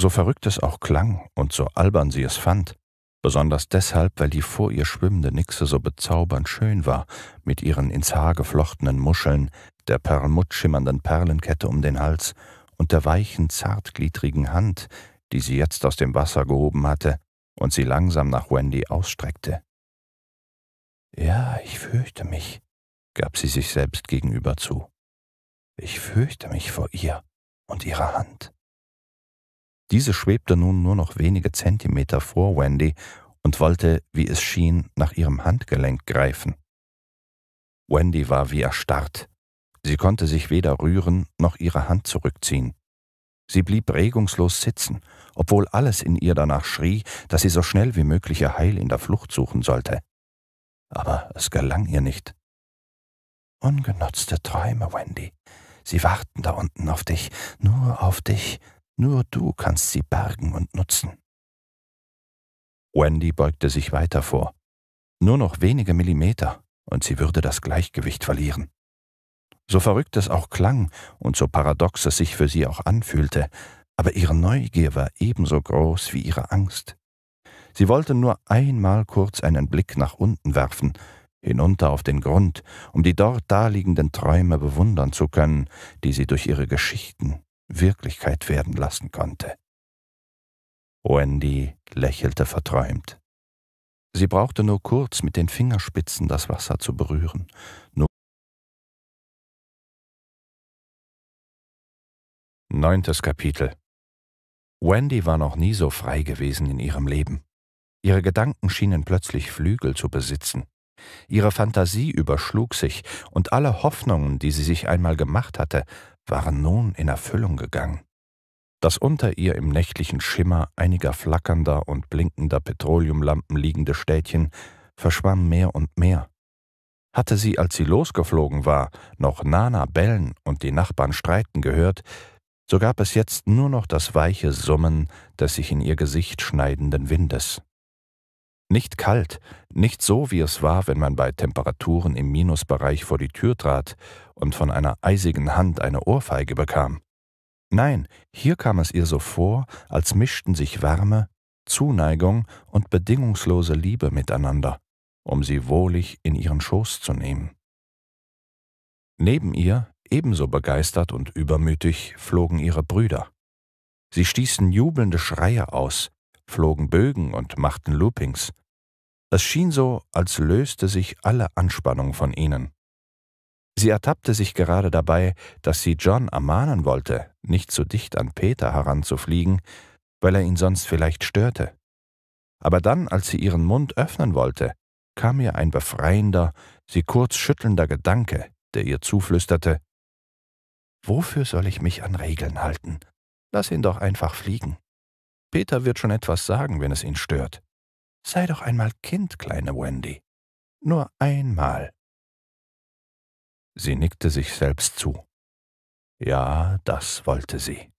So verrückt es auch klang und so albern sie es fand, besonders deshalb, weil die vor ihr schwimmende Nixe so bezaubernd schön war, mit ihren ins Haar geflochtenen Muscheln, der perlmuttschimmernden Perlenkette um den Hals und der weichen, zartgliedrigen Hand, die sie jetzt aus dem Wasser gehoben hatte und sie langsam nach Wendy ausstreckte. Ja, ich fürchte mich, gab sie sich selbst gegenüber zu. Ich fürchte mich vor ihr und ihrer Hand. Diese schwebte nun nur noch wenige Zentimeter vor Wendy und wollte, wie es schien, nach ihrem Handgelenk greifen. Wendy war wie erstarrt. Sie konnte sich weder rühren noch ihre Hand zurückziehen. Sie blieb regungslos sitzen, obwohl alles in ihr danach schrie, dass sie so schnell wie möglich ihr Heil in der Flucht suchen sollte. Aber es gelang ihr nicht. Ungenutzte Träume, Wendy. Sie warten da unten auf dich, nur auf dich. Nur du kannst sie bergen und nutzen. Wendy beugte sich weiter vor. Nur noch wenige Millimeter, und sie würde das Gleichgewicht verlieren. So verrückt es auch klang und so paradox es sich für sie auch anfühlte, aber ihre Neugier war ebenso groß wie ihre Angst. Sie wollte nur einmal kurz einen Blick nach unten werfen, hinunter auf den Grund, um die dort daliegenden Träume bewundern zu können, die sie durch ihre Geschichten Wirklichkeit werden lassen konnte. Wendy lächelte verträumt. Sie brauchte nur kurz mit den Fingerspitzen das Wasser zu berühren, nur 9. Kapitel Wendy war noch nie so frei gewesen in ihrem Leben. Ihre Gedanken schienen plötzlich Flügel zu besitzen. Ihre Fantasie überschlug sich, und alle Hoffnungen, die sie sich einmal gemacht hatte, waren nun in Erfüllung gegangen. Das unter ihr im nächtlichen Schimmer einiger flackernder und blinkender Petroleumlampen liegende Städtchen verschwamm mehr und mehr. Hatte sie, als sie losgeflogen war, noch Nana bellen und die Nachbarn streiten gehört, so gab es jetzt nur noch das weiche Summen des sich in ihr Gesicht schneidenden Windes. Nicht kalt, nicht so, wie es war, wenn man bei Temperaturen im Minusbereich vor die Tür trat und von einer eisigen Hand eine Ohrfeige bekam. Nein, hier kam es ihr so vor, als mischten sich Wärme, Zuneigung und bedingungslose Liebe miteinander, um sie wohlig in ihren Schoß zu nehmen. Neben ihr, ebenso begeistert und übermütig, flogen ihre Brüder. Sie stießen jubelnde Schreie aus, flogen Bögen und machten Loopings, es schien so, als löste sich alle Anspannung von ihnen. Sie ertappte sich gerade dabei, dass sie John ermahnen wollte, nicht zu dicht an Peter heranzufliegen, weil er ihn sonst vielleicht störte. Aber dann, als sie ihren Mund öffnen wollte, kam ihr ein befreiender, sie kurz schüttelnder Gedanke, der ihr zuflüsterte Wofür soll ich mich an Regeln halten? Lass ihn doch einfach fliegen. Peter wird schon etwas sagen, wenn es ihn stört. Sei doch einmal Kind, kleine Wendy. Nur einmal. Sie nickte sich selbst zu. Ja, das wollte sie.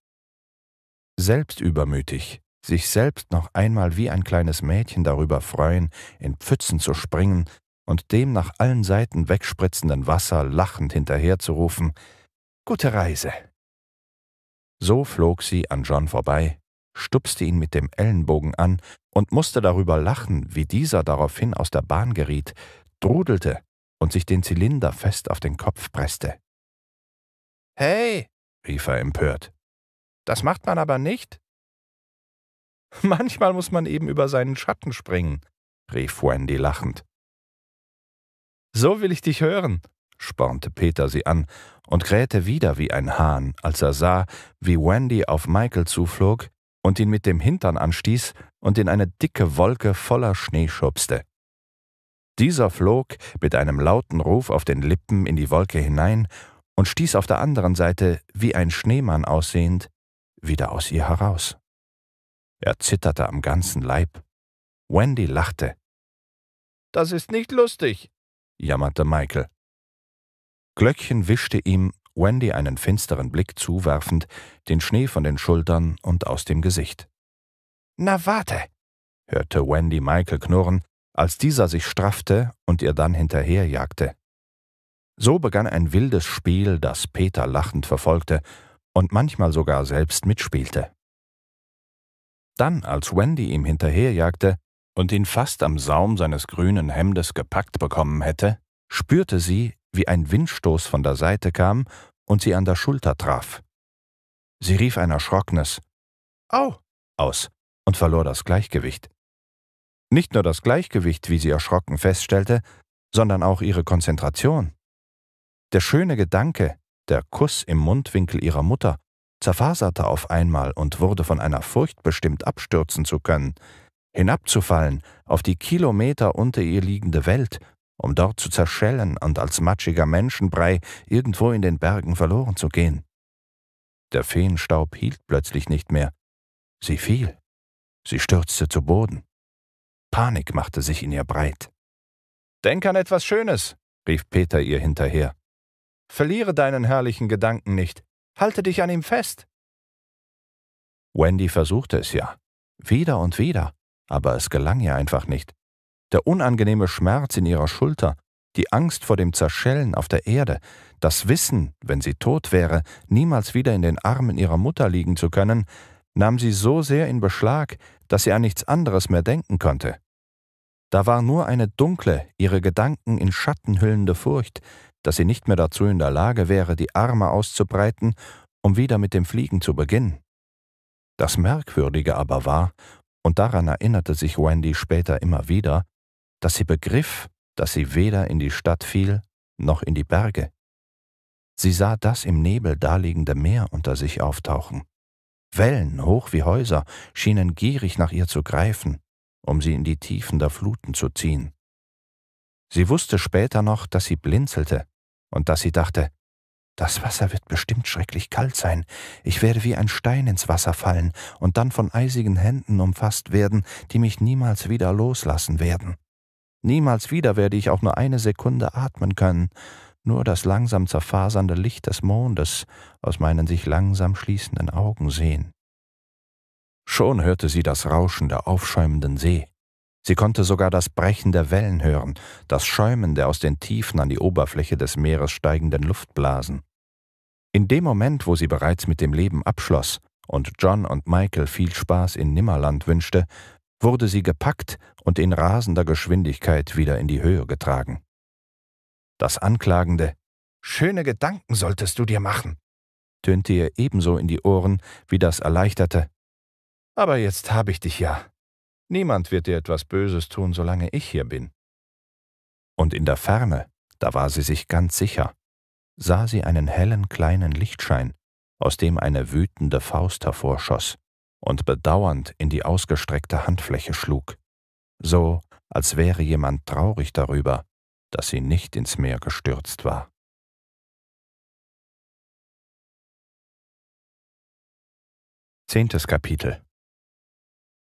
Selbst übermütig, sich selbst noch einmal wie ein kleines Mädchen darüber freuen, in Pfützen zu springen und dem nach allen Seiten wegspritzenden Wasser lachend hinterherzurufen, Gute Reise! So flog sie an John vorbei, stupste ihn mit dem Ellenbogen an und musste darüber lachen, wie dieser daraufhin aus der Bahn geriet, drudelte und sich den Zylinder fest auf den Kopf presste. Hey, rief er empört. Das macht man aber nicht. Manchmal muss man eben über seinen Schatten springen, rief Wendy lachend. So will ich dich hören, spornte Peter sie an und krähte wieder wie ein Hahn, als er sah, wie Wendy auf Michael zuflog, und ihn mit dem Hintern anstieß und in eine dicke Wolke voller Schnee schubste. Dieser flog mit einem lauten Ruf auf den Lippen in die Wolke hinein und stieß auf der anderen Seite, wie ein Schneemann aussehend, wieder aus ihr heraus. Er zitterte am ganzen Leib. Wendy lachte. Das ist nicht lustig, jammerte Michael. Glöckchen wischte ihm Wendy einen finsteren Blick zuwerfend, den Schnee von den Schultern und aus dem Gesicht. Na warte, hörte Wendy Michael knurren, als dieser sich straffte und ihr dann hinterherjagte. So begann ein wildes Spiel, das Peter lachend verfolgte und manchmal sogar selbst mitspielte. Dann, als Wendy ihm hinterherjagte und ihn fast am Saum seines grünen Hemdes gepackt bekommen hätte, spürte sie, wie ein Windstoß von der Seite kam und sie an der Schulter traf. Sie rief ein erschrockenes Au aus und verlor das Gleichgewicht. Nicht nur das Gleichgewicht, wie sie erschrocken feststellte, sondern auch ihre Konzentration. Der schöne Gedanke, der Kuss im Mundwinkel ihrer Mutter, zerfaserte auf einmal und wurde von einer Furcht bestimmt abstürzen zu können, hinabzufallen auf die Kilometer unter ihr liegende Welt um dort zu zerschellen und als matschiger Menschenbrei irgendwo in den Bergen verloren zu gehen. Der Feenstaub hielt plötzlich nicht mehr. Sie fiel. Sie stürzte zu Boden. Panik machte sich in ihr breit. Denk an etwas Schönes, rief Peter ihr hinterher. Verliere deinen herrlichen Gedanken nicht. Halte dich an ihm fest. Wendy versuchte es ja. Wieder und wieder. Aber es gelang ihr einfach nicht der unangenehme Schmerz in ihrer Schulter, die Angst vor dem Zerschellen auf der Erde, das Wissen, wenn sie tot wäre, niemals wieder in den Armen ihrer Mutter liegen zu können, nahm sie so sehr in Beschlag, dass sie an nichts anderes mehr denken konnte. Da war nur eine dunkle, ihre Gedanken in Schatten hüllende Furcht, dass sie nicht mehr dazu in der Lage wäre, die Arme auszubreiten, um wieder mit dem Fliegen zu beginnen. Das Merkwürdige aber war, und daran erinnerte sich Wendy später immer wieder, dass sie begriff, dass sie weder in die Stadt fiel noch in die Berge. Sie sah das im Nebel daliegende Meer unter sich auftauchen. Wellen, hoch wie Häuser, schienen gierig nach ihr zu greifen, um sie in die Tiefen der Fluten zu ziehen. Sie wusste später noch, dass sie blinzelte und dass sie dachte, das Wasser wird bestimmt schrecklich kalt sein, ich werde wie ein Stein ins Wasser fallen und dann von eisigen Händen umfasst werden, die mich niemals wieder loslassen werden. Niemals wieder werde ich auch nur eine Sekunde atmen können. Nur das langsam zerfasernde Licht des Mondes aus meinen sich langsam schließenden Augen sehen. Schon hörte sie das Rauschen der aufschäumenden See. Sie konnte sogar das Brechen der Wellen hören, das Schäumen der aus den Tiefen an die Oberfläche des Meeres steigenden Luftblasen. In dem Moment, wo sie bereits mit dem Leben abschloss und John und Michael viel Spaß in Nimmerland wünschte, wurde sie gepackt und in rasender Geschwindigkeit wieder in die Höhe getragen. Das anklagende Schöne Gedanken solltest du dir machen, tönte ihr ebenso in die Ohren wie das erleichterte Aber jetzt habe ich dich ja. Niemand wird dir etwas Böses tun, solange ich hier bin. Und in der Ferne, da war sie sich ganz sicher, sah sie einen hellen kleinen Lichtschein, aus dem eine wütende Faust hervorschoss und bedauernd in die ausgestreckte Handfläche schlug, so als wäre jemand traurig darüber, dass sie nicht ins Meer gestürzt war. Zehntes Kapitel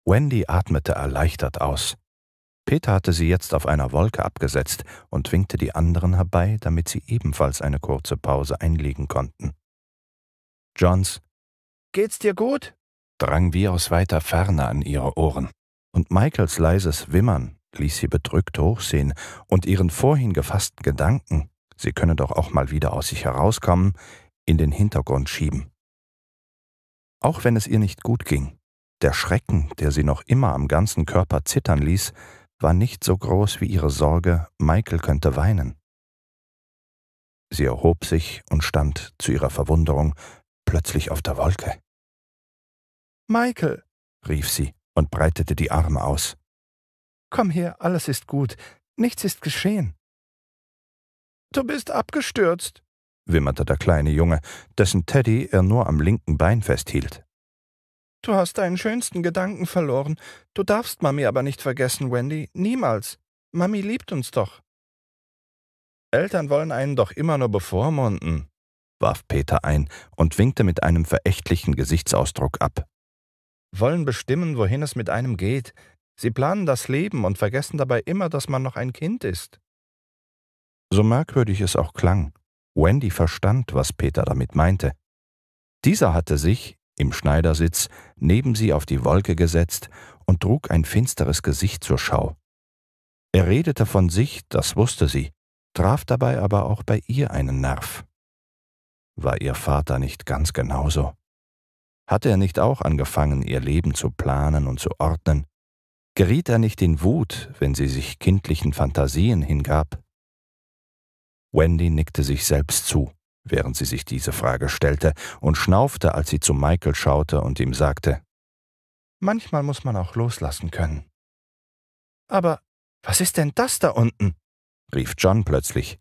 Wendy atmete erleichtert aus. Peter hatte sie jetzt auf einer Wolke abgesetzt und winkte die anderen herbei, damit sie ebenfalls eine kurze Pause einlegen konnten. Johns Geht's dir gut? drang wie aus weiter Ferne an ihre Ohren, und Michaels leises Wimmern ließ sie bedrückt hochsehen und ihren vorhin gefassten Gedanken, sie könne doch auch mal wieder aus sich herauskommen, in den Hintergrund schieben. Auch wenn es ihr nicht gut ging, der Schrecken, der sie noch immer am ganzen Körper zittern ließ, war nicht so groß wie ihre Sorge, Michael könnte weinen. Sie erhob sich und stand zu ihrer Verwunderung plötzlich auf der Wolke. Michael, rief sie und breitete die Arme aus. Komm her, alles ist gut, nichts ist geschehen. Du bist abgestürzt, wimmerte der kleine Junge, dessen Teddy er nur am linken Bein festhielt. Du hast deinen schönsten Gedanken verloren. Du darfst Mami aber nicht vergessen, Wendy, niemals. Mami liebt uns doch. Eltern wollen einen doch immer nur bevormunden, warf Peter ein und winkte mit einem verächtlichen Gesichtsausdruck ab wollen bestimmen, wohin es mit einem geht. Sie planen das Leben und vergessen dabei immer, dass man noch ein Kind ist. So merkwürdig es auch klang, Wendy verstand, was Peter damit meinte. Dieser hatte sich, im Schneidersitz, neben sie auf die Wolke gesetzt und trug ein finsteres Gesicht zur Schau. Er redete von sich, das wusste sie, traf dabei aber auch bei ihr einen Nerv. War ihr Vater nicht ganz genauso? Hatte er nicht auch angefangen, ihr Leben zu planen und zu ordnen? Geriet er nicht in Wut, wenn sie sich kindlichen Fantasien hingab? Wendy nickte sich selbst zu, während sie sich diese Frage stellte, und schnaufte, als sie zu Michael schaute und ihm sagte, Manchmal muss man auch loslassen können. Aber was ist denn das da unten? rief John plötzlich.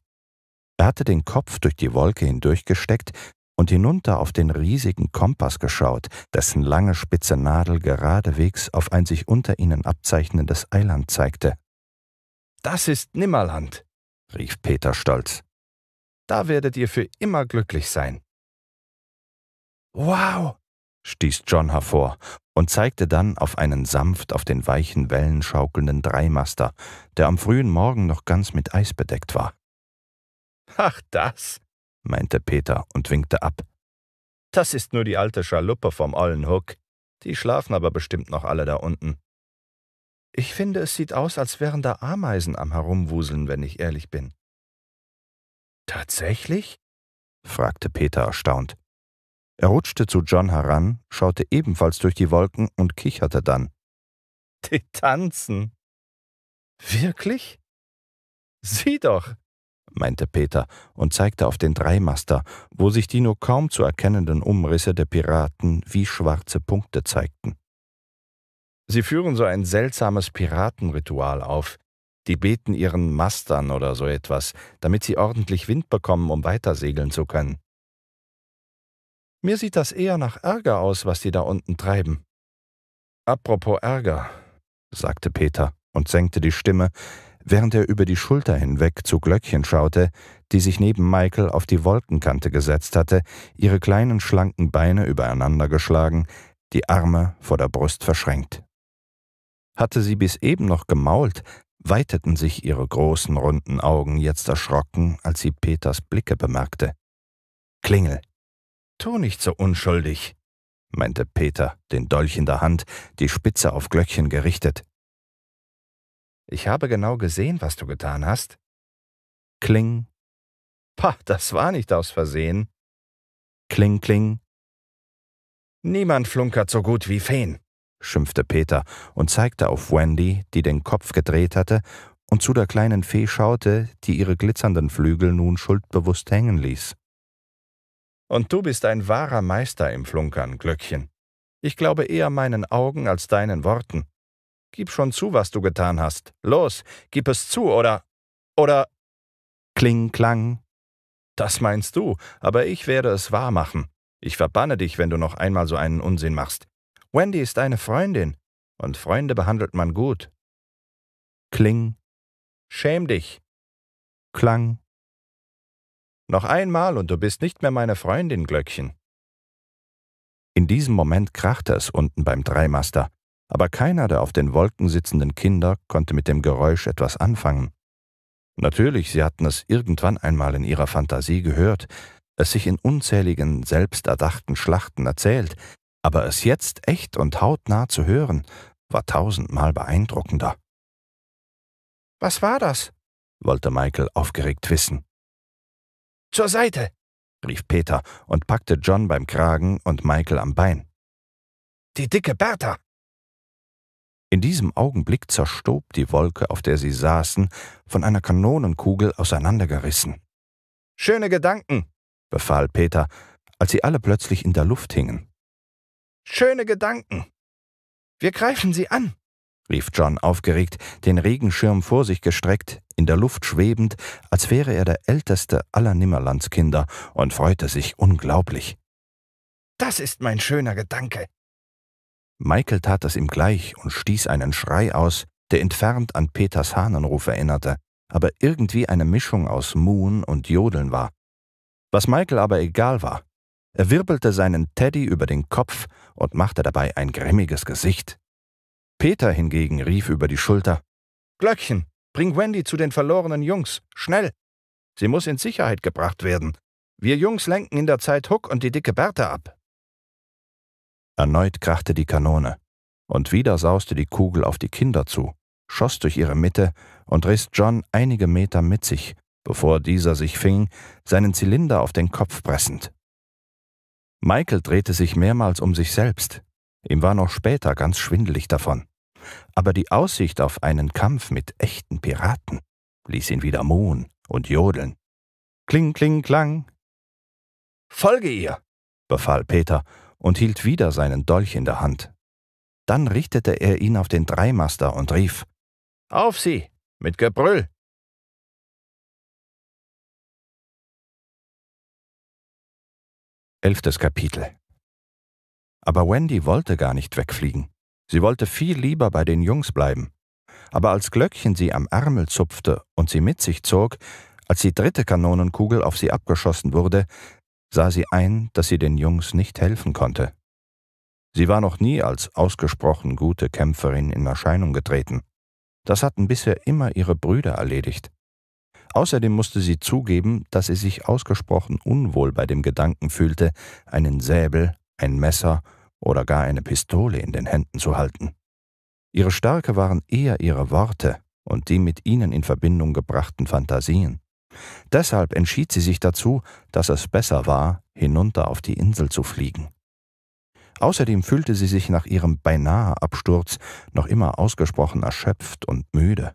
Er hatte den Kopf durch die Wolke hindurchgesteckt, und hinunter auf den riesigen Kompass geschaut, dessen lange spitze Nadel geradewegs auf ein sich unter ihnen abzeichnendes Eiland zeigte. Das ist Nimmerland, rief Peter stolz. Da werdet ihr für immer glücklich sein. Wow, stieß John hervor und zeigte dann auf einen sanft auf den weichen Wellen schaukelnden Dreimaster, der am frühen Morgen noch ganz mit Eis bedeckt war. Ach das, meinte Peter und winkte ab. Das ist nur die alte Schaluppe vom ollen Hook. Die schlafen aber bestimmt noch alle da unten. Ich finde, es sieht aus, als wären da Ameisen am Herumwuseln, wenn ich ehrlich bin. Tatsächlich? fragte Peter erstaunt. Er rutschte zu John heran, schaute ebenfalls durch die Wolken und kicherte dann. Die tanzen. Wirklich? Sieh doch, meinte Peter und zeigte auf den Dreimaster, wo sich die nur kaum zu erkennenden Umrisse der Piraten wie schwarze Punkte zeigten. Sie führen so ein seltsames Piratenritual auf. Die beten ihren Mastern oder so etwas, damit sie ordentlich Wind bekommen, um weitersegeln zu können. Mir sieht das eher nach Ärger aus, was die da unten treiben. Apropos Ärger, sagte Peter und senkte die Stimme, während er über die Schulter hinweg zu Glöckchen schaute, die sich neben Michael auf die Wolkenkante gesetzt hatte, ihre kleinen schlanken Beine übereinandergeschlagen, die Arme vor der Brust verschränkt. Hatte sie bis eben noch gemault, weiteten sich ihre großen runden Augen jetzt erschrocken, als sie Peters Blicke bemerkte. Klingel. Tu nicht so unschuldig, meinte Peter, den Dolch in der Hand, die Spitze auf Glöckchen gerichtet. Ich habe genau gesehen, was du getan hast. Kling. Pah, das war nicht aus Versehen. Kling, kling. Niemand flunkert so gut wie Feen, schimpfte Peter und zeigte auf Wendy, die den Kopf gedreht hatte und zu der kleinen Fee schaute, die ihre glitzernden Flügel nun schuldbewusst hängen ließ. Und du bist ein wahrer Meister im Flunkern, Glöckchen. Ich glaube eher meinen Augen als deinen Worten. Gib schon zu, was du getan hast. Los, gib es zu, oder. oder. Kling, klang. Das meinst du, aber ich werde es wahr machen. Ich verbanne dich, wenn du noch einmal so einen Unsinn machst. Wendy ist eine Freundin, und Freunde behandelt man gut. Kling. Schäm dich. Klang. Noch einmal und du bist nicht mehr meine Freundin, Glöckchen. In diesem Moment krachte es unten beim Dreimaster aber keiner der auf den Wolken sitzenden Kinder konnte mit dem Geräusch etwas anfangen. Natürlich, sie hatten es irgendwann einmal in ihrer Fantasie gehört, es sich in unzähligen, selbsterdachten Schlachten erzählt, aber es jetzt echt und hautnah zu hören, war tausendmal beeindruckender. Was war das? wollte Michael aufgeregt wissen. Zur Seite! rief Peter und packte John beim Kragen und Michael am Bein. Die dicke Bertha! In diesem Augenblick zerstob die Wolke, auf der sie saßen, von einer Kanonenkugel auseinandergerissen. Schöne Gedanken, befahl Peter, als sie alle plötzlich in der Luft hingen. Schöne Gedanken. Wir greifen sie an, rief John aufgeregt, den Regenschirm vor sich gestreckt, in der Luft schwebend, als wäre er der älteste aller Nimmerlandskinder und freute sich unglaublich. Das ist mein schöner Gedanke, Michael tat es ihm gleich und stieß einen Schrei aus, der entfernt an Peters Hahnenruf erinnerte, aber irgendwie eine Mischung aus Muhen und Jodeln war. Was Michael aber egal war, er wirbelte seinen Teddy über den Kopf und machte dabei ein grimmiges Gesicht. Peter hingegen rief über die Schulter Glöckchen, bring Wendy zu den verlorenen Jungs, schnell. Sie muss in Sicherheit gebracht werden. Wir Jungs lenken in der Zeit Huck und die dicke Bertha ab. Erneut krachte die Kanone, und wieder sauste die Kugel auf die Kinder zu, schoss durch ihre Mitte und riss John einige Meter mit sich, bevor dieser sich fing, seinen Zylinder auf den Kopf pressend. Michael drehte sich mehrmals um sich selbst. Ihm war noch später ganz schwindelig davon. Aber die Aussicht auf einen Kampf mit echten Piraten ließ ihn wieder muhen und jodeln. Kling, kling, klang. Folge ihr, befahl Peter und hielt wieder seinen Dolch in der Hand. Dann richtete er ihn auf den Dreimaster und rief Auf sie, mit Gebrüll. Elftes Kapitel Aber Wendy wollte gar nicht wegfliegen. Sie wollte viel lieber bei den Jungs bleiben. Aber als Glöckchen sie am Ärmel zupfte und sie mit sich zog, als die dritte Kanonenkugel auf sie abgeschossen wurde, sah sie ein, dass sie den Jungs nicht helfen konnte. Sie war noch nie als ausgesprochen gute Kämpferin in Erscheinung getreten. Das hatten bisher immer ihre Brüder erledigt. Außerdem musste sie zugeben, dass sie sich ausgesprochen unwohl bei dem Gedanken fühlte, einen Säbel, ein Messer oder gar eine Pistole in den Händen zu halten. Ihre Stärke waren eher ihre Worte und die mit ihnen in Verbindung gebrachten Fantasien. Deshalb entschied sie sich dazu, dass es besser war, hinunter auf die Insel zu fliegen. Außerdem fühlte sie sich nach ihrem beinahe Absturz noch immer ausgesprochen erschöpft und müde.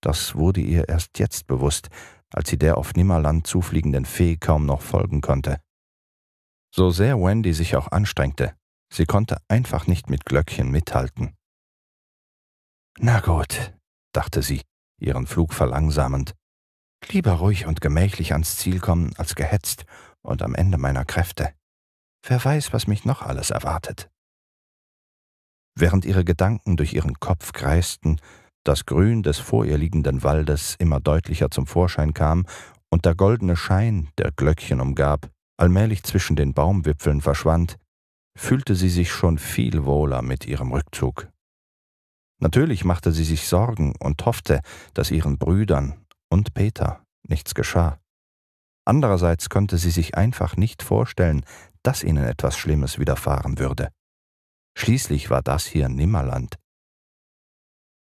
Das wurde ihr erst jetzt bewusst, als sie der auf Nimmerland zufliegenden Fee kaum noch folgen konnte. So sehr Wendy sich auch anstrengte, sie konnte einfach nicht mit Glöckchen mithalten. Na gut, dachte sie, ihren Flug verlangsamend, Lieber ruhig und gemächlich ans Ziel kommen, als gehetzt und am Ende meiner Kräfte. Wer weiß, was mich noch alles erwartet. Während ihre Gedanken durch ihren Kopf kreisten, das Grün des vor ihr liegenden Waldes immer deutlicher zum Vorschein kam und der goldene Schein, der Glöckchen umgab, allmählich zwischen den Baumwipfeln verschwand, fühlte sie sich schon viel wohler mit ihrem Rückzug. Natürlich machte sie sich Sorgen und hoffte, dass ihren Brüdern und Peter, nichts geschah. Andererseits konnte sie sich einfach nicht vorstellen, dass ihnen etwas Schlimmes widerfahren würde. Schließlich war das hier Nimmerland.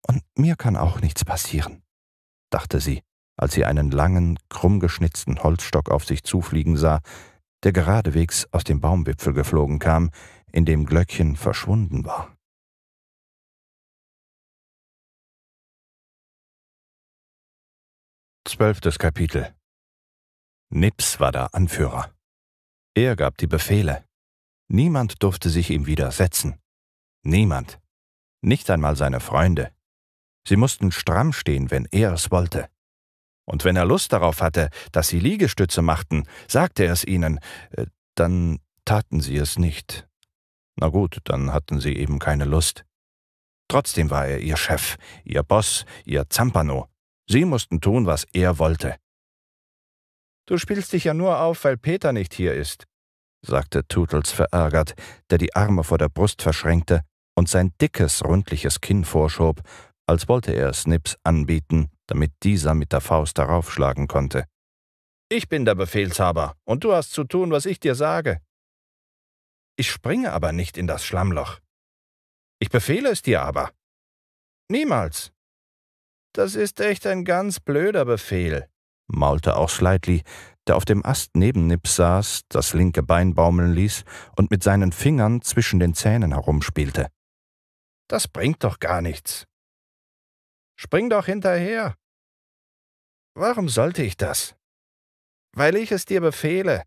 Und mir kann auch nichts passieren, dachte sie, als sie einen langen, krummgeschnitzten Holzstock auf sich zufliegen sah, der geradewegs aus dem Baumwipfel geflogen kam, in dem Glöckchen verschwunden war. Zwölftes Kapitel Nips war der Anführer. Er gab die Befehle. Niemand durfte sich ihm widersetzen. Niemand. Nicht einmal seine Freunde. Sie mussten stramm stehen, wenn er es wollte. Und wenn er Lust darauf hatte, dass sie Liegestütze machten, sagte er es ihnen, äh, dann taten sie es nicht. Na gut, dann hatten sie eben keine Lust. Trotzdem war er ihr Chef, ihr Boss, ihr Zampano, Sie mussten tun, was er wollte. Du spielst dich ja nur auf, weil Peter nicht hier ist, sagte Tootles verärgert, der die Arme vor der Brust verschränkte und sein dickes, rundliches Kinn vorschob, als wollte er Snips anbieten, damit dieser mit der Faust darauf schlagen konnte. Ich bin der Befehlshaber, und du hast zu tun, was ich dir sage. Ich springe aber nicht in das Schlammloch. Ich befehle es dir aber. Niemals. Das ist echt ein ganz blöder Befehl, maulte auch Schleitli, der auf dem Ast neben Nips saß, das linke Bein baumeln ließ und mit seinen Fingern zwischen den Zähnen herumspielte. Das bringt doch gar nichts. Spring doch hinterher. Warum sollte ich das? Weil ich es dir befehle.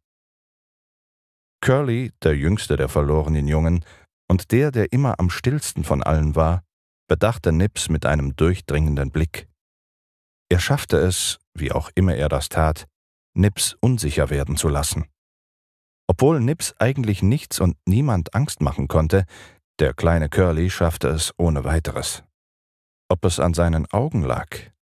Curly, der jüngste der verlorenen Jungen und der, der immer am stillsten von allen war, bedachte Nips mit einem durchdringenden Blick. Er schaffte es, wie auch immer er das tat, Nips unsicher werden zu lassen. Obwohl Nips eigentlich nichts und niemand Angst machen konnte, der kleine Curly schaffte es ohne weiteres. Ob es an seinen Augen lag,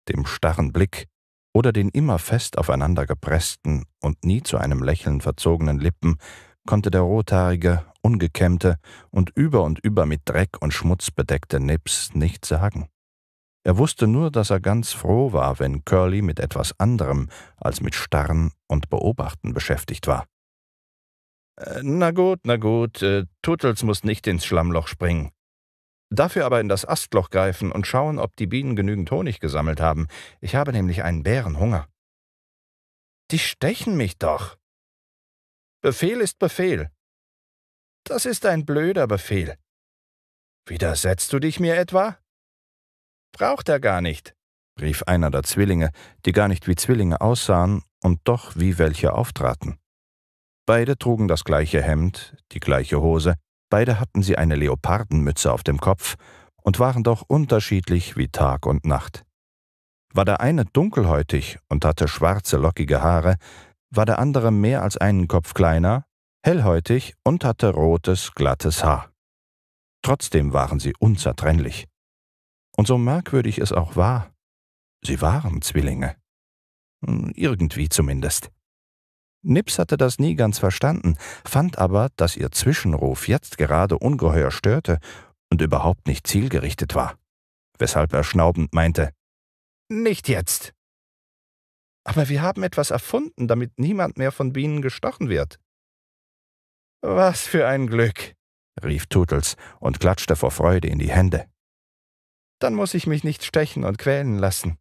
dem starren Blick oder den immer fest aufeinander gepressten und nie zu einem Lächeln verzogenen Lippen, konnte der Rothaarige ungekämmte und über und über mit Dreck und Schmutz bedeckte Nips nicht sagen. Er wusste nur, dass er ganz froh war, wenn Curly mit etwas anderem als mit Starren und Beobachten beschäftigt war. Äh, na gut, na gut, äh, Tuttles muss nicht ins Schlammloch springen. Dafür aber in das Astloch greifen und schauen, ob die Bienen genügend Honig gesammelt haben. Ich habe nämlich einen Bärenhunger. Die stechen mich doch. Befehl ist Befehl. Das ist ein blöder Befehl. Widersetzt du dich mir etwa? Braucht er gar nicht, rief einer der Zwillinge, die gar nicht wie Zwillinge aussahen und doch wie welche auftraten. Beide trugen das gleiche Hemd, die gleiche Hose, beide hatten sie eine Leopardenmütze auf dem Kopf und waren doch unterschiedlich wie Tag und Nacht. War der eine dunkelhäutig und hatte schwarze, lockige Haare, war der andere mehr als einen Kopf kleiner, hellhäutig und hatte rotes, glattes Haar. Trotzdem waren sie unzertrennlich. Und so merkwürdig es auch war, sie waren Zwillinge. Hm, irgendwie zumindest. Nips hatte das nie ganz verstanden, fand aber, dass ihr Zwischenruf jetzt gerade ungeheuer störte und überhaupt nicht zielgerichtet war, weshalb er schnaubend meinte, Nicht jetzt. Aber wir haben etwas erfunden, damit niemand mehr von Bienen gestochen wird. Was für ein Glück, rief Tootles und klatschte vor Freude in die Hände. Dann muss ich mich nicht stechen und quälen lassen.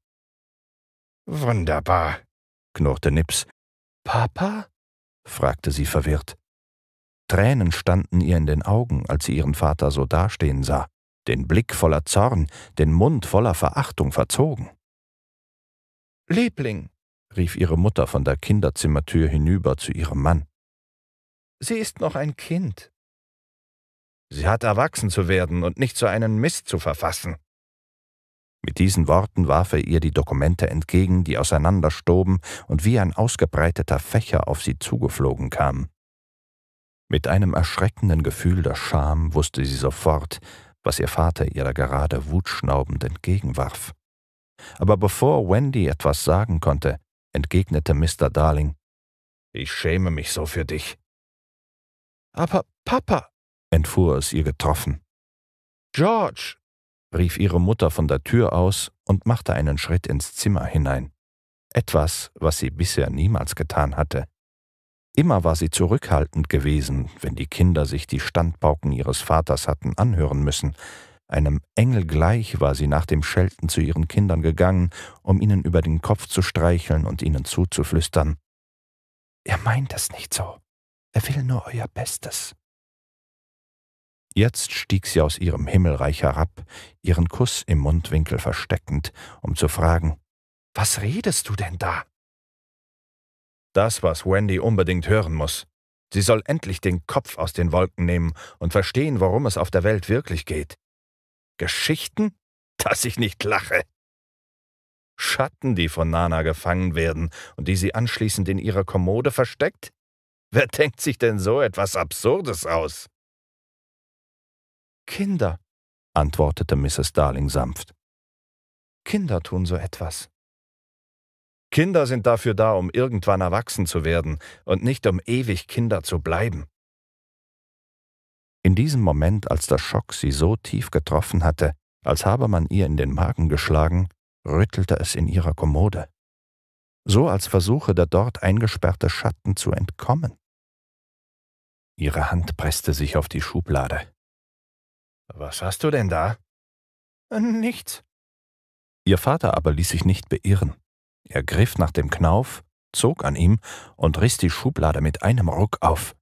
Wunderbar, knurrte Nips. Papa? fragte sie verwirrt. Tränen standen ihr in den Augen, als sie ihren Vater so dastehen sah, den Blick voller Zorn, den Mund voller Verachtung verzogen. Liebling, rief ihre Mutter von der Kinderzimmertür hinüber zu ihrem Mann. Sie ist noch ein Kind. Sie hat erwachsen zu werden und nicht so einen Mist zu verfassen. Mit diesen Worten warf er ihr die Dokumente entgegen, die auseinanderstoben und wie ein ausgebreiteter Fächer auf sie zugeflogen kamen. Mit einem erschreckenden Gefühl der Scham wusste sie sofort, was ihr Vater ihr da gerade wutschnaubend entgegenwarf. Aber bevor Wendy etwas sagen konnte, entgegnete Mr. Darling, »Ich schäme mich so für dich. Aber Papa, entfuhr es ihr getroffen. George, rief ihre Mutter von der Tür aus und machte einen Schritt ins Zimmer hinein. Etwas, was sie bisher niemals getan hatte. Immer war sie zurückhaltend gewesen, wenn die Kinder sich die Standpauken ihres Vaters hatten anhören müssen. Einem Engel gleich war sie nach dem Schelten zu ihren Kindern gegangen, um ihnen über den Kopf zu streicheln und ihnen zuzuflüstern. Er meint es nicht so. Er will nur euer Bestes. Jetzt stieg sie aus ihrem Himmelreich herab, ihren Kuss im Mundwinkel versteckend, um zu fragen, was redest du denn da? Das, was Wendy unbedingt hören muss. Sie soll endlich den Kopf aus den Wolken nehmen und verstehen, worum es auf der Welt wirklich geht. Geschichten? Dass ich nicht lache. Schatten, die von Nana gefangen werden und die sie anschließend in ihrer Kommode versteckt? Wer denkt sich denn so etwas Absurdes aus? Kinder, antwortete Mrs. Darling sanft. Kinder tun so etwas. Kinder sind dafür da, um irgendwann erwachsen zu werden und nicht um ewig Kinder zu bleiben. In diesem Moment, als der Schock sie so tief getroffen hatte, als habe man ihr in den Magen geschlagen, rüttelte es in ihrer Kommode. So als versuche der dort eingesperrte Schatten zu entkommen. Ihre Hand presste sich auf die Schublade. Was hast du denn da? Nichts. Ihr Vater aber ließ sich nicht beirren. Er griff nach dem Knauf, zog an ihm und riss die Schublade mit einem Ruck auf.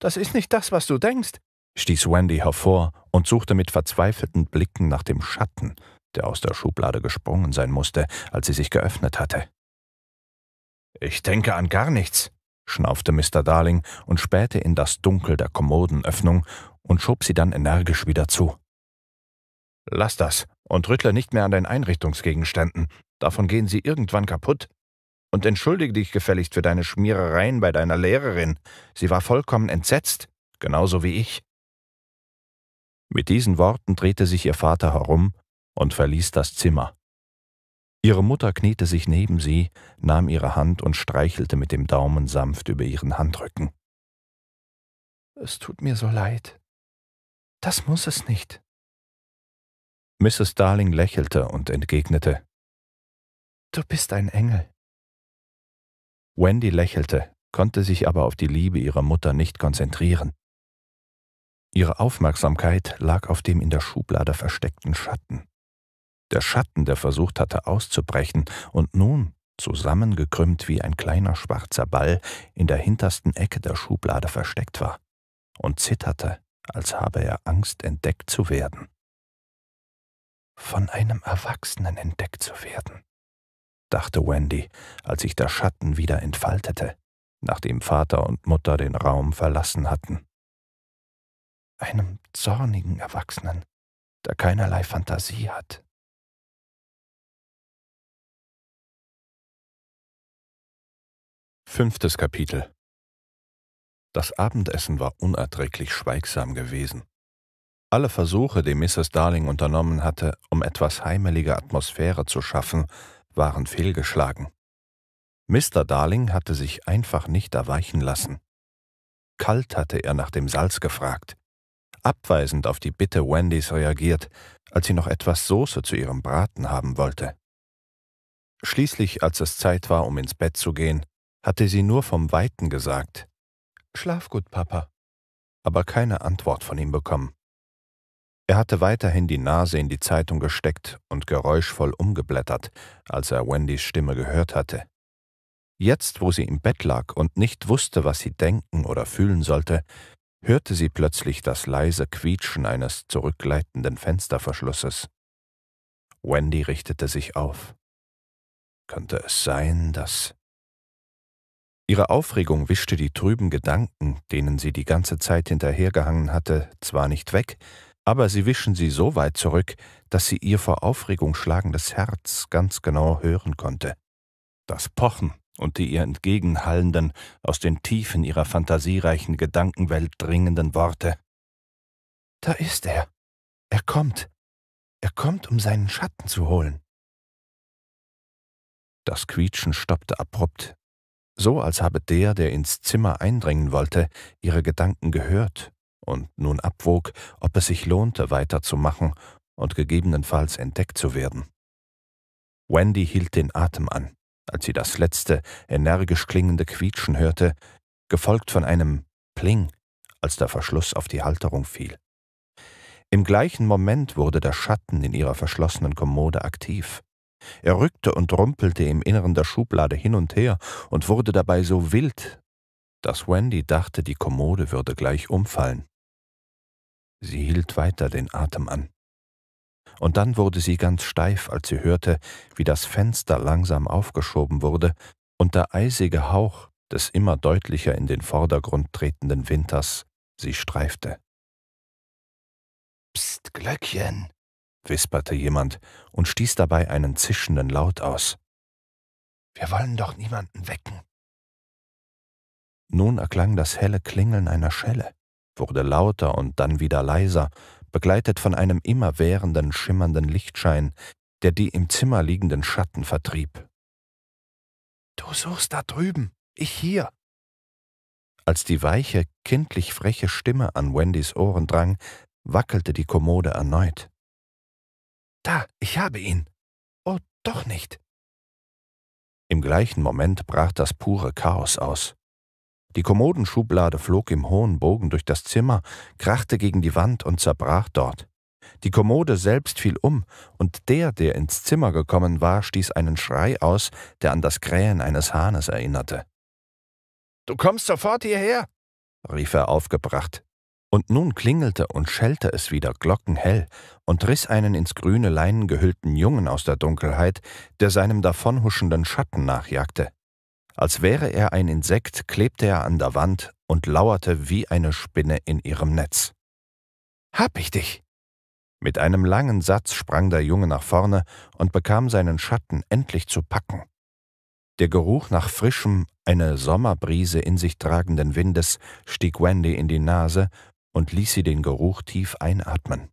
Das ist nicht das, was du denkst, stieß Wendy hervor und suchte mit verzweifelten Blicken nach dem Schatten, der aus der Schublade gesprungen sein musste, als sie sich geöffnet hatte. Ich denke an gar nichts, schnaufte Mr. Darling und spähte in das Dunkel der Kommodenöffnung und schob sie dann energisch wieder zu. Lass das und rüttle nicht mehr an den Einrichtungsgegenständen. Davon gehen sie irgendwann kaputt. Und entschuldige dich gefälligst für deine Schmierereien bei deiner Lehrerin. Sie war vollkommen entsetzt, genauso wie ich. Mit diesen Worten drehte sich ihr Vater herum und verließ das Zimmer. Ihre Mutter kniete sich neben sie, nahm ihre Hand und streichelte mit dem Daumen sanft über ihren Handrücken. Es tut mir so leid. Das muss es nicht. Mrs. Darling lächelte und entgegnete. Du bist ein Engel. Wendy lächelte, konnte sich aber auf die Liebe ihrer Mutter nicht konzentrieren. Ihre Aufmerksamkeit lag auf dem in der Schublade versteckten Schatten der Schatten, der versucht hatte auszubrechen und nun, zusammengekrümmt wie ein kleiner schwarzer Ball, in der hintersten Ecke der Schublade versteckt war und zitterte, als habe er Angst, entdeckt zu werden. Von einem Erwachsenen entdeckt zu werden, dachte Wendy, als sich der Schatten wieder entfaltete, nachdem Vater und Mutter den Raum verlassen hatten. Einem zornigen Erwachsenen, der keinerlei Fantasie hat, Fünftes Kapitel Das Abendessen war unerträglich schweigsam gewesen. Alle Versuche, die Mrs. Darling unternommen hatte, um etwas heimelige Atmosphäre zu schaffen, waren fehlgeschlagen. Mr. Darling hatte sich einfach nicht erweichen lassen. Kalt hatte er nach dem Salz gefragt, abweisend auf die Bitte Wendys reagiert, als sie noch etwas Soße zu ihrem Braten haben wollte. Schließlich, als es Zeit war, um ins Bett zu gehen, hatte sie nur vom Weiten gesagt. Schlaf gut, Papa. Aber keine Antwort von ihm bekommen. Er hatte weiterhin die Nase in die Zeitung gesteckt und geräuschvoll umgeblättert, als er Wendys Stimme gehört hatte. Jetzt, wo sie im Bett lag und nicht wusste, was sie denken oder fühlen sollte, hörte sie plötzlich das leise Quietschen eines zurückgleitenden Fensterverschlusses. Wendy richtete sich auf. Könnte es sein, dass Ihre Aufregung wischte die trüben Gedanken, denen sie die ganze Zeit hinterhergehangen hatte, zwar nicht weg, aber sie wischen sie so weit zurück, dass sie ihr vor Aufregung schlagendes Herz ganz genau hören konnte. Das Pochen und die ihr entgegenhallenden, aus den Tiefen ihrer fantasiereichen Gedankenwelt dringenden Worte. Da ist er. Er kommt. Er kommt, um seinen Schatten zu holen. Das Quietschen stoppte abrupt, so als habe der, der ins Zimmer eindringen wollte, ihre Gedanken gehört und nun abwog, ob es sich lohnte, weiterzumachen und gegebenenfalls entdeckt zu werden. Wendy hielt den Atem an, als sie das letzte, energisch klingende Quietschen hörte, gefolgt von einem Pling, als der Verschluss auf die Halterung fiel. Im gleichen Moment wurde der Schatten in ihrer verschlossenen Kommode aktiv. Er rückte und rumpelte im Inneren der Schublade hin und her und wurde dabei so wild, dass Wendy dachte, die Kommode würde gleich umfallen. Sie hielt weiter den Atem an. Und dann wurde sie ganz steif, als sie hörte, wie das Fenster langsam aufgeschoben wurde und der eisige Hauch des immer deutlicher in den Vordergrund tretenden Winters sie streifte. Psst, Glöckchen, wisperte jemand und stieß dabei einen zischenden Laut aus. Wir wollen doch niemanden wecken. Nun erklang das helle Klingeln einer Schelle, wurde lauter und dann wieder leiser, begleitet von einem immerwährenden, schimmernden Lichtschein, der die im Zimmer liegenden Schatten vertrieb. Du suchst da drüben, ich hier. Als die weiche, kindlich freche Stimme an Wendys Ohren drang, wackelte die Kommode erneut. Da, ich habe ihn. Oh, doch nicht. Im gleichen Moment brach das pure Chaos aus. Die Kommodenschublade flog im hohen Bogen durch das Zimmer, krachte gegen die Wand und zerbrach dort. Die Kommode selbst fiel um, und der, der ins Zimmer gekommen war, stieß einen Schrei aus, der an das Krähen eines Hahnes erinnerte. Du kommst sofort hierher, rief er aufgebracht und nun klingelte und schellte es wieder glockenhell und riss einen ins grüne Leinen gehüllten Jungen aus der Dunkelheit, der seinem davonhuschenden Schatten nachjagte. Als wäre er ein Insekt, klebte er an der Wand und lauerte wie eine Spinne in ihrem Netz. Hab ich dich! Mit einem langen Satz sprang der Junge nach vorne und bekam seinen Schatten endlich zu packen. Der Geruch nach frischem, eine Sommerbrise in sich tragenden Windes stieg Wendy in die Nase und ließ sie den Geruch tief einatmen.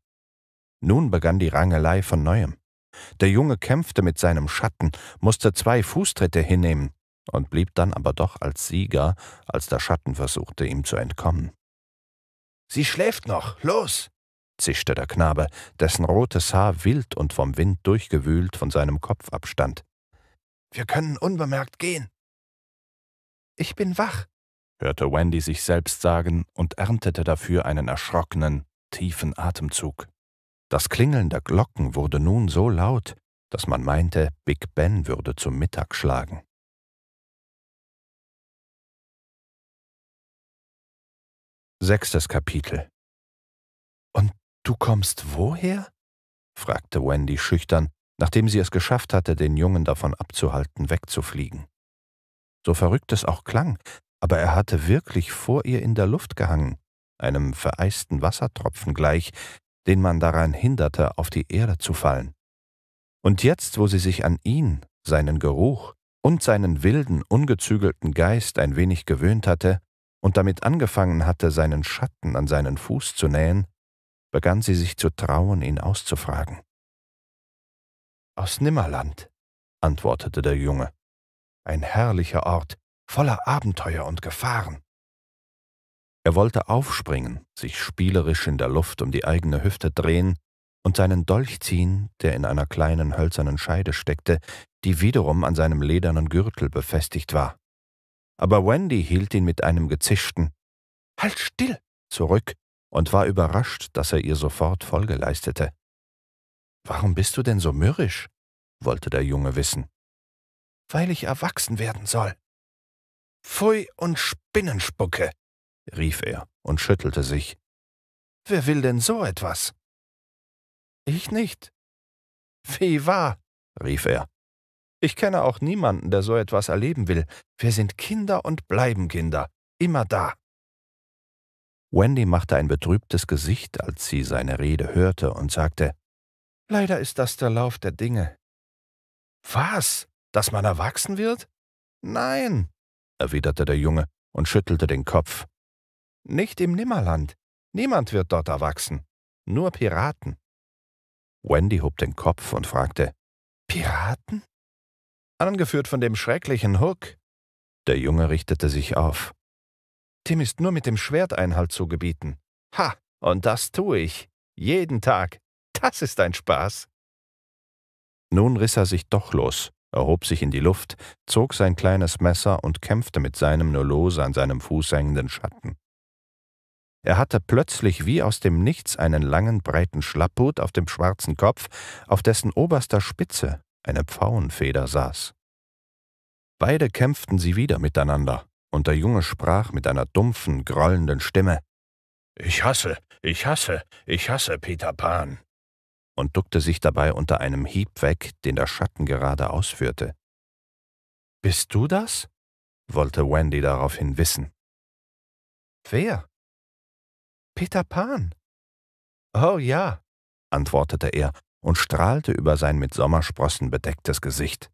Nun begann die Rangelei von neuem. Der Junge kämpfte mit seinem Schatten, musste zwei Fußtritte hinnehmen und blieb dann aber doch als Sieger, als der Schatten versuchte, ihm zu entkommen. Sie schläft noch, los! zischte der Knabe, dessen rotes Haar wild und vom Wind durchgewühlt von seinem Kopf abstand. Wir können unbemerkt gehen. Ich bin wach, hörte Wendy sich selbst sagen und erntete dafür einen erschrockenen, tiefen Atemzug. Das Klingeln der Glocken wurde nun so laut, dass man meinte, Big Ben würde zum Mittag schlagen. Sechstes Kapitel Und du kommst woher? fragte Wendy schüchtern, nachdem sie es geschafft hatte, den Jungen davon abzuhalten, wegzufliegen. So verrückt es auch klang, aber er hatte wirklich vor ihr in der Luft gehangen, einem vereisten Wassertropfen gleich, den man daran hinderte, auf die Erde zu fallen. Und jetzt, wo sie sich an ihn, seinen Geruch und seinen wilden, ungezügelten Geist ein wenig gewöhnt hatte und damit angefangen hatte, seinen Schatten an seinen Fuß zu nähen, begann sie sich zu trauen, ihn auszufragen. Aus Nimmerland, antwortete der Junge. Ein herrlicher Ort, voller Abenteuer und Gefahren. Er wollte aufspringen, sich spielerisch in der Luft um die eigene Hüfte drehen und seinen Dolch ziehen, der in einer kleinen hölzernen Scheide steckte, die wiederum an seinem ledernen Gürtel befestigt war. Aber Wendy hielt ihn mit einem gezischten Halt still zurück und war überrascht, dass er ihr sofort Folge leistete. Warum bist du denn so mürrisch? wollte der Junge wissen. Weil ich erwachsen werden soll, Pfui und Spinnenspucke, rief er und schüttelte sich. Wer will denn so etwas? Ich nicht. Wie wahr, rief er. Ich kenne auch niemanden, der so etwas erleben will. Wir sind Kinder und bleiben Kinder, immer da. Wendy machte ein betrübtes Gesicht, als sie seine Rede hörte und sagte, Leider ist das der Lauf der Dinge. Was? Dass man erwachsen wird? Nein, erwiderte der Junge und schüttelte den Kopf. Nicht im Nimmerland. Niemand wird dort erwachsen. Nur Piraten. Wendy hob den Kopf und fragte, Piraten? Angeführt von dem schrecklichen Hook. Der Junge richtete sich auf. Tim ist nur mit dem Schwert Einhalt zu gebieten. Ha, und das tue ich. Jeden Tag. Das ist ein Spaß. Nun riss er sich doch los erhob sich in die Luft, zog sein kleines Messer und kämpfte mit seinem nur lose an seinem Fuß hängenden Schatten. Er hatte plötzlich wie aus dem Nichts einen langen, breiten Schlapphut auf dem schwarzen Kopf, auf dessen oberster Spitze eine Pfauenfeder saß. Beide kämpften sie wieder miteinander, und der Junge sprach mit einer dumpfen, grollenden Stimme. »Ich hasse, ich hasse, ich hasse Peter Pan.« und duckte sich dabei unter einem Hieb weg, den der Schatten gerade ausführte. »Bist du das?« wollte Wendy daraufhin wissen. »Wer?« »Peter Pan.« »Oh ja«, antwortete er und strahlte über sein mit Sommersprossen bedecktes Gesicht.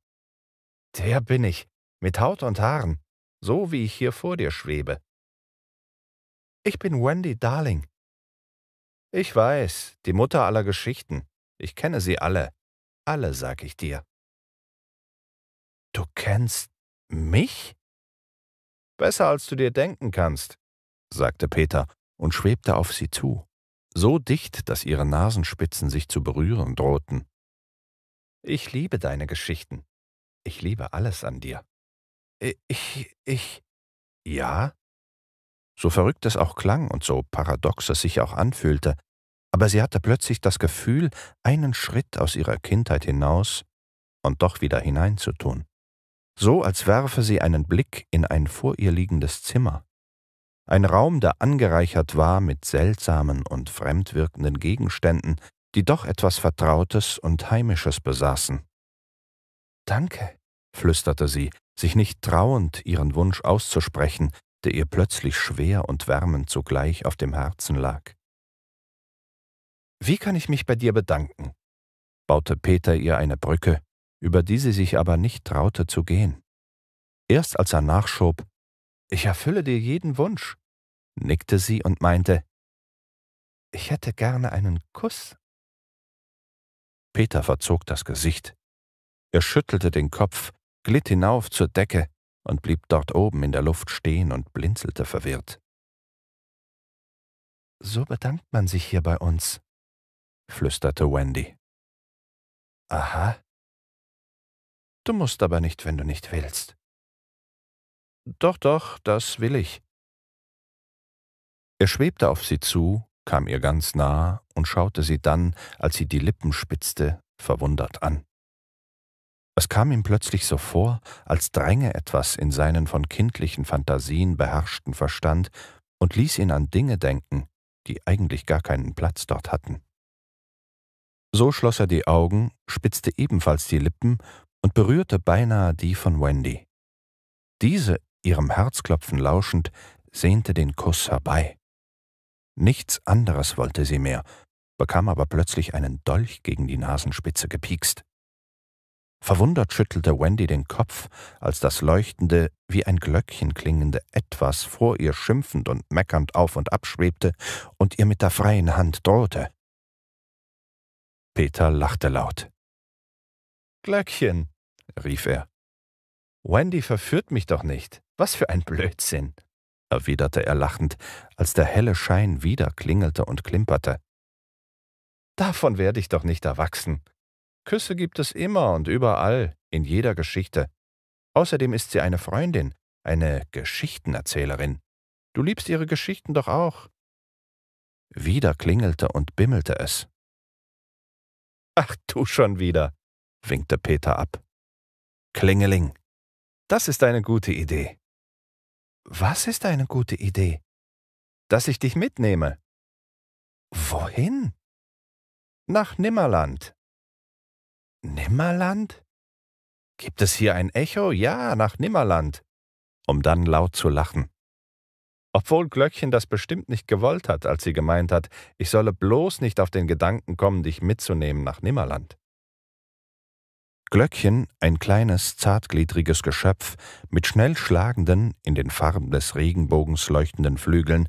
»Der bin ich, mit Haut und Haaren, so wie ich hier vor dir schwebe.« »Ich bin Wendy Darling, ich weiß, die Mutter aller Geschichten. Ich kenne sie alle. Alle, sag ich dir. Du kennst mich? Besser als du dir denken kannst, sagte Peter und schwebte auf sie zu, so dicht, dass ihre Nasenspitzen sich zu berühren drohten. Ich liebe deine Geschichten. Ich liebe alles an dir. Ich, ich. Ja? so verrückt es auch klang und so paradox es sich auch anfühlte, aber sie hatte plötzlich das Gefühl, einen Schritt aus ihrer Kindheit hinaus und doch wieder hineinzutun, so als werfe sie einen Blick in ein vor ihr liegendes Zimmer, ein Raum, der angereichert war mit seltsamen und fremdwirkenden Gegenständen, die doch etwas Vertrautes und Heimisches besaßen. Danke, flüsterte sie, sich nicht trauend, ihren Wunsch auszusprechen, der ihr plötzlich schwer und wärmend zugleich auf dem Herzen lag. Wie kann ich mich bei dir bedanken? baute Peter ihr eine Brücke, über die sie sich aber nicht traute zu gehen. Erst als er nachschob, ich erfülle dir jeden Wunsch, nickte sie und meinte, ich hätte gerne einen Kuss. Peter verzog das Gesicht. Er schüttelte den Kopf, glitt hinauf zur Decke und blieb dort oben in der Luft stehen und blinzelte verwirrt. So bedankt man sich hier bei uns, flüsterte Wendy. Aha. Du musst aber nicht, wenn du nicht willst. Doch, doch, das will ich. Er schwebte auf sie zu, kam ihr ganz nah und schaute sie dann, als sie die Lippen spitzte, verwundert an. Es kam ihm plötzlich so vor, als dränge etwas in seinen von kindlichen Fantasien beherrschten Verstand und ließ ihn an Dinge denken, die eigentlich gar keinen Platz dort hatten. So schloss er die Augen, spitzte ebenfalls die Lippen und berührte beinahe die von Wendy. Diese, ihrem Herzklopfen lauschend, sehnte den Kuss herbei. Nichts anderes wollte sie mehr, bekam aber plötzlich einen Dolch gegen die Nasenspitze gepiekst. Verwundert schüttelte Wendy den Kopf, als das leuchtende, wie ein Glöckchen klingende Etwas vor ihr schimpfend und meckernd auf und ab schwebte und ihr mit der freien Hand drohte. Peter lachte laut. Glöckchen, rief er. Wendy verführt mich doch nicht. Was für ein Blödsinn, erwiderte er lachend, als der helle Schein wieder klingelte und klimperte. Davon werde ich doch nicht erwachsen. Küsse gibt es immer und überall, in jeder Geschichte. Außerdem ist sie eine Freundin, eine Geschichtenerzählerin. Du liebst ihre Geschichten doch auch. Wieder klingelte und bimmelte es. Ach du schon wieder, winkte Peter ab. Klingeling, das ist eine gute Idee. Was ist eine gute Idee? Dass ich dich mitnehme. Wohin? Nach Nimmerland, Nimmerland? Gibt es hier ein Echo? Ja, nach Nimmerland. Um dann laut zu lachen. Obwohl Glöckchen das bestimmt nicht gewollt hat, als sie gemeint hat, ich solle bloß nicht auf den Gedanken kommen, dich mitzunehmen nach Nimmerland. Glöckchen, ein kleines, zartgliedriges Geschöpf mit schnell schlagenden, in den Farben des Regenbogens leuchtenden Flügeln,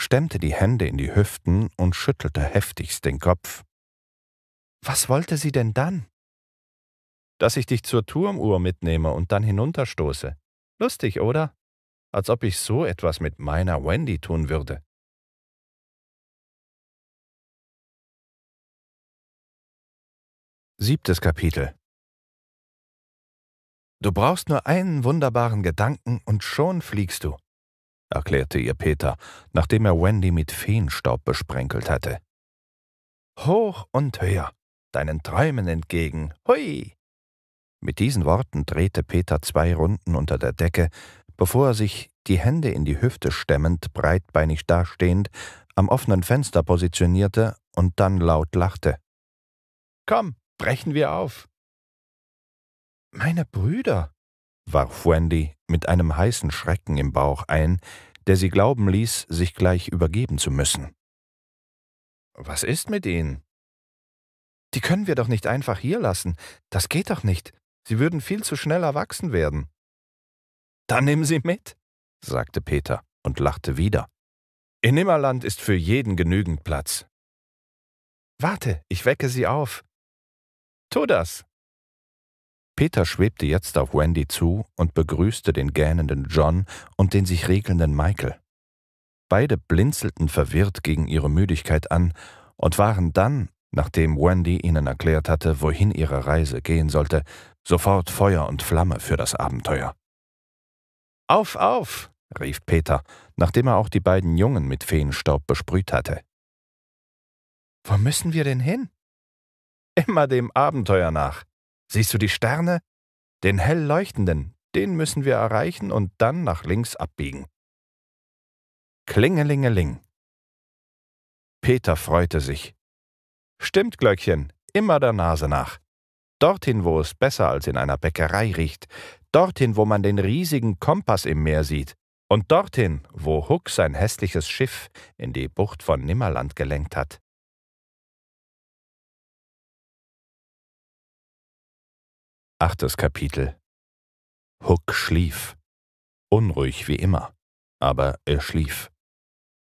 stemmte die Hände in die Hüften und schüttelte heftigst den Kopf. Was wollte sie denn dann? dass ich dich zur Turmuhr mitnehme und dann hinunterstoße. Lustig, oder? Als ob ich so etwas mit meiner Wendy tun würde. Siebtes Kapitel Du brauchst nur einen wunderbaren Gedanken und schon fliegst du, erklärte ihr Peter, nachdem er Wendy mit Feenstaub besprenkelt hatte. Hoch und höher, deinen Träumen entgegen, hui! Mit diesen Worten drehte Peter zwei Runden unter der Decke, bevor er sich, die Hände in die Hüfte stemmend, breitbeinig dastehend, am offenen Fenster positionierte und dann laut lachte. Komm, brechen wir auf. Meine Brüder, warf Wendy mit einem heißen Schrecken im Bauch ein, der sie glauben ließ, sich gleich übergeben zu müssen. Was ist mit ihnen? Die können wir doch nicht einfach hier lassen. Das geht doch nicht. Sie würden viel zu schnell erwachsen werden. Dann nehmen Sie mit, sagte Peter und lachte wieder. In Nimmerland ist für jeden genügend Platz. Warte, ich wecke Sie auf. Tu das! Peter schwebte jetzt auf Wendy zu und begrüßte den gähnenden John und den sich regelnden Michael. Beide blinzelten verwirrt gegen ihre Müdigkeit an und waren dann, nachdem Wendy ihnen erklärt hatte, wohin ihre Reise gehen sollte, Sofort Feuer und Flamme für das Abenteuer. Auf, auf! rief Peter, nachdem er auch die beiden Jungen mit Feenstaub besprüht hatte. Wo müssen wir denn hin? Immer dem Abenteuer nach. Siehst du die Sterne? Den hell leuchtenden, den müssen wir erreichen und dann nach links abbiegen. Klingelingeling. Peter freute sich. Stimmt, Glöckchen, immer der Nase nach dorthin, wo es besser als in einer Bäckerei riecht, dorthin, wo man den riesigen Kompass im Meer sieht, und dorthin, wo Huck sein hässliches Schiff in die Bucht von Nimmerland gelenkt hat. Achtes Kapitel Huck schlief. Unruhig wie immer, aber er schlief.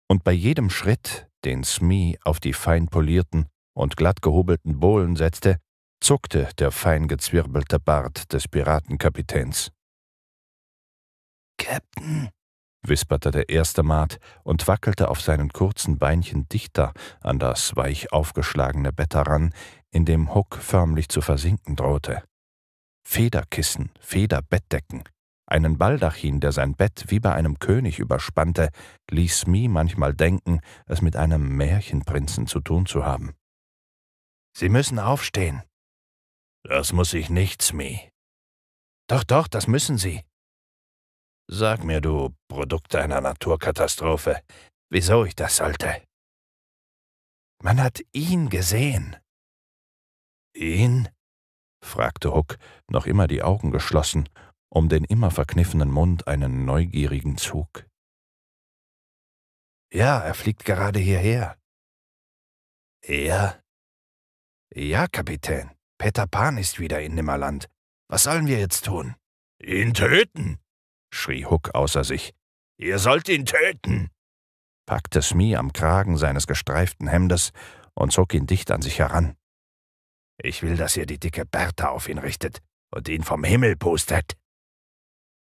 Und bei jedem Schritt, den Smee auf die fein polierten und glatt gehobelten Bohlen setzte, zuckte der fein gezwirbelte Bart des Piratenkapitäns. Captain, wisperte der erste Mart und wackelte auf seinen kurzen Beinchen dichter an das weich aufgeschlagene Bett heran, in dem Hook förmlich zu versinken drohte. Federkissen, Federbettdecken, einen Baldachin, der sein Bett wie bei einem König überspannte, ließ Mie manchmal denken, es mit einem Märchenprinzen zu tun zu haben. Sie müssen aufstehen, das muss ich nicht, Smee. Doch, doch, das müssen Sie. Sag mir, du Produkt einer Naturkatastrophe, wieso ich das sollte. Man hat ihn gesehen. Ihn? fragte Huck, noch immer die Augen geschlossen, um den immer verkniffenen Mund einen neugierigen Zug. Ja, er fliegt gerade hierher. Er? Ja, Kapitän. Peter Pan ist wieder in Nimmerland. Was sollen wir jetzt tun? Ihn töten! schrie Huck außer sich. Ihr sollt ihn töten! packte Smee am Kragen seines gestreiften Hemdes und zog ihn dicht an sich heran. Ich will, dass ihr die dicke Bertha auf ihn richtet und ihn vom Himmel pustet.